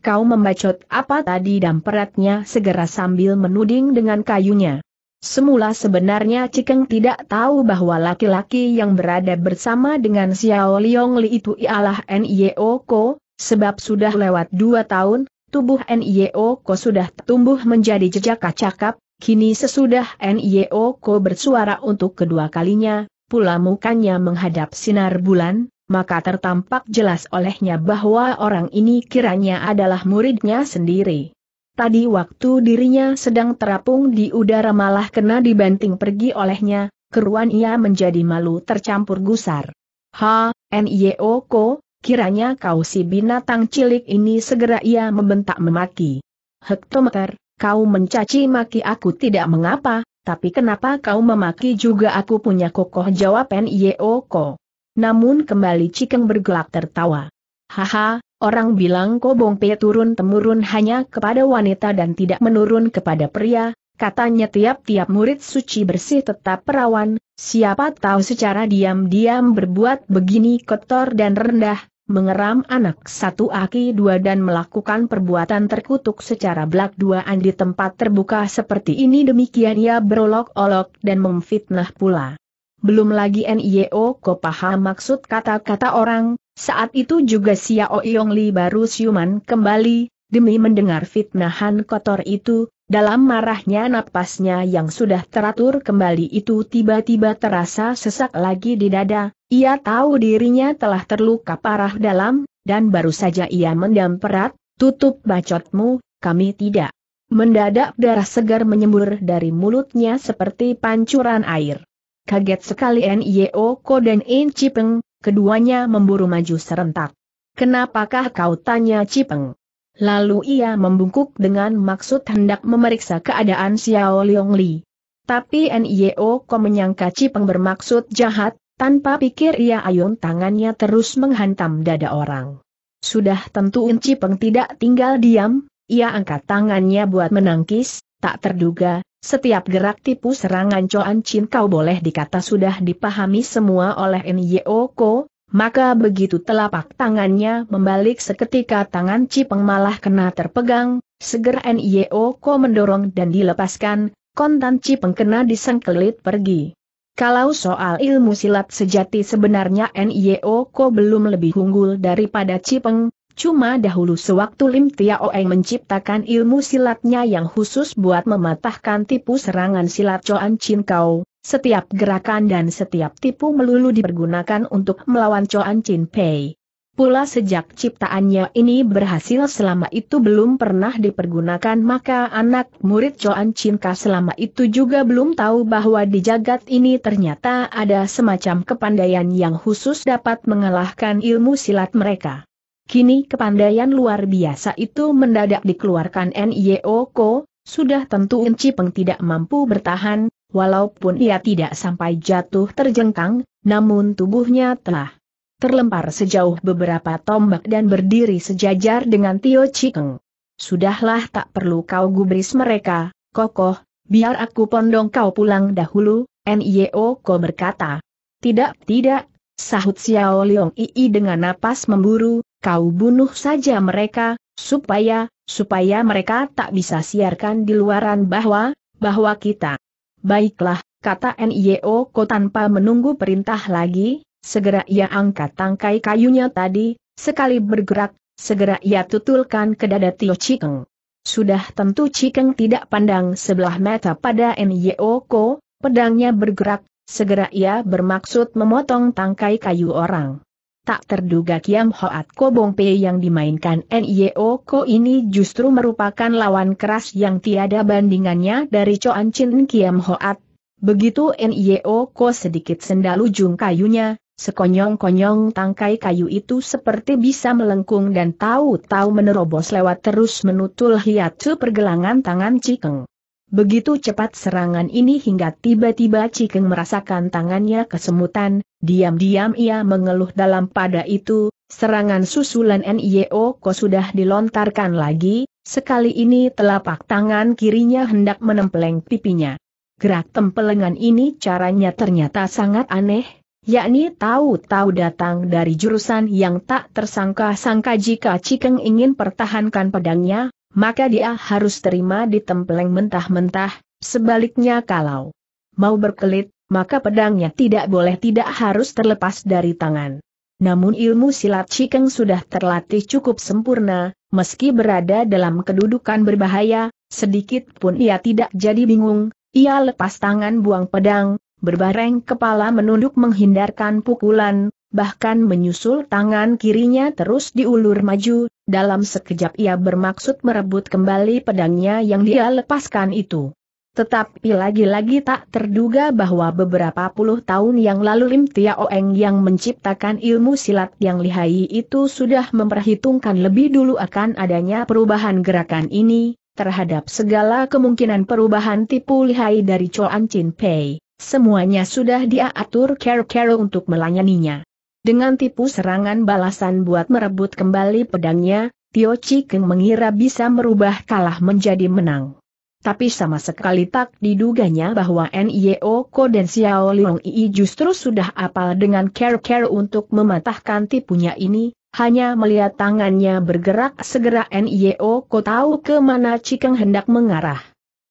Kau membacot apa tadi dan peratnya segera sambil menuding dengan kayunya. Semula sebenarnya Cikeng tidak tahu bahwa laki-laki yang berada bersama dengan Xiao Liong Li itu ialah Nio Ko, Sebab sudah lewat dua tahun, tubuh NIO Ko sudah tumbuh menjadi jejak cakap, kini sesudah NIO Ko bersuara untuk kedua kalinya, pula mukanya menghadap sinar bulan, maka tertampak jelas olehnya bahwa orang ini kiranya adalah muridnya sendiri. Tadi waktu dirinya sedang terapung di udara malah kena dibanting pergi olehnya, keruan ia menjadi malu tercampur gusar. Ha, NIO Ko, Kiranya kau si binatang cilik ini segera ia membentak memaki. Hektometer, kau mencaci maki aku tidak mengapa, tapi kenapa kau memaki juga aku punya kokoh jawaban Yeoko. Namun kembali Cikeng bergelak tertawa. Haha, orang bilang kobong pe turun temurun hanya kepada wanita dan tidak menurun kepada pria, Katanya tiap-tiap murid suci bersih tetap perawan, siapa tahu secara diam-diam berbuat begini kotor dan rendah, mengeram anak satu aki dua dan melakukan perbuatan terkutuk secara belak duaan di tempat terbuka seperti ini demikian ia berolok-olok dan memfitnah pula. Belum lagi NIO ko paham maksud kata-kata orang, saat itu juga Xiao Yongli baru siuman kembali, demi mendengar fitnahan kotor itu, dalam marahnya napasnya yang sudah teratur kembali itu tiba-tiba terasa sesak lagi di dada, ia tahu dirinya telah terluka parah dalam, dan baru saja ia mendam perat, tutup bacotmu, kami tidak. Mendadak darah segar menyembur dari mulutnya seperti pancuran air. Kaget sekali N.Y.O. Ko dan In Cipeng, keduanya memburu maju serentak. Kenapakah kau tanya Cipeng? Lalu ia membungkuk dengan maksud hendak memeriksa keadaan Xiao Liong Li. Tapi Nio Ko menyangka Cipeng bermaksud jahat, tanpa pikir ia ayun tangannya terus menghantam dada orang. Sudah tentu Cipeng tidak tinggal diam, ia angkat tangannya buat menangkis, tak terduga, setiap gerak tipu serangan Coan Chin kau boleh dikata sudah dipahami semua oleh Nio Ko, maka begitu telapak tangannya membalik seketika tangan Cipeng malah kena terpegang, segera NIO e Ko mendorong dan dilepaskan, kontan Cipeng kena disengkelit pergi. Kalau soal ilmu silat sejati sebenarnya NIO e Ko belum lebih unggul daripada Cipeng, Cuma dahulu sewaktu Lim Oeng menciptakan ilmu silatnya yang khusus buat mematahkan tipu serangan silat Coan Chin Kau, setiap gerakan dan setiap tipu melulu dipergunakan untuk melawan Coan Chin Pei. Pula sejak ciptaannya ini berhasil selama itu belum pernah dipergunakan maka anak murid Coan Cinka selama itu juga belum tahu bahwa di jagat ini ternyata ada semacam kepandaian yang khusus dapat mengalahkan ilmu silat mereka. Kini kepandaian luar biasa itu mendadak dikeluarkan NIO Ko, sudah tentu Enci Peng tidak mampu bertahan, walaupun ia tidak sampai jatuh terjengkang, namun tubuhnya telah terlempar sejauh beberapa tombak dan berdiri sejajar dengan Tio Cikeng. Sudahlah tak perlu kau gubris mereka, kokoh, biar aku pondong kau pulang dahulu, NIO Ko berkata. Tidak, tidak, sahut Xiao Leong Ii dengan napas memburu, kau bunuh saja mereka, supaya, supaya mereka tak bisa siarkan di luaran bahwa, bahwa kita. Baiklah, kata NIO Ko tanpa menunggu perintah lagi, segera ia angkat tangkai kayunya tadi, sekali bergerak, segera ia tutulkan ke dada Tio Chikeng. Sudah tentu Chikeng tidak pandang sebelah mata pada NIO Ko, pedangnya bergerak, segera ia bermaksud memotong tangkai kayu orang. Tak terduga Kiam Hoat kobong Pei yang dimainkan NIO Ko ini justru merupakan lawan keras yang tiada bandingannya dari Coan Chin Kiam Hoat. Begitu NIO Ko sedikit sendal ujung kayunya, sekonyong-konyong tangkai kayu itu seperti bisa melengkung dan tahu-tahu menerobos lewat terus menutul hiatu pergelangan tangan Cikeng. Begitu cepat serangan ini hingga tiba-tiba Cikeng merasakan tangannya kesemutan, Diam-diam ia mengeluh dalam pada itu, serangan susulan NIO Ko sudah dilontarkan lagi, sekali ini telapak tangan kirinya hendak menempeleng pipinya. Gerak tempelengan ini caranya ternyata sangat aneh, yakni tahu-tahu datang dari jurusan yang tak tersangka-sangka jika Cikeng ingin pertahankan pedangnya, maka dia harus terima ditempeleng mentah-mentah, sebaliknya kalau mau berkelit, maka pedangnya tidak boleh tidak harus terlepas dari tangan. Namun ilmu silat Cikeng sudah terlatih cukup sempurna, meski berada dalam kedudukan berbahaya, sedikit pun ia tidak jadi bingung, ia lepas tangan buang pedang, berbareng kepala menunduk menghindarkan pukulan, bahkan menyusul tangan kirinya terus diulur maju, dalam sekejap ia bermaksud merebut kembali pedangnya yang dia lepaskan itu. Tetapi lagi-lagi tak terduga bahwa beberapa puluh tahun yang lalu Lim Tia Oeng yang menciptakan ilmu silat yang lihai itu sudah memperhitungkan lebih dulu akan adanya perubahan gerakan ini, terhadap segala kemungkinan perubahan tipu lihai dari Choan Chin Pei. Semuanya sudah dia atur care-care untuk melayaninya. Dengan tipu serangan balasan buat merebut kembali pedangnya, Tio Chi Keng mengira bisa merubah kalah menjadi menang tapi sama sekali tak diduganya bahwa NIO Ko dan Xiao Liang Yi justru sudah apal dengan care-care untuk mematahkan tipunya ini, hanya melihat tangannya bergerak segera NIO Ko tahu ke mana Cikeng hendak mengarah.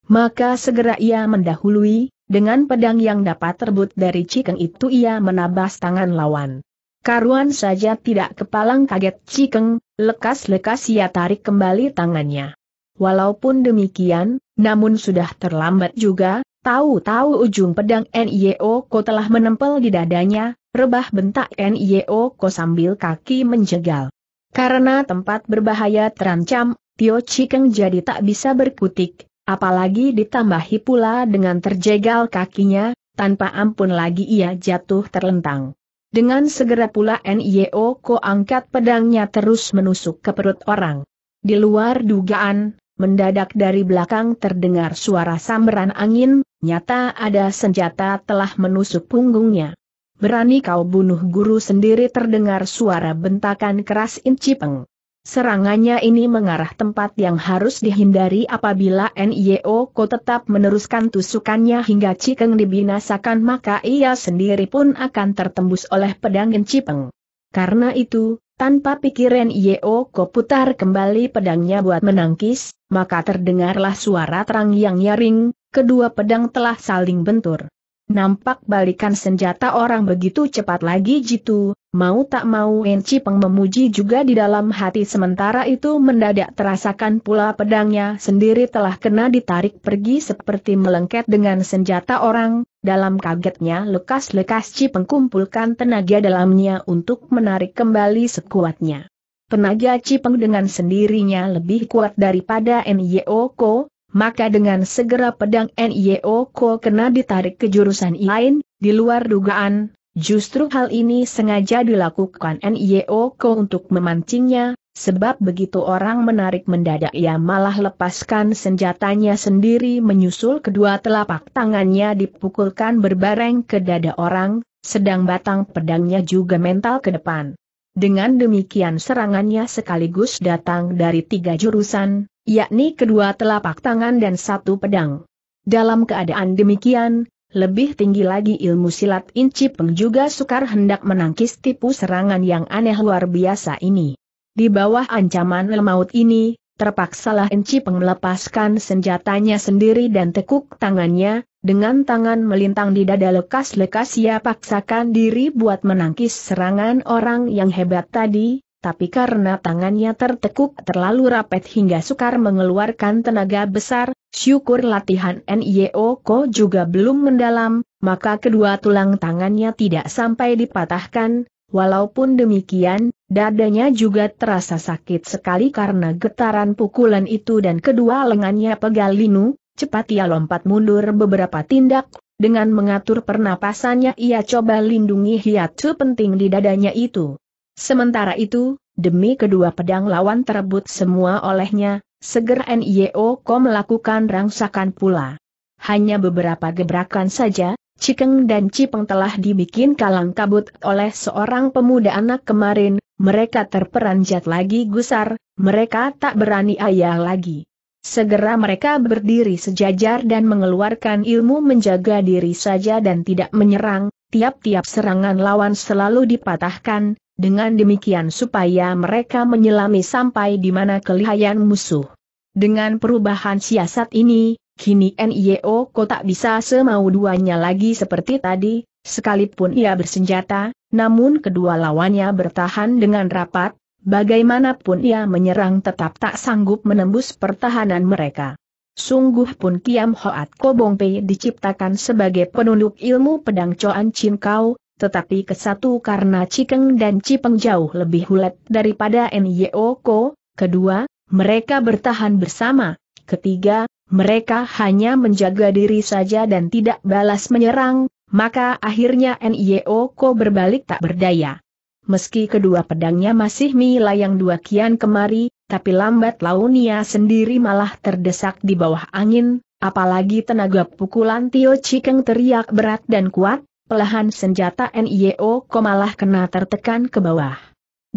Maka segera ia mendahului, dengan pedang yang dapat terbut dari Cikeng itu ia menabas tangan lawan. Karuan saja tidak kepalang kaget Cikeng, lekas-lekas ia tarik kembali tangannya. Walaupun demikian, namun sudah terlambat juga, tahu-tahu ujung pedang Nio Ko telah menempel di dadanya, rebah bentak Nio Ko sambil kaki menjegal. Karena tempat berbahaya terancam, Tio Cikeng jadi tak bisa berkutik, apalagi ditambahi pula dengan terjegal kakinya, tanpa ampun lagi ia jatuh terlentang. Dengan segera pula N.I.O. Ko angkat pedangnya terus menusuk ke perut orang. Di luar dugaan, mendadak dari belakang terdengar suara samberan angin, nyata ada senjata telah menusuk punggungnya. Berani kau bunuh guru sendiri terdengar suara bentakan keras Incipeng. Serangannya ini mengarah tempat yang harus dihindari apabila NIO Ko tetap meneruskan tusukannya hingga Cikeng dibinasakan maka ia sendiri pun akan tertembus oleh pedang Incipeng. Karena itu, tanpa pikiran Yeo Ko putar kembali pedangnya buat menangkis, maka terdengarlah suara terang yang nyaring, kedua pedang telah saling bentur. Nampak balikan senjata orang begitu cepat lagi jitu, mau tak mau Enci Peng memuji juga di dalam hati sementara itu mendadak terasakan pula pedangnya sendiri telah kena ditarik pergi seperti melengket dengan senjata orang, dalam kagetnya lekas-lekas cipeng kumpulkan tenaga dalamnya untuk menarik kembali sekuatnya. Tenaga Cipeng dengan sendirinya lebih kuat daripada Nyeoko, maka dengan segera pedang Nyeoko kena ditarik ke jurusan lain, di luar dugaan, justru hal ini sengaja dilakukan Nyeoko untuk memancingnya, Sebab begitu orang menarik mendadak ia malah lepaskan senjatanya sendiri menyusul kedua telapak tangannya dipukulkan berbareng ke dada orang, sedang batang pedangnya juga mental ke depan. Dengan demikian serangannya sekaligus datang dari tiga jurusan, yakni kedua telapak tangan dan satu pedang. Dalam keadaan demikian, lebih tinggi lagi ilmu silat Inci Peng juga sukar hendak menangkis tipu serangan yang aneh luar biasa ini. Di bawah ancaman lemaut ini, terpaksalah Peng melepaskan senjatanya sendiri dan tekuk tangannya, dengan tangan melintang di dada lekas-lekas ia paksakan diri buat menangkis serangan orang yang hebat tadi, tapi karena tangannya tertekuk terlalu rapat hingga sukar mengeluarkan tenaga besar, syukur latihan NIO Ko juga belum mendalam, maka kedua tulang tangannya tidak sampai dipatahkan, Walaupun demikian, dadanya juga terasa sakit sekali karena getaran pukulan itu dan kedua lengannya pegal linu, cepat ia lompat mundur beberapa tindak, dengan mengatur pernapasannya ia coba lindungi hiatu penting di dadanya itu. Sementara itu, demi kedua pedang lawan terebut semua olehnya, seger N.I.O. Ko melakukan rangsakan pula. Hanya beberapa gebrakan saja, Cikeng dan Cipeng telah dibikin kalang kabut oleh seorang pemuda anak kemarin, mereka terperanjat lagi gusar, mereka tak berani ayah lagi. Segera mereka berdiri sejajar dan mengeluarkan ilmu menjaga diri saja dan tidak menyerang, tiap-tiap serangan lawan selalu dipatahkan, dengan demikian supaya mereka menyelami sampai di mana kelihayan musuh. Dengan perubahan siasat ini, Kini NIO Ko tak bisa semau duanya lagi seperti tadi, sekalipun ia bersenjata, namun kedua lawannya bertahan dengan rapat, bagaimanapun ia menyerang tetap tak sanggup menembus pertahanan mereka. Sungguh pun Kiam Hoat Kobong Pei diciptakan sebagai penunduk ilmu pedang Coan Chin Kau, tetapi kesatu karena Cikeng dan Cipeng jauh lebih hulet daripada NIO Ko, kedua, mereka bertahan bersama, Ketiga, mereka hanya menjaga diri saja dan tidak balas menyerang, maka akhirnya Nio Ko berbalik tak berdaya. Meski kedua pedangnya masih melayang dua kian kemari, tapi lambat laun ia sendiri malah terdesak di bawah angin, apalagi tenaga pukulan Tio Cikeng teriak berat dan kuat, pelahan senjata NIO Ko malah kena tertekan ke bawah.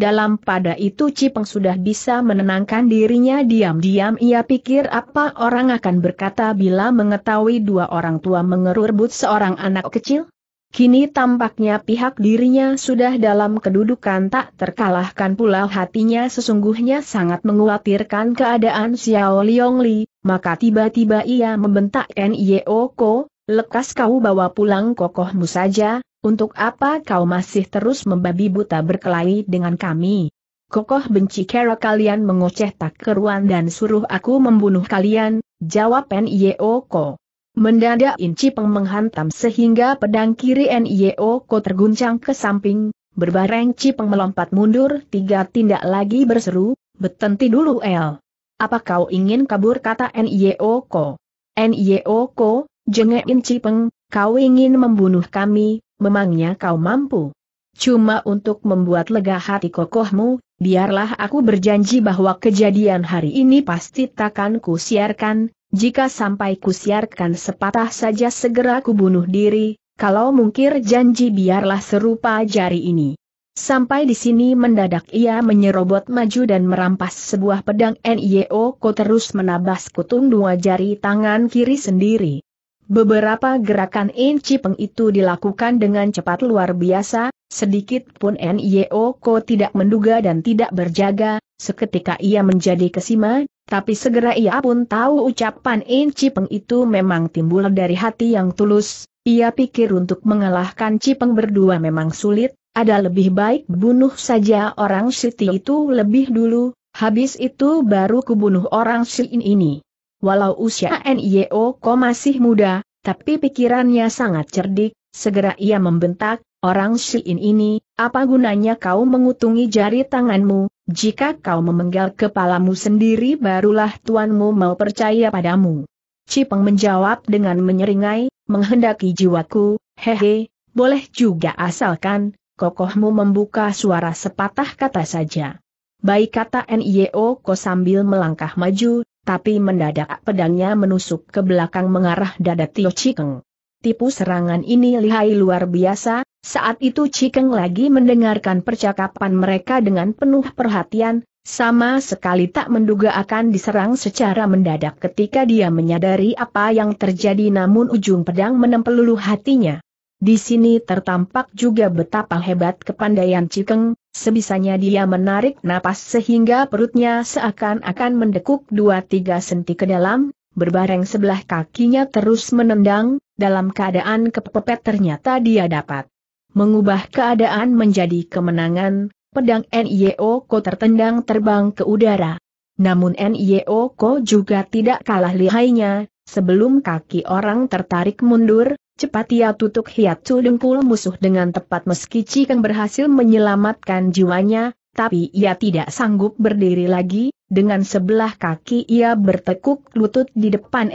Dalam pada itu Cipeng sudah bisa menenangkan dirinya diam-diam ia pikir apa orang akan berkata bila mengetahui dua orang tua mengerurbut seorang anak kecil? Kini tampaknya pihak dirinya sudah dalam kedudukan tak terkalahkan pula hatinya sesungguhnya sangat mengkhawatirkan keadaan Xiao Liong Li, maka tiba-tiba ia membentak Nio Ko, Lekas kau bawa pulang kokohmu saja, untuk apa kau masih terus membabi buta berkelahi dengan kami? Kokoh benci kera kalian mengoceh tak keruan dan suruh aku membunuh kalian, jawab N.I.O.Ko. Mendadak Inci Peng menghantam sehingga pedang kiri N.I.O.Ko terguncang ke samping, berbareng Cipeng melompat mundur tiga tindak lagi berseru, betenti dulu El. Apa kau ingin kabur kata N.I.O.Ko? N.I.O.Ko, Jengein Cipeng, kau ingin membunuh kami, memangnya kau mampu? Cuma untuk membuat lega hati kokohmu, biarlah aku berjanji bahwa kejadian hari ini pasti takkan kusiarkan, jika sampai kusiarkan sepatah saja segera kubunuh diri, kalau mungkir janji biarlah serupa jari ini. Sampai di sini mendadak ia menyerobot maju dan merampas sebuah pedang NIO ko terus menabas kutung dua jari tangan kiri sendiri. Beberapa gerakan inci Peng itu dilakukan dengan cepat luar biasa, sedikit pun Nio Ko tidak menduga dan tidak berjaga, seketika ia menjadi kesima, tapi segera ia pun tahu ucapan inci Peng itu memang timbul dari hati yang tulus, ia pikir untuk mengalahkan Cipeng berdua memang sulit, ada lebih baik bunuh saja orang Siti itu lebih dulu, habis itu baru kubunuh orang Siti ini. Walau usia NIO masih muda, tapi pikirannya sangat cerdik, segera ia membentak, orang Syiin ini, apa gunanya kau mengutungi jari tanganmu, jika kau memenggal kepalamu sendiri barulah tuanmu mau percaya padamu. Cipeng menjawab dengan menyeringai, menghendaki jiwaku, hehe, boleh juga asalkan, kokohmu membuka suara sepatah kata saja. Baik kata NIO ko sambil melangkah maju, tapi mendadak pedangnya menusuk ke belakang mengarah dada Tio Cikeng. Tipu serangan ini lihai luar biasa, saat itu Cikeng lagi mendengarkan percakapan mereka dengan penuh perhatian, sama sekali tak menduga akan diserang secara mendadak ketika dia menyadari apa yang terjadi namun ujung pedang menempeluluh hatinya. Di sini tertampak juga betapa hebat kepandaian Cikeng. Sebisanya dia menarik napas sehingga perutnya seakan-akan mendekuk dua tiga senti ke dalam, berbareng sebelah kakinya terus menendang, dalam keadaan kepepet ternyata dia dapat mengubah keadaan menjadi kemenangan, pedang NIO Ko tertendang terbang ke udara. Namun NIO Ko juga tidak kalah lihainya, sebelum kaki orang tertarik mundur, Cepat ia tutup hiatu dengkul musuh dengan tepat meski Cikeng berhasil menyelamatkan jiwanya, tapi ia tidak sanggup berdiri lagi, dengan sebelah kaki ia bertekuk lutut di depan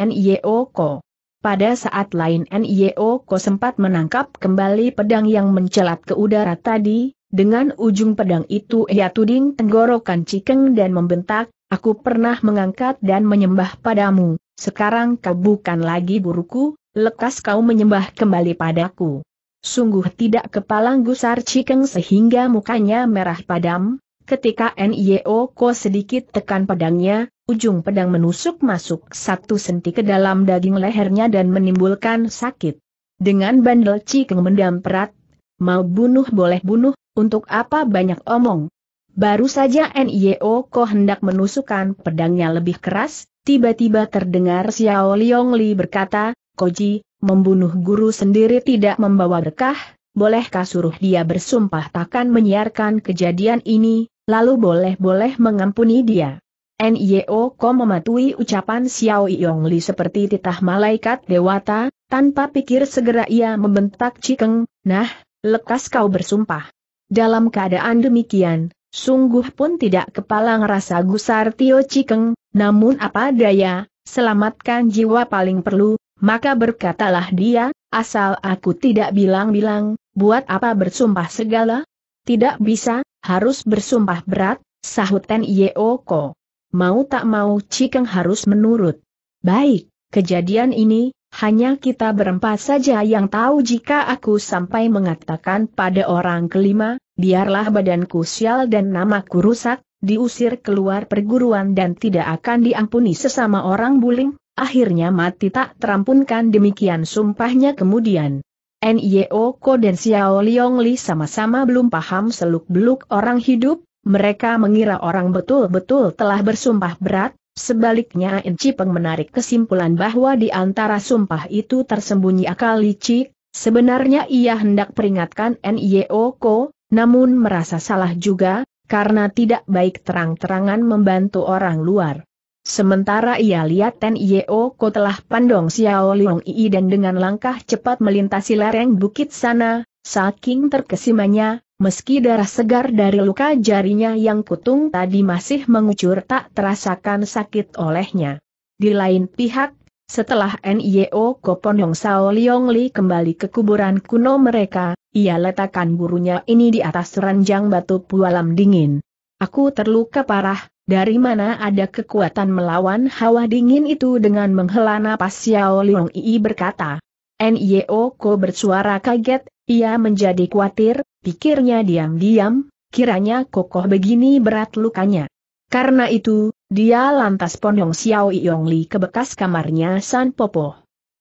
Ko. Pada saat lain N.I.O.Ko sempat menangkap kembali pedang yang mencelat ke udara tadi, dengan ujung pedang itu ia tuding tenggorokan Cikeng dan membentak, Aku pernah mengangkat dan menyembah padamu, sekarang kau bukan lagi buruku lekas kau menyembah kembali padaku. Sungguh tidak kepalang gusar Cikeng sehingga mukanya merah padam, ketika NIO Ko sedikit tekan pedangnya, ujung pedang menusuk masuk satu senti ke dalam daging lehernya dan menimbulkan sakit. Dengan bandel Cikeng mendam perat, mau bunuh boleh bunuh, untuk apa banyak omong. Baru saja NIO Ko hendak menusukkan pedangnya lebih keras, tiba-tiba terdengar Xiao Liong Li berkata, Koji, membunuh guru sendiri tidak membawa berkah, bolehkah suruh dia bersumpah takkan menyiarkan kejadian ini, lalu boleh-boleh mengampuni dia. NIO Ko mematuhi ucapan Xiao Yong Li seperti titah malaikat dewata, tanpa pikir segera ia membentak Cikeng, nah, lekas kau bersumpah. Dalam keadaan demikian, sungguh pun tidak kepala ngerasa gusar Tio Cikeng, namun apa daya, selamatkan jiwa paling perlu, maka berkatalah dia, asal aku tidak bilang-bilang, buat apa bersumpah segala? Tidak bisa, harus bersumpah berat, sahut Ten Yeoko. Mau tak mau Cikeng harus menurut. Baik, kejadian ini, hanya kita berempat saja yang tahu jika aku sampai mengatakan pada orang kelima, biarlah badanku sial dan namaku rusak, diusir keluar perguruan dan tidak akan diampuni sesama orang buling, akhirnya mati tak terampunkan demikian sumpahnya kemudian. NIO Ko dan Xiao Liong Li sama-sama belum paham seluk-beluk orang hidup, mereka mengira orang betul-betul telah bersumpah berat, sebaliknya Enci Peng menarik kesimpulan bahwa di antara sumpah itu tersembunyi akal licik, sebenarnya ia hendak peringatkan NIO Ko, namun merasa salah juga, karena tidak baik terang-terangan membantu orang luar. Sementara ia lihat Ten ko telah pandong Xiao Liong Yi dan dengan langkah cepat melintasi lereng bukit sana, saking terkesimanya, meski darah segar dari luka jarinya yang kutung tadi masih mengucur tak terasakan sakit olehnya. Di lain pihak, setelah NIO Koponyong Sao Liong Li kembali ke kuburan kuno mereka, ia letakkan burunya ini di atas ranjang batu pualam dingin. Aku terluka parah, dari mana ada kekuatan melawan hawa dingin itu dengan menghela napas Xiao Liang Yi berkata. Nio Ko bersuara kaget, ia menjadi khawatir, pikirnya diam-diam, kiranya kokoh begini berat lukanya. Karena itu, dia lantas ponong Xiao Yong Li ke bekas kamarnya San Popo.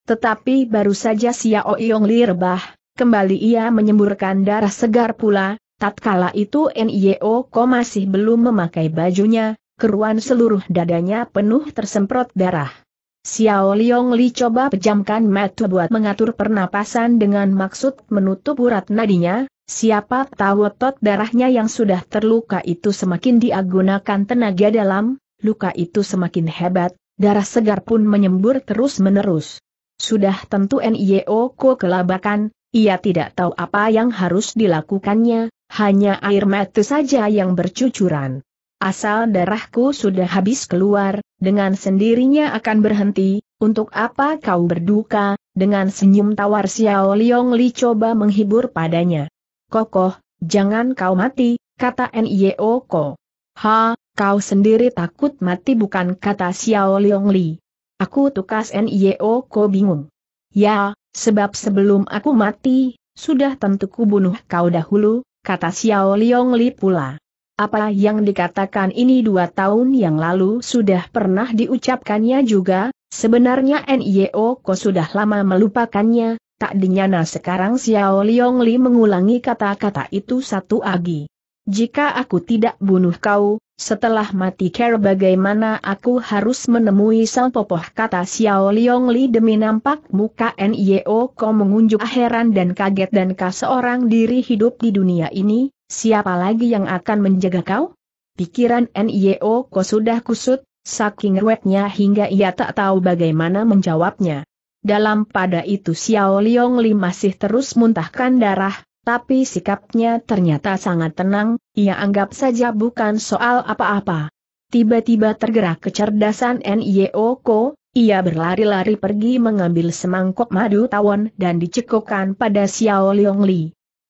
Tetapi baru saja Xiao Yong Li rebah, kembali ia menyemburkan darah segar pula, Tatkala itu NIO Ko masih belum memakai bajunya, keruan seluruh dadanya penuh tersemprot darah. Xiao Liong Li coba pejamkan mata buat mengatur pernapasan dengan maksud menutup urat nadinya, siapa tahu otot darahnya yang sudah terluka itu semakin diagunakan tenaga dalam, luka itu semakin hebat, darah segar pun menyembur terus-menerus. Sudah tentu NIO Ko kelabakan, ia tidak tahu apa yang harus dilakukannya, hanya air mata saja yang bercucuran. Asal darahku sudah habis keluar, dengan sendirinya akan berhenti, untuk apa kau berduka, dengan senyum tawar Xiao Liong Li coba menghibur padanya. Kokoh, jangan kau mati, kata N.I.O. Ko. Ha, kau sendiri takut mati bukan kata Xiao Liong Li. Aku tukas N.I.O. Ko bingung. Ya, sebab sebelum aku mati, sudah tentu kubunuh kau dahulu, kata Xiao Liong Li pula. Apa yang dikatakan ini dua tahun yang lalu sudah pernah diucapkannya juga, sebenarnya NIO Ko sudah lama melupakannya, tak dinyana sekarang Xiao Liong Li mengulangi kata-kata itu satu lagi. Jika aku tidak bunuh kau, setelah mati care bagaimana aku harus menemui sang popoh kata Xiao Liong Li demi nampak muka N.I.O. kau mengunjuk heran dan kaget dan kau seorang diri hidup di dunia ini, siapa lagi yang akan menjaga kau? Pikiran N.I.O. kau sudah kusut, saking ruwetnya hingga ia tak tahu bagaimana menjawabnya. Dalam pada itu Xiao Liong Li masih terus muntahkan darah, tapi sikapnya ternyata sangat tenang, ia anggap saja bukan soal apa-apa. Tiba-tiba tergerak kecerdasan N.I.O.Ko, ia berlari-lari pergi mengambil semangkok madu tawon dan dicekokkan pada Xiao Leong Li.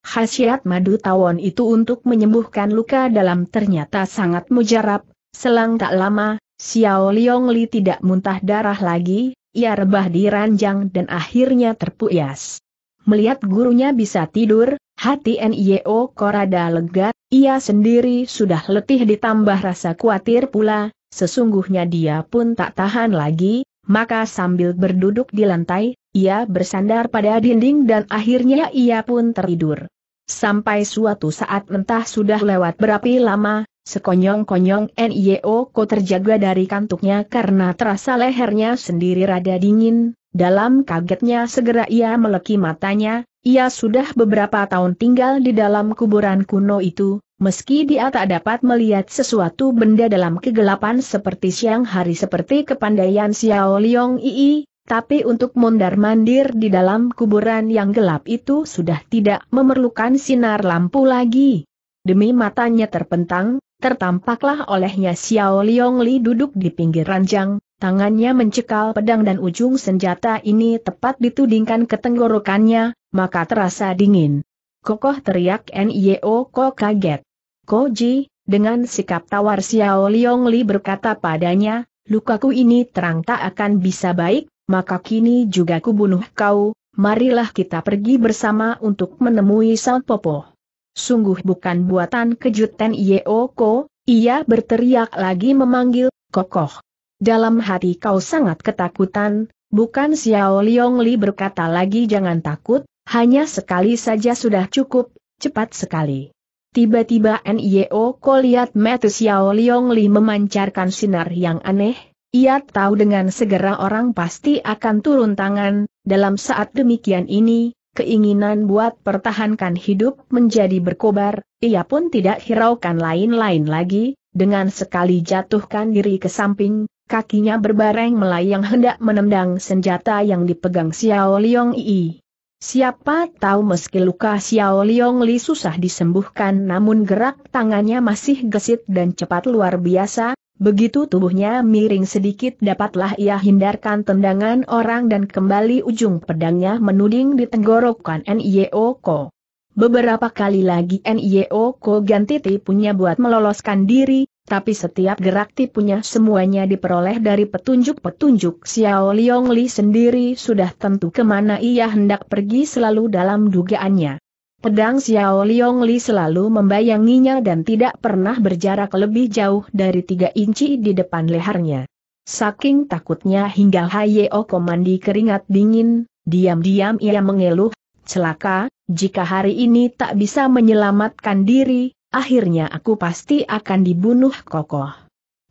Khasiat madu tawon itu untuk menyembuhkan luka dalam ternyata sangat mujarab, selang tak lama, Xiao Leong Li tidak muntah darah lagi, ia rebah di ranjang dan akhirnya terpuyas. Melihat gurunya bisa tidur, hati NIO Korada lega, ia sendiri sudah letih ditambah rasa khawatir pula, sesungguhnya dia pun tak tahan lagi, maka sambil berduduk di lantai, ia bersandar pada dinding dan akhirnya ia pun tertidur. Sampai suatu saat entah sudah lewat berapi lama, sekonyong-konyong NIO ko terjaga dari kantuknya karena terasa lehernya sendiri rada dingin, dalam kagetnya segera ia meleki matanya, ia sudah beberapa tahun tinggal di dalam kuburan kuno itu, meski dia tak dapat melihat sesuatu benda dalam kegelapan seperti siang hari seperti kepandaian Xiao Liong Ii, tapi untuk mondar-mandir di dalam kuburan yang gelap itu sudah tidak memerlukan sinar lampu lagi. Demi matanya terpentang, tertampaklah olehnya Xiao Liong Li duduk di pinggir ranjang, Tangannya mencekal pedang dan ujung senjata ini tepat ditudingkan ke tenggorokannya, maka terasa dingin. Kokoh teriak Nio Ko kaget. Koji, dengan sikap tawar Xiao Liong Li berkata padanya, lukaku ini terang tak akan bisa baik, maka kini juga kubunuh kau, marilah kita pergi bersama untuk menemui Sal Popo. Sungguh bukan buatan kejutan N.I.O. Yeo Ko, ia berteriak lagi memanggil, kokoh. Dalam hati kau sangat ketakutan, bukan Xiao Liong Li berkata lagi jangan takut, hanya sekali saja sudah cukup, cepat sekali. Tiba-tiba NIO Ko lihat metu Xiao Liong Li memancarkan sinar yang aneh, ia tahu dengan segera orang pasti akan turun tangan, dalam saat demikian ini, keinginan buat pertahankan hidup menjadi berkobar, ia pun tidak hiraukan lain-lain lagi, dengan sekali jatuhkan diri ke samping, kakinya berbareng melayang hendak menendang senjata yang dipegang Xiao Liong Yi. Siapa tahu meski luka Xiao Liong Li susah disembuhkan namun gerak tangannya masih gesit dan cepat luar biasa, begitu tubuhnya miring sedikit dapatlah ia hindarkan tendangan orang dan kembali ujung pedangnya menuding di tenggorokan Nio Ko. Beberapa kali lagi Nio Ko ganti tipunya buat meloloskan diri, tapi setiap gerak tipunya semuanya diperoleh dari petunjuk-petunjuk Xiao Liong Li sendiri sudah tentu kemana ia hendak pergi selalu dalam dugaannya. Pedang Xiao Liong Li selalu membayanginya dan tidak pernah berjarak lebih jauh dari tiga inci di depan lehernya. Saking takutnya hingga Hayeo komandi keringat dingin, diam-diam ia mengeluh, celaka, jika hari ini tak bisa menyelamatkan diri, akhirnya aku pasti akan dibunuh kokoh.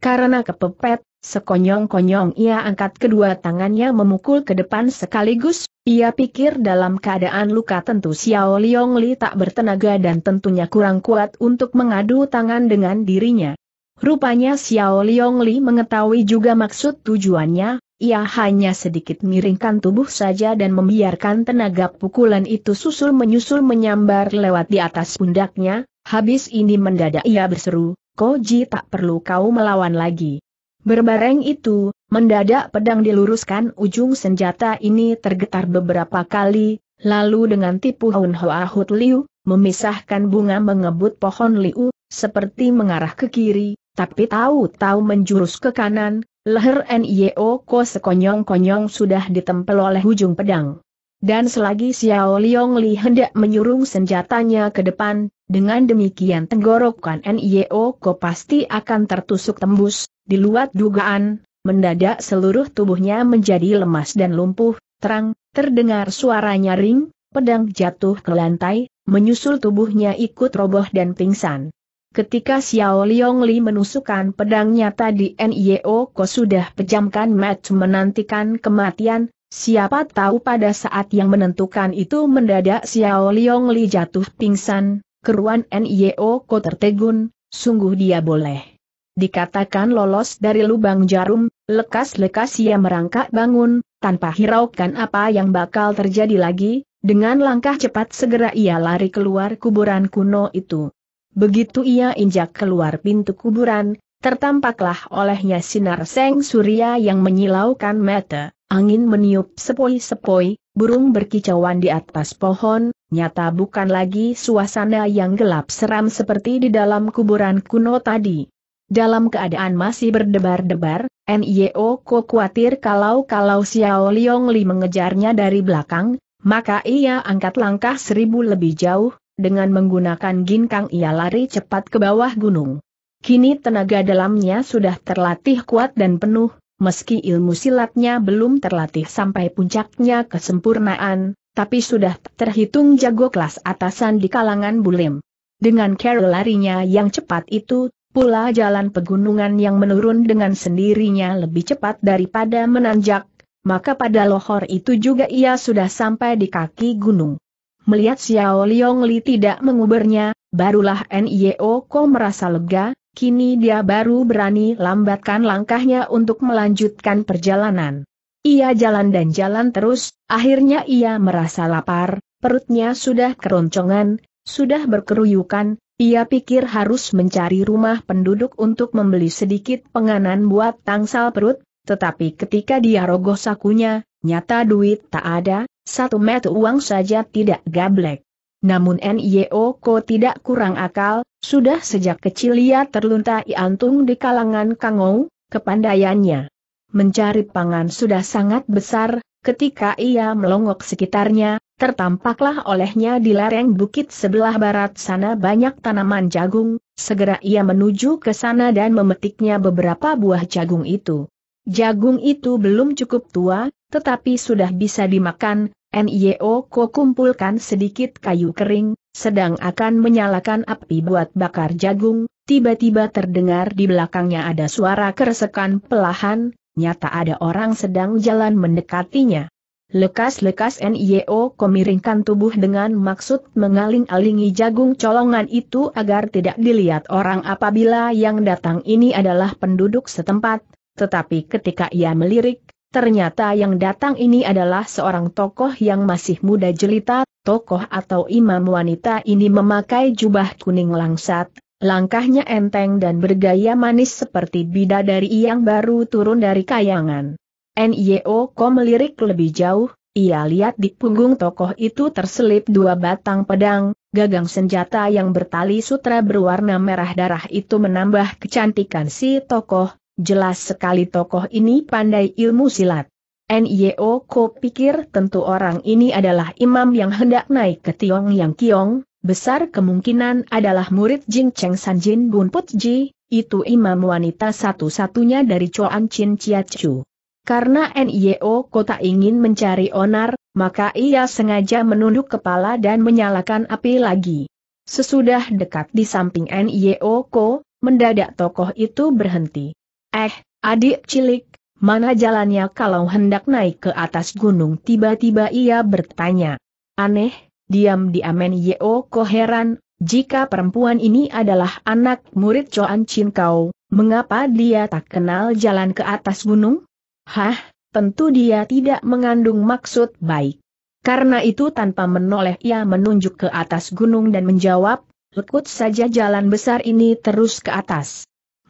Karena kepepet, sekonyong-konyong ia angkat kedua tangannya memukul ke depan sekaligus, ia pikir dalam keadaan luka tentu Xiao Liong Li tak bertenaga dan tentunya kurang kuat untuk mengadu tangan dengan dirinya. Rupanya Xiao Liong Li mengetahui juga maksud tujuannya, ia hanya sedikit miringkan tubuh saja dan membiarkan tenaga pukulan itu susul-menyusul menyambar lewat di atas pundaknya, Habis ini mendadak ia berseru, Koji tak perlu kau melawan lagi. Berbareng itu, mendadak pedang diluruskan ujung senjata ini tergetar beberapa kali, lalu dengan tipu Hun hoa hut liu, memisahkan bunga mengebut pohon liu, seperti mengarah ke kiri, tapi tahu-tahu menjurus ke kanan, leher NIO Ko sekonyong-konyong sudah ditempel oleh ujung pedang. Dan selagi Xiao Liong Li hendak menyurung senjatanya ke depan, dengan demikian tenggorokan Nio Ko pasti akan tertusuk tembus, di luar dugaan, mendadak seluruh tubuhnya menjadi lemas dan lumpuh, terang, terdengar suara nyaring, pedang jatuh ke lantai, menyusul tubuhnya ikut roboh dan pingsan. Ketika Xiao Liong Li menusukkan pedangnya tadi Nio Ko sudah pejamkan match menantikan kematian, Siapa tahu pada saat yang menentukan itu mendadak Xiao Liong Li jatuh pingsan, keruan NIO Ko tertegun, sungguh dia boleh. Dikatakan lolos dari lubang jarum, lekas-lekas ia merangkak bangun, tanpa hiraukan apa yang bakal terjadi lagi, dengan langkah cepat segera ia lari keluar kuburan kuno itu. Begitu ia injak keluar pintu kuburan, Tertampaklah olehnya sinar seng surya yang menyilaukan mata, angin meniup sepoi-sepoi, burung berkicauan di atas pohon, nyata bukan lagi suasana yang gelap seram seperti di dalam kuburan kuno tadi. Dalam keadaan masih berdebar-debar, NIO Ko khawatir kalau-kalau Xiao Liong Li mengejarnya dari belakang, maka ia angkat langkah seribu lebih jauh, dengan menggunakan ginkang ia lari cepat ke bawah gunung. Kini tenaga dalamnya sudah terlatih kuat dan penuh, meski ilmu silatnya belum terlatih sampai puncaknya kesempurnaan, tapi sudah terhitung jago kelas atasan di kalangan bulim. Dengan care larinya yang cepat itu, pula jalan pegunungan yang menurun dengan sendirinya lebih cepat daripada menanjak, maka pada lohor itu juga ia sudah sampai di kaki gunung. Melihat Xiao Liong Li tidak mengubernya, barulah Nio e Ko merasa lega, kini dia baru berani lambatkan langkahnya untuk melanjutkan perjalanan. Ia jalan dan jalan terus, akhirnya ia merasa lapar, perutnya sudah keroncongan, sudah berkeruyukan, ia pikir harus mencari rumah penduduk untuk membeli sedikit penganan buat tangsal perut, tetapi ketika dia rogoh sakunya, nyata duit tak ada, satu met uang saja tidak gablek. Namun Nio Ko tidak kurang akal, sudah sejak kecil ia terlunta antung di kalangan kangau, kepandaiannya. Mencari pangan sudah sangat besar, ketika ia melongok sekitarnya, tertampaklah olehnya di lereng bukit sebelah barat sana banyak tanaman jagung, segera ia menuju ke sana dan memetiknya beberapa buah jagung itu. Jagung itu belum cukup tua, tetapi sudah bisa dimakan, NIO Ko kumpulkan sedikit kayu kering, sedang akan menyalakan api buat bakar jagung, tiba-tiba terdengar di belakangnya ada suara keresekan pelahan, nyata ada orang sedang jalan mendekatinya. Lekas-lekas NIO komiringkan tubuh dengan maksud mengaling-alingi jagung colongan itu agar tidak dilihat orang apabila yang datang ini adalah penduduk setempat, tetapi ketika ia melirik, Ternyata yang datang ini adalah seorang tokoh yang masih muda jelita, tokoh atau imam wanita ini memakai jubah kuning langsat, langkahnya enteng dan bergaya manis seperti bidadari yang baru turun dari kayangan. NIO Ko melirik lebih jauh, ia lihat di punggung tokoh itu terselip dua batang pedang, gagang senjata yang bertali sutra berwarna merah darah itu menambah kecantikan si tokoh, Jelas sekali tokoh ini pandai ilmu silat. N.I.O. Ko pikir tentu orang ini adalah imam yang hendak naik ke Tiong Yang Kiong, besar kemungkinan adalah murid Jin Cheng San Jin Bun Put Ji, itu imam wanita satu-satunya dari Choan Chin Chia Chu. Karena N.I.O. Ko tak ingin mencari onar, maka ia sengaja menunduk kepala dan menyalakan api lagi. Sesudah dekat di samping N.I.O. Ko, mendadak tokoh itu berhenti. Eh, adik cilik, mana jalannya kalau hendak naik ke atas gunung? Tiba-tiba ia bertanya. Aneh, diam diamen Yeo koheran, jika perempuan ini adalah anak murid Choan Chin Kau, mengapa dia tak kenal jalan ke atas gunung? Hah, tentu dia tidak mengandung maksud baik. Karena itu tanpa menoleh ia menunjuk ke atas gunung dan menjawab, lekut saja jalan besar ini terus ke atas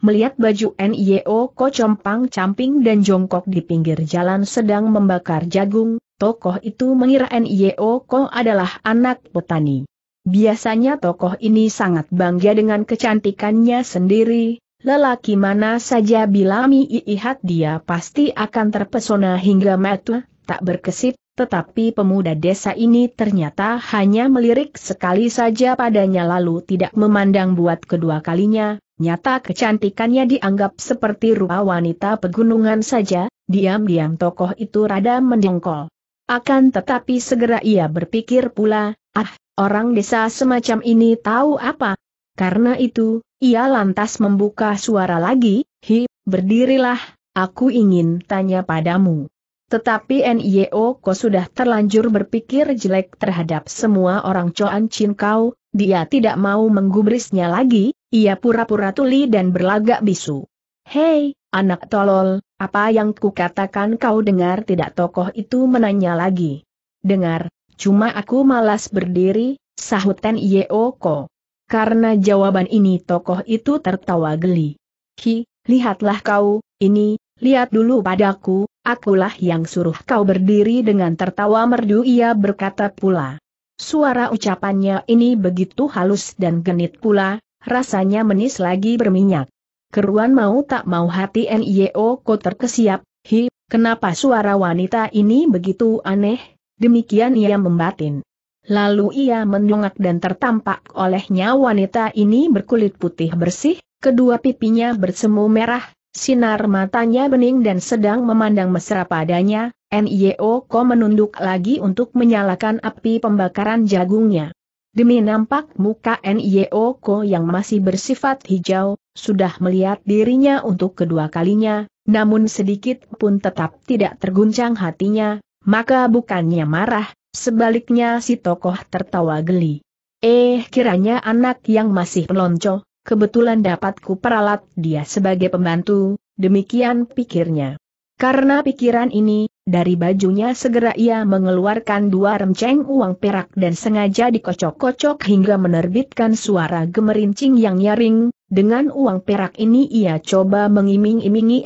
melihat baju NIO Ko compang camping dan jongkok di pinggir jalan sedang membakar jagung, tokoh itu mengira NIO Ko adalah anak petani. Biasanya tokoh ini sangat bangga dengan kecantikannya sendiri, lelaki mana saja bila melihat dia pasti akan terpesona hingga metu, tak berkesip, tetapi pemuda desa ini ternyata hanya melirik sekali saja padanya lalu tidak memandang buat kedua kalinya, Nyata kecantikannya dianggap seperti rupa wanita pegunungan saja, diam-diam tokoh itu rada mendengkol. Akan tetapi segera ia berpikir pula, ah, orang desa semacam ini tahu apa? Karena itu, ia lantas membuka suara lagi, hi, berdirilah, aku ingin tanya padamu. Tetapi NIO Ko sudah terlanjur berpikir jelek terhadap semua orang Coan Chin Kau, dia tidak mau menggubrisnya lagi, ia pura-pura tuli dan berlagak bisu. Hei, anak tolol, apa yang kukatakan kau dengar tidak tokoh itu menanya lagi. Dengar, cuma aku malas berdiri, sahut Ten Yeoko. Karena jawaban ini tokoh itu tertawa geli. Ki, lihatlah kau, ini, lihat dulu padaku, akulah yang suruh kau berdiri dengan tertawa merdu ia berkata pula. Suara ucapannya ini begitu halus dan genit pula, rasanya menis lagi berminyak. Keruan mau tak mau hati NIO ko terkesiap, hi, kenapa suara wanita ini begitu aneh, demikian ia membatin. Lalu ia menyongak dan tertampak olehnya wanita ini berkulit putih bersih, kedua pipinya bersemu merah, sinar matanya bening dan sedang memandang mesra padanya, NIO e Ko menunduk lagi untuk menyalakan api pembakaran jagungnya. Demi nampak muka NIO e Ko yang masih bersifat hijau, sudah melihat dirinya untuk kedua kalinya, namun sedikit pun tetap tidak terguncang hatinya, maka bukannya marah, sebaliknya si tokoh tertawa geli. Eh kiranya anak yang masih pelonco, kebetulan dapatku peralat dia sebagai pembantu, demikian pikirnya. Karena pikiran ini, dari bajunya segera ia mengeluarkan dua remceng uang perak dan sengaja dikocok-kocok hingga menerbitkan suara gemerincing yang nyaring, dengan uang perak ini ia coba mengiming-imingi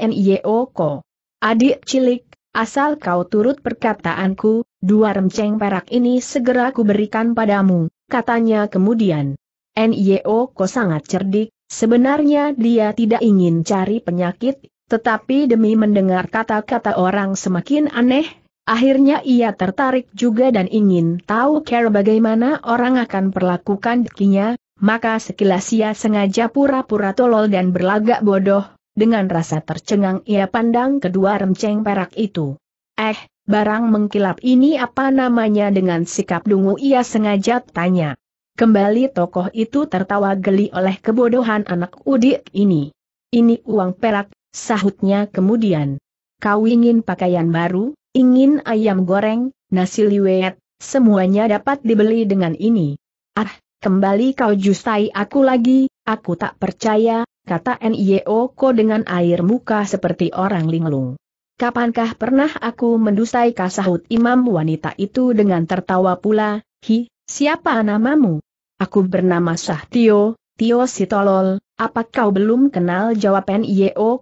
Ko. Adik cilik, asal kau turut perkataanku, dua remceng perak ini segera kuberikan padamu, katanya kemudian. Ko sangat cerdik, sebenarnya dia tidak ingin cari penyakit, tetapi demi mendengar kata-kata orang semakin aneh, akhirnya ia tertarik juga dan ingin tahu cara bagaimana orang akan perlakukan dekinya, maka sekilas ia sengaja pura-pura tolol dan berlagak bodoh, dengan rasa tercengang ia pandang kedua remceng perak itu. Eh, barang mengkilap ini apa namanya dengan sikap dungu ia sengaja tanya. Kembali tokoh itu tertawa geli oleh kebodohan anak udik ini. Ini uang perak Sahutnya kemudian. Kau ingin pakaian baru, ingin ayam goreng, nasi liwet, semuanya dapat dibeli dengan ini. Ah, kembali kau justai aku lagi, aku tak percaya, kata Nio Ko dengan air muka seperti orang linglung. Kapankah pernah aku mendustai kasahut imam wanita itu dengan tertawa pula, hi, siapa namamu? Aku bernama Sahtio, Tio si tolol, apa kau belum kenal jawab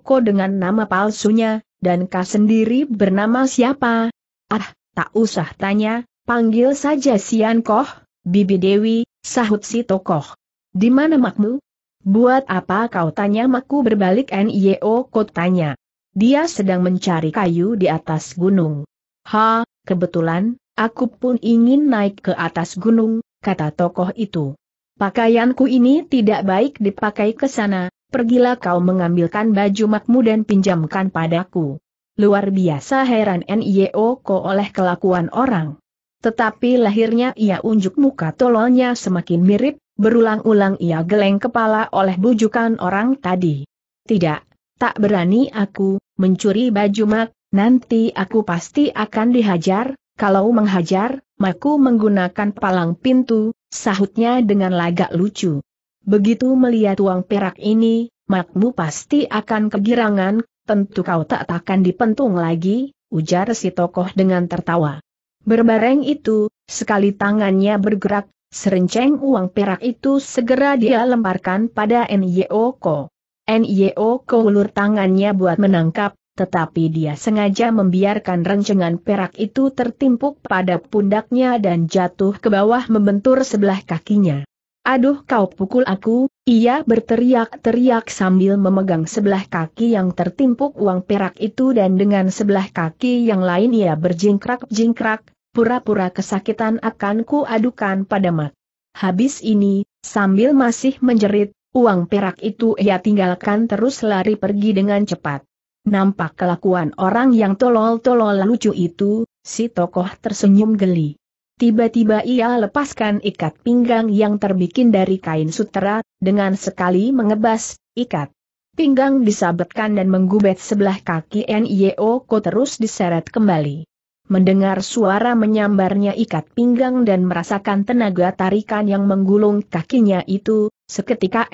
Ko dengan nama palsunya, dan kau sendiri bernama siapa? Ah, tak usah tanya, panggil saja Sian Koh, Bibi Dewi, sahut si tokoh. Di mana makmu? Buat apa kau tanya makku berbalik Nio Ko tanya. Dia sedang mencari kayu di atas gunung. Ha, kebetulan, aku pun ingin naik ke atas gunung, kata tokoh itu. Pakaianku ini tidak baik dipakai ke sana, pergilah kau mengambilkan baju makmu dan pinjamkan padaku. Luar biasa heran N.I.O. ko oleh kelakuan orang. Tetapi lahirnya ia unjuk muka tololnya semakin mirip, berulang-ulang ia geleng kepala oleh bujukan orang tadi. Tidak, tak berani aku, mencuri baju mak, nanti aku pasti akan dihajar, kalau menghajar, maku menggunakan palang pintu, sahutnya dengan lagak lucu. Begitu melihat uang perak ini, makmu pasti akan kegirangan, tentu kau tak akan dipentung lagi, ujar si tokoh dengan tertawa. Berbareng itu, sekali tangannya bergerak, serenceng uang perak itu segera dia lemparkan pada Nyeoko. Nyeoko ulur tangannya buat menangkap, tetapi dia sengaja membiarkan rencengan perak itu tertimpuk pada pundaknya dan jatuh ke bawah membentur sebelah kakinya. Aduh kau pukul aku, ia berteriak-teriak sambil memegang sebelah kaki yang tertimpuk uang perak itu dan dengan sebelah kaki yang lain ia berjingkrak-jingkrak, pura-pura kesakitan akan ku adukan pada mat. Habis ini, sambil masih menjerit, uang perak itu ia tinggalkan terus lari pergi dengan cepat. Nampak kelakuan orang yang tolol-tolol lucu itu, si tokoh tersenyum geli. Tiba-tiba ia lepaskan ikat pinggang yang terbikin dari kain sutera, dengan sekali mengebas, ikat pinggang disabetkan dan menggubet sebelah kaki Ko terus diseret kembali. Mendengar suara menyambarnya ikat pinggang dan merasakan tenaga tarikan yang menggulung kakinya itu, seketika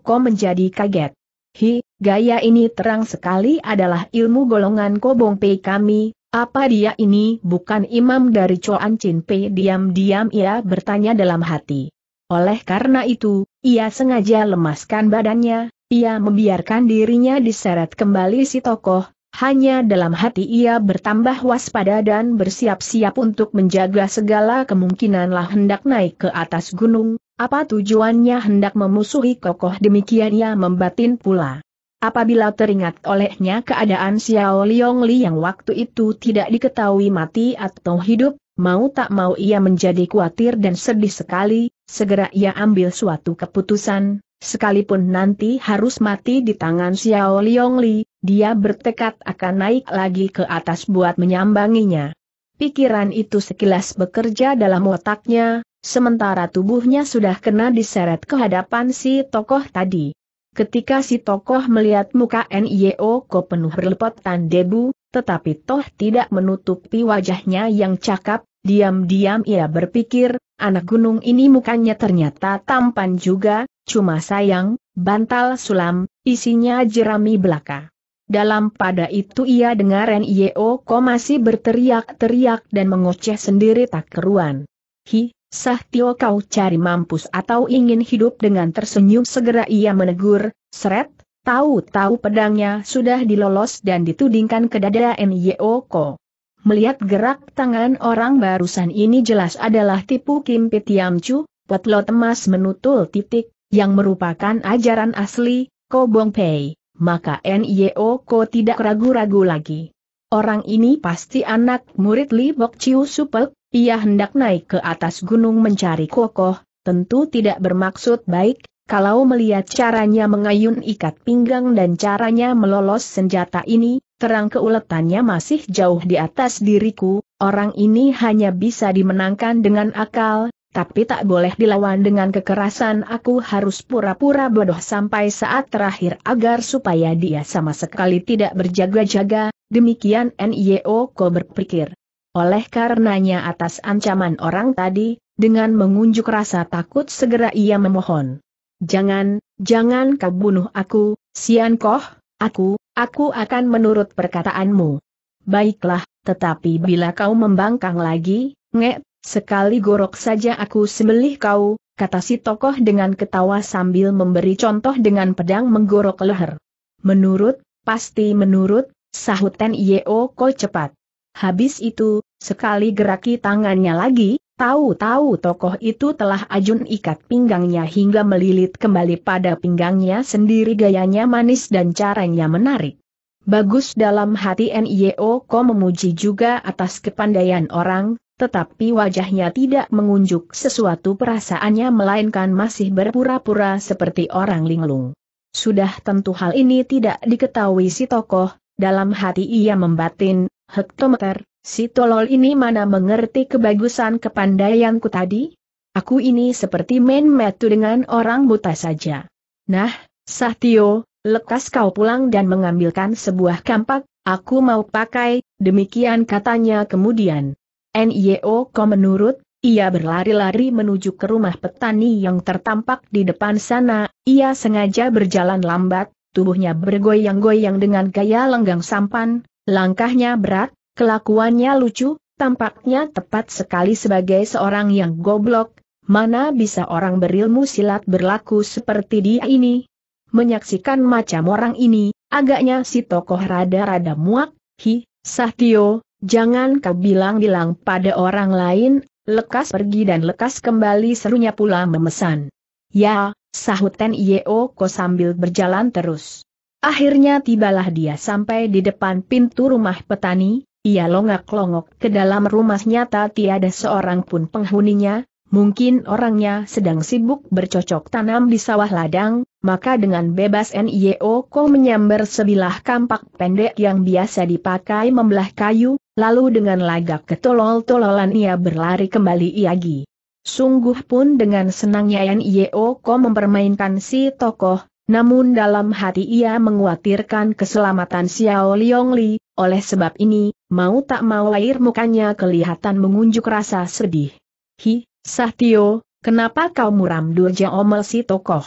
Ko menjadi kaget. Hi, Gaya ini terang sekali adalah ilmu golongan Kobong Pei kami, apa dia ini bukan imam dari Choan Chin Pei? Diam-diam ia bertanya dalam hati. Oleh karena itu, ia sengaja lemaskan badannya, ia membiarkan dirinya diseret kembali si tokoh, hanya dalam hati ia bertambah waspada dan bersiap-siap untuk menjaga segala kemungkinan lah hendak naik ke atas gunung, apa tujuannya hendak memusuhi kokoh demikian ia membatin pula. Apabila teringat olehnya keadaan Xiao Liong Li yang waktu itu tidak diketahui mati atau hidup, mau tak mau ia menjadi khawatir dan sedih sekali, segera ia ambil suatu keputusan, sekalipun nanti harus mati di tangan Xiao Liong Li, dia bertekad akan naik lagi ke atas buat menyambanginya. Pikiran itu sekilas bekerja dalam otaknya, sementara tubuhnya sudah kena diseret ke hadapan si tokoh tadi. Ketika si tokoh melihat muka NIO Ko penuh berlepotan debu, tetapi toh tidak menutupi wajahnya yang cakap, diam-diam ia berpikir, anak gunung ini mukanya ternyata tampan juga, cuma sayang, bantal sulam, isinya jerami belaka. Dalam pada itu ia dengar NIO Ko masih berteriak-teriak dan mengoceh sendiri tak keruan. Hi, Sah tio kau cari mampus atau ingin hidup dengan tersenyum segera ia menegur, seret, tahu-tahu pedangnya sudah dilolos dan ditudingkan ke dada Nyeoko. Melihat gerak tangan orang barusan ini jelas adalah tipu Kim Pitiamcu, Potlot emas menutul titik, yang merupakan ajaran asli, Kobong Pei, maka Nyeoko tidak ragu-ragu lagi. Orang ini pasti anak murid Li Bok Chiu Supel, ia hendak naik ke atas gunung mencari kokoh, tentu tidak bermaksud baik, kalau melihat caranya mengayun ikat pinggang dan caranya melolos senjata ini, terang keuletannya masih jauh di atas diriku, orang ini hanya bisa dimenangkan dengan akal, tapi tak boleh dilawan dengan kekerasan aku harus pura-pura bodoh sampai saat terakhir agar supaya dia sama sekali tidak berjaga-jaga, demikian Nyo, ko berpikir. Oleh karenanya atas ancaman orang tadi, dengan mengunjuk rasa takut segera ia memohon. Jangan, jangan kau bunuh aku, Sian Koh, aku, aku akan menurut perkataanmu. Baiklah, tetapi bila kau membangkang lagi, ngek, sekali gorok saja aku sembelih kau, kata si tokoh dengan ketawa sambil memberi contoh dengan pedang menggorok leher. Menurut, pasti menurut, sahut Ten Yeo Koh cepat. Habis itu, sekali geraki tangannya lagi, tahu-tahu tokoh itu telah ajun ikat pinggangnya hingga melilit kembali pada pinggangnya sendiri gayanya manis dan caranya menarik. Bagus dalam hati NIO Ko memuji juga atas kepandaian orang, tetapi wajahnya tidak mengunjuk sesuatu perasaannya melainkan masih berpura-pura seperti orang linglung. Sudah tentu hal ini tidak diketahui si tokoh, dalam hati ia membatin, Hektometer, si tolol ini mana mengerti kebagusan kepandaianku tadi? Aku ini seperti main metu dengan orang buta saja. Nah, Sahtio, lekas kau pulang dan mengambilkan sebuah kampak, aku mau pakai, demikian katanya kemudian. NIO e kau menurut, ia berlari-lari menuju ke rumah petani yang tertampak di depan sana, ia sengaja berjalan lambat, tubuhnya bergoyang-goyang dengan gaya lenggang sampan, Langkahnya berat, kelakuannya lucu, tampaknya tepat sekali sebagai seorang yang goblok, mana bisa orang berilmu silat berlaku seperti dia ini. Menyaksikan macam orang ini, agaknya si tokoh rada-rada muak, hi, Sahtio, jangan kau bilang-bilang pada orang lain, lekas pergi dan lekas kembali serunya pula memesan. Ya, sahut Ten Yeo sambil berjalan terus. Akhirnya tibalah dia sampai di depan pintu rumah petani, ia longak-longok ke dalam rumah nyata tiada seorang pun penghuninya, mungkin orangnya sedang sibuk bercocok tanam di sawah ladang, maka dengan bebas NIO Ko menyambar sebilah kampak pendek yang biasa dipakai membelah kayu, lalu dengan lagak ketolol-tololan ia berlari kembali Iagi. Sungguh pun dengan senangnya NIO Ko mempermainkan si tokoh, namun dalam hati ia mengkhawatirkan keselamatan Xiao Liong Li, oleh sebab ini, mau tak mau air mukanya kelihatan mengunjuk rasa sedih. Hi, Sahtio, kenapa kau muram durja omel si tokoh?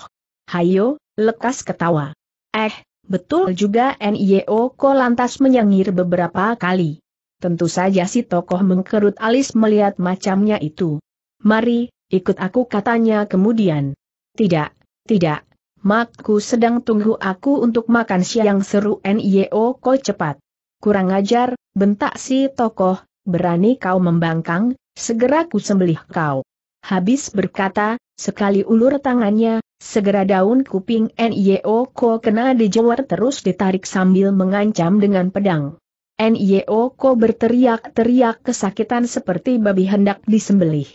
Hayo, lekas ketawa. Eh, betul juga NIO ko lantas menyengir beberapa kali. Tentu saja si tokoh mengkerut alis melihat macamnya itu. Mari, ikut aku katanya kemudian. Tidak, tidak, Makku sedang tunggu aku untuk makan siang seru N.I.O. Ko cepat. Kurang ajar, bentak si tokoh, berani kau membangkang, segera ku sembelih kau. Habis berkata, sekali ulur tangannya, segera daun kuping N.I.O. Ko kena dijewar terus ditarik sambil mengancam dengan pedang. N.I.O. Ko berteriak-teriak kesakitan seperti babi hendak disembelih.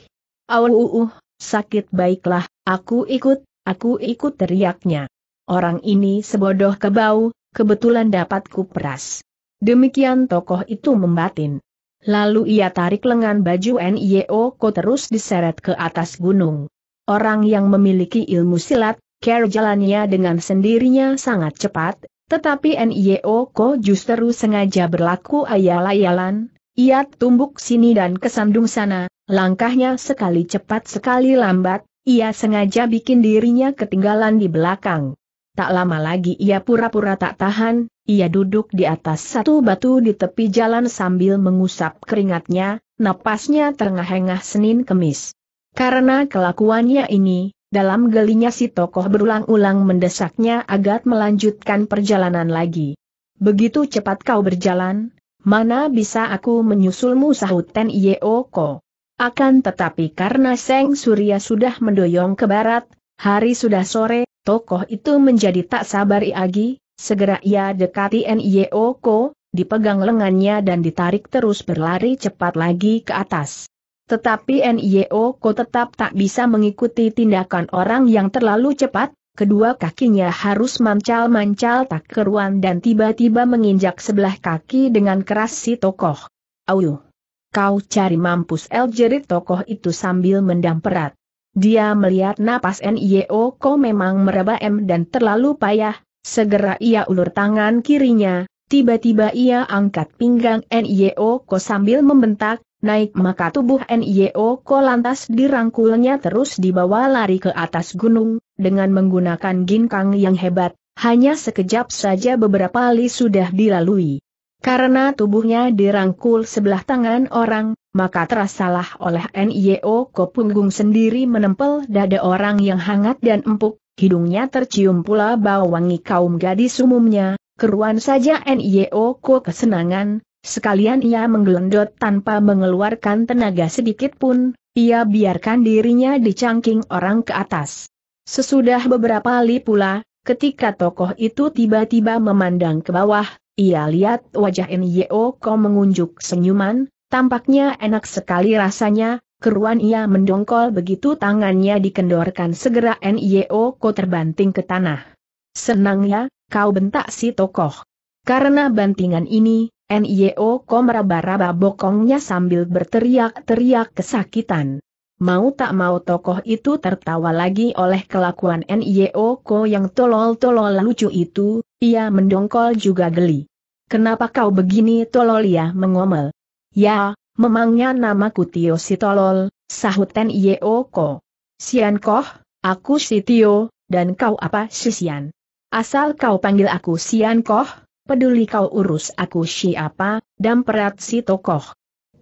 Awuh, sakit baiklah, aku ikut, Aku ikut teriaknya. Orang ini sebodoh kebau, kebetulan dapat kuperas. Demikian tokoh itu membatin. Lalu ia tarik lengan baju NIO Ko terus diseret ke atas gunung. Orang yang memiliki ilmu silat, care jalannya dengan sendirinya sangat cepat, tetapi NIO Ko justru sengaja berlaku ayal-ayalan, ia tumbuk sini dan kesandung sana, langkahnya sekali cepat sekali lambat, ia sengaja bikin dirinya ketinggalan di belakang. Tak lama lagi ia pura-pura tak tahan, ia duduk di atas satu batu di tepi jalan sambil mengusap keringatnya, napasnya terengah-engah Senin Kemis. Karena kelakuannya ini, dalam gelinya si tokoh berulang-ulang mendesaknya agar melanjutkan perjalanan lagi. Begitu cepat kau berjalan, mana bisa aku menyusulmu sahut Ten Yeoko. Akan tetapi karena Seng Surya sudah mendoyong ke barat, hari sudah sore, tokoh itu menjadi tak sabar lagi, segera ia dekati NIO Ko, dipegang lengannya dan ditarik terus berlari cepat lagi ke atas. Tetapi NIO Ko tetap tak bisa mengikuti tindakan orang yang terlalu cepat, kedua kakinya harus mancal-mancal tak keruan dan tiba-tiba menginjak sebelah kaki dengan keras si tokoh. Auh! Kau cari mampus El jerit tokoh itu sambil mendam perat. Dia melihat napas NIO kau memang meraba M dan terlalu payah, segera ia ulur tangan kirinya, tiba-tiba ia angkat pinggang NIO kau sambil membentak, naik maka tubuh NIO kau lantas dirangkulnya terus dibawa lari ke atas gunung, dengan menggunakan ginkang yang hebat, hanya sekejap saja beberapa li sudah dilalui. Karena tubuhnya dirangkul sebelah tangan orang, maka terasalah oleh NIO Ko punggung sendiri menempel dada orang yang hangat dan empuk, hidungnya tercium pula bau wangi kaum gadis umumnya, keruan saja NIO Ko kesenangan, sekalian ia menggelendot tanpa mengeluarkan tenaga sedikit pun, ia biarkan dirinya dicangking orang ke atas. Sesudah beberapa kali pula, ketika tokoh itu tiba-tiba memandang ke bawah, ia lihat wajah Nyo Ko mengunjuk senyuman, tampaknya enak sekali rasanya, keruan ia mendongkol begitu tangannya dikendorkan segera Nyo Ko terbanting ke tanah. Senangnya, kau bentak si tokoh. Karena bantingan ini, Nyo Ko meraba-raba bokongnya sambil berteriak-teriak kesakitan. Mau tak mau tokoh itu tertawa lagi oleh kelakuan N.Y.O. Ko yang tolol-tolol lucu itu, ia mendongkol juga geli. Kenapa kau begini tolol ya mengomel? Ya, memangnya namaku Tio si tolol, sahut N.Y.O. Ko. Sian Koh, aku si Tio, dan kau apa si Sian? Asal kau panggil aku Sian Koh, peduli kau urus aku siapa, dan perat si tokoh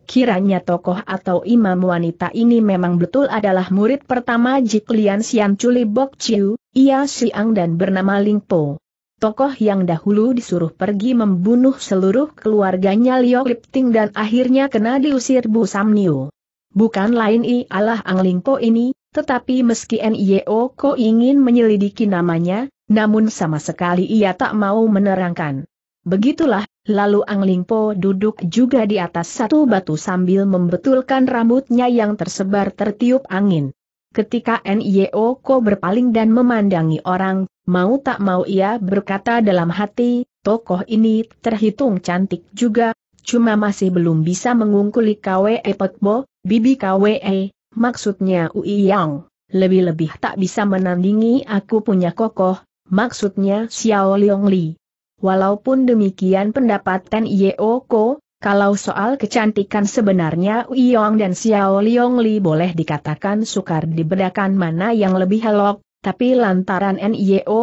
kiranya tokoh atau imam wanita ini memang betul adalah murid pertama Jiklian Sian Chuli Bok Chiu, ia siang dan bernama Ling Po. Tokoh yang dahulu disuruh pergi membunuh seluruh keluarganya Liu Lipting dan akhirnya kena diusir Bu Sam Samnio. Bukan lain ialah Ang Ling Po ini, tetapi meski Nio Ko ingin menyelidiki namanya, namun sama sekali ia tak mau menerangkan. Begitulah, lalu Ang Lingpo duduk juga di atas satu batu sambil membetulkan rambutnya yang tersebar tertiup angin. Ketika Nio Ko berpaling dan memandangi orang, mau tak mau ia berkata dalam hati, tokoh ini terhitung cantik juga, cuma masih belum bisa mengungkuli KWE Potbo, Bibi KWE, maksudnya Ui Yang. Lebih-lebih tak bisa menandingi aku punya kokoh, maksudnya Xiao Liong Li. Walaupun demikian pendapat Ten Yeoko, kalau soal kecantikan sebenarnya Uyong dan Xiao Liong Li boleh dikatakan sukar dibedakan mana yang lebih helok, tapi lantaran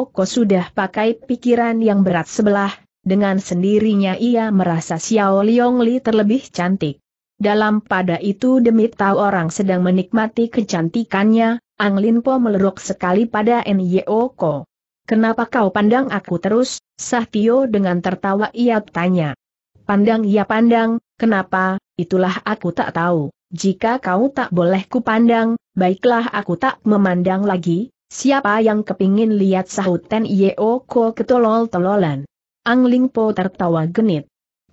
Ko sudah pakai pikiran yang berat sebelah, dengan sendirinya ia merasa Xiao Liong Li terlebih cantik. Dalam pada itu demi tahu orang sedang menikmati kecantikannya, Ang Linpo Po meleruk sekali pada Ko. Kenapa kau pandang aku terus? Sahtio dengan tertawa ia tanya. Pandang ia ya pandang, kenapa, itulah aku tak tahu. Jika kau tak boleh kupandang, baiklah aku tak memandang lagi. Siapa yang kepingin lihat sahut Ten Yeo Ko ketolol-tololan? Angling Po tertawa genit.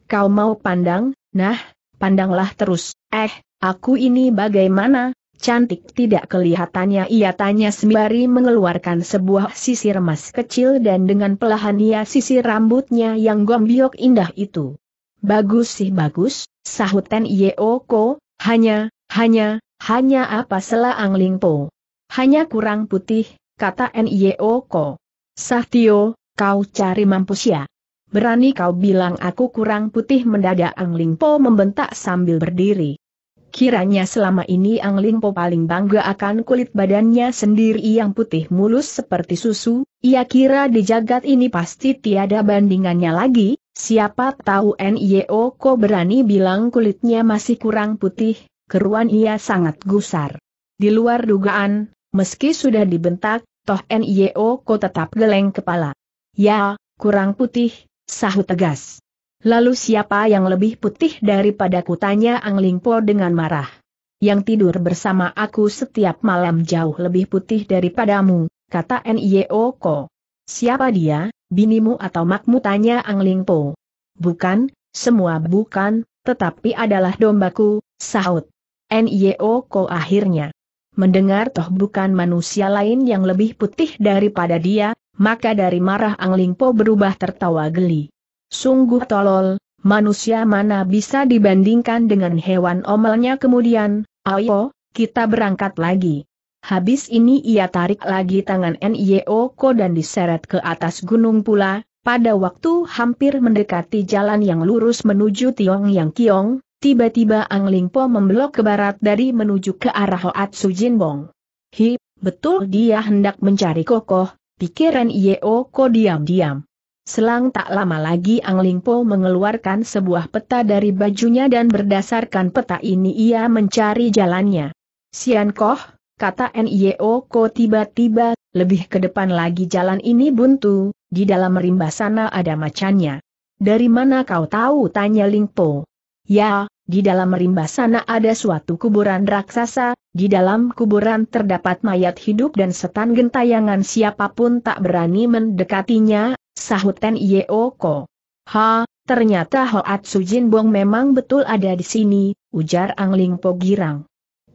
Kau mau pandang? Nah, pandanglah terus. Eh, aku ini bagaimana? Cantik tidak kelihatannya ia tanya sembari mengeluarkan sebuah sisir emas kecil dan dengan pelahan ia sisir rambutnya yang gombiok indah itu. Bagus sih bagus, sahut Ten Yeoko, hanya, hanya, hanya apa sela Angling Po. Hanya kurang putih, kata N.I.O.Ko. Sahtio, kau cari mampus ya. Berani kau bilang aku kurang putih mendadak Angling Po membentak sambil berdiri. Kiranya selama ini Ang Lingpo paling bangga akan kulit badannya sendiri yang putih mulus seperti susu, ia kira di jagat ini pasti tiada bandingannya lagi, siapa tahu N.Y.O. Ko berani bilang kulitnya masih kurang putih, keruan ia sangat gusar. Di luar dugaan, meski sudah dibentak, toh N.Y.O. Ko tetap geleng kepala. Ya, kurang putih, sahut tegas. Lalu siapa yang lebih putih daripada kutanya Ang Lingpo dengan marah. Yang tidur bersama aku setiap malam jauh lebih putih daripadamu, kata Ko. Siapa dia, binimu atau makmu tanya Ang Lingpo? Bukan, semua bukan, tetapi adalah dombaku, sahut. Ko akhirnya. Mendengar toh bukan manusia lain yang lebih putih daripada dia, maka dari marah Ang Lingpo berubah tertawa geli. Sungguh tolol, manusia mana bisa dibandingkan dengan hewan omelnya kemudian, ayo, kita berangkat lagi. Habis ini ia tarik lagi tangan NIO Ko dan diseret ke atas gunung pula, pada waktu hampir mendekati jalan yang lurus menuju Tiong Yang Kiong, tiba-tiba Ang Lingpo membelok ke barat dari menuju ke arah Hoat Su Jinbong. Hi, betul dia hendak mencari kokoh, pikiran Yeo Ko diam-diam. Selang tak lama lagi Ang Po mengeluarkan sebuah peta dari bajunya dan berdasarkan peta ini ia mencari jalannya. Sian Koh, kata NIO Ko tiba-tiba, lebih ke depan lagi jalan ini buntu, di dalam rimba sana ada macannya. Dari mana kau tahu tanya Ling Po. Ya, di dalam rimba sana ada suatu kuburan raksasa, di dalam kuburan terdapat mayat hidup dan setan gentayangan siapapun tak berani mendekatinya, Sahut Ten Yeoko. Ha, ternyata Hoatsu Jin Bong memang betul ada di sini, ujar Angling Po girang.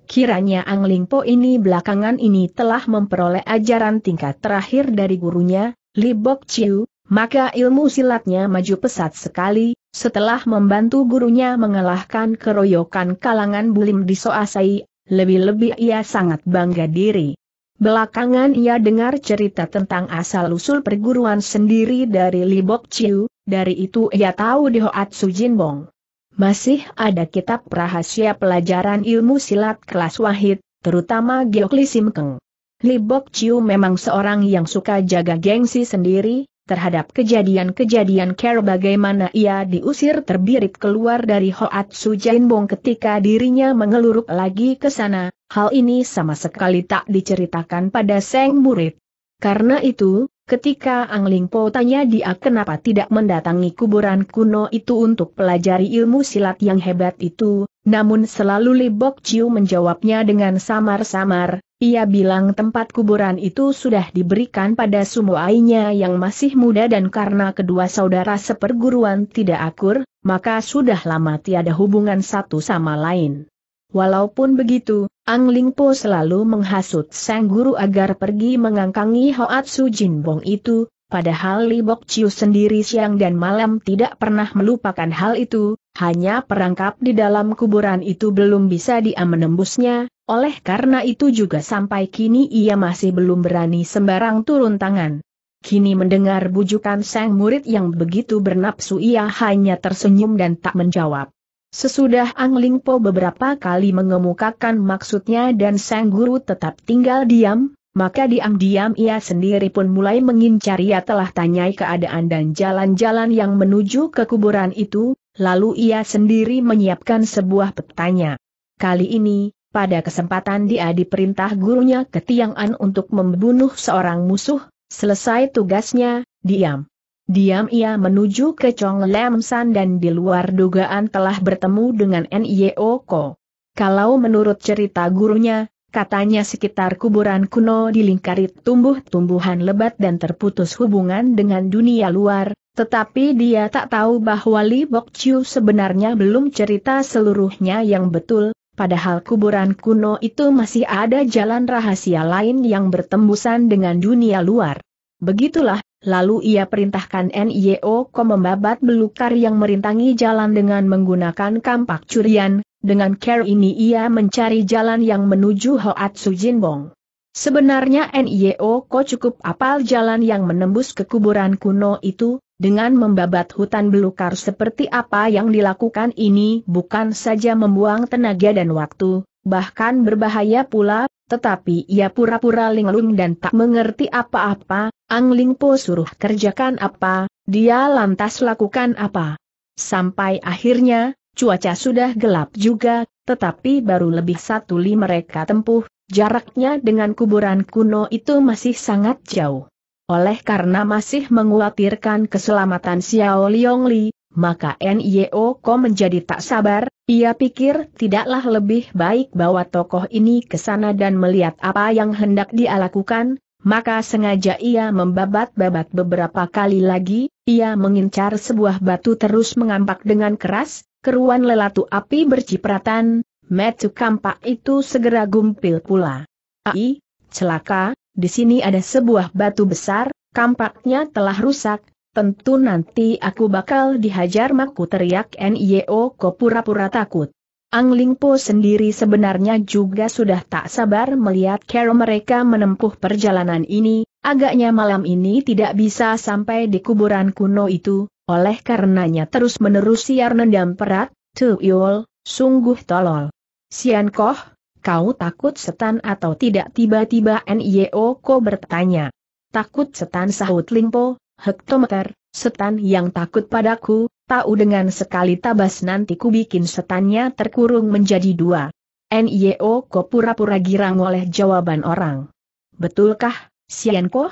Kiranya Ang Po ini belakangan ini telah memperoleh ajaran tingkat terakhir dari gurunya, Li Bok Chiu, maka ilmu silatnya maju pesat sekali, setelah membantu gurunya mengalahkan keroyokan kalangan bulim di Soasai, lebih-lebih ia sangat bangga diri. Belakangan ia dengar cerita tentang asal-usul perguruan sendiri dari Libok Chiu, dari itu ia tahu di Jin Jinbong. Masih ada kitab rahasia pelajaran ilmu silat kelas wahid, terutama Geokli Keng. Libok Chiu memang seorang yang suka jaga gengsi sendiri, terhadap kejadian-kejadian Care bagaimana ia diusir terbirit keluar dari Hoat Su Jainbong ketika dirinya mengeluruk lagi ke sana, hal ini sama sekali tak diceritakan pada Seng Murid. Karena itu, ketika Ang Ling Po tanya dia kenapa tidak mendatangi kuburan kuno itu untuk pelajari ilmu silat yang hebat itu, namun selalu Li Bok Chiu menjawabnya dengan samar-samar, ia bilang tempat kuburan itu sudah diberikan pada sumoainya yang masih muda dan karena kedua saudara seperguruan tidak akur, maka sudah lama tiada hubungan satu sama lain. Walaupun begitu, Ang Ling Po selalu menghasut sang guru agar pergi mengangkangi Hoat Jin Jinbong itu, padahal Li Bok Chiu sendiri siang dan malam tidak pernah melupakan hal itu, hanya perangkap di dalam kuburan itu belum bisa dia menembusnya, oleh karena itu juga sampai kini ia masih belum berani sembarang turun tangan. Kini mendengar bujukan sang murid yang begitu bernapsu ia hanya tersenyum dan tak menjawab. Sesudah Ang Ling beberapa kali mengemukakan maksudnya dan sang guru tetap tinggal diam, maka diam-diam ia sendiri pun mulai mengincar ia telah tanyai keadaan dan jalan-jalan yang menuju ke kuburan itu, lalu ia sendiri menyiapkan sebuah petanya. Kali ini, pada kesempatan dia diperintah gurunya ke Tiang'an untuk membunuh seorang musuh, selesai tugasnya, diam. Diam ia menuju ke Chong Lam San dan di luar dugaan telah bertemu dengan N.I.O. Ko. Kalau menurut cerita gurunya, katanya sekitar kuburan kuno dilingkari tumbuh-tumbuhan lebat dan terputus hubungan dengan dunia luar, tetapi dia tak tahu bahwa Li Bok Chiu sebenarnya belum cerita seluruhnya yang betul, Padahal kuburan kuno itu masih ada jalan rahasia lain yang bertembusan dengan dunia luar. Begitulah, lalu ia perintahkan NIO Ko membabat belukar yang merintangi jalan dengan menggunakan kampak curian, dengan care ini ia mencari jalan yang menuju Hoatsu Jinbong. Sebenarnya NIO Ko cukup apal jalan yang menembus ke kuburan kuno itu, dengan membabat hutan belukar seperti apa yang dilakukan ini bukan saja membuang tenaga dan waktu, bahkan berbahaya pula, tetapi ia pura-pura linglung dan tak mengerti apa-apa, Ang Lingpo suruh kerjakan apa, dia lantas lakukan apa. Sampai akhirnya, cuaca sudah gelap juga, tetapi baru lebih satu li mereka tempuh, jaraknya dengan kuburan kuno itu masih sangat jauh. Oleh karena masih menguatirkan keselamatan Xiao Li, maka NIO Ko menjadi tak sabar, ia pikir tidaklah lebih baik bawa tokoh ini ke sana dan melihat apa yang hendak dia lakukan, maka sengaja ia membabat-babat beberapa kali lagi, ia mengincar sebuah batu terus mengampak dengan keras, keruan lelatu api bercipratan, metu kampak itu segera gumpil pula. Ai, celaka, di sini ada sebuah batu besar, kampaknya telah rusak, tentu nanti aku bakal dihajar maku teriak N.I.O. kau pura-pura takut. Ang Lingpo sendiri sebenarnya juga sudah tak sabar melihat cara mereka menempuh perjalanan ini, agaknya malam ini tidak bisa sampai di kuburan kuno itu, oleh karenanya terus-menerus siar nendam perat, Tuyul, sungguh tolol. Sian Koh, Kau takut setan atau tidak tiba-tiba Nio Ko bertanya. Takut setan sahut Lingpo, hektometer, setan yang takut padaku, tahu dengan sekali tabas nanti ku bikin setannya terkurung menjadi dua. Nio Ko pura-pura girang oleh jawaban orang. Betulkah, Sian ko?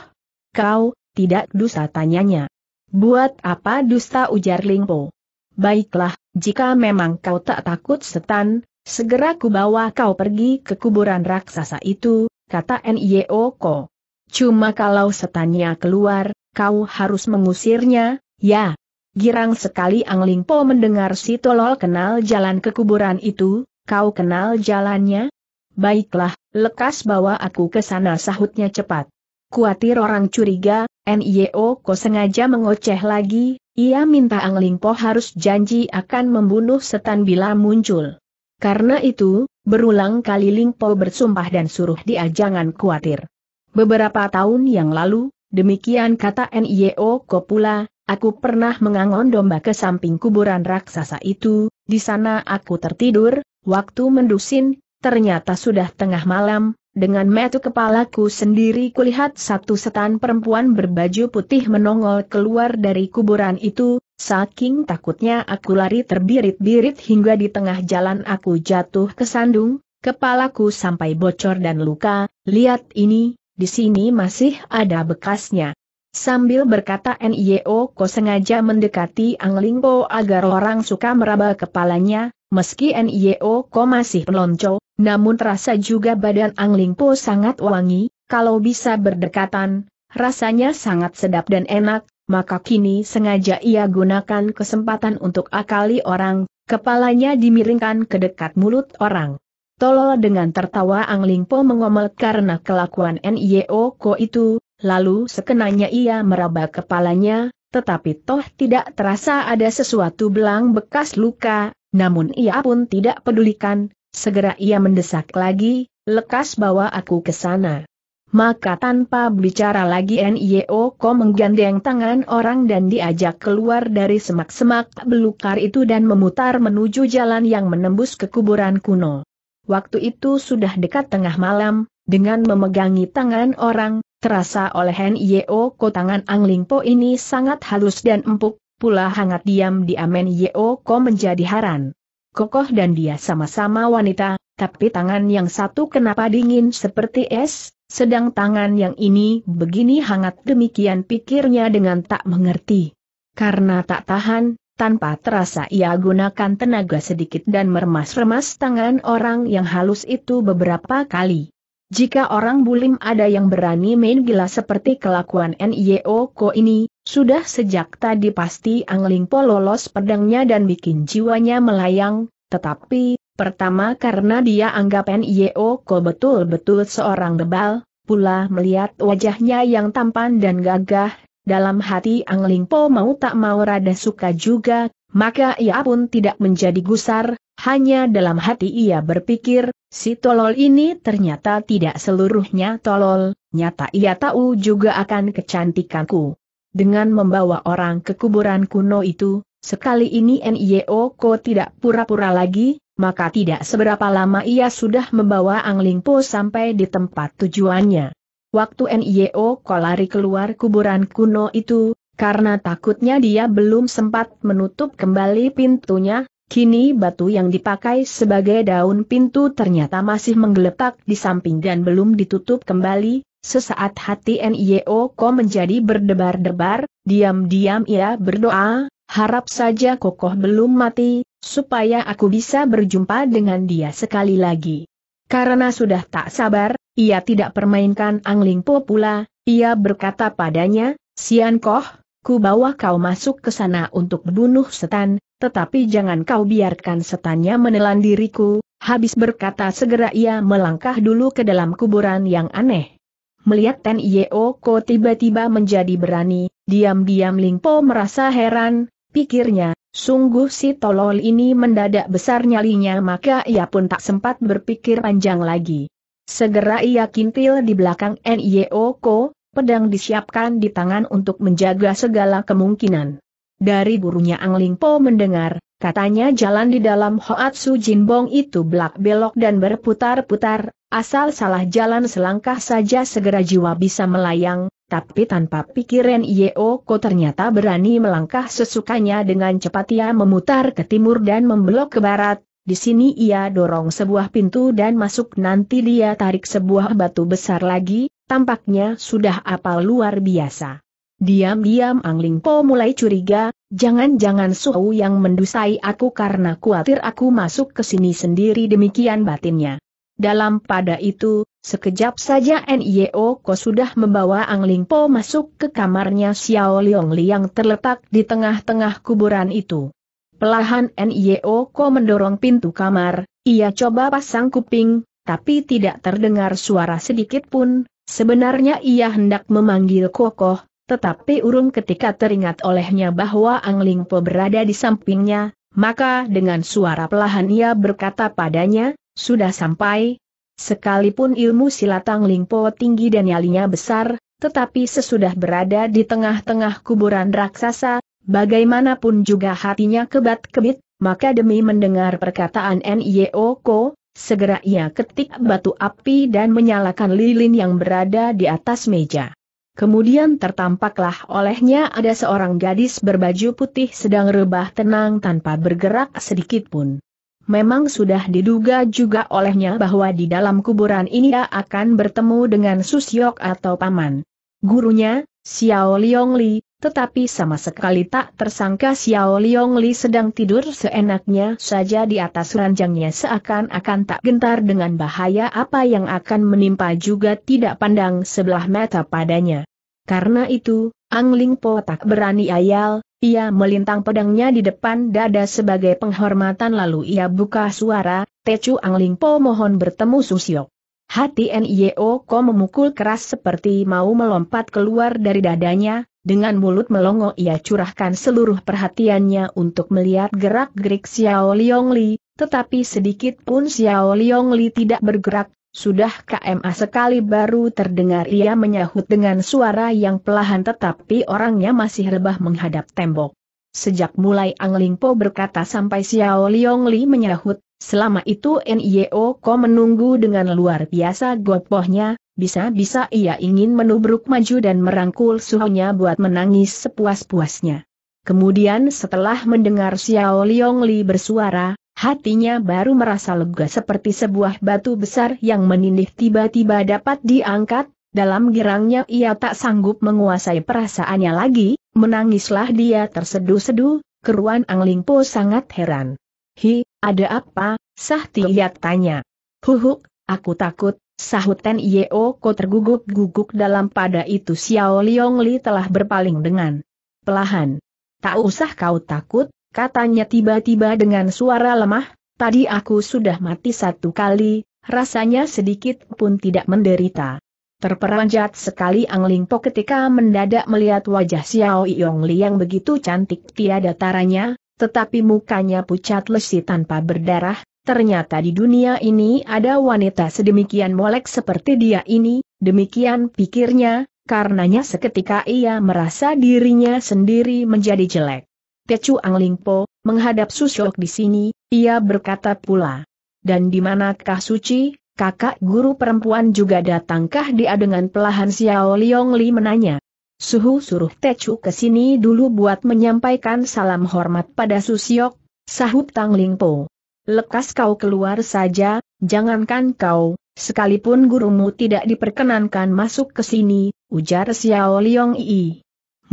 Kau, tidak dusta tanyanya. Buat apa dusta ujar Lingpo? Baiklah, jika memang kau tak takut setan, Segera kubawa kau pergi ke kuburan raksasa itu, kata Nio Ko. Cuma kalau setannya keluar, kau harus mengusirnya, ya. Girang sekali Angling Po mendengar si tolol kenal jalan ke kuburan itu, kau kenal jalannya? Baiklah, lekas bawa aku ke sana sahutnya cepat. Kuatir orang curiga, Nio Ko sengaja mengoceh lagi, ia minta Angling Po harus janji akan membunuh setan bila muncul. Karena itu, berulang kali Ling Po bersumpah dan suruh dia jangan khawatir. Beberapa tahun yang lalu, demikian kata NIO Kopula, aku pernah mengangon domba ke samping kuburan raksasa itu, di sana aku tertidur, waktu mendusin, ternyata sudah tengah malam, dengan metu kepalaku sendiri kulihat satu setan perempuan berbaju putih menongol keluar dari kuburan itu, Saking takutnya aku lari terbirit-birit hingga di tengah jalan aku jatuh ke sandung, kepalaku sampai bocor dan luka, lihat ini, di sini masih ada bekasnya. Sambil berkata NIO Ko sengaja mendekati Anglingpo agar orang suka meraba kepalanya, meski NIO Ko masih pelonco, namun terasa juga badan Anglingpo sangat wangi, kalau bisa berdekatan, rasanya sangat sedap dan enak, maka kini sengaja ia gunakan kesempatan untuk akali orang, kepalanya dimiringkan ke dekat mulut orang. Tolol dengan tertawa Ang Lingpo mengomel karena kelakuan NIO Ko itu, lalu sekenanya ia meraba kepalanya, tetapi toh tidak terasa ada sesuatu belang bekas luka, namun ia pun tidak pedulikan, segera ia mendesak lagi, lekas bawa aku ke sana. Maka tanpa bicara lagi NIO Ko menggandeng tangan orang dan diajak keluar dari semak-semak belukar itu dan memutar menuju jalan yang menembus ke kuburan kuno. Waktu itu sudah dekat tengah malam, dengan memegangi tangan orang, terasa oleh NIO Ko tangan Angling Po ini sangat halus dan empuk, pula hangat diam di amen NIO Ko menjadi haran. Kokoh dan dia sama-sama wanita, tapi tangan yang satu kenapa dingin seperti es, sedang tangan yang ini begini hangat demikian pikirnya dengan tak mengerti. Karena tak tahan, tanpa terasa ia gunakan tenaga sedikit dan meremas-remas tangan orang yang halus itu beberapa kali. Jika orang bulim ada yang berani main gila seperti kelakuan NIO Ko ini, sudah sejak tadi pasti Angling Po pedangnya dan bikin jiwanya melayang, tetapi, Pertama karena dia anggap NIO Ko betul-betul seorang bebal, pula melihat wajahnya yang tampan dan gagah, dalam hati Ang Lingpo mau tak mau rada suka juga, maka ia pun tidak menjadi gusar, hanya dalam hati ia berpikir, si tolol ini ternyata tidak seluruhnya tolol, nyata ia tahu juga akan kecantikanku. Dengan membawa orang ke kuburan kuno itu, sekali ini NIO Ko tidak pura-pura lagi, maka tidak seberapa lama ia sudah membawa Ang Lingpo sampai di tempat tujuannya. Waktu NIO kolari keluar kuburan kuno itu, karena takutnya dia belum sempat menutup kembali pintunya, kini batu yang dipakai sebagai daun pintu ternyata masih menggeletak di samping dan belum ditutup kembali, sesaat hati NIO Ko menjadi berdebar-debar, diam-diam ia berdoa, harap saja kokoh belum mati, supaya aku bisa berjumpa dengan dia sekali lagi. Karena sudah tak sabar, ia tidak permainkan Angling Po pula, ia berkata padanya, Sian Koh, ku bawa kau masuk ke sana untuk bunuh setan, tetapi jangan kau biarkan setannya menelan diriku, habis berkata segera ia melangkah dulu ke dalam kuburan yang aneh. Melihat Ten Yeo Ko tiba-tiba menjadi berani, diam-diam Ling Po merasa heran, Pikirnya, sungguh si tolol ini mendadak besar nyalinya maka ia pun tak sempat berpikir panjang lagi. Segera ia kintil di belakang N.I.O.Ko, pedang disiapkan di tangan untuk menjaga segala kemungkinan. Dari gurunya Ang Lingpo mendengar, katanya jalan di dalam Hoatsu Jinbong itu belak-belok dan berputar-putar, asal salah jalan selangkah saja segera jiwa bisa melayang, tapi tanpa pikiran Yeo Ko ternyata berani melangkah sesukanya dengan cepat ia memutar ke timur dan membelok ke barat, di sini ia dorong sebuah pintu dan masuk nanti dia tarik sebuah batu besar lagi, tampaknya sudah apal luar biasa. Diam-diam Angling Po mulai curiga, jangan-jangan Suhu yang mendusai aku karena khawatir aku masuk ke sini sendiri demikian batinnya. Dalam pada itu, Sekejap saja NIO Ko sudah membawa Ang Ling Po masuk ke kamarnya Xiao Leong Li terletak di tengah-tengah kuburan itu. Pelahan NIO Ko mendorong pintu kamar, ia coba pasang kuping, tapi tidak terdengar suara sedikit pun. Sebenarnya ia hendak memanggil Kokoh, tetapi urung ketika teringat olehnya bahwa Ang Ling Po berada di sampingnya, maka dengan suara pelahan ia berkata padanya, sudah sampai, Sekalipun ilmu silatang Lingpo tinggi dan nyalinya besar, tetapi sesudah berada di tengah-tengah kuburan raksasa, bagaimanapun juga hatinya kebat-kebit, maka demi mendengar perkataan N.Y.O. Ko, segera ia ketik batu api dan menyalakan lilin yang berada di atas meja. Kemudian tertampaklah olehnya ada seorang gadis berbaju putih sedang rebah tenang tanpa bergerak sedikitpun. Memang sudah diduga juga olehnya bahwa di dalam kuburan ini ia akan bertemu dengan Susyok atau paman gurunya, Xiao Liong Li, tetapi sama sekali tak tersangka Xiao Liong Li sedang tidur seenaknya saja di atas ranjangnya seakan-akan tak gentar dengan bahaya apa yang akan menimpa juga tidak pandang sebelah mata padanya. Karena itu, Ang Lingpo tak berani ayal, ia melintang pedangnya di depan dada sebagai penghormatan lalu ia buka suara, Tecu Po mohon bertemu Susio. Hati NIO Ko memukul keras seperti mau melompat keluar dari dadanya, dengan mulut melongo ia curahkan seluruh perhatiannya untuk melihat gerak-gerik Xiao Li, tetapi sedikit pun Xiao Li tidak bergerak, sudah KMA sekali baru terdengar ia menyahut dengan suara yang pelahan tetapi orangnya masih rebah menghadap tembok. Sejak mulai Ang Lingpo berkata sampai Xiao Liong Li menyahut, selama itu N.I.O. Ko menunggu dengan luar biasa gopohnya, bisa-bisa ia ingin menubruk maju dan merangkul suhunya buat menangis sepuas-puasnya. Kemudian setelah mendengar Xiao Liong Li bersuara, Hatinya baru merasa lega seperti sebuah batu besar yang menindih tiba-tiba dapat diangkat, dalam gerangnya ia tak sanggup menguasai perasaannya lagi, menangislah dia tersedu-sedu, keruan Ang Lingpo sangat heran. Hi, ada apa? Sah lihat tanya. Huhuk, aku takut, sahut Ten Yeo Ko terguguk-guguk dalam pada itu Xiao Liong Li telah berpaling dengan pelahan. Tak usah kau takut, katanya tiba-tiba dengan suara lemah, tadi aku sudah mati satu kali, rasanya sedikit pun tidak menderita. Terperanjat sekali Ang Lingpo ketika mendadak melihat wajah Xiao Yongli yang begitu cantik tiada taranya, tetapi mukanya pucat lesi tanpa berdarah, ternyata di dunia ini ada wanita sedemikian molek seperti dia ini, demikian pikirnya, karenanya seketika ia merasa dirinya sendiri menjadi jelek. Tecu Anglingpo, menghadap Susyok di sini, ia berkata pula. Dan di manakah suci, kakak guru perempuan juga datangkah dia dengan pelahan Xiao Liong Li menanya. Suhu suruh Tecu ke sini dulu buat menyampaikan salam hormat pada Susyok, sahut Tang Tanglingpo. Lekas kau keluar saja, jangankan kau, sekalipun gurumu tidak diperkenankan masuk ke sini, ujar Xiao Liong Yi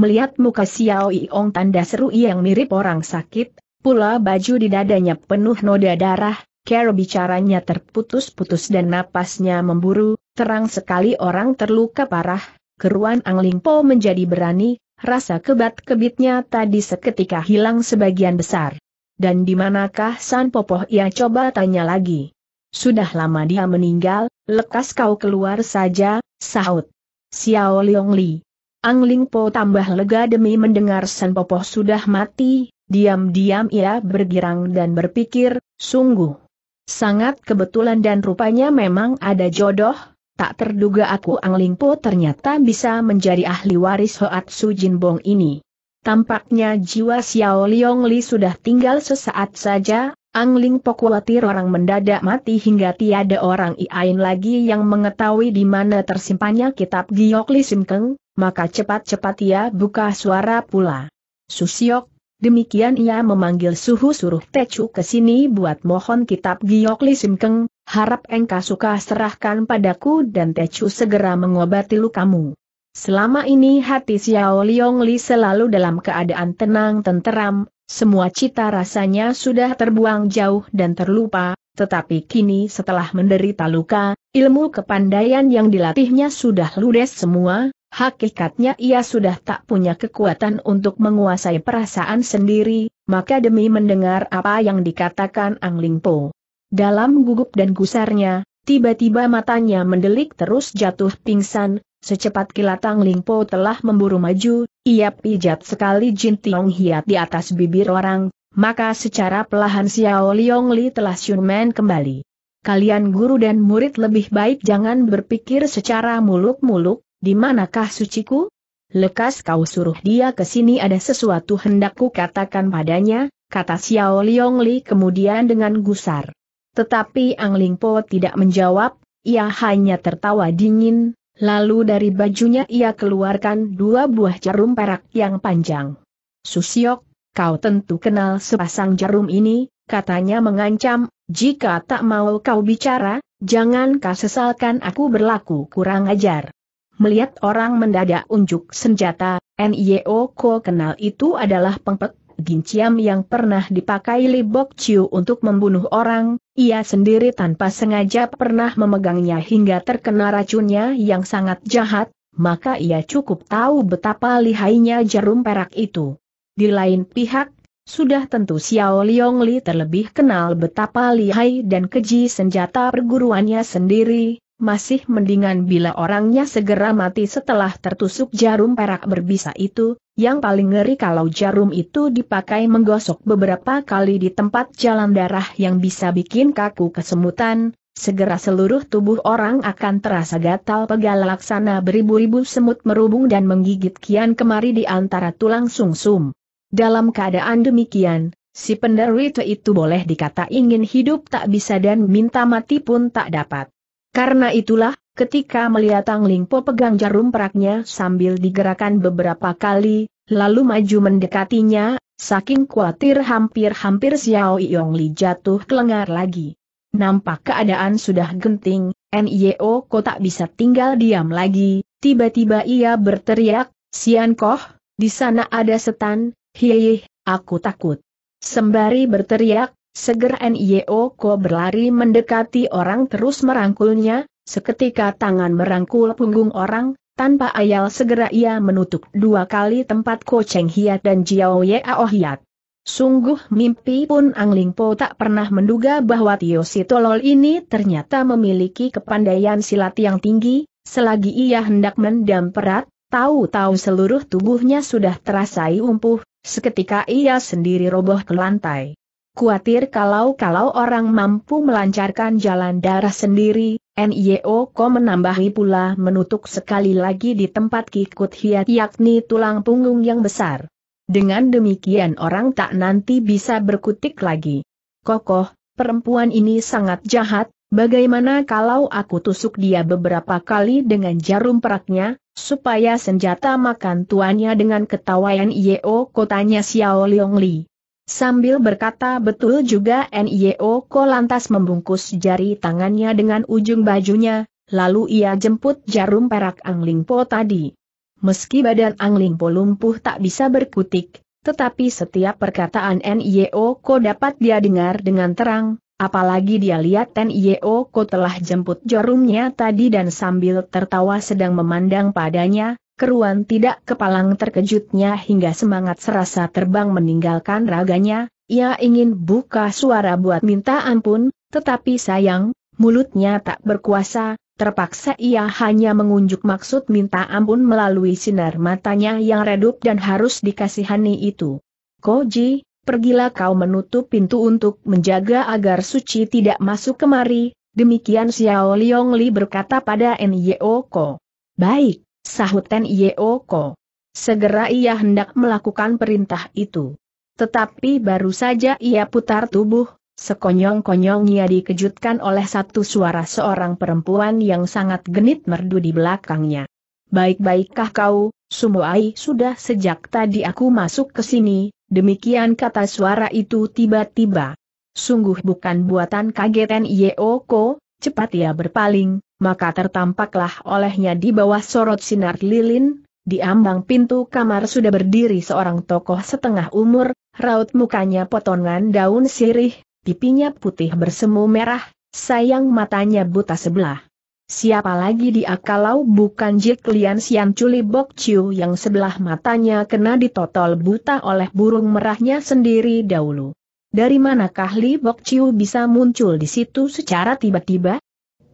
melihat muka Xiao Yong tanda seru yang mirip orang sakit, pula baju di dadanya penuh noda darah, Care bicaranya terputus-putus dan napasnya memburu, terang sekali orang terluka parah, keruan Ang Lingpo menjadi berani, rasa kebat-kebitnya tadi seketika hilang sebagian besar. Dan di manakah San Popoh ia coba tanya lagi. Sudah lama dia meninggal, lekas kau keluar saja, sahut. Xiao Liong Li. Ang Ling Po tambah lega demi mendengar Sen Popoh sudah mati, diam-diam ia bergirang dan berpikir, sungguh. Sangat kebetulan dan rupanya memang ada jodoh, tak terduga aku Ang Ling Po ternyata bisa menjadi ahli waris Hoat Su Jin Bong ini. Tampaknya jiwa Xiao Liong Li sudah tinggal sesaat saja, Ang Ling Po khawatir orang mendadak mati hingga tiada orang iain lagi yang mengetahui di mana tersimpannya kitab Giok Li Simkeng, maka cepat-cepat ia buka suara pula. Susiok, demikian ia memanggil suhu suruh Tecu ke sini buat mohon kitab Giok Li Simkeng, harap engkau suka serahkan padaku dan Tecu segera mengobati lukamu. Selama ini hati Xiao Liong Li selalu dalam keadaan tenang tenteram, semua cita rasanya sudah terbuang jauh dan terlupa, tetapi kini setelah menderita luka, ilmu kepandaian yang dilatihnya sudah ludes semua, Hakikatnya ia sudah tak punya kekuatan untuk menguasai perasaan sendiri, maka demi mendengar apa yang dikatakan Ang Ling Po. Dalam gugup dan gusarnya, tiba-tiba matanya mendelik terus jatuh pingsan, secepat kilat Ang Ling Po telah memburu maju, ia pijat sekali Jin Tiong Hiat di atas bibir orang, maka secara pelahan Xiao Liong Li telah syurmen kembali. Kalian guru dan murid lebih baik jangan berpikir secara muluk-muluk, di manakah suciku? Lekas kau suruh dia ke sini ada sesuatu hendakku katakan padanya, kata Xiao Liong Li kemudian dengan gusar. Tetapi Ang Ling Po tidak menjawab, ia hanya tertawa dingin, lalu dari bajunya ia keluarkan dua buah jarum perak yang panjang. Susiok, kau tentu kenal sepasang jarum ini, katanya mengancam, jika tak mau kau bicara, jangan kau sesalkan aku berlaku kurang ajar. Melihat orang mendadak unjuk senjata, N.I.O. Ko kenal itu adalah pengpek Ginciam yang pernah dipakai Li Bok Chiu untuk membunuh orang, ia sendiri tanpa sengaja pernah memegangnya hingga terkena racunnya yang sangat jahat, maka ia cukup tahu betapa lihainya jarum perak itu. Di lain pihak, sudah tentu Xiao Liong Li terlebih kenal betapa lihai dan keji senjata perguruannya sendiri, masih mendingan bila orangnya segera mati setelah tertusuk jarum perak berbisa itu, yang paling ngeri kalau jarum itu dipakai menggosok beberapa kali di tempat jalan darah yang bisa bikin kaku kesemutan, segera seluruh tubuh orang akan terasa gatal pegal laksana beribu-ribu semut merubung dan menggigit kian kemari di antara tulang sungsum. Dalam keadaan demikian, si penderita itu boleh dikata ingin hidup tak bisa dan minta mati pun tak dapat. Karena itulah, ketika melihat Tang Lingpo pegang jarum peraknya sambil digerakkan beberapa kali, lalu maju mendekatinya, saking khawatir hampir-hampir Xiao Yongli jatuh kelengar lagi. Nampak keadaan sudah genting, NIO Ko tak bisa tinggal diam lagi, tiba-tiba ia berteriak, Sian Koh, di sana ada setan, hiih, aku takut. Sembari berteriak, Seger NIO Ko berlari mendekati orang terus merangkulnya, seketika tangan merangkul punggung orang, tanpa ayal segera ia menutup dua kali tempat Ko Cheng Hiat dan Jiao Yao Hiat. Sungguh mimpi pun Ang Ling Po tak pernah menduga bahwa Tio Sitolol ini ternyata memiliki kepandaian silat yang tinggi, selagi ia hendak mendam perat, tahu-tahu seluruh tubuhnya sudah terasai umpuh, seketika ia sendiri roboh ke lantai. Kuatir kalau-kalau orang mampu melancarkan jalan darah sendiri, NIO Ko menambahi pula menutup sekali lagi di tempat kikut hiat yakni tulang punggung yang besar. Dengan demikian orang tak nanti bisa berkutik lagi. Kokoh, perempuan ini sangat jahat, bagaimana kalau aku tusuk dia beberapa kali dengan jarum peraknya, supaya senjata makan tuannya dengan ketawa NIO kotanya Xiao Leong Li. Sambil berkata betul juga NIO Ko lantas membungkus jari tangannya dengan ujung bajunya, lalu ia jemput jarum perak Angling Po tadi. Meski badan Angling Po lumpuh tak bisa berkutik, tetapi setiap perkataan NIO Ko dapat dia dengar dengan terang, apalagi dia lihat NIO Ko telah jemput jarumnya tadi dan sambil tertawa sedang memandang padanya, keruan tidak kepalang terkejutnya hingga semangat serasa terbang meninggalkan raganya, ia ingin buka suara buat minta ampun, tetapi sayang, mulutnya tak berkuasa, terpaksa ia hanya mengunjuk maksud minta ampun melalui sinar matanya yang redup dan harus dikasihani itu. Koji, pergilah kau menutup pintu untuk menjaga agar suci tidak masuk kemari, demikian Xiao Liong Li berkata pada Nyo Ko. Baik sahut Ten Yeoko. Segera ia hendak melakukan perintah itu. Tetapi baru saja ia putar tubuh, sekonyong konyong ia dikejutkan oleh satu suara seorang perempuan yang sangat genit merdu di belakangnya. Baik-baikkah kau, Sumoai sudah sejak tadi aku masuk ke sini, demikian kata suara itu tiba-tiba. Sungguh bukan buatan kagetan Yeoko, cepat ia berpaling, maka tertampaklah olehnya di bawah sorot sinar lilin, di ambang pintu kamar sudah berdiri seorang tokoh setengah umur, raut mukanya potongan daun sirih, pipinya putih bersemu merah, sayang matanya buta sebelah. Siapa lagi dia kalau bukan Jik Lian Sian Chuli Bok Chiu yang sebelah matanya kena ditotol buta oleh burung merahnya sendiri dahulu. Dari manakah Li Bok Chiu bisa muncul di situ secara tiba-tiba?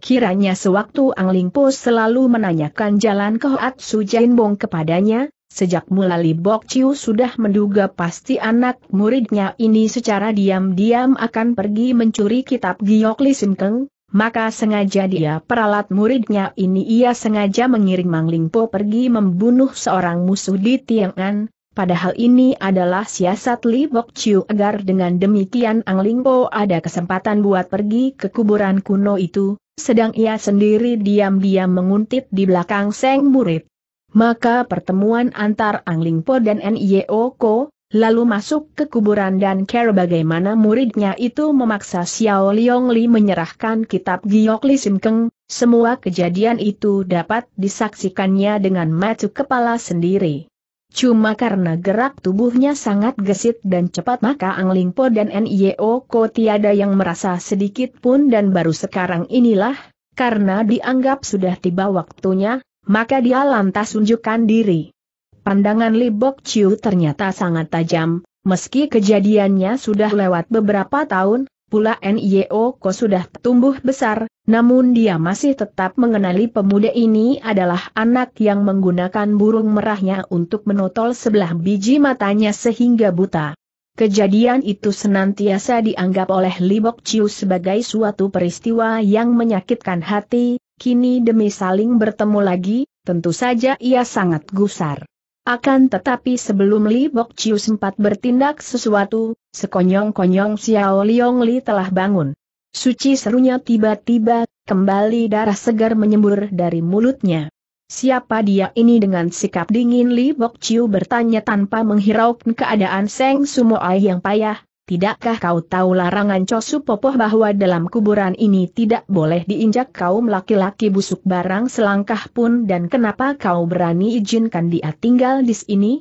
Kiranya sewaktu Ang Lingpo selalu menanyakan jalan ke Hoat Su Jainbong kepadanya, sejak mula Li Bok Chiu sudah menduga pasti anak muridnya ini secara diam-diam akan pergi mencuri kitab Giok Li Sim maka sengaja dia peralat muridnya ini ia sengaja mengirim Ang Lingpo pergi membunuh seorang musuh di Tiang'an, padahal ini adalah siasat Li Bok Chiu agar dengan demikian Ang Lingpo ada kesempatan buat pergi ke kuburan kuno itu, sedang ia sendiri diam-diam menguntit di belakang Seng Murid. Maka pertemuan antar Lingpo dan N.I.O. Ko, lalu masuk ke kuburan dan care bagaimana muridnya itu memaksa Xiao Liong Li menyerahkan kitab Giok Li Sim Keng, semua kejadian itu dapat disaksikannya dengan mata kepala sendiri. Cuma karena gerak tubuhnya sangat gesit dan cepat maka Ang Lingpo dan N.I.O. Ko tiada yang merasa sedikit pun dan baru sekarang inilah, karena dianggap sudah tiba waktunya, maka dia lantas unjukkan diri. Pandangan Bok Chiu ternyata sangat tajam, meski kejadiannya sudah lewat beberapa tahun, Pula NIO Ko sudah tumbuh besar, namun dia masih tetap mengenali pemuda ini adalah anak yang menggunakan burung merahnya untuk menotol sebelah biji matanya sehingga buta. Kejadian itu senantiasa dianggap oleh Libok Chiu sebagai suatu peristiwa yang menyakitkan hati, kini demi saling bertemu lagi, tentu saja ia sangat gusar. Akan tetapi sebelum Li Bok Chiu sempat bertindak sesuatu, sekonyong-konyong Xiao Liong Li telah bangun. Suci serunya tiba-tiba, kembali darah segar menyembur dari mulutnya. Siapa dia ini dengan sikap dingin Li Bok Chiu bertanya tanpa menghiraukan keadaan Seng Sumoai yang payah, Tidakkah kau tahu larangan Cosu Popoh bahwa dalam kuburan ini tidak boleh diinjak kaum laki-laki busuk barang selangkah pun dan kenapa kau berani izinkan dia tinggal di sini?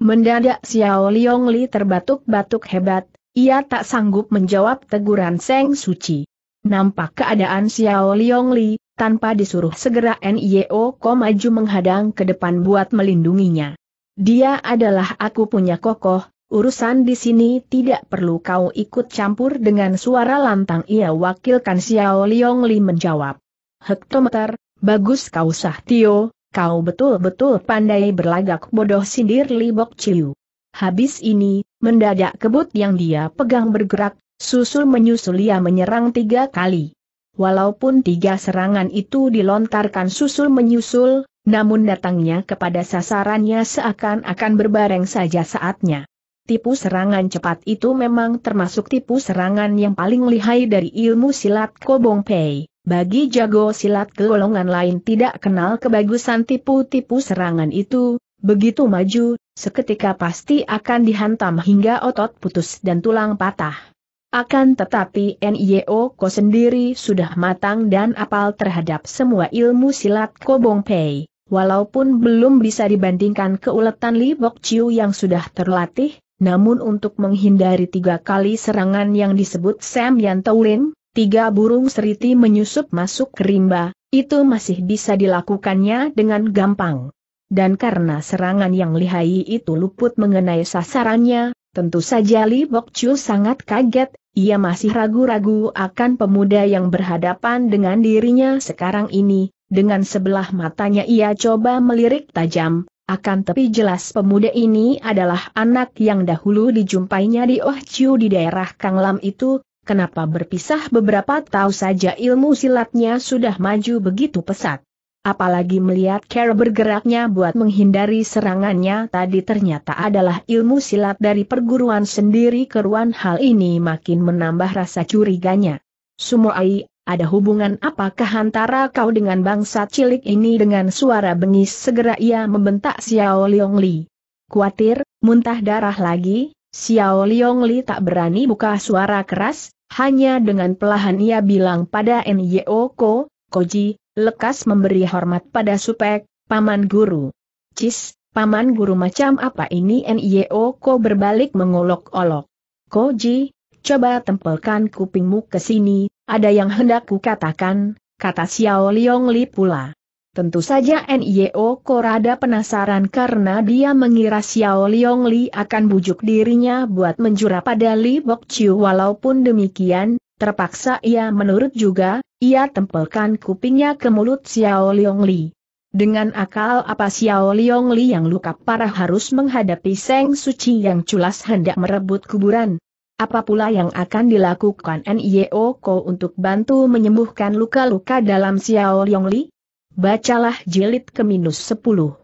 Mendadak Xiao Liong Li terbatuk-batuk hebat, ia tak sanggup menjawab teguran Seng Suci. Nampak keadaan Xiao Liong Li, tanpa disuruh segera NIO Ko maju menghadang ke depan buat melindunginya. Dia adalah aku punya kokoh, Urusan di sini tidak perlu kau ikut campur dengan suara lantang ia wakilkan Xiao Liong Li menjawab. Hektometer, bagus kau sah Tio, kau betul-betul pandai berlagak bodoh sindir Li Bok Chiu. Habis ini, mendadak kebut yang dia pegang bergerak, susul menyusul ia menyerang tiga kali. Walaupun tiga serangan itu dilontarkan susul menyusul, namun datangnya kepada sasarannya seakan-akan berbareng saja saatnya tipu serangan cepat itu memang termasuk tipu serangan yang paling lihai dari ilmu silat Kobong Pei. Bagi jago silat golongan lain tidak kenal kebagusan tipu-tipu serangan itu, begitu maju, seketika pasti akan dihantam hingga otot putus dan tulang patah. Akan tetapi NIO Ko sendiri sudah matang dan apal terhadap semua ilmu silat Kobong Pei. Walaupun belum bisa dibandingkan keuletan Li Bok Chiu yang sudah terlatih, namun untuk menghindari tiga kali serangan yang disebut Sam Yantowin, tiga burung seriti menyusup masuk ke rimba, itu masih bisa dilakukannya dengan gampang. Dan karena serangan yang lihai itu luput mengenai sasarannya, tentu saja Li Bok Chu sangat kaget, ia masih ragu-ragu akan pemuda yang berhadapan dengan dirinya sekarang ini, dengan sebelah matanya ia coba melirik tajam, akan tepi jelas pemuda ini adalah anak yang dahulu dijumpainya di Oh Chiu di daerah Kang Lam itu, kenapa berpisah beberapa tahun saja ilmu silatnya sudah maju begitu pesat. Apalagi melihat cara bergeraknya buat menghindari serangannya tadi ternyata adalah ilmu silat dari perguruan sendiri keruan hal ini makin menambah rasa curiganya. Sumo Ai ada hubungan apakah antara kau dengan bangsa cilik ini dengan suara bengis segera ia membentak Xiao Liong Li. Kuatir, muntah darah lagi, Xiao Liong Li tak berani buka suara keras, hanya dengan pelahan ia bilang pada Nyo Ko, Koji, lekas memberi hormat pada Supek, Paman Guru. Cis, Paman Guru macam apa ini Nyo Ko berbalik mengolok-olok. Koji, coba tempelkan kupingmu ke sini, ada yang hendak kukatakan, kata Xiao Liong Li pula. Tentu saja NIO Korada penasaran karena dia mengira Xiao Liong Li akan bujuk dirinya buat menjura pada Li Bok Chiu walaupun demikian, terpaksa ia menurut juga, ia tempelkan kupingnya ke mulut Xiao Liong Li. Dengan akal apa Xiao Liong Li yang luka parah harus menghadapi Seng Suci yang culas hendak merebut kuburan, apa pula yang akan dilakukan NIO Ko untuk bantu menyembuhkan luka-luka dalam Xiao Yongli? Bacalah jilid ke-10. minus